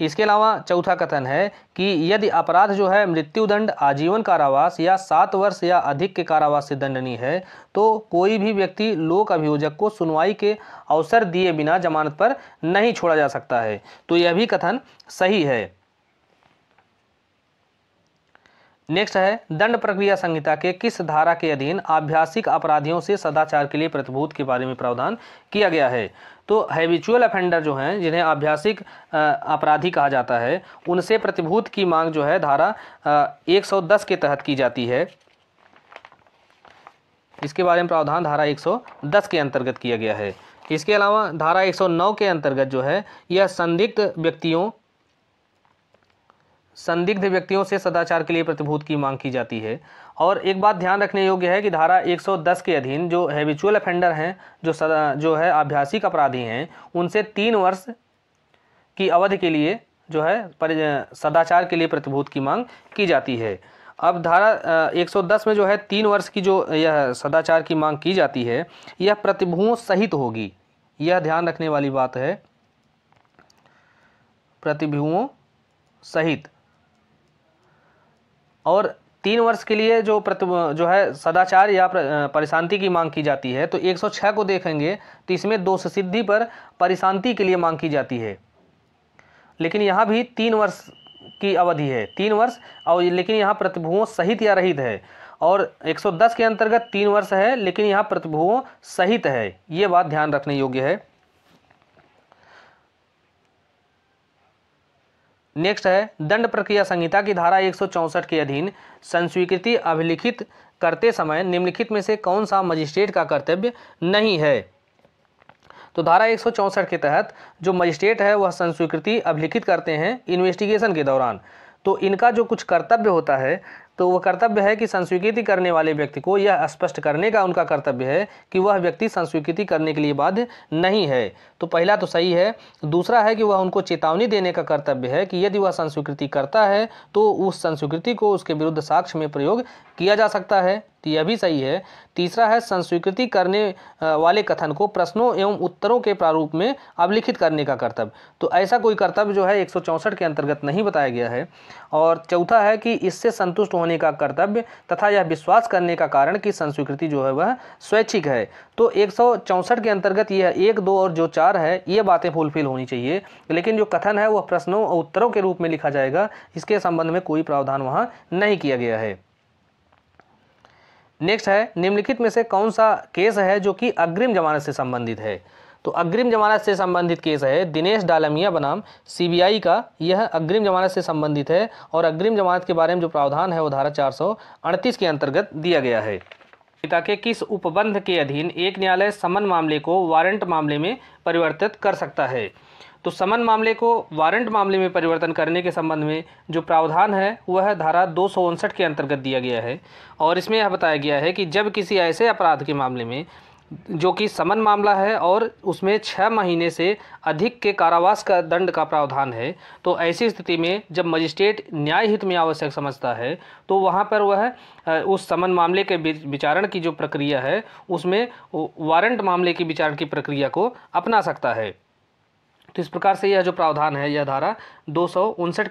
इसके अलावा चौथा कथन है कि यदि अपराध जो है मृत्युदंड आजीवन कारावास या सात वर्ष या अधिक के कारावास से दंडनीय है तो कोई भी व्यक्ति लोक अभियोजक को सुनवाई के अवसर दिए बिना जमानत पर नहीं छोड़ा जा सकता है तो यह भी कथन सही है नेक्स्ट है दंड प्रक्रिया संहिता के किस धारा के अधीन आभ्यासिक अपराधियों से सदाचार के लिए प्रतिभूत के बारे में प्रावधान किया गया है तो हैविचुअल अफेंडर जो हैं जिन्हें आभ्यासिक अपराधी कहा जाता है उनसे प्रतिभूत की मांग जो है धारा 110 के तहत की जाती है इसके बारे में प्रावधान धारा 110 के अंतर्गत किया गया है इसके अलावा धारा 109 के अंतर्गत जो है यह संदिग्ध व्यक्तियों संदिग्ध व्यक्तियों से सदाचार के लिए प्रतिभूत की मांग की जाती है और एक बात ध्यान रखने योग्य है कि धारा 110 के अधीन जो हैबिचुअल अफेंडर हैं जो सदा जो है आभ्यासिक अपराधी हैं उनसे तीन वर्ष की अवधि के लिए जो है सदाचार के लिए प्रतिभूत की मांग की जाती है अब धारा 110 में जो है तीन वर्ष की जो यह सदाचार की मांग की जाती है यह प्रतिभुओं सहित होगी यह ध्यान रखने वाली बात है प्रतिभुओं सहित और तीन वर्ष के लिए जो प्रति जो है सदाचार या परिशांति की मांग की जाती है तो 106 को देखेंगे तो इसमें दोष सिद्धि पर परिशांति के लिए मांग की जाती है लेकिन यहाँ भी तीन वर्ष की अवधि है तीन वर्ष और लेकिन यहाँ प्रतिभुओं सहित या रहित है और 110 के अंतर्गत तीन वर्ष है लेकिन यहाँ प्रतिभुओं सहित है ये बात ध्यान रखने योग्य है नेक्स्ट है दंड प्रक्रिया संहिता की धारा एक के अधीन संस्वीकृति अभिलिखित करते समय निम्नलिखित में से कौन सा मजिस्ट्रेट का कर्तव्य नहीं है तो धारा एक के तहत जो मजिस्ट्रेट है वह संस्वीकृति अभिलिखित करते हैं इन्वेस्टिगेशन के दौरान तो इनका जो कुछ कर्तव्य होता है तो वह कर्तव्य है कि संस्वीकृति करने वाले व्यक्ति को यह स्पष्ट करने का उनका कर्तव्य है कि वह व्यक्ति संस्वीकृति करने के लिए बाध्य नहीं है तो पहला तो सही है दूसरा है कि वह उनको चेतावनी देने का कर्तव्य है कि यदि वह संस्वीकृति करता है तो उस संस्वीकृति को उसके विरुद्ध साक्ष्य में प्रयोग किया जा सकता है तो यह भी सही है तीसरा है संस्वीकृति करने वाले कथन को प्रश्नों एवं उत्तरों के प्रारूप में अवलिखित करने का कर्तव्य तो ऐसा कोई कर्तव्य जो है एक के अंतर्गत नहीं बताया गया है और चौथा है कि इससे संतुष्ट होने का कर्तव्य तथा यह विश्वास करने का कारण कि संस्वीकृति जो है वह स्वैच्छिक है तो एक के अंतर्गत यह एक दो और जो चार है ये बातें फुलफिल होनी चाहिए लेकिन जो कथन है वह प्रश्नों और उत्तरों के रूप में लिखा जाएगा इसके संबंध में कोई प्रावधान वहाँ नहीं किया गया है नेक्स्ट है निम्नलिखित में से कौन सा केस है जो कि अग्रिम जमानत से संबंधित है तो अग्रिम जमानत से संबंधित केस है दिनेश डालमिया बनाम सीबीआई का यह अग्रिम जमानत से संबंधित है और अग्रिम जमानत के बारे में जो प्रावधान है वो धारा चार के अंतर्गत दिया गया है पिता के किस उपबंध के अधीन एक न्यायालय समन मामले को वारंट मामले में परिवर्तित कर सकता है तो समन मामले को वारंट मामले में परिवर्तन करने के संबंध में जो प्रावधान है वह धारा दो के अंतर्गत दिया गया है और इसमें यह बताया गया है कि जब किसी ऐसे अपराध के मामले में जो कि समन मामला है और उसमें छः महीने से अधिक के कारावास का दंड का प्रावधान है तो ऐसी स्थिति में जब मजिस्ट्रेट न्याय हित में आवश्यक समझता है तो वहाँ पर वह उस समन मामले के विचारण की जो प्रक्रिया है उसमें वारंट मामले की विचारण की प्रक्रिया को अपना सकता है तो इस प्रकार से यह जो प्रावधान है यह धारा दो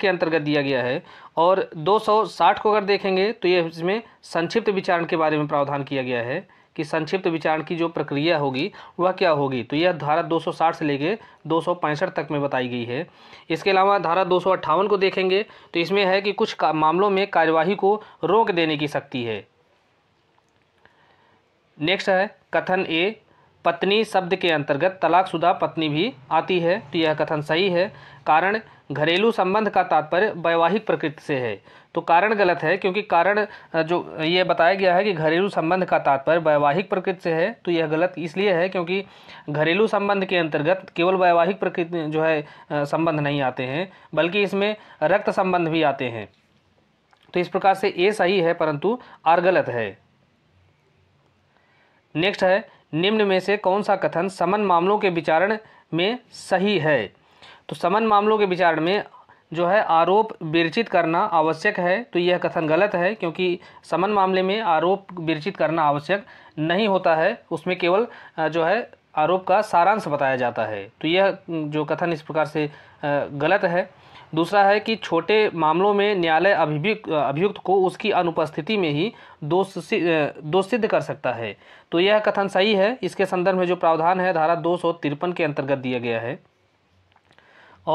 के अंतर्गत दिया गया है और 260 को अगर देखेंगे तो ये इसमें संक्षिप्त विचारण के बारे में प्रावधान किया गया है कि संक्षिप्त विचारण की जो प्रक्रिया होगी वह क्या होगी तो यह धारा 260 से लेके दो तक में बताई गई है इसके अलावा धारा दो को देखेंगे तो इसमें है कि कुछ मामलों में कार्यवाही को रोक देने की शक्ति है नेक्स्ट है कथन ए पत्नी शब्द के अंतर्गत तलाकशुदा पत्नी भी आती है तो यह कथन सही है कारण घरेलू संबंध का तात्पर्य वैवाहिक प्रकृति से है तो कारण गलत है क्योंकि कारण जो ये बताया गया है कि घरेलू संबंध का तात्पर्य वैवाहिक प्रकृति से है तो यह गलत इसलिए है क्योंकि घरेलू संबंध के अंतर्गत केवल वैवाहिक प्रकृति जो है संबंध नहीं आते हैं बल्कि इसमें रक्त संबंध भी आते हैं तो इस प्रकार से ए सही है परंतु आर गलत है नेक्स्ट है निम्न में से कौन सा कथन समन मामलों के विचारण में सही है तो समन मामलों के विचारण में जो है आरोप विरचित करना आवश्यक है तो यह कथन गलत है क्योंकि समन मामले में आरोप विरचित करना आवश्यक नहीं होता है उसमें केवल जो है आरोप का सारांश बताया जाता है तो यह जो कथन इस प्रकार से गलत है दूसरा है कि छोटे मामलों में न्यायालय अभियुक्त अभियुक्त को उसकी अनुपस्थिति में ही दोष दोष सिद्ध कर सकता है तो यह कथन सही है इसके संदर्भ में जो प्रावधान है धारा दो के अंतर्गत दिया गया है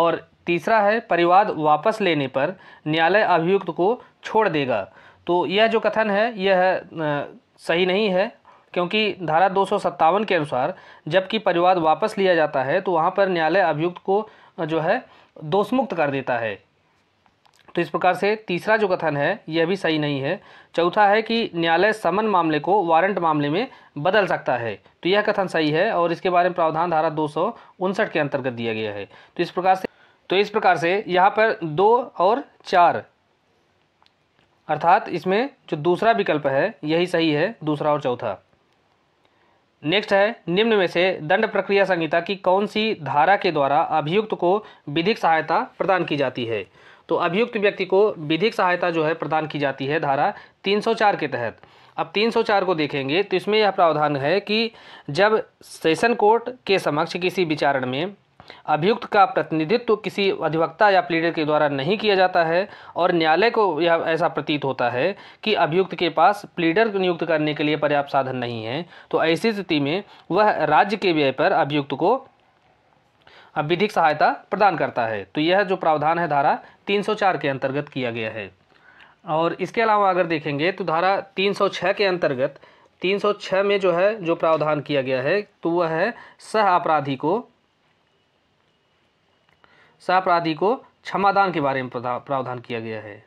और तीसरा है परिवाद वापस लेने पर न्यायालय अभियुक्त को छोड़ देगा तो यह जो कथन है यह सही नहीं है क्योंकि धारा दो के अनुसार जबकि परिवाद वापस लिया जाता है तो वहाँ पर न्यायालय अभियुक्त को जो है दोषमुक्त कर देता है तो इस प्रकार से तीसरा जो कथन है यह भी सही नहीं है चौथा है कि न्यायालय समन मामले को वारंट मामले में बदल सकता है तो यह कथन सही है और इसके बारे में प्रावधान धारा दो के अंतर्गत दिया गया है तो इस प्रकार से तो इस प्रकार से यहाँ पर दो और चार अर्थात इसमें जो दूसरा विकल्प है यही सही है दूसरा और चौथा नेक्स्ट है निम्न में से दंड प्रक्रिया संहिता की कौन सी धारा के द्वारा अभियुक्त को विधिक सहायता प्रदान की जाती है तो अभियुक्त व्यक्ति को विधिक सहायता जो है प्रदान की जाती है धारा 304 के तहत अब 304 को देखेंगे तो इसमें यह प्रावधान है कि जब सेशन कोर्ट के समक्ष किसी विचारण में अभियुक्त का प्रतिनिधित्व तो किसी अधिवक्ता या प्लीडर के द्वारा नहीं किया जाता है और न्यायालय को यह ऐसा प्रतीत होता है कि अभियुक्त के पास प्लीडर नियुक्त करने के लिए पर्याप्त साधन नहीं है तो ऐसी स्थिति में वह राज्य के व्यय पर अभियुक्त को विधिक सहायता प्रदान करता है तो यह जो प्रावधान है धारा 304 के अंतर्गत किया गया है और इसके अलावा अगर देखेंगे तो धारा 306 के अंतर्गत 306 में जो है जो प्रावधान किया गया है तो वह है सह अपराधी को सापराधी को क्षमादान के बारे में प्रावधान किया गया है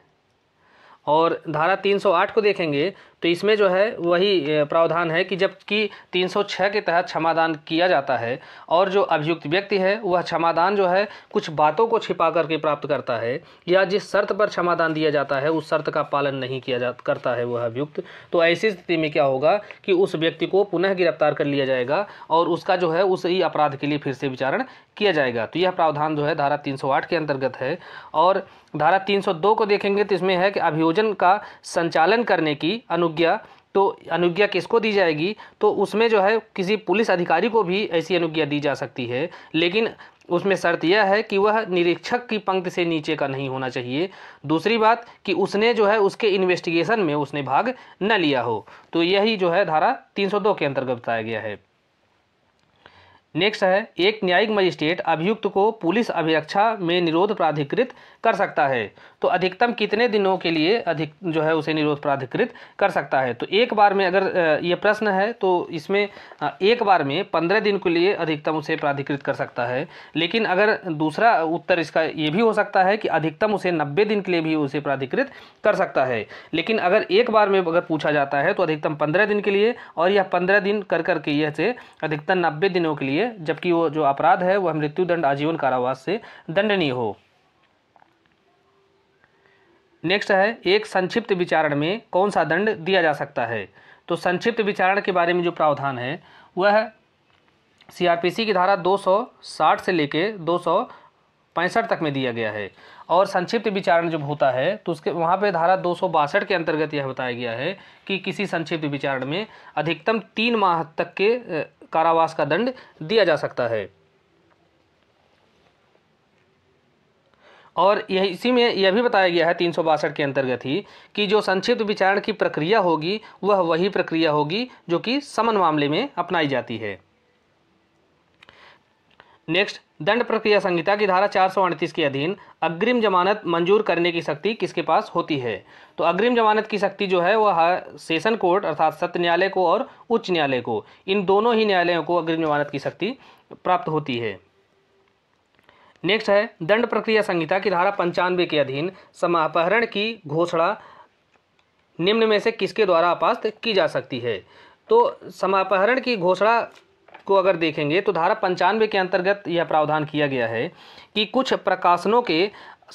और धारा 308 को देखेंगे तो इसमें जो है वही प्रावधान है कि जबकि 306 के तहत क्षमादान किया जाता है और जो अभियुक्त व्यक्ति है वह क्षमादान जो है कुछ बातों को छिपा करके प्राप्त करता है या जिस शर्त पर क्षमादान दिया जाता है उस शर्त का पालन नहीं किया जा करता है वह अभियुक्त तो ऐसी स्थिति में क्या होगा कि उस व्यक्ति को पुनः गिरफ्तार कर लिया जाएगा और उसका जो है उस ही अपराध के लिए फिर से विचारण किया जाएगा तो यह प्रावधान जो है धारा 308 के अंतर्गत है और धारा 302 को देखेंगे तो इसमें है कि अभियोजन का संचालन करने की अनु अनुज्ञा तो अनुज्ञा किसको दी जाएगी तो उसमें जो है किसी पुलिस अधिकारी को भी ऐसी अनुज्ञा दी जा सकती है लेकिन उसमें शर्त यह है कि वह निरीक्षक की पंक्ति से नीचे का नहीं होना चाहिए दूसरी बात कि उसने जो है उसके इन्वेस्टिगेशन में उसने भाग न लिया हो तो यही जो है धारा 302 के अंतर्गत बताया गया है नेक्स्ट है एक न्यायिक मजिस्ट्रेट अभियुक्त को पुलिस अभिरक्षा में निरोध प्राधिकृत कर सकता है तो अधिकतम कितने दिनों के लिए अधिक जो है उसे निरोध प्राधिकृत कर सकता है तो एक बार में अगर ये प्रश्न है तो इसमें एक बार में पंद्रह दिन के लिए अधिकतम उसे प्राधिकृत कर सकता है लेकिन अगर दूसरा उत्तर इसका ये भी हो सकता है कि अधिकतम उसे नब्बे दिन के लिए भी उसे प्राधिकृत कर सकता है लेकिन अगर एक बार में अगर पूछा जाता है तो अधिकतम पंद्रह दिन के लिए और यह पंद्रह दिन कर करके यह से अधिकतम नब्बे दिनों के लिए जबकि वो जो अपराध है वह मृत्युदंड आजीवन कारावास से दंडनीय हो नेक्स्ट है एक संक्षिप्त विचारण में कौन सा दंड दिया जा सकता है तो संक्षिप्त विचारण के बारे में जो प्रावधान है वह पी सीआरपीसी की धारा 260 से लेके दो तक में दिया गया है और संक्षिप्त विचारण जब होता है तो उसके वहाँ पे धारा दो के अंतर्गत यह बताया गया है कि किसी संक्षिप्त विचारण में अधिकतम तीन माह तक के कारावास का दंड दिया जा सकता है और यही इसी में यह भी बताया गया है तीन के अंतर्गत ही कि जो संक्षिप्त विचारण की प्रक्रिया होगी वह वही प्रक्रिया होगी जो कि समन मामले में अपनाई जाती है नेक्स्ट दंड प्रक्रिया संहिता की धारा चार के अधीन अग्रिम जमानत मंजूर करने की शक्ति किसके पास होती है तो अग्रिम जमानत की शक्ति जो है वह सेशन कोर्ट अर्थात सत्य न्यायालय को और उच्च न्यायालय को इन दोनों ही न्यायालयों को अग्रिम जमानत की शक्ति प्राप्त होती है नेक्स्ट है दंड प्रक्रिया संहिता की धारा पंचानवे के अधीन समापहरण की घोषणा निम्न में से किसके द्वारा अपास्त की जा सकती है तो समापहरण की घोषणा को अगर देखेंगे तो धारा पंचानवे के अंतर्गत यह प्रावधान किया गया है कि कुछ प्रकाशनों के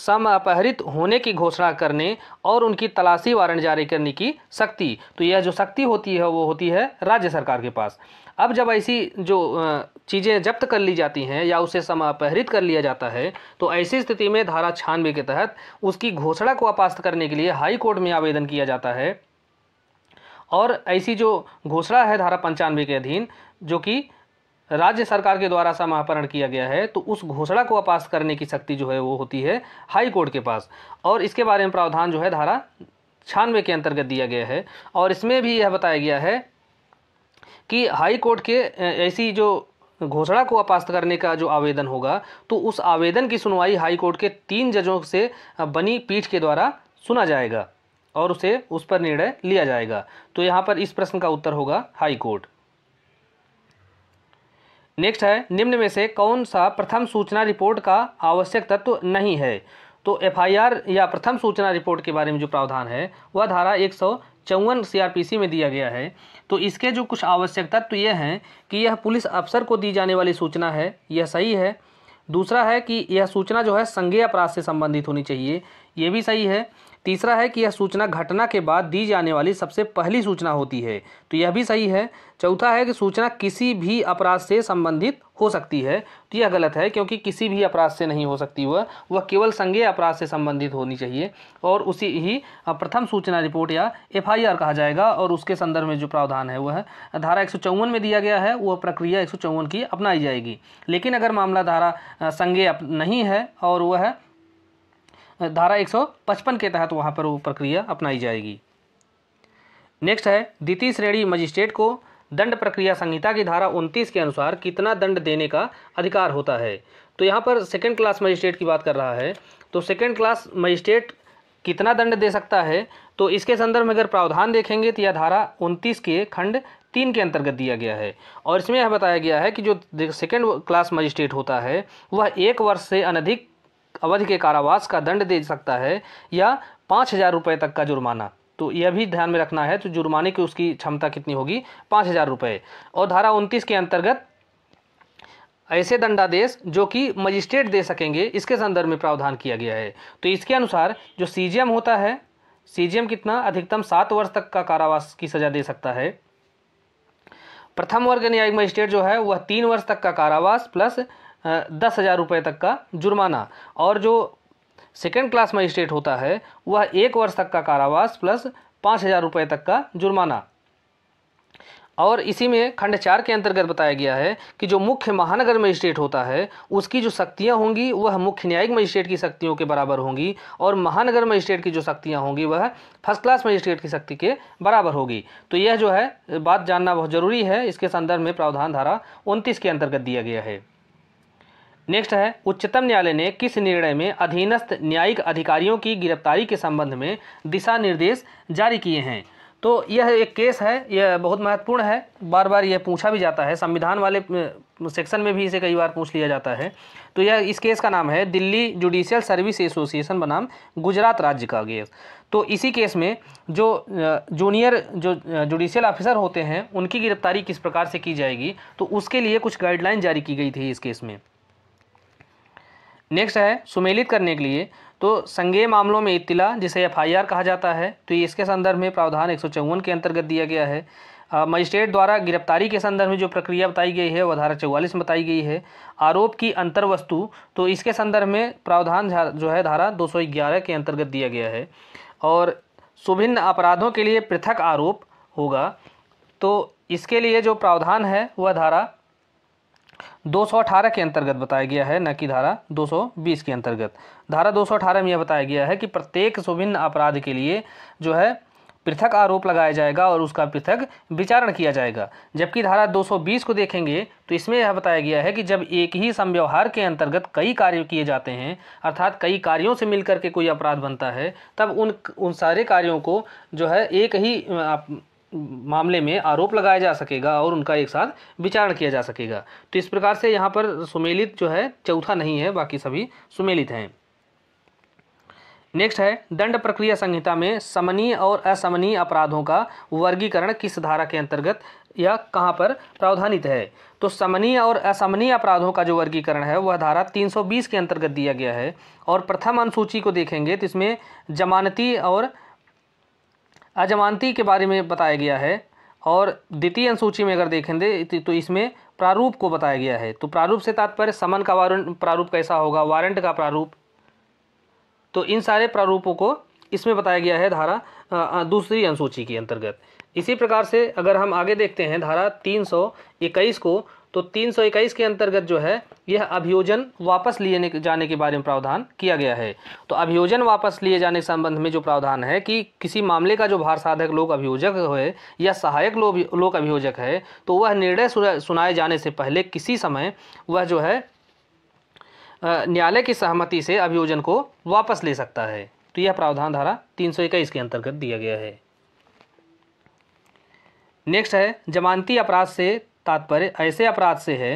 समापहरित होने की घोषणा करने और उनकी तलाशी वारंट जारी करने की शक्ति तो यह जो शक्ति होती है वो होती है राज्य सरकार के पास अब जब ऐसी जो चीज़ें जब्त कर ली जाती हैं या उसे समापहरित कर लिया जाता है तो ऐसी स्थिति में धारा छानवे के तहत उसकी घोषणा को अपास्त करने के लिए हाई कोर्ट में आवेदन किया जाता है और ऐसी जो घोषणा है धारा पंचानवे के अधीन जो कि राज्य सरकार के द्वारा समाहरण किया गया है तो उस घोषणा को अपास करने की शक्ति जो है वो होती है हाई कोर्ट के पास और इसके बारे में प्रावधान जो है धारा छानवे के अंतर्गत दिया गया है और इसमें भी यह बताया गया है कि हाई कोर्ट के ऐसी जो घोषणा को अपास्त करने का जो आवेदन होगा तो उस आवेदन की सुनवाई हाई कोर्ट के तीन जजों से बनी पीठ के द्वारा सुना जाएगा और उसे उस पर निर्णय लिया जाएगा तो यहाँ पर इस प्रश्न का उत्तर होगा हाई कोर्ट नेक्स्ट है निम्न में से कौन सा प्रथम सूचना रिपोर्ट का आवश्यक तत्व नहीं है तो एफआईआर या प्रथम सूचना रिपोर्ट के बारे में जो प्रावधान है वह धारा एक सौ चौवन सी में दिया गया है तो इसके जो कुछ आवश्यकता तो यह हैं कि यह पुलिस अफसर को दी जाने वाली सूचना है यह सही है दूसरा है कि यह सूचना जो है संज्ञेय अपराध से संबंधित होनी चाहिए यह भी सही है तीसरा है कि यह सूचना घटना के बाद दी जाने वाली सबसे पहली सूचना होती है तो यह भी सही है चौथा है कि सूचना किसी भी अपराध से संबंधित हो सकती है तो यह गलत है क्योंकि किसी भी अपराध से नहीं हो सकती वह वह केवल संज्ञेय अपराध से संबंधित होनी चाहिए और उसी ही प्रथम सूचना रिपोर्ट या एफआईआर कहा जाएगा और उसके संदर्भ में जो प्रावधान है वह धारा एक में दिया गया है वह प्रक्रिया एक की अपनाई जाएगी लेकिन अगर मामला धारा संज्ञेय नहीं है और वह धारा 155 के तहत वहाँ पर वो प्रक्रिया अपनाई जाएगी नेक्स्ट है द्वितीय श्रेणी मजिस्ट्रेट को दंड प्रक्रिया संहिता की धारा 29 के अनुसार कितना दंड देने का अधिकार होता है तो यहाँ पर सेकेंड क्लास मजिस्ट्रेट की बात कर रहा है तो सेकेंड क्लास मजिस्ट्रेट कितना दंड दे सकता है तो इसके संदर्भ में अगर प्रावधान देखेंगे तो यह धारा 29 के खंड तीन के अंतर्गत दिया गया है और इसमें यह बताया गया है कि जो सेकेंड क्लास मजिस्ट्रेट होता है वह एक वर्ष से अनधिक अवधि के कारावास का दंड दे सकता है या पाँच हज़ार रुपये तक का जुर्माना तो यह भी ध्यान में रखना है तो जुर्माने की उसकी क्षमता कितनी होगी पाँच हज़ार रुपये और धारा उनतीस के अंतर्गत ऐसे दंडादेश जो कि मजिस्ट्रेट दे सकेंगे इसके संदर्भ में प्रावधान किया गया है तो इसके अनुसार जो सी होता है सी कितना अधिकतम सात वर्ष तक का कारावास की सज़ा दे सकता है प्रथम वर्ग न्यायिक मजिस्ट्रेट जो है वह तीन वर्ष तक का कारावास प्लस दस हज़ार रुपये तक का जुर्माना और जो सेकेंड क्लास मजिस्ट्रेट होता है वह एक वर्ष तक का कारावास प्लस पाँच हज़ार रुपये तक का जुर्माना और इसी में खंड चार के अंतर्गत बताया गया है कि जो मुख्य महानगर मजिस्ट्रेट होता है उसकी जो शक्तियाँ होंगी वह मुख्य न्यायिक मजिस्ट्रेट की शक्तियों के बराबर होंगी और महानगर मजिस्ट्रेट की जो शक्तियाँ होंगी वह फर्स्ट क्लास मजिस्ट्रेट की शक्ति के बराबर होगी तो यह जो है बात जानना बहुत ज़रूरी है इसके संदर्भ में प्रावधान धारा उनतीस के अंतर्गत दिया गया है नेक्स्ट है उच्चतम न्यायालय ने किस निर्णय में अधीनस्थ न्यायिक अधिकारियों की गिरफ्तारी के संबंध में दिशा निर्देश जारी किए हैं तो यह एक केस है यह बहुत महत्वपूर्ण है बार बार यह पूछा भी जाता है संविधान वाले सेक्शन में भी इसे कई बार पूछ लिया जाता है तो यह इस केस का नाम है दिल्ली जुडिशियल सर्विस एसोसिएशन बनाम गुजरात राज्य का केस तो इसी केस में जो जूनियर जो जुडिशियल ऑफिसर होते हैं उनकी गिरफ्तारी किस प्रकार से की जाएगी तो उसके लिए कुछ गाइडलाइन जारी की गई थी इस केस में नेक्स्ट है सुमेलित करने के लिए तो संज्ञेय मामलों में इतिला जिसे एफआईआर कहा जाता है तो इसके संदर्भ में प्रावधान एक के अंतर्गत दिया गया है मजिस्ट्रेट द्वारा गिरफ्तारी के संदर्भ में जो प्रक्रिया बताई गई है वह धारा चौवालीस में बताई गई है आरोप की अंतर्वस्तु तो इसके संदर्भ में प्रावधान जो है धारा दो के अंतर्गत दिया गया है और सुभिन्न अपराधों के लिए पृथक आरोप होगा तो इसके लिए जो प्रावधान है वह धारा 218 के अंतर्गत बताया गया है न कि धारा 220 के अंतर्गत धारा 218 में यह बताया गया है कि प्रत्येक सुभिन्न अपराध के लिए जो है पृथक आरोप लगाया जाएगा और उसका पृथक विचारण किया जाएगा जबकि धारा 220 को देखेंगे तो इसमें यह बताया गया है कि जब एक ही संव्यवहार के अंतर्गत कई कार्य किए जाते हैं अर्थात कई कार्यों से मिलकर के कोई अपराध बनता है तब उन उन सारे कार्यों को जो है एक ही मामले में आरोप लगाया जा सकेगा और उनका एक साथ विचारण किया जा सकेगा तो इस प्रकार से यहाँ पर सुमेलित जो है चौथा नहीं है बाकी सभी सुमेलित हैं नेक्स्ट है दंड प्रक्रिया संहिता में समनीय और असमनीय अपराधों का वर्गीकरण किस धारा के अंतर्गत या कहाँ पर प्रावधानित है तो समनीय और असमनीय अपराधों का जो वर्गीकरण है वह धारा 320 के अंतर्गत दिया गया है और प्रथम अनुसूची को देखेंगे तो इसमें जमानती और अजमानती के बारे में बताया गया है और द्वितीय अनुसूची में अगर देखेंगे तो इसमें प्रारूप को बताया गया है तो प्रारूप से तात्पर्य समन का प्रारूप कैसा होगा वारंट का प्रारूप तो इन सारे प्रारूपों को इसमें बताया गया है धारा दूसरी अनुसूची के अंतर्गत इसी प्रकार से अगर हम आगे देखते हैं धारा तीन सौ इक्कीस को तो तीन सौ इक्कीस के अंतर्गत जो है यह अभियोजन वापस लिए जाने के बारे में प्रावधान किया गया है तो अभियोजन वापस लिए जाने के संबंध में जो प्रावधान है कि किसी मामले का जो भार साधक लोक अभियोजक है या सहायक लोक अभियोजक है तो वह निर्णय सुनाए जाने से पहले किसी समय वह जो है न्यायालय की सहमति से अभियोजन को वापस ले सकता है तो यह प्रावधान धारा तीन के अंतर्गत दिया गया है नेक्स्ट है जमानती अपराध से तात्पर्य ऐसे अपराध से है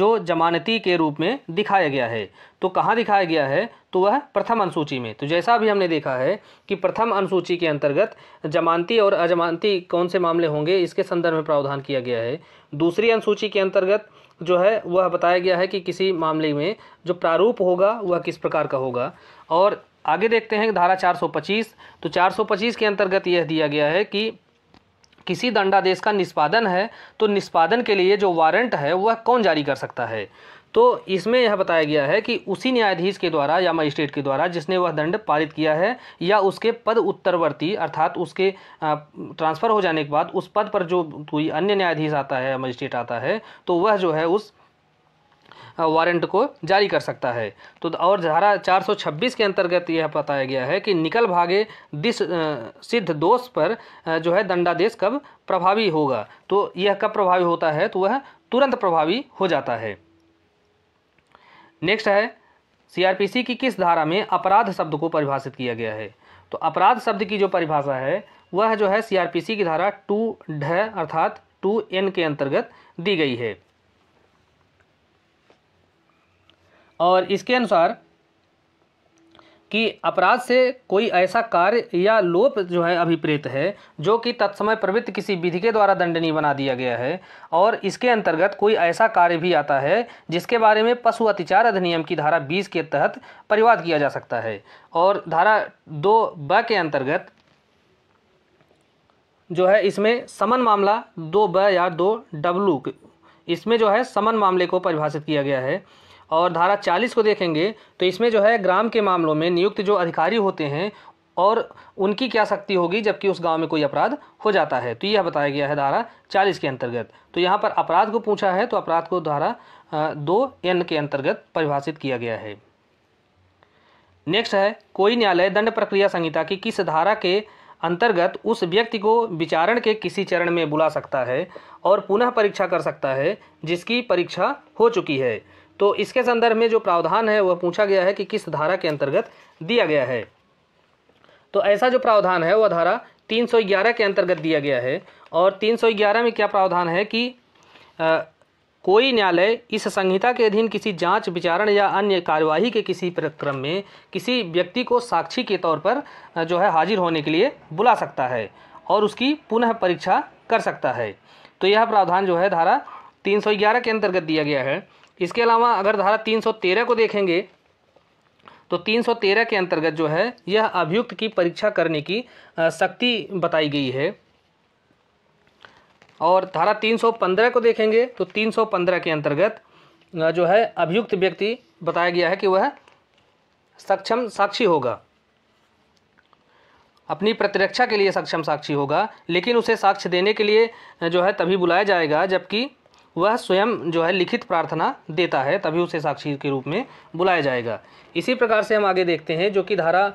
जो जमानती के रूप में दिखाया गया है तो कहाँ दिखाया गया है तो वह प्रथम अनुसूची में तो जैसा भी हमने देखा है कि प्रथम अनुसूची के अंतर्गत जमानती और अजमानती कौन से मामले होंगे इसके संदर्भ में प्रावधान किया गया है दूसरी अनुसूची के अंतर्गत जो है वह बताया गया है कि किसी मामले में जो प्रारूप होगा वह किस प्रकार का होगा और आगे देखते हैं धारा 425 तो 425 के अंतर्गत यह दिया गया है कि किसी दंडादेश का निष्पादन है तो निष्पादन के लिए जो वारंट है वह कौन जारी कर सकता है तो इसमें यह बताया गया है कि उसी न्यायाधीश के द्वारा या मजिस्ट्रेट के द्वारा जिसने वह दंड पारित किया है या उसके पद उत्तरवर्ती अर्थात उसके ट्रांसफ़र हो जाने के बाद उस पद पर जो कोई अन्य न्यायाधीश आता है या मजिस्ट्रेट आता है तो वह जो है उस वारंट को जारी कर सकता है तो और धारा 426 के अंतर्गत यह बताया गया है कि निकल भागे दिस सिद्ध दोष पर जो है दंडादेश कब प्रभावी होगा तो यह कब प्रभावी होता है तो वह तुरंत प्रभावी हो जाता है नेक्स्ट है सीआरपीसी की किस धारा में अपराध शब्द को परिभाषित किया गया है तो अपराध शब्द की जो परिभाषा है वह जो है सीआरपीसी की धारा टू ढ अर्थात टू एन के अंतर्गत दी गई है और इसके अनुसार कि अपराध से कोई ऐसा कार्य या लोप जो है अभिप्रेत है जो कि तत्समय प्रवृत्त किसी विधि के द्वारा दंडनीय बना दिया गया है और इसके अंतर्गत कोई ऐसा कार्य भी आता है जिसके बारे में पशु अतिचार अधिनियम की धारा 20 के तहत परिवाद किया जा सकता है और धारा दो ब के अंतर्गत जो है इसमें समन मामला दो ब या दो डब्लू इसमें जो है समन मामले को परिभाषित किया गया है और धारा 40 को देखेंगे तो इसमें जो है ग्राम के मामलों में नियुक्त जो अधिकारी होते हैं और उनकी क्या शक्ति होगी जबकि उस गांव में कोई अपराध हो जाता है तो यह बताया गया है धारा 40 के अंतर्गत तो यहाँ पर अपराध को पूछा है तो अपराध को धारा दो एन के अंतर्गत परिभाषित किया गया है नेक्स्ट है कोई न्यायालय दंड प्रक्रिया संहिता की किस धारा के अंतर्गत उस व्यक्ति को विचारण के किसी चरण में बुला सकता है और पुनः परीक्षा कर सकता है जिसकी परीक्षा हो चुकी है तो इसके संदर्भ में जो प्रावधान है वह पूछा गया है कि किस धारा के अंतर्गत दिया गया है तो ऐसा जो प्रावधान है वह धारा 311 के अंतर्गत दिया गया है और 311 में क्या प्रावधान है कि आ, कोई न्यायालय इस संहिता के अधीन किसी जांच विचारण या अन्य कार्यवाही के किसी प्रक्रम में किसी व्यक्ति को साक्षी के तौर पर जो है हाजिर होने के लिए बुला सकता है और उसकी पुनः परीक्षा कर सकता है तो यह प्रावधान जो है धारा 311 के अंतर्गत दिया गया है इसके अलावा अगर धारा 313 को देखेंगे तो 313 के अंतर्गत जो है यह अभियुक्त की परीक्षा करने की शक्ति बताई गई है और धारा 315 को देखेंगे तो 315 के अंतर्गत जो है अभियुक्त व्यक्ति बताया गया है कि वह सक्षम साक्षी होगा अपनी प्रतिरक्षा के लिए सक्षम साक्षी होगा लेकिन उसे साक्ष्य देने के लिए जो है तभी बुलाया जाएगा जबकि वह स्वयं जो है लिखित प्रार्थना देता है तभी उसे साक्षी के रूप में बुलाया जाएगा इसी प्रकार से हम आगे देखते हैं जो कि धारा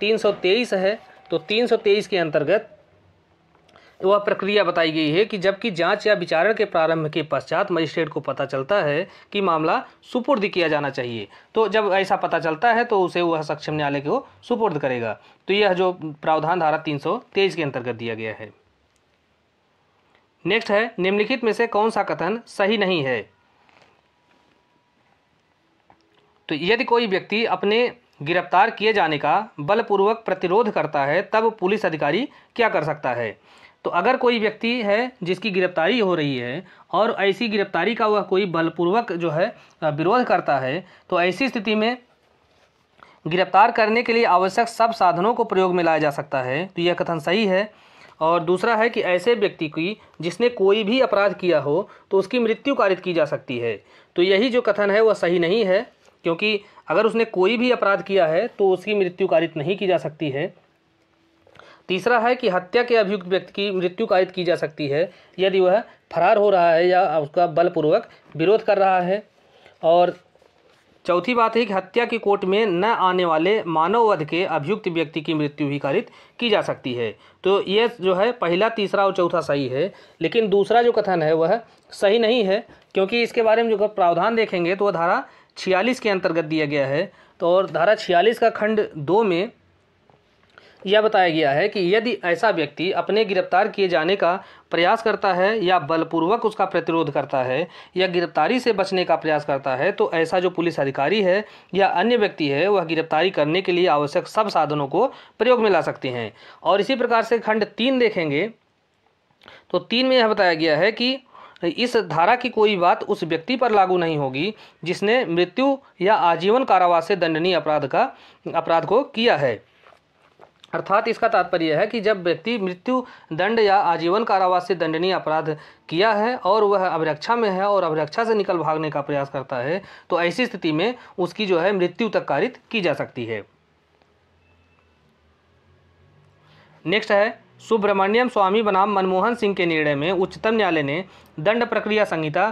तीन सौ तेईस है तो तीन सौ तेईस के अंतर्गत वह प्रक्रिया बताई गई है कि जबकि जांच या विचारण के प्रारंभ के पश्चात मजिस्ट्रेट को पता चलता है कि मामला सुपुर्द किया जाना चाहिए तो जब ऐसा पता चलता है तो उसे वह सक्षम न्यायालय को सुपुर्द करेगा तो यह जो प्रावधान धारा तीन के अंतर्गत दिया गया है नेक्स्ट है निम्नलिखित में से कौन सा कथन सही नहीं है तो यदि कोई व्यक्ति अपने गिरफ्तार किए जाने का बलपूर्वक प्रतिरोध करता है तब पुलिस अधिकारी क्या कर सकता है तो अगर कोई व्यक्ति है जिसकी गिरफ्तारी हो रही है और ऐसी गिरफ्तारी का वह कोई बलपूर्वक जो है विरोध करता है तो ऐसी स्थिति में गिरफ्तार करने के लिए आवश्यक सब साधनों को प्रयोग में लाया जा सकता है तो यह कथन सही है और दूसरा है कि ऐसे व्यक्ति की जिसने कोई भी अपराध किया हो तो उसकी मृत्यु कारित की जा सकती है तो यही जो कथन है वह सही नहीं है क्योंकि अगर उसने कोई भी अपराध किया है तो उसकी मृत्यु कारित नहीं की जा सकती है तीसरा है कि हत्या के अभियुक्त व्यक्ति की मृत्यु कारित की जा सकती है यदि वह फरार हो रहा है या उसका बलपूर्वक विरोध कर रहा है और चौथी बात है कि हत्या की कोर्ट में न आने वाले मानव वध के अभियुक्त व्यक्ति की मृत्यु भी कारित की जा सकती है तो ये जो है पहला तीसरा और चौथा सही है लेकिन दूसरा जो कथन है वह सही नहीं है क्योंकि इसके बारे में जो प्रावधान देखेंगे तो वह धारा छियालीस के अंतर्गत दिया गया है तो और धारा छियालीस का खंड दो में यह बताया गया है कि यदि ऐसा व्यक्ति अपने गिरफ्तार किए जाने का प्रयास करता है या बलपूर्वक उसका प्रतिरोध करता है या गिरफ्तारी से बचने का प्रयास करता है तो ऐसा जो पुलिस अधिकारी है या अन्य व्यक्ति है वह गिरफ्तारी करने के लिए आवश्यक सब साधनों को प्रयोग में ला सकते हैं और इसी प्रकार से खंड तीन देखेंगे तो तीन में यह बताया गया है कि इस धारा की कोई बात उस व्यक्ति पर लागू नहीं होगी जिसने मृत्यु या आजीवन कारावास से दंडनीय अपराध का अपराध को किया है अर्थात इसका तात्पर्य है कि जब व्यक्ति मृत्यु दंड या आजीवन कारावास से दंडनीय अपराध किया है और वह अभिरक्षा में है और अभिरक्षा से निकल भागने का प्रयास करता है तो ऐसी स्थिति में उसकी जो है मृत्यु तक कारित की जा सकती है नेक्स्ट है सुब्रमण्यम स्वामी बनाम मनमोहन सिंह के निर्णय में उच्चतम न्यायालय ने दंड प्रक्रिया संहिता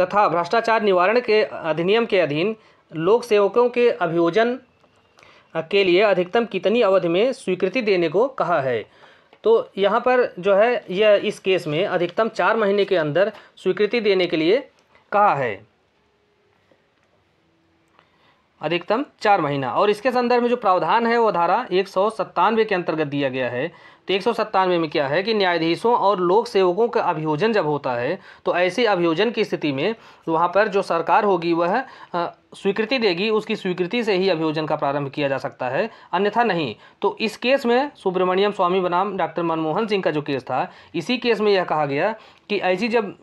तथा भ्रष्टाचार निवारण के अधिनियम के अधीन लोक सेवकों के अभियोजन के लिए अधिकतम कितनी अवधि में स्वीकृति देने को कहा है तो यहाँ पर जो है यह इस केस में अधिकतम चार महीने के अंदर स्वीकृति देने के लिए कहा है अधिकतम चार महीना और इसके संदर्भ में जो प्रावधान है वो धारा एक सौ सत्तानवे के अंतर्गत दिया गया है तो एक में क्या है कि न्यायाधीशों और लोक सेवकों का अभियोजन जब होता है तो ऐसे अभियोजन की स्थिति में वहाँ पर जो सरकार होगी वह स्वीकृति देगी उसकी स्वीकृति से ही अभियोजन का प्रारंभ किया जा सकता है अन्यथा नहीं तो इस केस में सुब्रमण्यम स्वामी बनाम डॉक्टर मनमोहन सिंह का जो केस था इसी केस में यह कहा गया कि ऐसी जब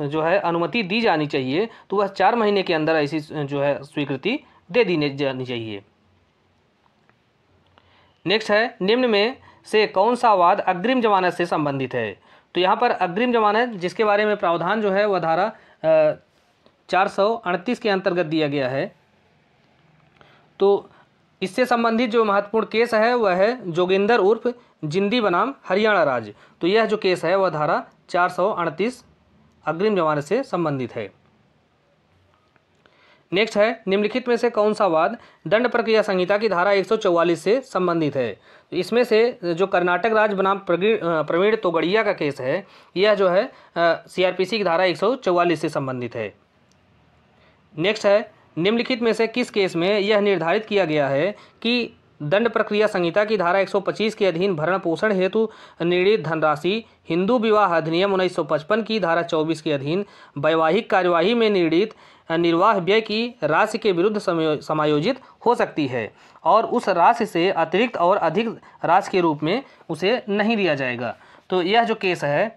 जो है अनुमति दी जानी चाहिए तो वह चार महीने के अंदर ऐसी जो है स्वीकृति दे दी जानी चाहिए नेक्स्ट है निम्न में से कौन सा वाद अग्रिम जमानत से संबंधित है तो यहाँ पर अग्रिम जमानत जिसके बारे में प्रावधान जो है वह धारा चार के अंतर्गत दिया गया है तो इससे संबंधित जो महत्वपूर्ण केस है वह है जोगिंदर उर्फ जिंदी बनाम हरियाणा राज्य तो यह जो केस है वह धारा चार अग्रिम जमानत से संबंधित है नेक्स्ट है निम्नलिखित में से कौन सा वाद दंड प्रक्रिया संहिता की धारा 144 से संबंधित है तो इसमें से जो कर्नाटक राज्य बनाम प्रवीण तोगड़िया का केस है यह जो है सीआरपीसी की धारा 144 से संबंधित है नेक्स्ट है निम्नलिखित में से किस केस में यह निर्धारित किया गया है कि दंड प्रक्रिया संहिता की धारा 125 के अधीन भरण पोषण हेतु निर्णित धनराशि हिंदू विवाह अधिनियम 1955 की धारा 24 के अधीन वैवाहिक कार्यवाही में निर्णित निर्वाह व्यय की राशि के विरुद्ध समायोजित हो सकती है और उस राशि से अतिरिक्त और अधिक राशि के रूप में उसे नहीं दिया जाएगा तो यह जो केस है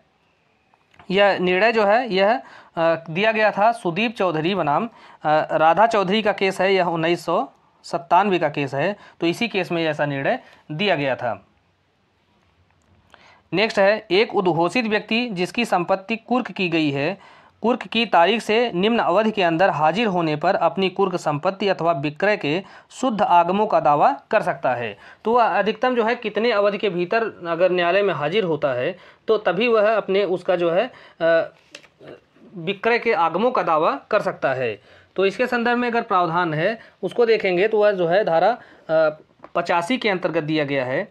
यह निर्णय जो है यह दिया गया था सुदीप चौधरी बनाम राधा चौधरी का केस है यह उन्नीस सौ सत्तानवे का केस है तो इसी केस में ऐसा निर्णय दिया गया था नेक्स्ट है एक उद्घोषित व्यक्ति जिसकी संपत्ति कुर्क की गई है कुर्क की तारीख से निम्न अवधि के अंदर हाजिर होने पर अपनी कुर्क संपत्ति अथवा विक्रय के शुद्ध आगमों का दावा कर सकता है तो वह अधिकतम जो है कितने अवधि के भीतर अगर न्यायालय में हाजिर होता है तो तभी वह अपने उसका जो है विक्रय के आगमों का दावा कर सकता है तो इसके संदर्भ में अगर प्रावधान है उसको देखेंगे तो वह जो है धारा पचासी के अंतर्गत दिया गया है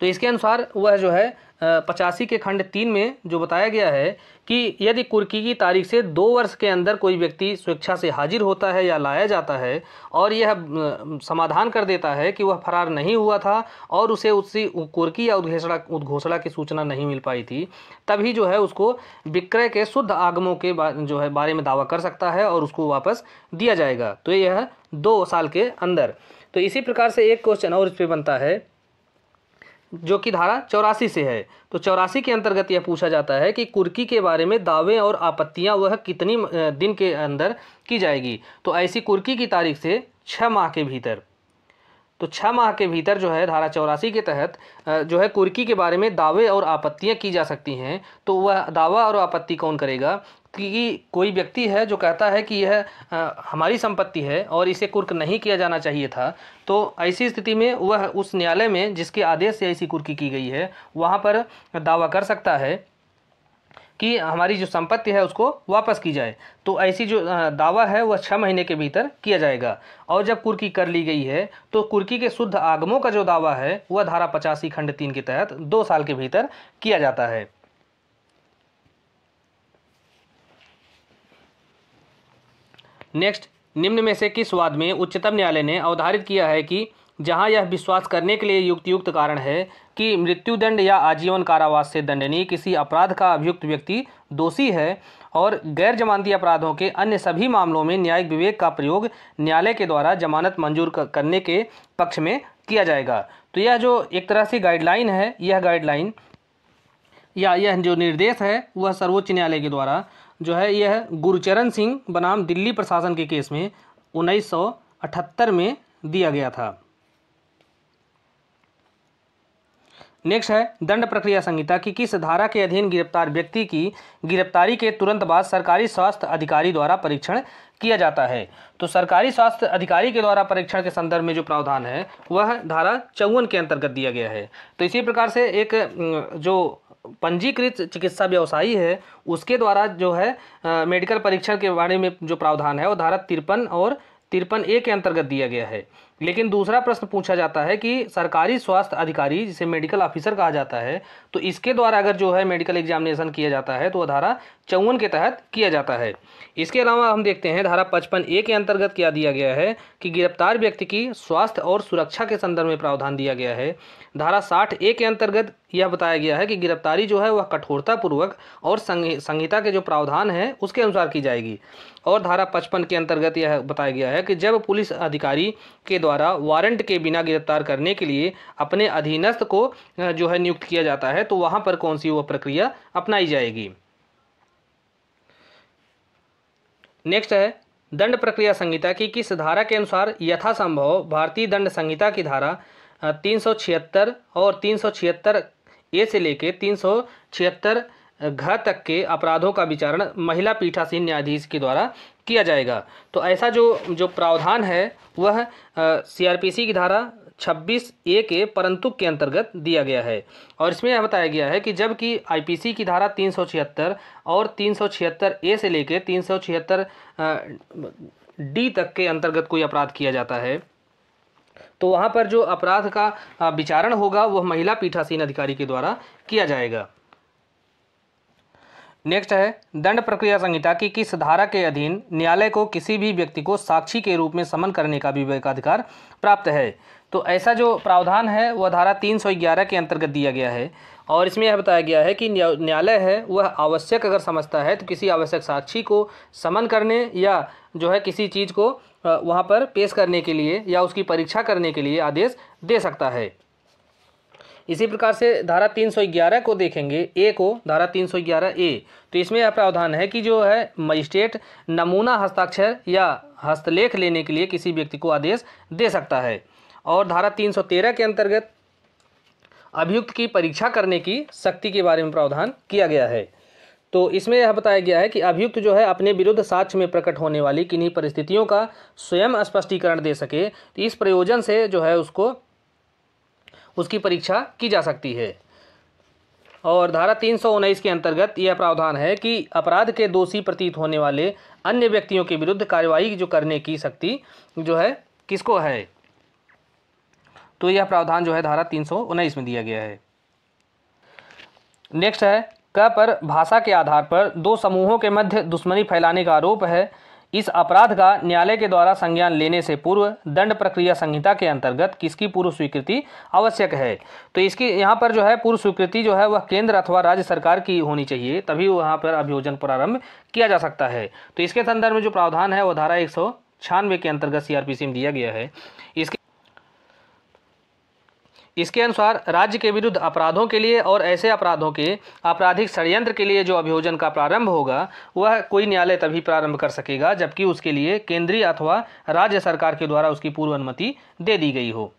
तो इसके अनुसार वह जो है पचासी के खंड तीन में जो बताया गया है कि यदि कुर्की की तारीख से दो वर्ष के अंदर कोई व्यक्ति स्वेच्छा से हाजिर होता है या लाया जाता है और यह समाधान कर देता है कि वह फरार नहीं हुआ था और उसे उसी कुर्की या उद्घोषणा उद्घोषणा की सूचना नहीं मिल पाई थी तभी जो है उसको विक्रय के शुद्ध आगमों के जो है बारे में दावा कर सकता है और उसको वापस दिया जाएगा तो यह दो साल के अंदर तो इसी प्रकार से एक क्वेश्चन और इस पर बनता है जो कि धारा चौरासी से है तो चौरासी के अंतर्गत यह पूछा जाता है कि कुर्की के बारे में दावे और आपत्तियां वह कितनी दिन के अंदर की जाएगी तो ऐसी कुर्की की तारीख से छः माह के भीतर तो छः माह के भीतर जो है धारा चौरासी के तहत जो है कुर्की के बारे में दावे और आपत्तियां की जा सकती हैं तो वह दावा और आपत्ति कौन करेगा कि कोई व्यक्ति है जो कहता है कि यह हमारी संपत्ति है और इसे कुर्क नहीं किया जाना चाहिए था तो ऐसी स्थिति में वह उस न्यायालय में जिसके आदेश से ऐसी कुर्की की गई है वहाँ पर दावा कर सकता है कि हमारी जो संपत्ति है उसको वापस की जाए तो ऐसी जो दावा है वह छः महीने के भीतर किया जाएगा और जब कुर्की कर ली गई है तो कुर्की के शुद्ध आगमों का जो दावा है वह धारा पचासी खंड तीन के तहत दो साल के भीतर किया जाता है नेक्स्ट निम्न में से किस वाद में उच्चतम न्यायालय ने अवधारित किया है कि जहां यह विश्वास करने के लिए युक्तियुक्त कारण है कि मृत्युदंड या आजीवन कारावास से दंडनीय किसी अपराध का अभियुक्त व्यक्ति दोषी है और गैर जमानती अपराधों के अन्य सभी मामलों में न्यायिक विवेक का प्रयोग न्यायालय के द्वारा जमानत मंजूर करने के पक्ष में किया जाएगा तो यह जो एक तरह से गाइडलाइन है यह गाइडलाइन या यह जो निर्देश है वह सर्वोच्च न्यायालय के द्वारा जो है यह गुरुचरण सिंह बनाम दिल्ली प्रशासन के केस में 1978 में दिया गया था नेक्स्ट है दंड प्रक्रिया संहिता की किस धारा के अधीन गिरफ्तार व्यक्ति की गिरफ्तारी के तुरंत बाद सरकारी स्वास्थ्य अधिकारी द्वारा परीक्षण किया जाता है तो सरकारी स्वास्थ्य अधिकारी के द्वारा परीक्षण के संदर्भ में जो प्रावधान है वह धारा चौवन के अंतर्गत दिया गया है तो इसी प्रकार से एक जो पंजीकृत चिकित्सा व्यवसायी है उसके द्वारा जो है आ, मेडिकल परीक्षण के बारे में जो प्रावधान है वो धारा तिरपन और तिरपन ए के अंतर्गत दिया गया है लेकिन दूसरा प्रश्न पूछा जाता है कि सरकारी स्वास्थ्य अधिकारी जिसे मेडिकल ऑफिसर कहा जाता है तो इसके द्वारा अगर जो है मेडिकल एग्जामिनेशन किया जाता है तो वह धारा चौवन के तहत किया जाता है इसके अलावा हम देखते हैं धारा पचपन ए के अंतर्गत क्या दिया गया है कि गिरफ्तार व्यक्ति की स्वास्थ्य और सुरक्षा के संदर्भ में प्रावधान दिया गया है धारा साठ ए के अंतर्गत यह बताया गया है कि गिरफ्तारी जो है वह कठोरतापूर्वक और संहिता के जो प्रावधान है उसके अनुसार की जाएगी और धारा पचपन के अंतर्गत यह बताया गया है कि जब पुलिस अधिकारी के द्वारा वारंट के बिना गिरफ्तार करने के लिए अपने अधीनस्थ को जो है नियुक्त किया जाता है तो वहाँ पर कौन सी वह प्रक्रिया अपनाई जाएगी नेक्स्ट है दंड प्रक्रिया संहिता की किस धारा के अनुसार यथासंभव भारतीय दंड संहिता की धारा तीन और तीन ए से लेकर तीन सौ छिहत्तर घ तक के अपराधों का विचारण महिला पीठासीन न्यायाधीश के द्वारा किया जाएगा तो ऐसा जो जो प्रावधान है वह सीआरपीसी की धारा 26 ए के परंतु के अंतर्गत दिया गया है और इसमें यह बताया गया है कि जबकि आईपीसी की धारा तीन और तीन ए से लेकर तीन डी तक के अंतर्गत कोई अपराध किया जाता है तो वहाँ पर जो अपराध का विचारण होगा वह महिला पीठासीन अधिकारी के द्वारा किया जाएगा नेक्स्ट है दंड प्रक्रिया संहिता की किस धारा के अधीन न्यायालय को किसी भी व्यक्ति को साक्षी के रूप में समन करने का भी विवेकाधिकार प्राप्त है तो ऐसा जो प्रावधान है वह धारा 311 के अंतर्गत दिया गया है और इसमें यह बताया गया है कि न्यायालय है वह आवश्यक अगर समझता है तो किसी आवश्यक साक्षी को समन करने या जो है किसी चीज़ को वहाँ पर पेश करने के लिए या उसकी परीक्षा करने के लिए आदेश दे सकता है इसी प्रकार से धारा 311 को देखेंगे ए को धारा 311 ए तो इसमें यह प्रावधान है कि जो है मजिस्ट्रेट नमूना हस्ताक्षर या हस्तलेख लेने के लिए किसी व्यक्ति को आदेश दे सकता है और धारा 313 के अंतर्गत अभियुक्त की परीक्षा करने की शक्ति के बारे में प्रावधान किया गया है तो इसमें यह बताया गया है कि अभियुक्त जो है अपने विरुद्ध साक्ष्य में प्रकट होने वाली किन्हीं परिस्थितियों का स्वयं स्पष्टीकरण दे सके तो इस प्रयोजन से जो है उसको उसकी परीक्षा की जा सकती है और धारा तीन सौ उन्नीस के अंतर्गत यह प्रावधान है कि अपराध के दोषी प्रतीत होने वाले अन्य व्यक्तियों के विरुद्ध कार्रवाई जो करने की शक्ति जो है किसको है तो यह प्रावधान जो है धारा तीन सौ उन्नीस में दिया गया है नेक्स्ट है क पर भाषा के आधार पर दो समूहों के मध्य दुश्मनी फैलाने का आरोप है इस अपराध का न्यायालय के द्वारा संज्ञान लेने से पूर्व दंड प्रक्रिया संहिता के अंतर्गत किसकी पूर्व स्वीकृति आवश्यक है तो इसकी यहाँ पर जो है पूर्व स्वीकृति जो है वह केंद्र अथवा राज्य सरकार की होनी चाहिए तभी वहाँ पर अभियोजन प्रारंभ किया जा सकता है तो इसके संदर्भ में जो प्रावधान है वह धारा एक के अंतर्गत सीआरपीसी में दिया गया है इसके इसके अनुसार राज्य के विरुद्ध अपराधों के लिए और ऐसे अपराधों के आपराधिक षडयंत्र के लिए जो अभियोजन का प्रारंभ होगा वह कोई न्यायालय तभी प्रारंभ कर सकेगा जबकि उसके लिए केंद्रीय अथवा राज्य सरकार के द्वारा उसकी पूर्व अनुमति दे दी गई हो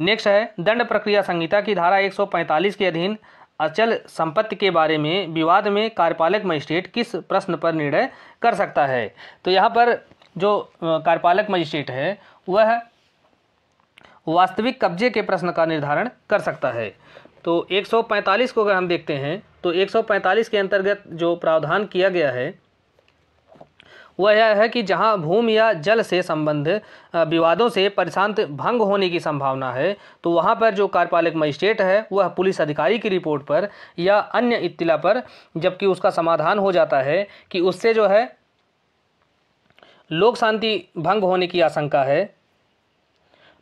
नेक्स्ट है दंड प्रक्रिया संहिता की धारा 145 के अधीन अचल संपत्ति के बारे में विवाद में कार्यपालक मजिस्ट्रेट किस प्रश्न पर निर्णय कर सकता है तो यहाँ पर जो कार्यपालक मजिस्ट्रेट है वह वास्तविक कब्जे के प्रश्न का निर्धारण कर सकता है तो 145 को अगर हम देखते हैं तो 145 के अंतर्गत जो प्रावधान किया गया है वह यह है कि जहां भूमि या जल से संबंध विवादों से परिशांत भंग होने की संभावना है तो वहां पर जो कार्यपालक मजिस्ट्रेट है वह पुलिस अधिकारी की रिपोर्ट पर या अन्य इतला पर जबकि उसका समाधान हो जाता है कि उससे जो है लोक शांति भंग होने की आशंका है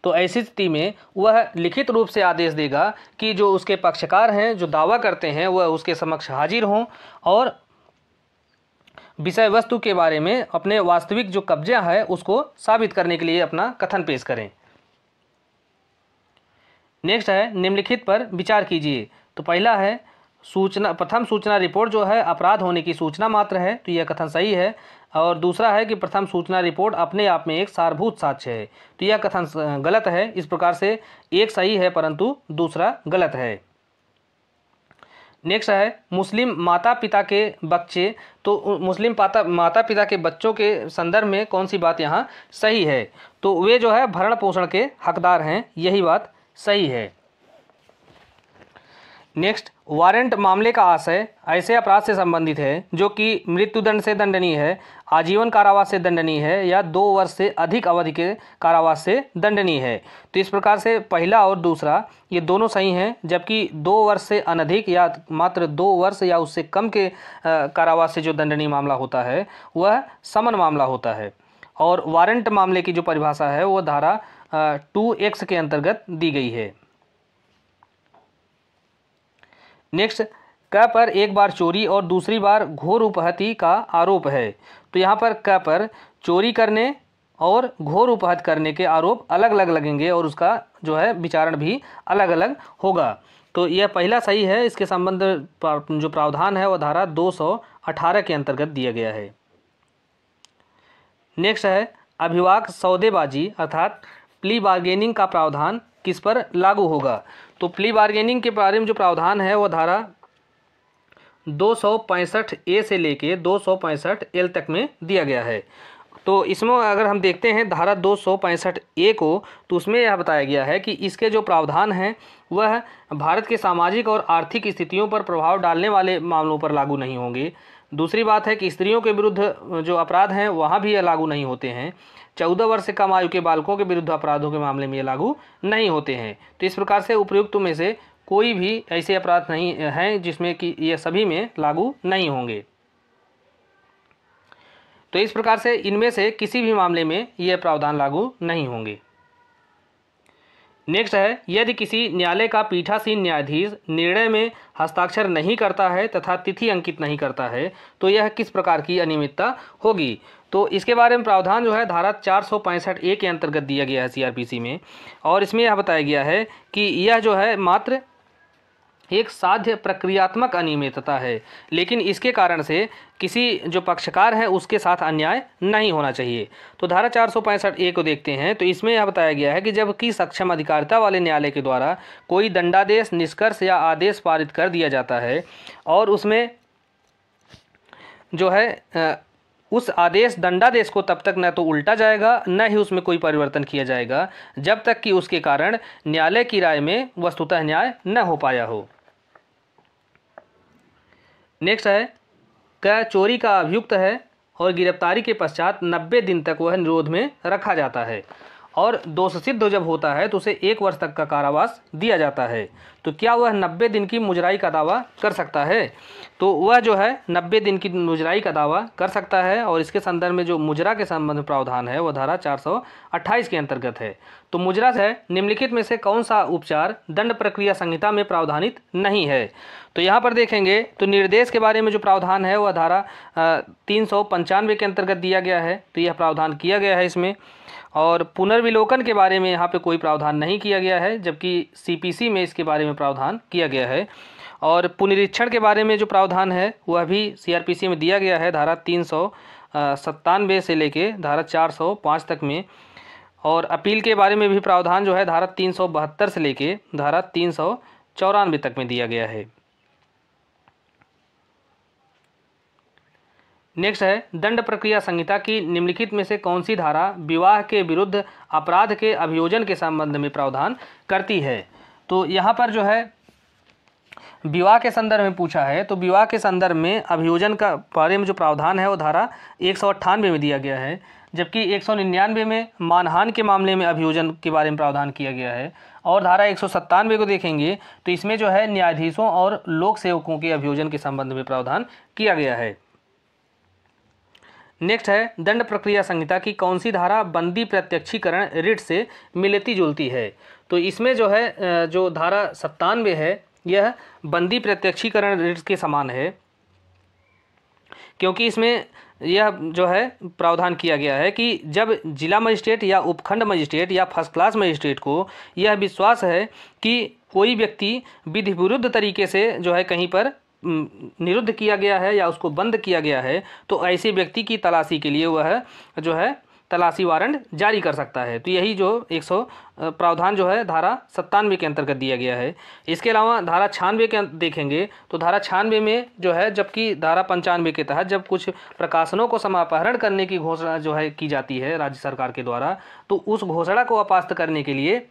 तो ऐसी स्थिति में वह लिखित रूप से आदेश देगा कि जो उसके पक्षकार हैं जो दावा करते हैं वह उसके समक्ष हाजिर हों और विषय वस्तु के बारे में अपने वास्तविक जो कब्जा है उसको साबित करने के लिए अपना कथन पेश करें नेक्स्ट है निम्नलिखित पर विचार कीजिए तो पहला है सूचना प्रथम सूचना रिपोर्ट जो है अपराध होने की सूचना मात्र है तो यह कथन सही है हाँ, और दूसरा है कि प्रथम सूचना रिपोर्ट अपने आप में एक सारभूत साक्ष्य है तो यह कथन गलत है इस प्रकार से एक सही है परंतु दूसरा गलत है नेक्स्ट है मुस्लिम माता पिता के बच्चे तो मुस्लिम पाता माता पिता के बच्चों के संदर्भ में कौन सी बात यहाँ सही है तो वे जो है भरण पोषण के हकदार हैं यही बात सही है नेक्स्ट वारंट मामले का आशय ऐसे अपराध से संबंधित है जो कि मृत्युदंड से दंडनीय है आजीवन कारावास से दंडनीय है या दो वर्ष से अधिक अवधि के कारावास से दंडनीय है तो इस प्रकार से पहला और दूसरा ये दोनों सही हैं जबकि दो वर्ष से अनधिक या मात्र दो वर्ष या उससे कम के कारावास से जो दंडनीय मामला होता है वह समन मामला होता है और वारंट मामले की जो परिभाषा है वह धारा टू एक्स के अंतर्गत दी गई है नेक्स्ट क पर एक बार चोरी और दूसरी बार घोर उपहति का आरोप है तो यहाँ पर क पर चोरी करने और घोर उपहत करने के आरोप अलग अलग लगेंगे और उसका जो है विचारण भी अलग अलग होगा तो यह पहला सही है इसके संबंध जो प्रावधान है वह धारा 218 के अंतर्गत दिया गया है नेक्स्ट है अभिवाक सौदेबाजी अर्थात प्ली बार्गेनिंग का प्रावधान किस पर लागू होगा तो प्ली बार्गेनिंग के बारे में जो प्रावधान है वह धारा दो ए से लेके दो एल तक में दिया गया है तो इसमें अगर हम देखते हैं धारा दो ए को तो उसमें यह बताया गया है कि इसके जो प्रावधान हैं वह भारत के सामाजिक और आर्थिक स्थितियों पर प्रभाव डालने वाले मामलों पर लागू नहीं होंगे दूसरी बात है कि स्त्रियों के विरुद्ध जो अपराध हैं वहाँ भी यह लागू नहीं होते हैं चौदह वर्ष से कम आयु के बालकों के विरुद्ध अपराधों के मामले में ये लागू नहीं होते हैं तो इस प्रकार से उपयुक्त में से कोई भी ऐसे अपराध नहीं हैं जिसमें कि ये सभी में लागू नहीं होंगे तो इस प्रकार से इनमें से किसी भी मामले में ये प्रावधान लागू नहीं होंगे नेक्स्ट है यदि किसी न्यायालय का पीठासीन न्यायाधीश निर्णय में हस्ताक्षर नहीं करता है तथा तिथि अंकित नहीं करता है तो यह किस प्रकार की अनियमितता होगी तो इसके बारे में प्रावधान जो है धारा चार सौ पैंसठ ए के अंतर्गत दिया गया है सीआरपीसी में और इसमें यह बताया गया है कि यह जो है मात्र एक साध्य प्रक्रियात्मक अनियमितता है लेकिन इसके कारण से किसी जो पक्षकार है उसके साथ अन्याय नहीं होना चाहिए तो धारा चार सौ पैंसठ ए को देखते हैं तो इसमें यह बताया गया है कि जबकि सक्षम अधिकारिता वाले न्यायालय के द्वारा कोई दंडादेश निष्कर्ष या आदेश पारित कर दिया जाता है और उसमें जो है उस आदेश दंडादेश को तब तक न तो उल्टा जाएगा न ही उसमें कोई परिवर्तन किया जाएगा जब तक कि उसके कारण न्यायालय की राय में वस्तुतः न्याय न हो पाया हो नेक्स्ट है क्या चोरी का अभियुक्त है और गिरफ्तारी के पश्चात नब्बे दिन तक वह निरोध में रखा जाता है और दोष सिद्ध जब होता है तो उसे एक वर्ष तक का कारावास दिया जाता है तो क्या वह नब्बे दिन की मुजराई का दावा कर सकता है तो वह जो है नब्बे दिन की मुजराई का दावा कर सकता है और इसके संदर्भ में जो मुजरा के संबंध में प्रावधान है वह धारा 428 के अंतर्गत है तो मुजरा है निम्नलिखित में से कौन सा उपचार दंड प्रक्रिया संहिता में प्रावधानित नहीं है तो यहाँ पर देखेंगे तो निर्देश के बारे में जो प्रावधान है वह धारा तीन के अंतर्गत दिया गया है तो यह प्रावधान किया गया है इसमें और पुनर्विलोकन के बारे में यहाँ पे कोई प्रावधान नहीं किया गया है जबकि सीपीसी में इसके बारे में प्रावधान किया गया है और पुनरीक्षण के बारे में जो प्रावधान है वह भी सीआरपीसी में दिया गया है धारा तीन सौ सत्तानवे से लेके धारा चार सौ पाँच तक में और अपील के बारे में भी प्रावधान जो है धारा तीन सौ बहत्तर से लेके धारा तीन सौ चौरानवे तक में दिया गया है नेक्स्ट है दंड प्रक्रिया संहिता की निम्नलिखित में से कौन सी धारा विवाह के विरुद्ध अपराध के अभियोजन के संबंध में प्रावधान करती है तो यहाँ पर जो है विवाह के संदर्भ में पूछा है तो विवाह के संदर्भ में अभियोजन का बारे में जो प्रावधान है वो धारा एक में दिया गया है जबकि एक में मानहान के मामले में अभियोजन के बारे में प्रावधान किया गया है और धारा एक को देखेंगे तो इसमें जो है न्यायाधीशों और लोक सेवकों के अभियोजन के संबंध में प्रावधान किया गया है नेक्स्ट है दंड प्रक्रिया संहिता की कौन सी धारा बंदी प्रत्यक्षीकरण रिट से मिलती जुलती है तो इसमें जो है जो धारा सत्तानवे है यह बंदी प्रत्यक्षीकरण रिट के समान है क्योंकि इसमें यह जो है प्रावधान किया गया है कि जब जिला मजिस्ट्रेट या उपखंड मजिस्ट्रेट या फर्स्ट क्लास मजिस्ट्रेट को यह विश्वास है कि कोई व्यक्ति विधि विरुद्ध तरीके से जो है कहीं पर निरुद्ध किया गया है या उसको बंद किया गया है तो ऐसे व्यक्ति की तलाशी के लिए वह जो है तलाशी वारंट जारी कर सकता है तो यही जो 100 प्रावधान जो है धारा सत्तानवे के अंतर्गत दिया गया है इसके अलावा धारा छानवे के अं, देखेंगे तो धारा छानवे में जो है जबकि धारा पंचानवे के तहत जब कुछ प्रकाशनों को समापहरण करने की घोषणा जो है की जाती है राज्य सरकार के द्वारा तो उस घोषणा को अपास्त करने के लिए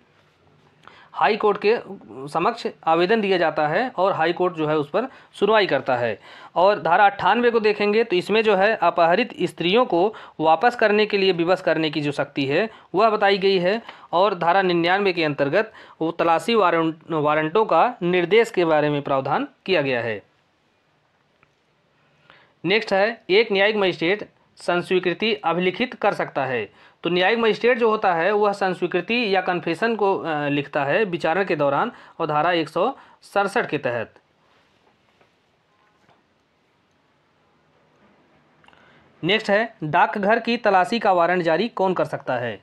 हाई कोर्ट के समक्ष आवेदन दिया जाता है और हाई कोर्ट जो है उस पर सुनवाई करता है और धारा अट्ठानवे को देखेंगे तो इसमें जो है अपहरित स्त्रियों को वापस करने के लिए विवश करने की जो शक्ति है वह बताई गई है और धारा निन्यानवे के अंतर्गत वो तलाशी वारंट वारंटों का निर्देश के बारे में प्रावधान किया गया है नेक्स्ट है एक न्यायिक मजिस्ट्रेट संस्वीकृति अभिलिखित कर सकता है तो न्यायिक मजिस्ट्रेट जो होता है वह संस्वीकृति या कन्फेशन को लिखता है विचारण के दौरान और धारा एक के तहत नेक्स्ट है डाकघर की तलाशी का वारंट जारी कौन कर सकता है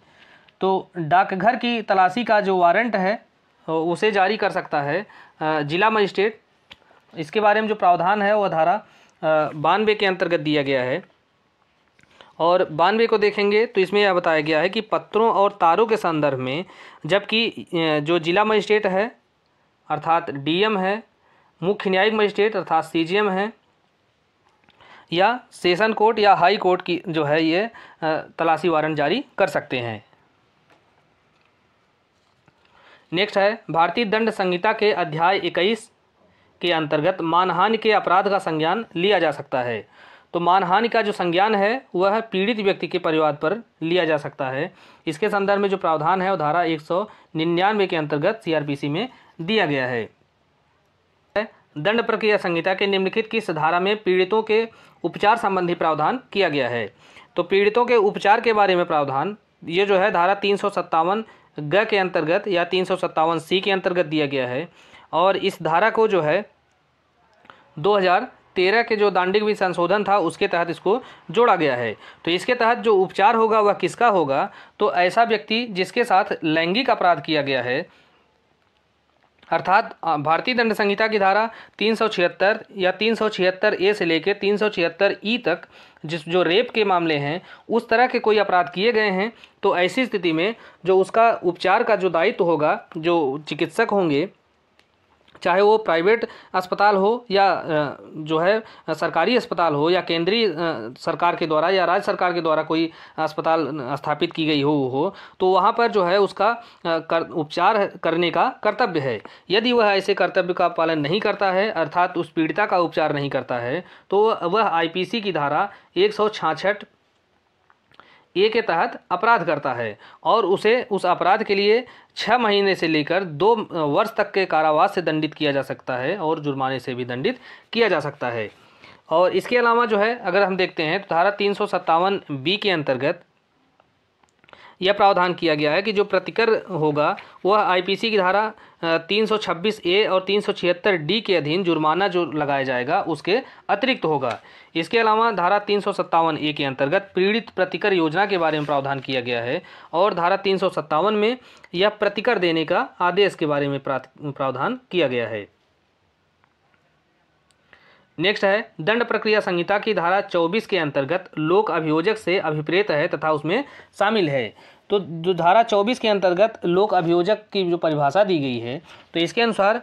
तो डाकघर की तलाशी का जो वारंट है उसे जारी कर सकता है जिला मजिस्ट्रेट इसके बारे में जो प्रावधान है वह धारा बानवे के अंतर्गत दिया गया है और बानवे को देखेंगे तो इसमें यह बताया गया है कि पत्रों और तारों के संदर्भ में जबकि जो जिला मजिस्ट्रेट है अर्थात डीएम है मुख्य न्यायिक मजिस्ट्रेट अर्थात सीजीएम है या सेशन कोर्ट या हाई कोर्ट की जो है ये तलाशी वारंट जारी कर सकते हैं नेक्स्ट है भारतीय दंड संहिता के अध्याय इक्कीस के अंतर्गत मानहानि के अपराध का संज्ञान लिया जा सकता है तो मानहानि का जो संज्ञान है वह है पीड़ित व्यक्ति के परिवार पर लिया जा सकता है इसके संदर्भ में जो प्रावधान है वो धारा एक के अंतर्गत सीआरपीसी में दिया गया है दंड प्रक्रिया संहिता के निम्नलिखित किस धारा में पीड़ितों के उपचार संबंधी प्रावधान किया गया है तो पीड़ितों के उपचार के बारे में प्रावधान ये जो है धारा तीन सौ सत्तावन ग के अंतर्गत या तीन सौ सत्तावन सी के अंतर्गत दिया गया है और इस धारा को जो है दो हजार तेरह के जो दांडिक भी संशोधन था उसके तहत इसको जोड़ा गया है तो इसके तहत जो उपचार होगा वह किसका होगा तो ऐसा व्यक्ति जिसके साथ लैंगिक अपराध किया गया है अर्थात भारतीय दंड संहिता की धारा तीन सौ छिहत्तर या तीन सौ छिहत्तर ए से लेकर तीन सौ छिहत्तर ई तक जिस जो रेप के मामले हैं उस तरह के कोई अपराध किए गए हैं तो ऐसी स्थिति में जो उसका उपचार का जो दायित्व होगा जो चिकित्सक होंगे चाहे वो प्राइवेट अस्पताल हो या जो है सरकारी अस्पताल हो या केंद्रीय सरकार के द्वारा या राज्य सरकार के द्वारा कोई अस्पताल स्थापित की गई हो हो तो वहाँ पर जो है उसका कर उपचार करने का कर्तव्य है यदि वह ऐसे कर्तव्य का पालन नहीं करता है अर्थात उस पीड़िता का उपचार नहीं करता है तो वह आईपीसी की धारा एक ए के तहत अपराध करता है और उसे उस अपराध के लिए छः महीने से लेकर दो वर्ष तक के कारावास से दंडित किया जा सकता है और जुर्माने से भी दंडित किया जा सकता है और इसके अलावा जो है अगर हम देखते हैं तो धारा तीन बी के अंतर्गत यह प्रावधान किया गया है कि जो प्रतिकर होगा वह आईपीसी की धारा 326 ए और 376 डी के अधीन जुर्माना जो लगाया जाएगा उसके अतिरिक्त होगा इसके अलावा धारा तीन ए के अंतर्गत पीड़ित प्रतिकर योजना के बारे में प्रावधान किया गया है और धारा तीन में यह प्रतिकर देने का आदेश के बारे में प्रावधान किया गया है नेक्स्ट है दंड प्रक्रिया संहिता की धारा 24 के अंतर्गत लोक अभियोजक से अभिप्रेत है तथा उसमें शामिल है तो जो धारा 24 के अंतर्गत लोक अभियोजक की जो परिभाषा दी गई है तो इसके अनुसार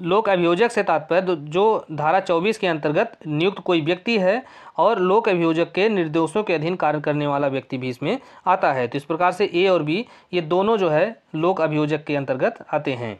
लोक अभियोजक से तात्पर्य जो धारा 24 के अंतर्गत नियुक्त कोई व्यक्ति है और लोक अभियोजक के निर्देशों के अधीन कार्य करने वाला व्यक्ति भी इसमें आता है तो इस प्रकार से ए और बी ये दोनों जो है लोक अभियोजक के अंतर्गत आते हैं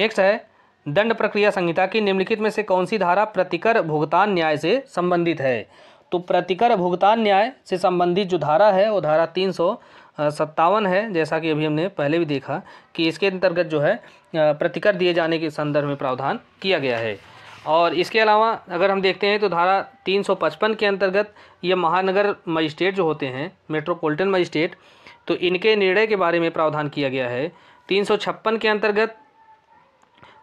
नेक्स्ट है दंड प्रक्रिया संहिता की निम्नलिखित में से कौन सी धारा प्रतिकर भुगतान न्याय से संबंधित है तो प्रतिकर भुगतान न्याय से संबंधित जो धारा है वो धारा तीन सौ सत्तावन है जैसा कि अभी हमने पहले भी देखा कि इसके अंतर्गत जो है प्रतिकर दिए जाने के संदर्भ में प्रावधान किया गया है और इसके अलावा अगर हम देखते हैं तो धारा 355 के अंतर्गत ये महानगर मजिस्ट्रेट जो होते हैं मेट्रोपॉलिटन मजिस्ट्रेट तो इनके निर्णय के बारे में प्रावधान किया गया है तीन के अंतर्गत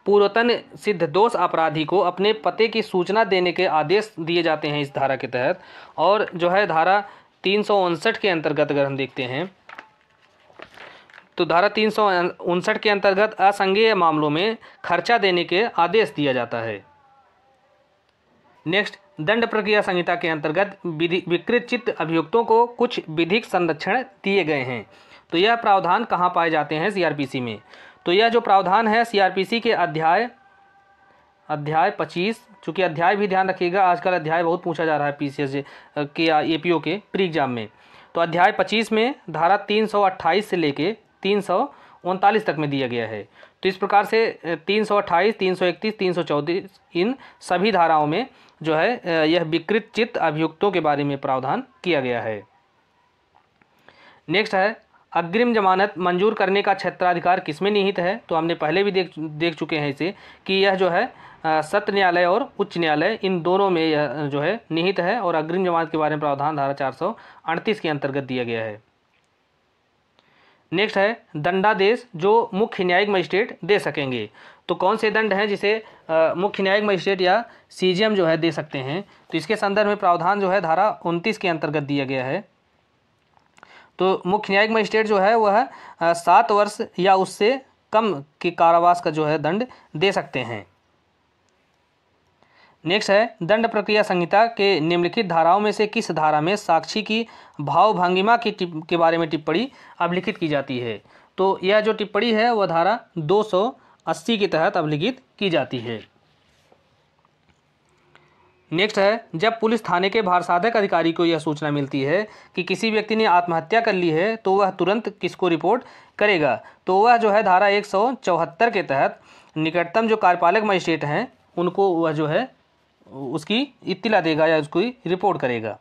पूर्वतन सिद्ध दोष अपराधी को अपने पते की सूचना देने के आदेश दिए जाते हैं इस धारा के तहत और जो है धारा तीन के अंतर्गत अगर हम देखते हैं तो धारा तीन के अंतर्गत असंज्ञेय मामलों में खर्चा देने के आदेश दिया जाता है नेक्स्ट दंड प्रक्रिया संहिता के अंतर्गत विकृत चित्त अभियुक्तों को कुछ विधिक संरक्षण दिए गए हैं तो यह प्रावधान कहाँ पाए जाते हैं सीआरपीसी में तो यह जो प्रावधान है सीआरपीसी के अध्याय अध्याय पच्चीस चूँकि अध्याय भी ध्यान रखिएगा आजकल अध्याय बहुत पूछा जा रहा है पी सी के या ए पी ओ के प्री एग्जाम में तो अध्याय पच्चीस में धारा तीन सौ अट्ठाईस से लेके तीन सौ उनतालीस तक में दिया गया है तो इस प्रकार से तीन सौ अट्ठाईस तीन सौ इकतीस तीन सौ चौंतीस इन सभी धाराओं में जो है यह विकृत चित्त अभियुक्तों के बारे में प्रावधान किया गया है नेक्स्ट है अग्रिम जमानत मंजूर करने का क्षेत्राधिकार किसमें निहित है तो हमने पहले भी देख देख चुके हैं इसे कि यह जो है सत्य न्यायालय और उच्च न्यायालय इन दोनों में यह जो है निहित है और अग्रिम जमानत के बारे में प्रावधान धारा चार के अंतर्गत दिया गया है नेक्स्ट है दंडादेश जो मुख्य न्यायिक मजिस्ट्रेट दे सकेंगे तो कौन से दंड हैं जिसे मुख्य न्यायिक मजिस्ट्रेट या सीजीएम जो है दे सकते हैं तो इसके संदर्भ में प्रावधान जो है धारा उनतीस के अंतर्गत दिया गया है तो मुख्य न्यायिक मजिस्ट्रेट जो है वह सात वर्ष या उससे कम के कारावास का जो है दंड दे सकते हैं नेक्स्ट है दंड प्रक्रिया संहिता के निम्नलिखित धाराओं में से किस धारा में साक्षी की भावभांगिमा की के बारे में टिप्पणी अभिलिखित की जाती है तो यह जो टिप्पणी है वह धारा 280 के तहत अभिलिखित की जाती है नेक्स्ट है जब पुलिस थाने के भार साधक अधिकारी को यह सूचना मिलती है कि किसी व्यक्ति ने आत्महत्या कर ली है तो वह तुरंत किसको रिपोर्ट करेगा तो वह जो है धारा एक सौ चौहत्तर के तहत निकटतम जो कार्यपालक मजिस्ट्रेट हैं उनको वह जो है उसकी इतला देगा या उसकी रिपोर्ट करेगा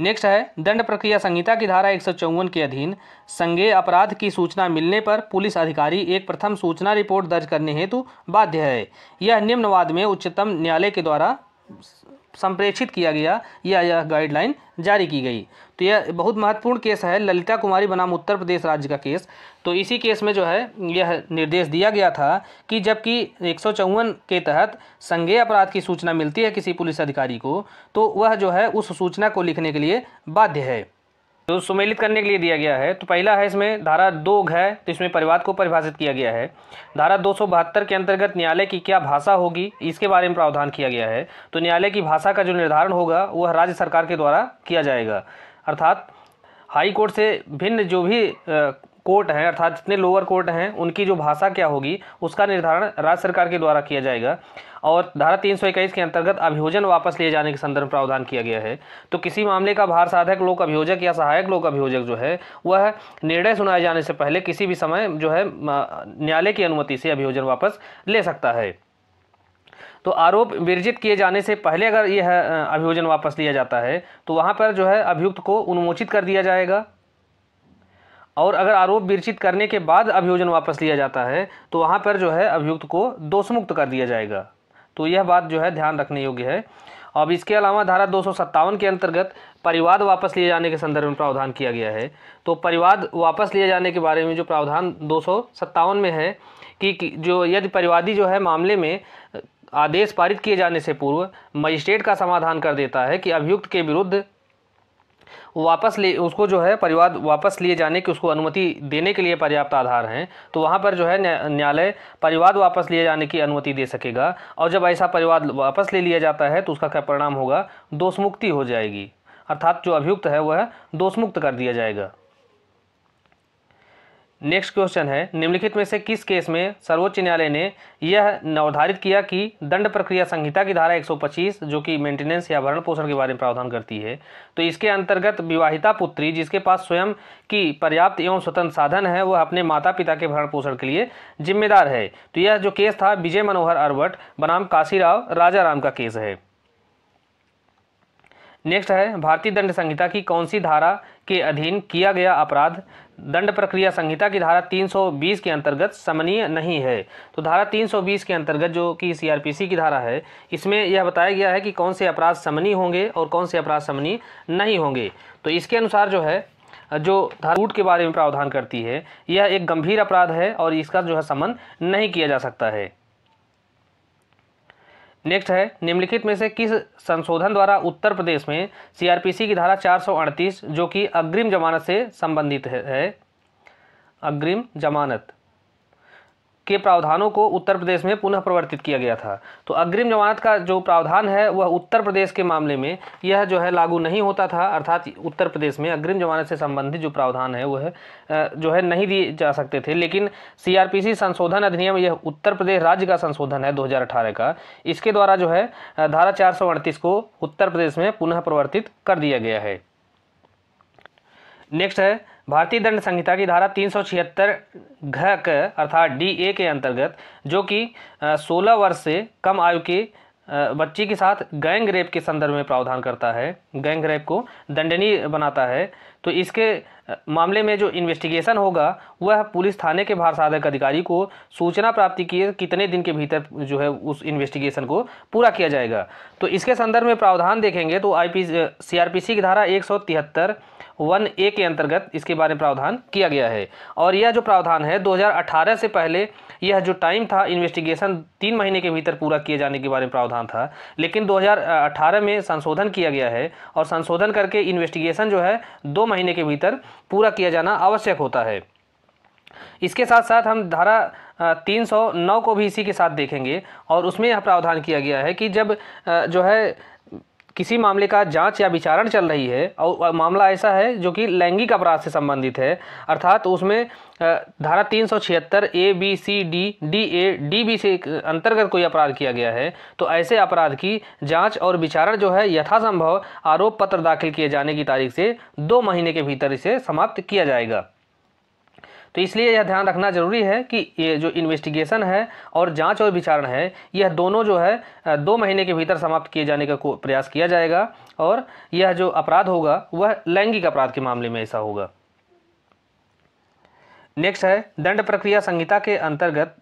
नेक्स्ट है दंड प्रक्रिया संहिता की धारा एक के अधीन संज्ञेय अपराध की सूचना मिलने पर पुलिस अधिकारी एक प्रथम सूचना रिपोर्ट दर्ज करने हेतु बाध्य है यह निम्नवाद में उच्चतम न्यायालय के द्वारा संप्रेषित किया गया या यह गाइडलाइन जारी की गई तो यह बहुत महत्वपूर्ण केस है ललिता कुमारी बनाम उत्तर प्रदेश राज्य का केस तो इसी केस में जो है यह निर्देश दिया गया था कि जबकि एक के तहत संज्ञेय अपराध की सूचना मिलती है किसी पुलिस अधिकारी को तो वह जो है उस सूचना को लिखने के लिए बाध्य है जो सुमेलित करने के लिए दिया गया है तो पहला है इसमें धारा दो घय तो इसमें परिवाद को परिभाषित किया गया है धारा दो के अंतर्गत न्यायालय की क्या भाषा होगी इसके बारे में प्रावधान किया गया है तो न्यायालय की भाषा का जो निर्धारण होगा वह राज्य सरकार के द्वारा किया जाएगा अर्थात हाई कोर्ट से भिन्न जो भी कोर्ट हैं अर्थात जितने लोअर कोर्ट हैं उनकी जो भाषा क्या होगी उसका निर्धारण राज्य सरकार के द्वारा किया जाएगा और धारा इक्कीस के अंतर्गत अभियोजन वापस लिए जाने के संदर्भ में प्रावधान किया गया है तो किसी मामले का भार साधक लोक अभियोजक या सहायक लोक अभियोजक जो है वह निर्णय सुनाए जाने से पहले किसी भी समय जो है न्यायालय की अनुमति से अभियोजन वापस ले सकता है तो आरोप विरजित किए जाने से पहले अगर यह अभियोजन वापस लिया जाता है तो वहाँ पर जो है अभियुक्त को उन्मोचित कर दिया जाएगा और अगर आरोप विरचित करने के बाद अभियोजन वापस लिया जाता है तो वहाँ पर जो है अभियुक्त को दोषमुक्त कर दिया जाएगा तो यह बात जो है ध्यान रखने योग्य है अब इसके अलावा धारा दो के अंतर्गत परिवाद वापस लिए जाने के संदर्भ में प्रावधान किया गया है तो परिवाद वापस लिए जाने के बारे में जो प्रावधान दो में है कि, कि जो यदि परिवादी जो है मामले में आदेश पारित किए जाने से पूर्व मजिस्ट्रेट का समाधान कर देता है कि अभियुक्त के विरुद्ध वापस ले उसको जो है परिवार वापस लिए जाने की उसको अनुमति देने के लिए पर्याप्त आधार हैं तो वहाँ पर जो है न्यायालय परिवार वापस लिए जाने की अनुमति दे सकेगा और जब ऐसा परिवार वापस ले लिया जाता है तो उसका क्या परिणाम होगा दोषमुक्ति हो जाएगी अर्थात जो अभियुक्त है वह दोषमुक्त कर दिया जाएगा नेक्स्ट क्वेश्चन है निम्नलिखित में से किस केस में सर्वोच्च न्यायालय ने यह निर्धारित किया कि दंड प्रक्रिया संहिता की धारा 125 जो कि मेंटेनेंस या भरण पोषण के बारे में प्रावधान करती है तो इसके अंतर्गत विवाहिता पुत्री जिसके पास स्वयं की पर्याप्त एवं स्वतंत्र साधन है वह अपने माता पिता के भरण पोषण के लिए जिम्मेदार है तो यह जो केस था विजय मनोहर अरबट बनाम काशीराव राम का केस है नेक्स्ट है भारतीय दंड संहिता की कौन सी धारा के अधीन किया गया अपराध दंड प्रक्रिया संहिता की धारा 320 के अंतर्गत समनीय नहीं है तो धारा 320 के अंतर्गत जो कि सीआरपीसी की धारा है इसमें यह बताया गया है कि कौन से अपराध समनीय होंगे और कौन से अपराध समनीय नहीं होंगे तो इसके अनुसार जो है जो लूट के बारे में प्रावधान करती है यह एक गंभीर अपराध है और इसका जो है समन नहीं किया जा सकता है नेक्स्ट है निम्नलिखित में से किस संशोधन द्वारा उत्तर प्रदेश में सीआरपीसी की धारा 438 जो कि अग्रिम जमानत से संबंधित है अग्रिम जमानत के प्रावधानों को उत्तर प्रदेश में पुनः प्रवर्तित किया गया था तो अग्रिम जमानत का जो प्रावधान है वह उत्तर प्रदेश के मामले में यह जो है लागू नहीं होता था अर्थात उत्तर प्रदेश में अग्रिम जमानत से संबंधित जो प्रावधान है वह जो है नहीं दिए जा सकते थे लेकिन सीआरपीसी संशोधन अधिनियम यह उत्तर प्रदेश राज्य का संशोधन है दो का इसके द्वारा जो है धारा चार को उत्तर प्रदेश में पुनः प्रवर्तित कर दिया गया है नेक्स्ट है भारतीय दंड संहिता की धारा तीन सौ छिहत्तर घक अर्थात डी ए के अंतर्गत जो कि 16 वर्ष से कम आयु के बच्ची के साथ गैंग रेप के संदर्भ में प्रावधान करता है गैंग रेप को दंडनीय बनाता है तो इसके मामले में जो इन्वेस्टिगेशन होगा वह पुलिस थाने के भार साधक अधिकारी को सूचना प्राप्ति किए कितने दिन के भीतर जो है उस इन्वेस्टिगेशन को पूरा किया जाएगा तो इसके संदर्भ में प्रावधान देखेंगे तो I P C R P C की धारा एक सौ तिहत्तर वन ए के अंतर्गत इसके बारे में प्रावधान किया गया है और यह जो प्रावधान है 2018 से पहले यह जो टाइम था इन्वेस्टिगेशन तीन महीने के भीतर पूरा किए जाने के बारे में प्रावधान था लेकिन 2018 में संशोधन किया गया है और संशोधन करके इन्वेस्टिगेशन जो है दो महीने के भीतर पूरा किया जाना आवश्यक होता है इसके साथ साथ हम धारा 309 को भी इसी के साथ देखेंगे और उसमें यह प्रावधान किया गया है कि जब जो है किसी मामले का जांच या विचारण चल रही है और मामला ऐसा है जो कि लैंगिक अपराध से संबंधित है अर्थात उसमें धारा तीन सौ छिहत्तर A B C D D A D B से अंतर्गत कोई अपराध किया गया है तो ऐसे अपराध की जांच और विचारण जो है यथासंभव आरोप पत्र दाखिल किए जाने की तारीख से दो महीने के भीतर इसे समाप्त किया जाएगा तो इसलिए यह ध्यान रखना जरूरी है कि ये जो इन्वेस्टिगेशन है और जांच और विचारण है यह दोनों जो है दो महीने के भीतर समाप्त किए जाने का प्रयास किया जाएगा और यह जो अपराध होगा वह लैंगिक अपराध के मामले में ऐसा होगा नेक्स्ट है दंड प्रक्रिया संहिता के अंतर्गत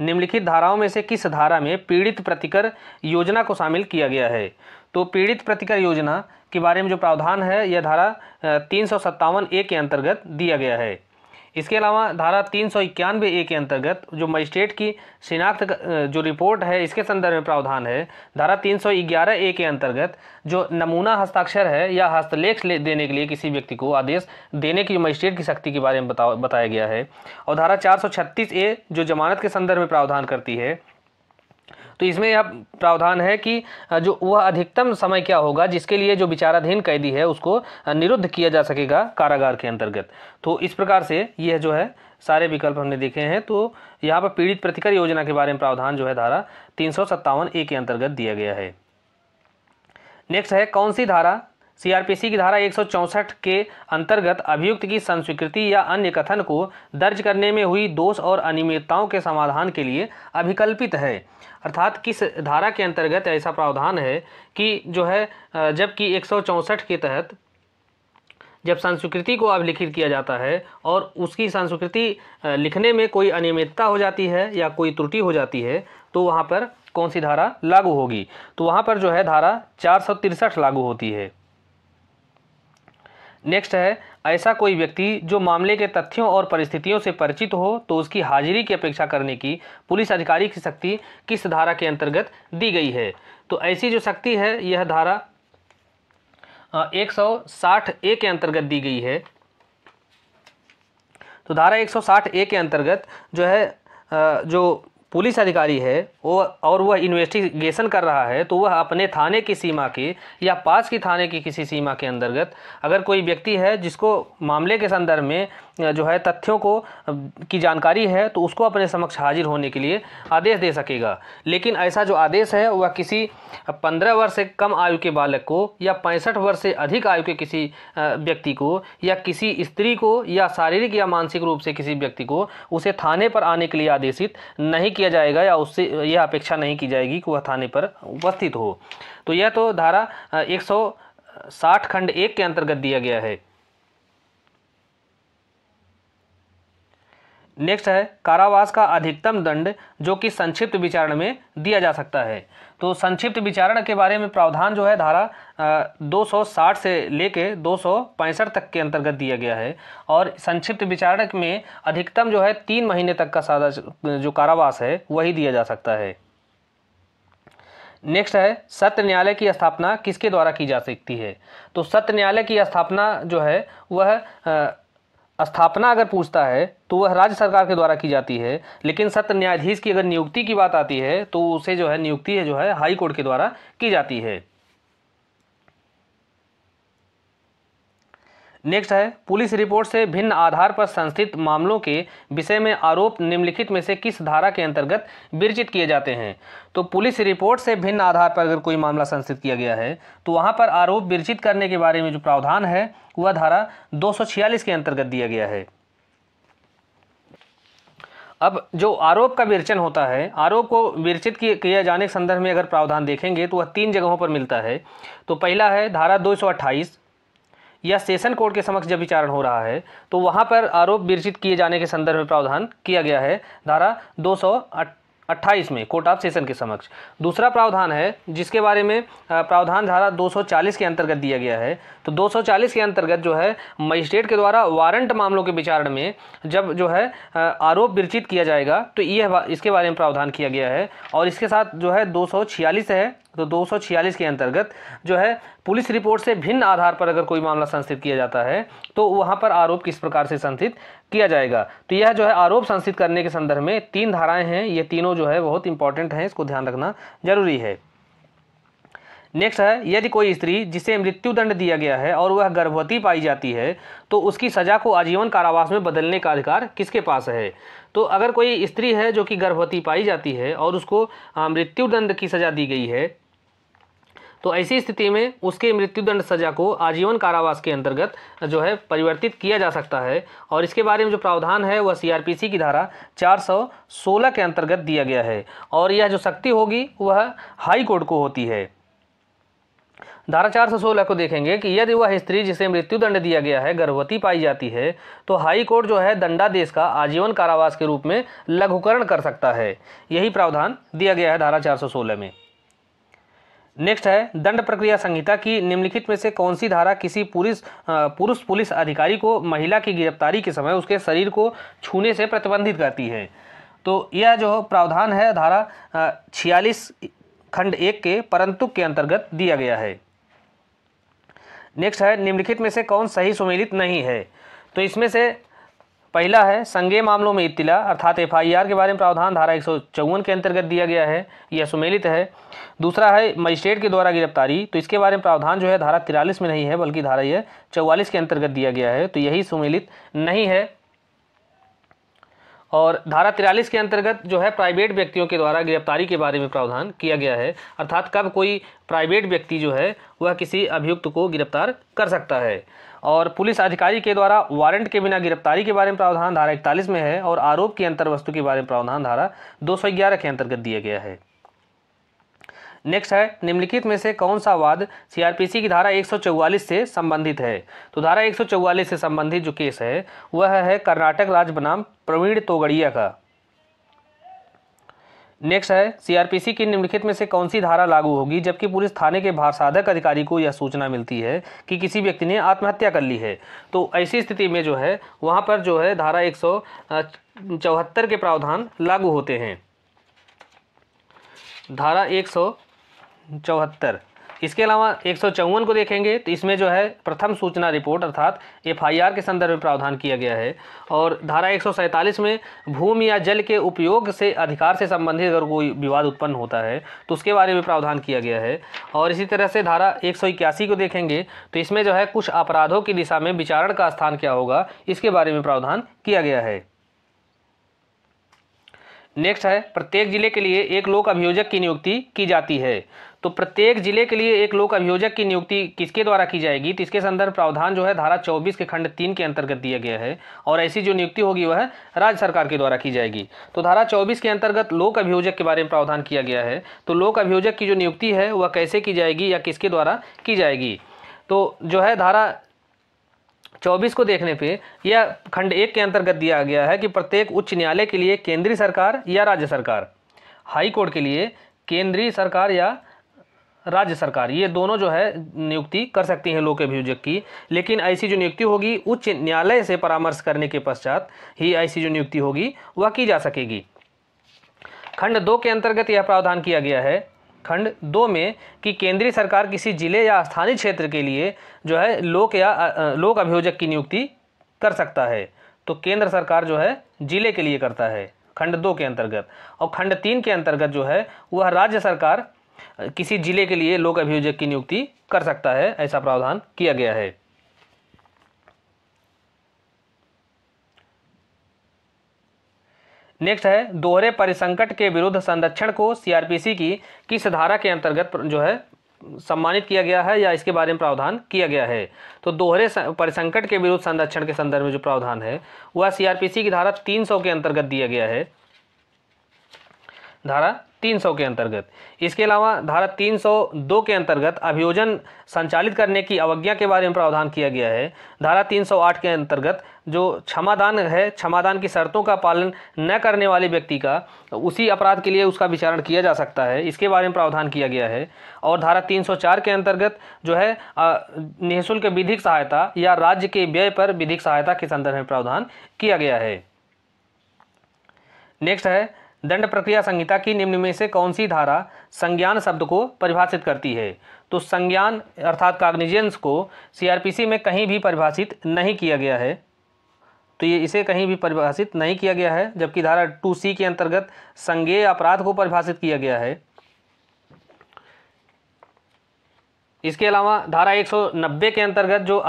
निम्नलिखित धाराओं में से किस धारा में पीड़ित प्रतिकर योजना को शामिल किया गया है तो पीड़ित प्रतिकर योजना के बारे में जो प्रावधान है यह धारा तीन ए के अंतर्गत दिया गया है इसके अलावा धारा तीन सौ इक्यानवे ए के अंतर्गत जो मजिस्ट्रेट की शिनाख्त जो रिपोर्ट है इसके संदर्भ में प्रावधान है धारा तीन सौ ग्यारह ए के अंतर्गत जो नमूना हस्ताक्षर है या हस्तलेख देने के लिए किसी व्यक्ति को आदेश देने की मजिस्ट्रेट की शक्ति के बारे में बताया गया है और धारा चार सौ छत्तीस ए जो जमानत के संदर्भ में प्रावधान करती है तो इसमें यह प्रावधान है कि जो वह अधिकतम समय क्या होगा जिसके लिए जो विचाराधीन कैदी है उसको निरुद्ध किया जा सकेगा कारागार के अंतर्गत तो इस प्रकार से यह जो है सारे विकल्प हमने देखे हैं तो यहाँ पर पीड़ित प्रतिकर योजना के बारे में प्रावधान जो है धारा तीन ए के अंतर्गत दिया गया है नेक्स्ट है कौन सी धारा सीआरपीसी की धारा एक के अंतर्गत अभियुक्त की संस्वीकृति या अन्य कथन को दर्ज करने में हुई दोष और अनियमितताओं के समाधान के लिए अभिकल्पित है अर्थात किस धारा के अंतर्गत ऐसा प्रावधान है कि जो है जबकि एक के तहत जब संस्वीकृति को अभिलिखित किया जाता है और उसकी संस्वीकृति लिखने में कोई अनियमितता हो जाती है या कोई त्रुटि हो जाती है तो वहाँ पर कौन सी धारा लागू होगी तो वहाँ पर जो है धारा चार लागू होती है नेक्स्ट है ऐसा कोई व्यक्ति जो मामले के तथ्यों और परिस्थितियों से परिचित हो तो उसकी हाजिरी की अपेक्षा करने की पुलिस अधिकारी की शक्ति किस धारा के अंतर्गत दी गई है तो ऐसी जो शक्ति है यह धारा एक सौ साठ ए के अंतर्गत दी गई है तो धारा एक सौ साठ ए के अंतर्गत जो है जो पुलिस अधिकारी है वो और वह इन्वेस्टिगेशन कर रहा है तो वह अपने थाने की सीमा के या पास की थाने की किसी सीमा के अंतर्गत अगर कोई व्यक्ति है जिसको मामले के संदर्भ में जो है तथ्यों को की जानकारी है तो उसको अपने समक्ष हाजिर होने के लिए आदेश दे सकेगा लेकिन ऐसा जो आदेश है वह किसी पंद्रह वर्ष से कम आयु के बालक को या पैंसठ वर्ष से अधिक आयु के किसी व्यक्ति को या किसी स्त्री को या शारीरिक या मानसिक रूप से किसी व्यक्ति को उसे थाने पर आने के लिए आदेशित नहीं किया जाएगा या उससे यह अपेक्षा नहीं की जाएगी कि वह थाने पर उपस्थित हो तो यह तो धारा एक सौ साठ खंड एक के अंतर्गत दिया गया है नेक्स्ट है कारावास का अधिकतम दंड जो कि संक्षिप्त विचारण में दिया जा सकता है तो संक्षिप्त विचारण के बारे में प्रावधान जो है धारा दो सौ साठ से लेके दो सौ पैंसठ तक के अंतर्गत दिया गया है और संक्षिप्त विचारण में अधिकतम जो है तीन महीने तक का सादा जो कारावास है वही दिया जा सकता है नेक्स्ट है सत्र न्यायालय की स्थापना किसके द्वारा की जा सकती है तो सत्र न्यायालय की स्थापना जो है वह स्थापना अगर पूछता है तो वह राज्य सरकार के द्वारा की जाती है लेकिन सत्र न्यायाधीश की अगर नियुक्ति की बात आती है तो उसे जो है नियुक्ति है जो है हाई कोर्ट के द्वारा की जाती है नेक्स्ट है पुलिस रिपोर्ट से भिन्न आधार पर संस्थित मामलों के विषय में आरोप निम्नलिखित में से किस धारा के अंतर्गत विरचित किए जाते हैं तो पुलिस रिपोर्ट से भिन्न आधार पर अगर कोई मामला संस्थित किया गया है तो वहाँ पर आरोप विरचित करने के बारे में जो प्रावधान है वह धारा दो के अंतर्गत दिया गया है अब जो आरोप का विरचन होता है आरोप को विरचित किया जाने के संदर्भ में अगर प्रावधान देखेंगे तो वह तीन जगहों पर मिलता है तो पहला है धारा दो या सेशन कोर्ट के समक्ष जब विचारण हो रहा है तो वहाँ पर आरोप विरचित किए जाने के संदर्भ में प्रावधान किया गया है धारा दो सौ अट्ठाईस में कोर्ट ऑफ सेशन के समक्ष दूसरा प्रावधान है जिसके बारे में प्रावधान धारा 240 के अंतर्गत दिया गया है तो 240 के अंतर्गत जो है मजिस्ट्रेट के द्वारा वारंट मामलों के विचारण में जब जो है आरोप विरचित किया जाएगा तो यह इसके बारे में प्रावधान किया गया है और इसके साथ जो है दो है तो दो के अंतर्गत जो है पुलिस रिपोर्ट से भिन्न आधार पर अगर कोई मामला संस्थित किया जाता है तो वहाँ पर आरोप किस प्रकार से संस्थित किया जाएगा तो यह जो है आरोप संस्थित करने के संदर्भ में तीन धाराएं हैं ये तीनों जो है बहुत इंपॉर्टेंट हैं इसको ध्यान रखना जरूरी है नेक्स्ट है यदि कोई स्त्री जिसे मृत्युदंड दिया गया है और वह गर्भवती पाई जाती है तो उसकी सजा को आजीवन कारावास में बदलने का अधिकार किसके पास है तो अगर कोई स्त्री है जो कि गर्भवती पाई जाती है और उसको मृत्युदंड की सजा दी गई है तो ऐसी स्थिति में उसके मृत्युदंड सजा को आजीवन कारावास के अंतर्गत जो है परिवर्तित किया जा सकता है और इसके बारे में जो प्रावधान है वह सीआरपीसी की धारा 416 के अंतर्गत दिया गया है और यह जो शक्ति होगी वह हाई कोर्ट को होती है धारा चार सौ सोलह को देखेंगे कि यदि वह स्त्री जिसे मृत्युदंड दिया गया है गर्भवती पाई जाती है तो हाई कोर्ट जो है दंडादेश का आजीवन कारावास के रूप में लघुकरण कर सकता है यही प्रावधान दिया गया है धारा चार सौ सोलह में नेक्स्ट है दंड प्रक्रिया संहिता की निम्नलिखित में से कौन सी धारा किसी पुलिस पुरुष पुलिस अधिकारी को महिला की गिरफ्तारी के समय उसके शरीर को छूने से प्रतिबंधित करती है तो यह जो प्रावधान है धारा छियालीस खंड एक के परंतु के अंतर्गत दिया गया है नेक्स्ट है निम्नलिखित में से कौन सही सुमेलित नहीं है तो इसमें से पहला है संगे मामलों में इतला अर्थात एफ के बारे में प्रावधान धारा एक के अंतर्गत दिया गया है यह सुमेलित है दूसरा है मजिस्ट्रेट के द्वारा गिरफ्तारी तो इसके बारे में प्रावधान जो है धारा तिरालीस में नहीं है बल्कि धारा यह चौवालीस के अंतर्गत दिया गया है तो यही सुमेलित नहीं है और धारा तिरालीस के अंतर्गत जो है प्राइवेट व्यक्तियों के द्वारा गिरफ्तारी के बारे में प्रावधान किया गया है अर्थात कब कोई प्राइवेट व्यक्ति जो है वह किसी अभियुक्त को गिरफ्तार कर सकता है और पुलिस अधिकारी के द्वारा वारंट के बिना गिरफ्तारी के बारे में प्रावधान धारा इकतालीस में है और आरोप की अंतर्वस्तु के बारे में प्रावधान धारा दो के अंतर्गत दिया गया है नेक्स्ट है निम्नलिखित में से कौन सा वाद सीआरपीसी की धारा 144 से संबंधित है तो धारा 144 से संबंधित जो केस है वह है कर्नाटक राज्य बनाम प्रवीण तोगड़िया का नेक्स्ट है सीआरपीसी की निम्नलिखित में से कौन सी धारा लागू होगी जबकि पुलिस थाने के भार साधक अधिकारी को यह सूचना मिलती है कि किसी व्यक्ति ने आत्महत्या कर ली है तो ऐसी स्थिति में जो है वहाँ पर जो है धारा एक चौहत्तर के प्रावधान लागू होते हैं धारा एक सौ चौहत्तर इसके अलावा एक को देखेंगे तो इसमें जो है प्रथम सूचना रिपोर्ट अर्थात एफआईआर के संदर्भ में प्रावधान किया गया है और धारा एक में भूमि या जल के उपयोग से अधिकार से संबंधित अगर कोई विवाद उत्पन्न होता है तो उसके बारे में प्रावधान किया गया है और इसी तरह से धारा एक को देखेंगे तो इसमें जो है कुछ अपराधों की दिशा में विचारण का स्थान क्या होगा इसके बारे में प्रावधान किया गया है नेक्स्ट है प्रत्येक जिले के लिए एक लोक अभियोजक की नियुक्ति की जाती है तो प्रत्येक जिले के लिए एक लोक अभियोजक की नियुक्ति किसके द्वारा की जाएगी तो इसके संदर्भ प्रावधान जो है धारा 24 के खंड तीन के अंतर्गत दिया गया है और ऐसी जो नियुक्ति होगी वह राज्य सरकार के द्वारा की जाएगी तो धारा 24 के अंतर्गत लोक अभियोजक के बारे में प्रावधान किया गया है तो लोक अभियोजक की जो नियुक्ति है वह कैसे की जाएगी या किसके द्वारा की जाएगी तो जो है धारा चौबीस को देखने पे यह खंड एक के अंतर्गत दिया गया है कि प्रत्येक उच्च न्यायालय के लिए केंद्रीय सरकार या राज्य सरकार हाई कोर्ट के लिए केंद्रीय सरकार या राज्य सरकार ये दोनों जो है नियुक्ति कर सकती हैं लोक अभियोजक की लेकिन ऐसी जो नियुक्ति होगी उच्च न्यायालय से परामर्श करने के पश्चात ही ऐसी जो नियुक्ति होगी वह की जा सकेगी खंड दो के अंतर्गत यह प्रावधान किया गया है खंड दो में कि केंद्रीय सरकार किसी जिले या स्थानीय क्षेत्र के लिए जो है लोक या लोक अभियोजक की नियुक्ति कर सकता है तो केंद्र सरकार जो है जिले के लिए करता है खंड दो के अंतर्गत और खंड तीन के अंतर्गत जो है वह राज्य सरकार किसी जिले के लिए लोक अभियोजक की नियुक्ति कर सकता है ऐसा प्रावधान किया गया है नेक्स्ट है दोहरे परिसंकट के विरुद्ध संरक्षण को सीआरपीसी की किस धारा के अंतर्गत जो है सम्मानित किया गया है या इसके बारे में प्रावधान किया गया है तो दोहरे परिसंकट के विरुद्ध संरक्षण के संदर्भ में जो प्रावधान है वह सीआरपीसी की धारा 300 के अंतर्गत दिया गया है धारा 300 के अंतर्गत इसके अलावा धारा 302 के अंतर्गत अभियोजन संचालित करने की अवज्ञा के बारे में प्रावधान किया गया है धारा 308 के अंतर्गत जो क्षमादान है क्षमादान की शर्तों का पालन न करने वाले व्यक्ति का उसी अपराध के लिए उसका विचारण किया जा सकता है इसके बारे में प्रावधान किया गया है और धारा 304 के अंतर्गत जो है निःशुल्क विधिक सहायता या राज्य के व्यय पर विधिक सहायता के संदर्भ में प्रावधान किया गया है नेक्स्ट है दंड प्रक्रिया संहिता की निम्न में से कौन सी धारा संज्ञान शब्द को परिभाषित करती है तो संज्ञान अर्थात कागनीजेंस को सीआरपीसी में कहीं भी परिभाषित नहीं किया गया है तो ये इसे कहीं भी परिभाषित नहीं किया गया है जबकि धारा टू सी के अंतर्गत संज्ञेय अपराध को परिभाषित किया गया है इसके अलावा धारा 190 के अंतर्गत जो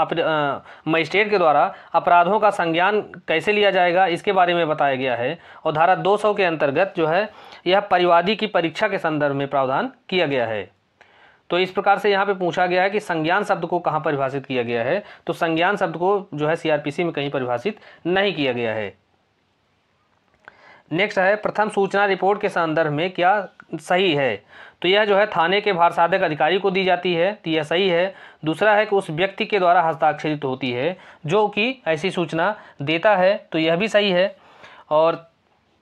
मजिस्ट्रेट के द्वारा अपराधों का संज्ञान कैसे लिया जाएगा इसके बारे में बताया गया है और धारा 200 के अंतर्गत जो है यह परिवादी की परीक्षा के संदर्भ में प्रावधान किया गया है तो इस प्रकार से यहाँ पे पूछा गया है कि संज्ञान शब्द को कहाँ परिभाषित किया गया है तो संज्ञान शब्द को जो है सी में कहीं परिभाषित नहीं किया गया है नेक्स्ट है प्रथम सूचना रिपोर्ट के संदर्भ में क्या सही है तो यह जो है थाने के भारसाधक अधिकारी को दी जाती है तो यह सही है दूसरा है कि उस व्यक्ति के द्वारा हस्ताक्षरित होती है जो कि ऐसी सूचना देता है तो यह भी सही है और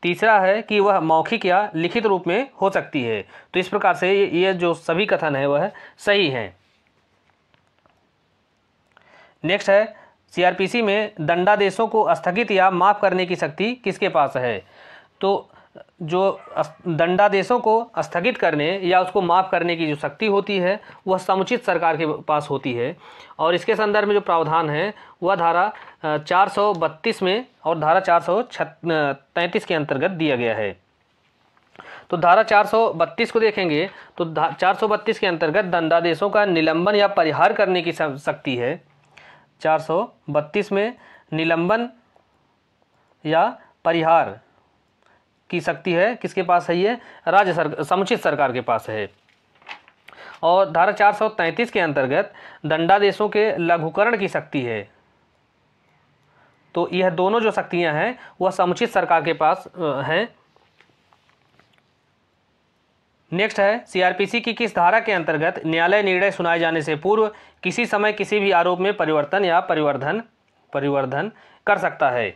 तीसरा है कि वह मौखिक या लिखित रूप में हो सकती है तो इस प्रकार से यह जो सभी कथन है वह सही हैं नेक्स्ट है सीआरपीसी में दंडादेशों को स्थगित या माफ़ करने की शक्ति किसके पास है तो जो दंडादेशों को स्थगित करने या उसको माफ़ करने की जो शक्ति होती है वह समुचित सरकार के पास होती है और इसके संदर्भ में जो प्रावधान है वह धारा 432 में और धारा चार तैंतीस के अंतर्गत दिया गया है तो धारा 432 को देखेंगे तो 432 के अंतर्गत दंडादेशों का निलंबन या परिहार करने की शक्ति है 432 में निलंबन या परिहार की शक्ति है किसके पास है ये राज्य सर समुचित सरकार के पास है और धारा 433 के अंतर्गत दंडादेशों के लघुकरण की शक्ति है तो यह दोनों जो शक्तियां हैं वह समुचित सरकार के पास हैं नेक्स्ट है सीआरपीसी की किस धारा के अंतर्गत न्यायालय निर्णय सुनाए जाने से पूर्व किसी समय किसी भी आरोप में परिवर्तन या परिवर्धन परिवर्धन कर सकता है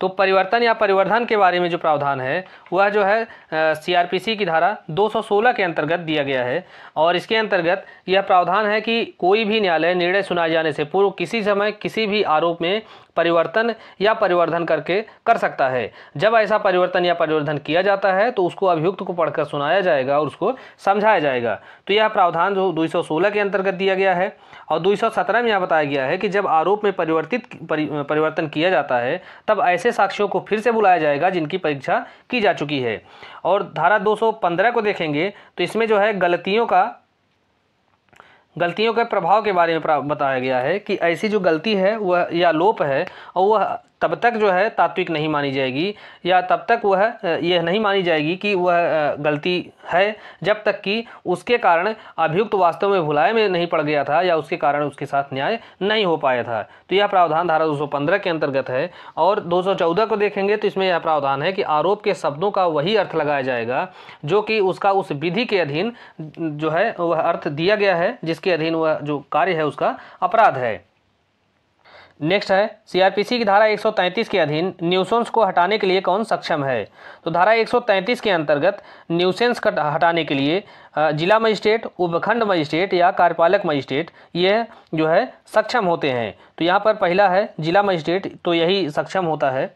तो परिवर्तन या परिवर्धन के बारे में जो प्रावधान है वह जो है सीआरपीसी की धारा 216 के अंतर्गत दिया गया है और इसके अंतर्गत यह प्रावधान है कि कोई भी न्यायालय निर्णय सुनाए जाने से पूर्व किसी समय किसी भी आरोप में परिवर्तन या परिवर्धन करके कर सकता है जब ऐसा परिवर्तन या परिवर्धन किया जाता है तो उसको अभियुक्त को पढ़कर सुनाया जाएगा और उसको समझाया जाएगा तो यह प्रावधान जो दो के अंतर्गत दिया गया है और 217 में यह बताया गया है कि जब आरोप में परिवर्तित परिवर्तन किया जाता है तब ऐसे साक्ष्यों को फिर से बुलाया जाएगा जिनकी परीक्षा की जा चुकी है और धारा दो को देखेंगे तो इसमें जो है गलतियों का गलतियों के प्रभाव के बारे में बताया गया है कि ऐसी जो गलती है वह या लोप है और वह तब तक जो है तात्विक नहीं मानी जाएगी या तब तक वह यह नहीं मानी जाएगी कि वह गलती है जब तक कि उसके कारण अभियुक्त वास्तव में भुलाए में नहीं पड़ गया था या उसके कारण उसके साथ न्याय नहीं हो पाया था तो यह प्रावधान धारा 215 के अंतर्गत है और 214 को देखेंगे तो इसमें यह प्रावधान है कि आरोप के शब्दों का वही अर्थ लगाया जाएगा जो कि उसका उस विधि के अधीन जो है वह अर्थ दिया गया है जिसके अधीन वह जो कार्य है उसका अपराध है नेक्स्ट है सीआरपीसी की धारा 133 के अधीन न्यूसेंस को हटाने के लिए कौन सक्षम है तो धारा 133 के अंतर्गत न्यूसेंस हटाने के लिए जिला मजिस्ट्रेट उपखंड मजिस्ट्रेट या कार्यपालक मजिस्ट्रेट ये जो है सक्षम होते हैं तो यहाँ पर पहला है जिला मजिस्ट्रेट तो यही सक्षम होता है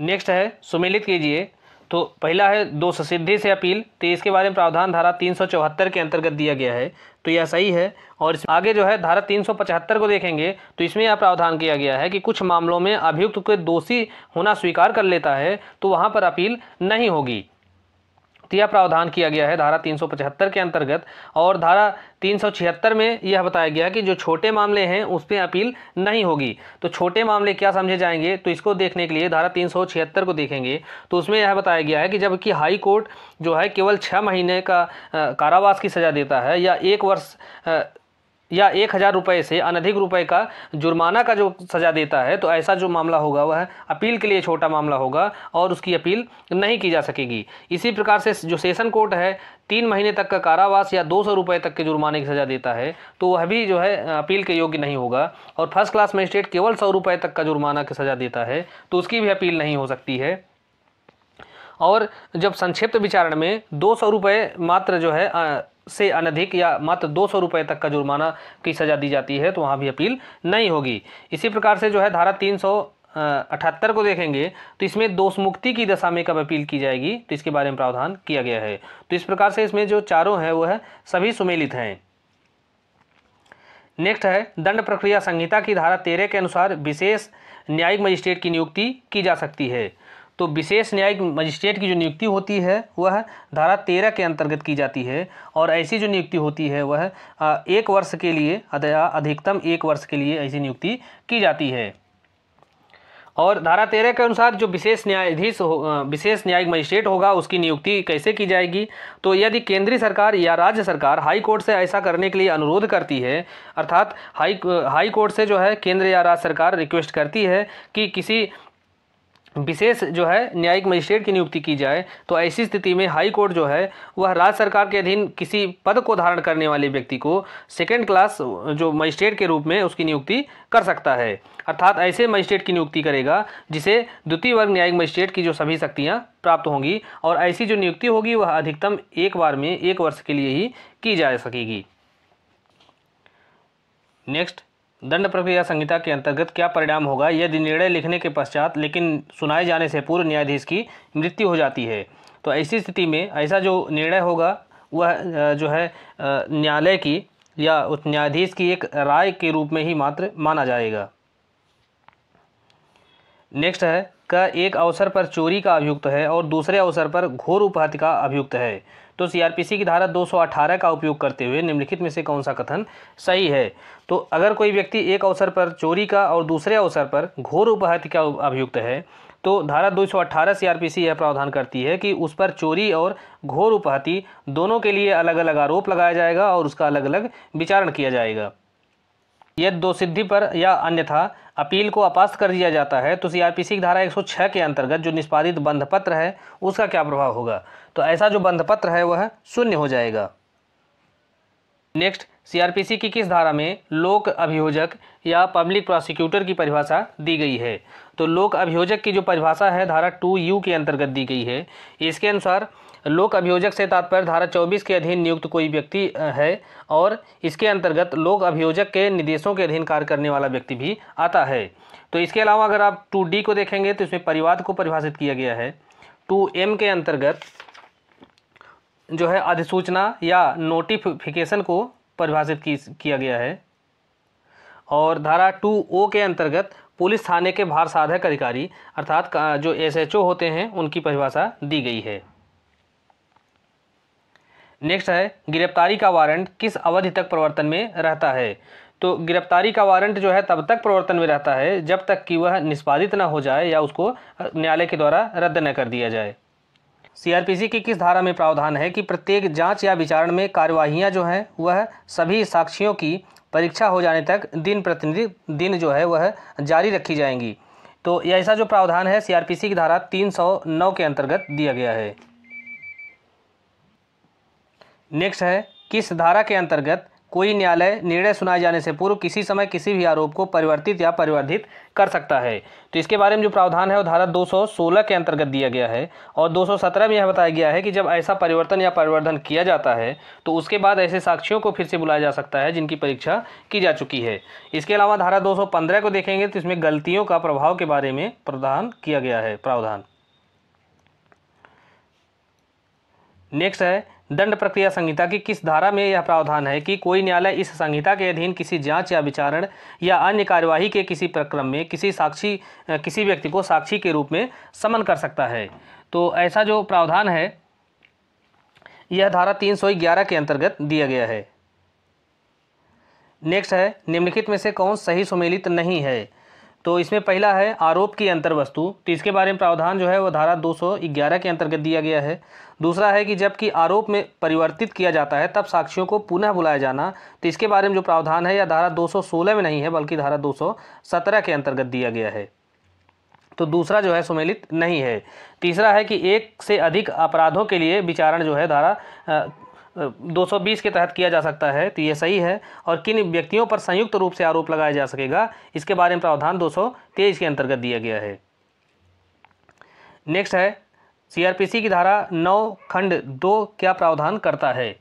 नेक्स्ट है सुमेलित कीजिए तो पहला है दो ससिद्धि से अपील तो इसके बारे में प्रावधान धारा तीन के अंतर्गत दिया गया है तो यह सही है और इस आगे जो है धारा 375 को देखेंगे तो इसमें यह प्रावधान किया गया है कि कुछ मामलों में अभियुक्त को दोषी होना स्वीकार कर लेता है तो वहाँ पर अपील नहीं होगी यह प्रावधान किया गया है धारा 375 के अंतर्गत और धारा 376 में यह बताया गया कि जो छोटे मामले हैं उस पर अपील नहीं होगी तो छोटे मामले क्या समझे जाएंगे तो इसको देखने के लिए धारा 376 को देखेंगे तो उसमें यह बताया गया है कि जबकि हाई कोर्ट जो है केवल छः महीने का कारावास की सज़ा देता है या एक वर्ष या एक हज़ार रुपये से अनधिक रुपये का जुर्माना का जो सज़ा देता है तो ऐसा जो मामला होगा वह अपील के लिए छोटा मामला होगा और उसकी अपील नहीं की जा सकेगी इसी प्रकार से जो सेशन कोर्ट है तीन महीने तक का कारावास या दो सौ रुपये तक के जुर्माने की सज़ा देता है तो वह भी जो है अपील के योग्य नहीं होगा और फर्स्ट क्लास मजिस्ट्रेट केवल सौ रुपये तक का जुर्माना की सज़ा देता है तो उसकी भी अपील नहीं हो सकती है और जब संक्षिप्त विचारण में दो सौ रुपये मात्र जो है से अनधिक या मात्र दो सौ रुपये तक का जुर्माना की सज़ा दी जाती है तो वहाँ भी अपील नहीं होगी इसी प्रकार से जो है धारा तीन सौ अठहत्तर को देखेंगे तो इसमें दोष मुक्ति की दशा में कब अपील की जाएगी तो इसके बारे में प्रावधान किया गया है तो इस प्रकार से इसमें जो चारों हैं वो है सभी सुमेलित हैं नेक्स्ट है दंड प्रक्रिया संहिता की धारा तेरह के अनुसार विशेष न्यायिक मजिस्ट्रेट की नियुक्ति की जा सकती है तो विशेष न्यायिक मजिस्ट्रेट की जो नियुक्ति होती है वह धारा तेरह के अंतर्गत की जाती है और ऐसी जो नियुक्ति होती है वह एक वर्ष के लिए अधिकतम एक वर्ष के लिए ऐसी नियुक्ति की जाती है और धारा तेरह के अनुसार जो विशेष न्यायाधीश हो विशेष न्यायिक मजिस्ट्रेट होगा उसकी नियुक्ति कैसे की जाएगी तो यदि केंद्रीय सरकार या राज्य सरकार हाई कोर्ट से ऐसा करने के लिए अनुरोध करती है अर्थात हाई हाई कोर्ट से जो है केंद्र या राज्य सरकार रिक्वेस्ट करती है कि किसी विशेष जो है न्यायिक मजिस्ट्रेट की नियुक्ति की जाए तो ऐसी स्थिति में हाई कोर्ट जो है वह राज्य सरकार के अधीन किसी पद को धारण करने वाले व्यक्ति को सेकेंड क्लास जो मजिस्ट्रेट के रूप में उसकी नियुक्ति कर सकता है अर्थात ऐसे मजिस्ट्रेट की नियुक्ति करेगा जिसे द्वितीय वर्ग न्यायिक मजिस्ट्रेट की जो सभी शक्तियाँ प्राप्त होंगी और ऐसी जो नियुक्ति होगी वह अधिकतम एक बार में एक वर्ष के लिए ही की जा सकेगी नेक्स्ट दंड प्रक्रिया संहिता के अंतर्गत क्या परिणाम होगा यदि निर्णय लिखने के पश्चात लेकिन सुनाए जाने से पूर्व न्यायाधीश की मृत्यु हो जाती है तो ऐसी स्थिति में ऐसा जो निर्णय होगा वह जो है न्यायालय की या उच्च न्यायाधीश की एक राय के रूप में ही मात्र माना जाएगा नेक्स्ट है का एक अवसर पर चोरी का अभियुक्त है और दूसरे अवसर पर घोर उपहत का अभियुक्त है तो सीआरपीसी की धारा 218 का उपयोग करते हुए निम्नलिखित में से कौन सा कथन सही है तो अगर कोई व्यक्ति एक अवसर पर चोरी का और दूसरे अवसर पर घोर उपहत का अभियुक्त है तो धारा 218 सीआरपीसी यह प्रावधान करती है कि उस पर चोरी और घोर उपहति दोनों के लिए अलग अलग आरोप लगाया जाएगा और उसका अलग अलग विचारण किया जाएगा यदि दो सिद्धि पर या अन्यथा अपील को अपास्त कर दिया जाता है तो सीआरपीसी की धारा 106 के अंतर्गत जो निष्पादित बंधपत्र है उसका क्या प्रभाव होगा तो ऐसा जो बंधपत्र है वह शून्य हो जाएगा नेक्स्ट सीआरपीसी की किस धारा में लोक अभियोजक या पब्लिक प्रोसिक्यूटर की परिभाषा दी गई है तो लोक अभियोजक की जो परिभाषा है धारा टू यू के अंतर्गत दी गई है इसके अनुसार लोक अभियोजक से तात्पर्य धारा 24 के अधीन नियुक्त कोई व्यक्ति है और इसके अंतर्गत लोक अभियोजक के निर्देशों के अधीन कार्य करने वाला व्यक्ति भी आता है तो इसके अलावा अगर आप टू डी को देखेंगे तो इसमें परिवाद को परिभाषित किया गया है टू एम के अंतर्गत जो है अधिसूचना या नोटिफिकेशन को परिभाषित किया गया है और धारा टू ओ के अंतर्गत पुलिस थाने के भार साधक अधिकारी अर्थात जो एसएचओ होते हैं उनकी परिभाषा दी गई है नेक्स्ट है गिरफ्तारी का वारंट किस अवधि तक प्रवर्तन में रहता है तो गिरफ्तारी का वारंट जो है तब तक प्रवर्तन में रहता है जब तक कि वह निष्पादित ना हो जाए या उसको न्यायालय के द्वारा रद्द न कर दिया जाए सीआरपीसी की किस धारा में प्रावधान है कि प्रत्येक जांच या विचारण में कार्यवाहियां जो हैं वह सभी साक्षियों की परीक्षा हो जाने तक दिन प्रतिनिधि दिन जो है वह जारी रखी जाएंगी तो ऐसा जो प्रावधान है सीआरपीसी की धारा 309 के अंतर्गत दिया गया है नेक्स्ट है किस धारा के अंतर्गत कोई न्यायालय निर्णय सुनाए जाने से पूर्व किसी समय किसी भी आरोप को परिवर्तित या परिवर्धित कर सकता है तो इसके बारे में जो प्रावधान है वो धारा 216 के अंतर्गत दिया गया है और 217 में यह बताया गया है कि जब ऐसा परिवर्तन या परिवर्धन किया जाता है तो उसके बाद ऐसे साक्षियों को फिर से बुलाया जा सकता है जिनकी परीक्षा की जा चुकी है इसके अलावा धारा दो को देखेंगे तो इसमें गलतियों का प्रभाव के बारे में प्रदान किया गया है प्रावधान नेक्स्ट है दंड प्रक्रिया संहिता की किस धारा में यह प्रावधान है कि कोई न्यायालय इस संहिता के अधीन किसी जांच या विचारण या अन्य कार्यवाही के किसी प्रक्रम में किसी साक्षी किसी व्यक्ति को साक्षी के रूप में समन कर सकता है तो ऐसा जो प्रावधान है यह धारा तीन के अंतर्गत दिया गया है नेक्स्ट है निम्नलिखित में से कौन सही सुमेलित नहीं है तो इसमें पहला है आरोप की अंतर्वस्तु तो इसके बारे में प्रावधान जो है वह धारा 211 के अंतर्गत दिया गया है दूसरा है कि जबकि आरोप में परिवर्तित किया जाता है तब साक्षियों को पुनः बुलाया जाना तो इसके बारे में जो प्रावधान है यह धारा 216 में नहीं है बल्कि धारा 217 के अंतर्गत दिया गया है तो दूसरा जो है सुमेलित नहीं है तीसरा है कि एक से अधिक अपराधों के लिए विचारण जो है धारा 220 के तहत किया जा सकता है तो ये सही है और किन व्यक्तियों पर संयुक्त रूप से आरोप लगाया जा सकेगा इसके बारे में प्रावधान दो के अंतर्गत दिया गया है नेक्स्ट है सीआरपीसी की धारा नौ खंड दो क्या प्रावधान करता है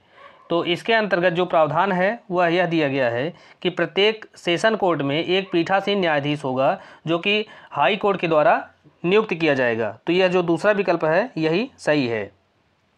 तो इसके अंतर्गत जो प्रावधान है वह यह दिया गया है कि प्रत्येक सेशन कोर्ट में एक पीठासीन न्यायाधीश होगा जो कि हाई कोर्ट के द्वारा नियुक्त किया जाएगा तो यह जो दूसरा विकल्प है यही सही है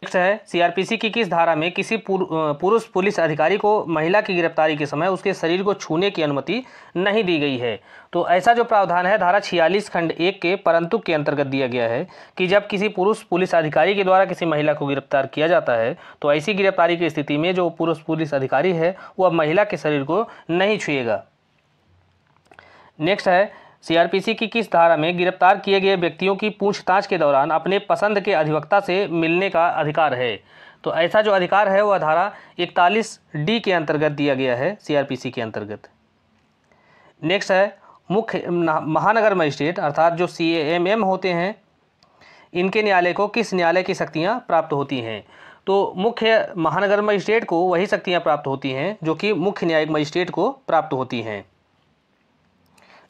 नेक्स्ट है सीआरपीसी की किस धारा में किसी पुरुष पुलिस अधिकारी को महिला की गिरफ्तारी के समय उसके शरीर को छूने की अनुमति नहीं दी गई है तो ऐसा जो प्रावधान है धारा छियालीस खंड एक के परंतु के अंतर्गत दिया गया है कि जब किसी पुरुष पुलिस अधिकारी के द्वारा किसी महिला को गिरफ्तार किया जाता है तो ऐसी गिरफ्तारी की स्थिति में जो पुरुष पुलिस अधिकारी है वह महिला के शरीर को नहीं छुएगा नेक्स्ट है सीआरपीसी की किस धारा में गिरफ्तार किए गए व्यक्तियों की पूछताछ के दौरान अपने पसंद के अधिवक्ता से मिलने का अधिकार है तो ऐसा जो अधिकार है वह धारा इकतालीस डी के अंतर्गत दिया गया है सीआरपीसी के अंतर्गत नेक्स्ट है मुख्य महानगर मजिस्ट्रेट अर्थात जो सी एम एम होते हैं इनके न्यायालय को किस न्यायालय की शक्तियाँ प्राप्त होती हैं तो मुख्य महानगर मजिस्ट्रेट को वही शक्तियाँ प्राप्त होती हैं जो कि मुख्य न्यायिक मजिस्ट्रेट को प्राप्त होती हैं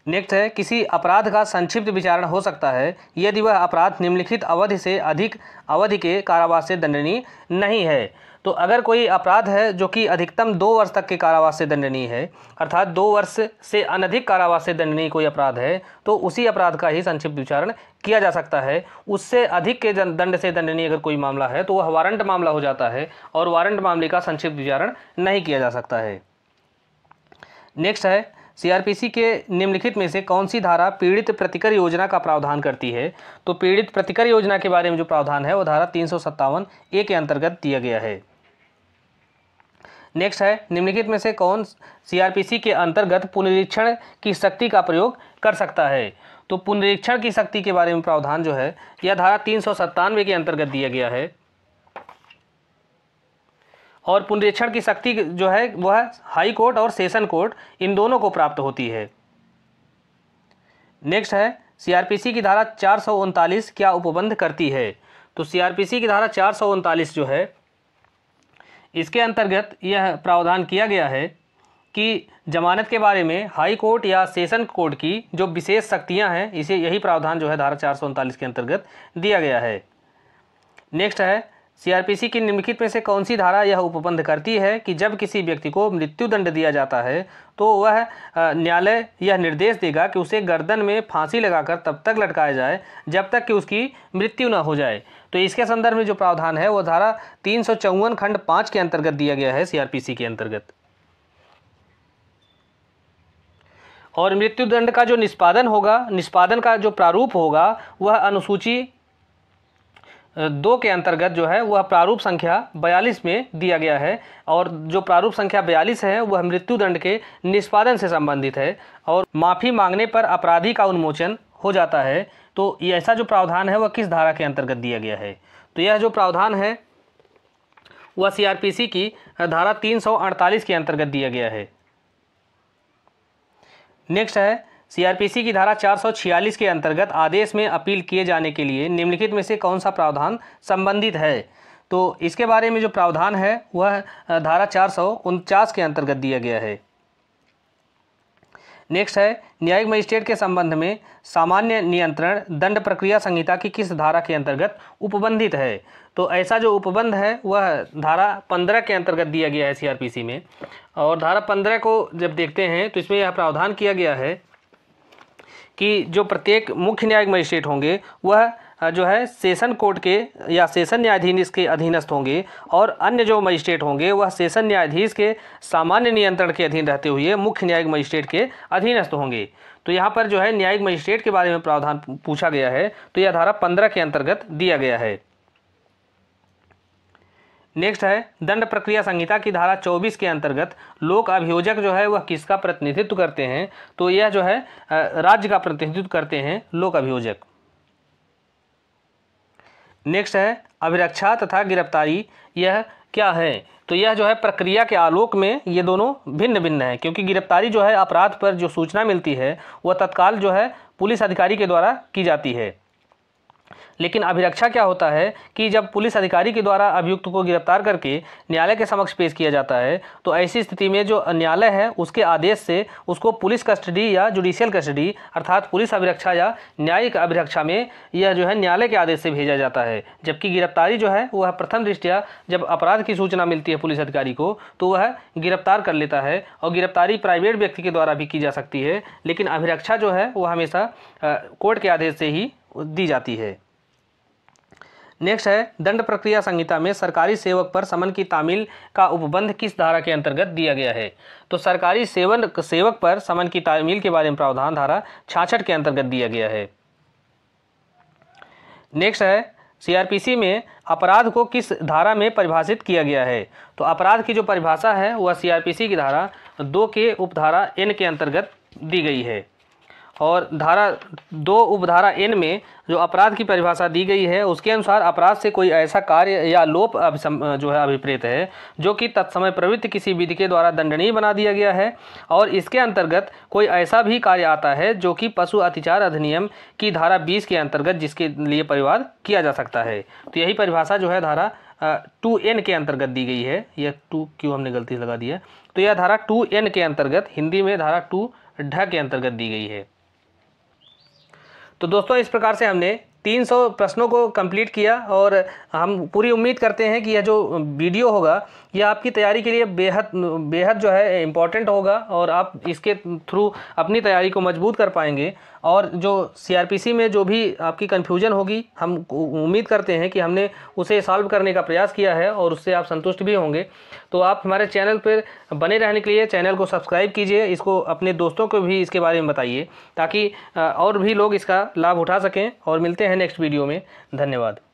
नेक्स्ट है किसी अपराध का संक्षिप्त विचारण हो सकता है यदि वह अपराध निम्नलिखित अवधि से अधिक अवधि के कारावास से दंडनीय नहीं है तो अगर कोई अपराध है जो कि अधिकतम दो वर्ष तक के कारावास से दंडनीय है अर्थात दो वर्ष से अनधिक कारावास से दंडनीय कोई अपराध है तो उसी अपराध का ही संक्षिप्त विचारण किया जा सकता है उससे अधिक के दंड से दंडनीय अगर कोई मामला है तो वह वारंट मामला हो जाता है और वारंट मामले का संक्षिप्त विचारण नहीं किया जा सकता है नेक्स्ट है सीआरपीसी के निम्नलिखित में से कौन सी धारा पीड़ित प्रतिकर योजना का प्रावधान करती है तो पीड़ित प्रतिकर योजना के बारे में जो प्रावधान है वो धारा तीन सौ सत्तावन ए के अंतर्गत दिया गया है नेक्स्ट है निम्नलिखित में से कौन सीआरपीसी के अंतर्गत पुनरीक्षण की शक्ति का प्रयोग कर सकता है तो पुनरीक्षण की शक्ति के बारे में प्रावधान जो है यह धारा तीन के अंतर्गत दिया गया है और पुनरीक्षण की शक्ति जो है वह हाई कोर्ट और सेशन कोर्ट इन दोनों को प्राप्त होती है नेक्स्ट है सीआरपीसी की धारा चार क्या उपबंध करती है तो सीआरपीसी की धारा चार जो है इसके अंतर्गत यह प्रावधान किया गया है कि जमानत के बारे में हाई कोर्ट या सेशन कोर्ट की जो विशेष शक्तियां हैं इसे यही प्रावधान जो है धारा चार के अंतर्गत दिया गया है नेक्स्ट है सीआरपीसी की निम्नलिखित में से कौन सी धारा यह उपबंध करती है कि जब किसी व्यक्ति को मृत्युदंड दिया जाता है तो वह न्यायालय यह निर्देश देगा कि उसे गर्दन में फांसी लगाकर तब तक लटकाया जाए जब तक कि उसकी मृत्यु न हो जाए तो इसके संदर्भ में जो प्रावधान है वह धारा तीन खंड पाँच के अंतर्गत दिया गया है सीआरपीसी के अंतर्गत और मृत्युदंड का जो निष्पादन होगा निष्पादन का जो प्रारूप होगा वह अनुसूची दो के अंतर्गत जो है वह प्रारूप संख्या बयालीस में दिया गया है और जो प्रारूप संख्या बयालीस है वह मृत्युदंड के निष्पादन से संबंधित है और माफ़ी मांगने पर अपराधी का उन्मोचन हो जाता है तो ऐसा जो प्रावधान है वह किस धारा के अंतर्गत दिया गया है तो यह जो प्रावधान है वह सीआरपीसी की धारा 348 के अंतर्गत दिया गया है नेक्स्ट है सीआरपीसी की धारा 446 के अंतर्गत आदेश में अपील किए जाने के लिए निम्नलिखित में से कौन सा प्रावधान संबंधित है तो इसके बारे में जो प्रावधान है वह धारा चार के अंतर्गत दिया गया है नेक्स्ट है न्यायिक मजिस्ट्रेट के संबंध में सामान्य नियंत्रण दंड प्रक्रिया संहिता की किस धारा के अंतर्गत उपबंधित है तो ऐसा जो उपबंध है वह धारा पंद्रह के अंतर्गत दिया गया है सीआरपीसी में और धारा पंद्रह को जब देखते हैं तो इसमें यह प्रावधान किया गया है कि जो प्रत्येक मुख्य न्यायिक मजिस्ट्रेट होंगे वह जो है सेशन कोर्ट के या सेशन न्यायाधीश के अधीनस्थ होंगे और अन्य जो मजिस्ट्रेट होंगे वह सेशन न्यायाधीश के सामान्य नियंत्रण के अधीन रहते हुए मुख्य न्यायिक मजिस्ट्रेट के अधीनस्थ होंगे तो यहाँ पर जो है न्यायिक मजिस्ट्रेट के बारे में प्रावधान पूछा गया है तो यह धारा पंद्रह के अंतर्गत दिया गया है नेक्स्ट है दंड प्रक्रिया संहिता की धारा 24 के अंतर्गत लोक अभियोजक जो है वह किसका प्रतिनिधित्व करते हैं तो यह जो है राज्य का प्रतिनिधित्व करते हैं लोक अभियोजक नेक्स्ट है अभिरक्षा तथा गिरफ्तारी यह क्या है तो यह जो है प्रक्रिया के आलोक में ये दोनों भिन्न भिन्न है क्योंकि गिरफ्तारी जो है अपराध पर जो सूचना मिलती है वह तत्काल जो है पुलिस अधिकारी के द्वारा की जाती है लेकिन अभिरक्षा क्या होता है कि जब पुलिस अधिकारी के द्वारा अभियुक्त को गिरफ्तार करके न्यायालय के समक्ष पेश किया जाता है तो ऐसी स्थिति में जो न्यायालय है उसके आदेश से उसको पुलिस कस्टडी या जुडिशियल कस्टडी अर्थात पुलिस अभिरक्षा या न्यायिक अभिरक्षा में यह जो है न्यायालय के आदेश से भेजा जाता है जबकि गिरफ्तारी जो है वह प्रथम दृष्टिया जब अपराध की सूचना मिलती है पुलिस अधिकारी को तो वह गिरफ्तार कर लेता है और गिरफ्तारी प्राइवेट व्यक्ति के द्वारा भी की जा सकती है लेकिन अभिरक्षा जो है वह हमेशा कोर्ट के आदेश से ही दी जाती है नेक्स्ट है दंड प्रक्रिया संहिता में सरकारी सेवक पर समन की तामील का उपबंध किस धारा के अंतर्गत दिया गया है तो सरकारी सेवन सेवक पर समन की तामील के बारे में प्रावधान धारा छाछठ के अंतर्गत दिया गया है नेक्स्ट है सीआरपीसी में अपराध को किस धारा में परिभाषित किया गया है तो अपराध की जो परिभाषा है वह सीआरपीसी की धारा दो के उपधारा एन के अंतर्गत दी गई है और धारा दो उपधारा एन में जो अपराध की परिभाषा दी गई है उसके अनुसार अपराध से कोई ऐसा कार्य या लोप जो है अभिप्रेत है जो कि तत्समय प्रवृत्त किसी विधि के द्वारा दंडनीय बना दिया गया है और इसके अंतर्गत कोई ऐसा भी कार्य आता है जो कि पशु अतिचार अधिनियम की धारा बीस के अंतर्गत जिसके लिए परिवाद किया जा सकता है तो यही परिभाषा जो है धारा टू एन के अंतर्गत दी गई है यह टू क्यों हमने गलती लगा दी है तो यह धारा टू एन के अंतर्गत हिंदी में धारा टू ढ के अंतर्गत दी गई है तो दोस्तों इस प्रकार से हमने 300 प्रश्नों को कंप्लीट किया और हम पूरी उम्मीद करते हैं कि यह जो वीडियो होगा ये आपकी तैयारी के लिए बेहद बेहद जो है इम्पॉर्टेंट होगा और आप इसके थ्रू अपनी तैयारी को मजबूत कर पाएंगे और जो सीआरपीसी में जो भी आपकी कन्फ्यूज़न होगी हम उम्मीद करते हैं कि हमने उसे सॉल्व करने का प्रयास किया है और उससे आप संतुष्ट भी होंगे तो आप हमारे चैनल पर बने रहने के लिए चैनल को सब्सक्राइब कीजिए इसको अपने दोस्तों को भी इसके बारे में बताइए ताकि और भी लोग इसका लाभ उठा सकें और मिलते हैं नेक्स्ट वीडियो में धन्यवाद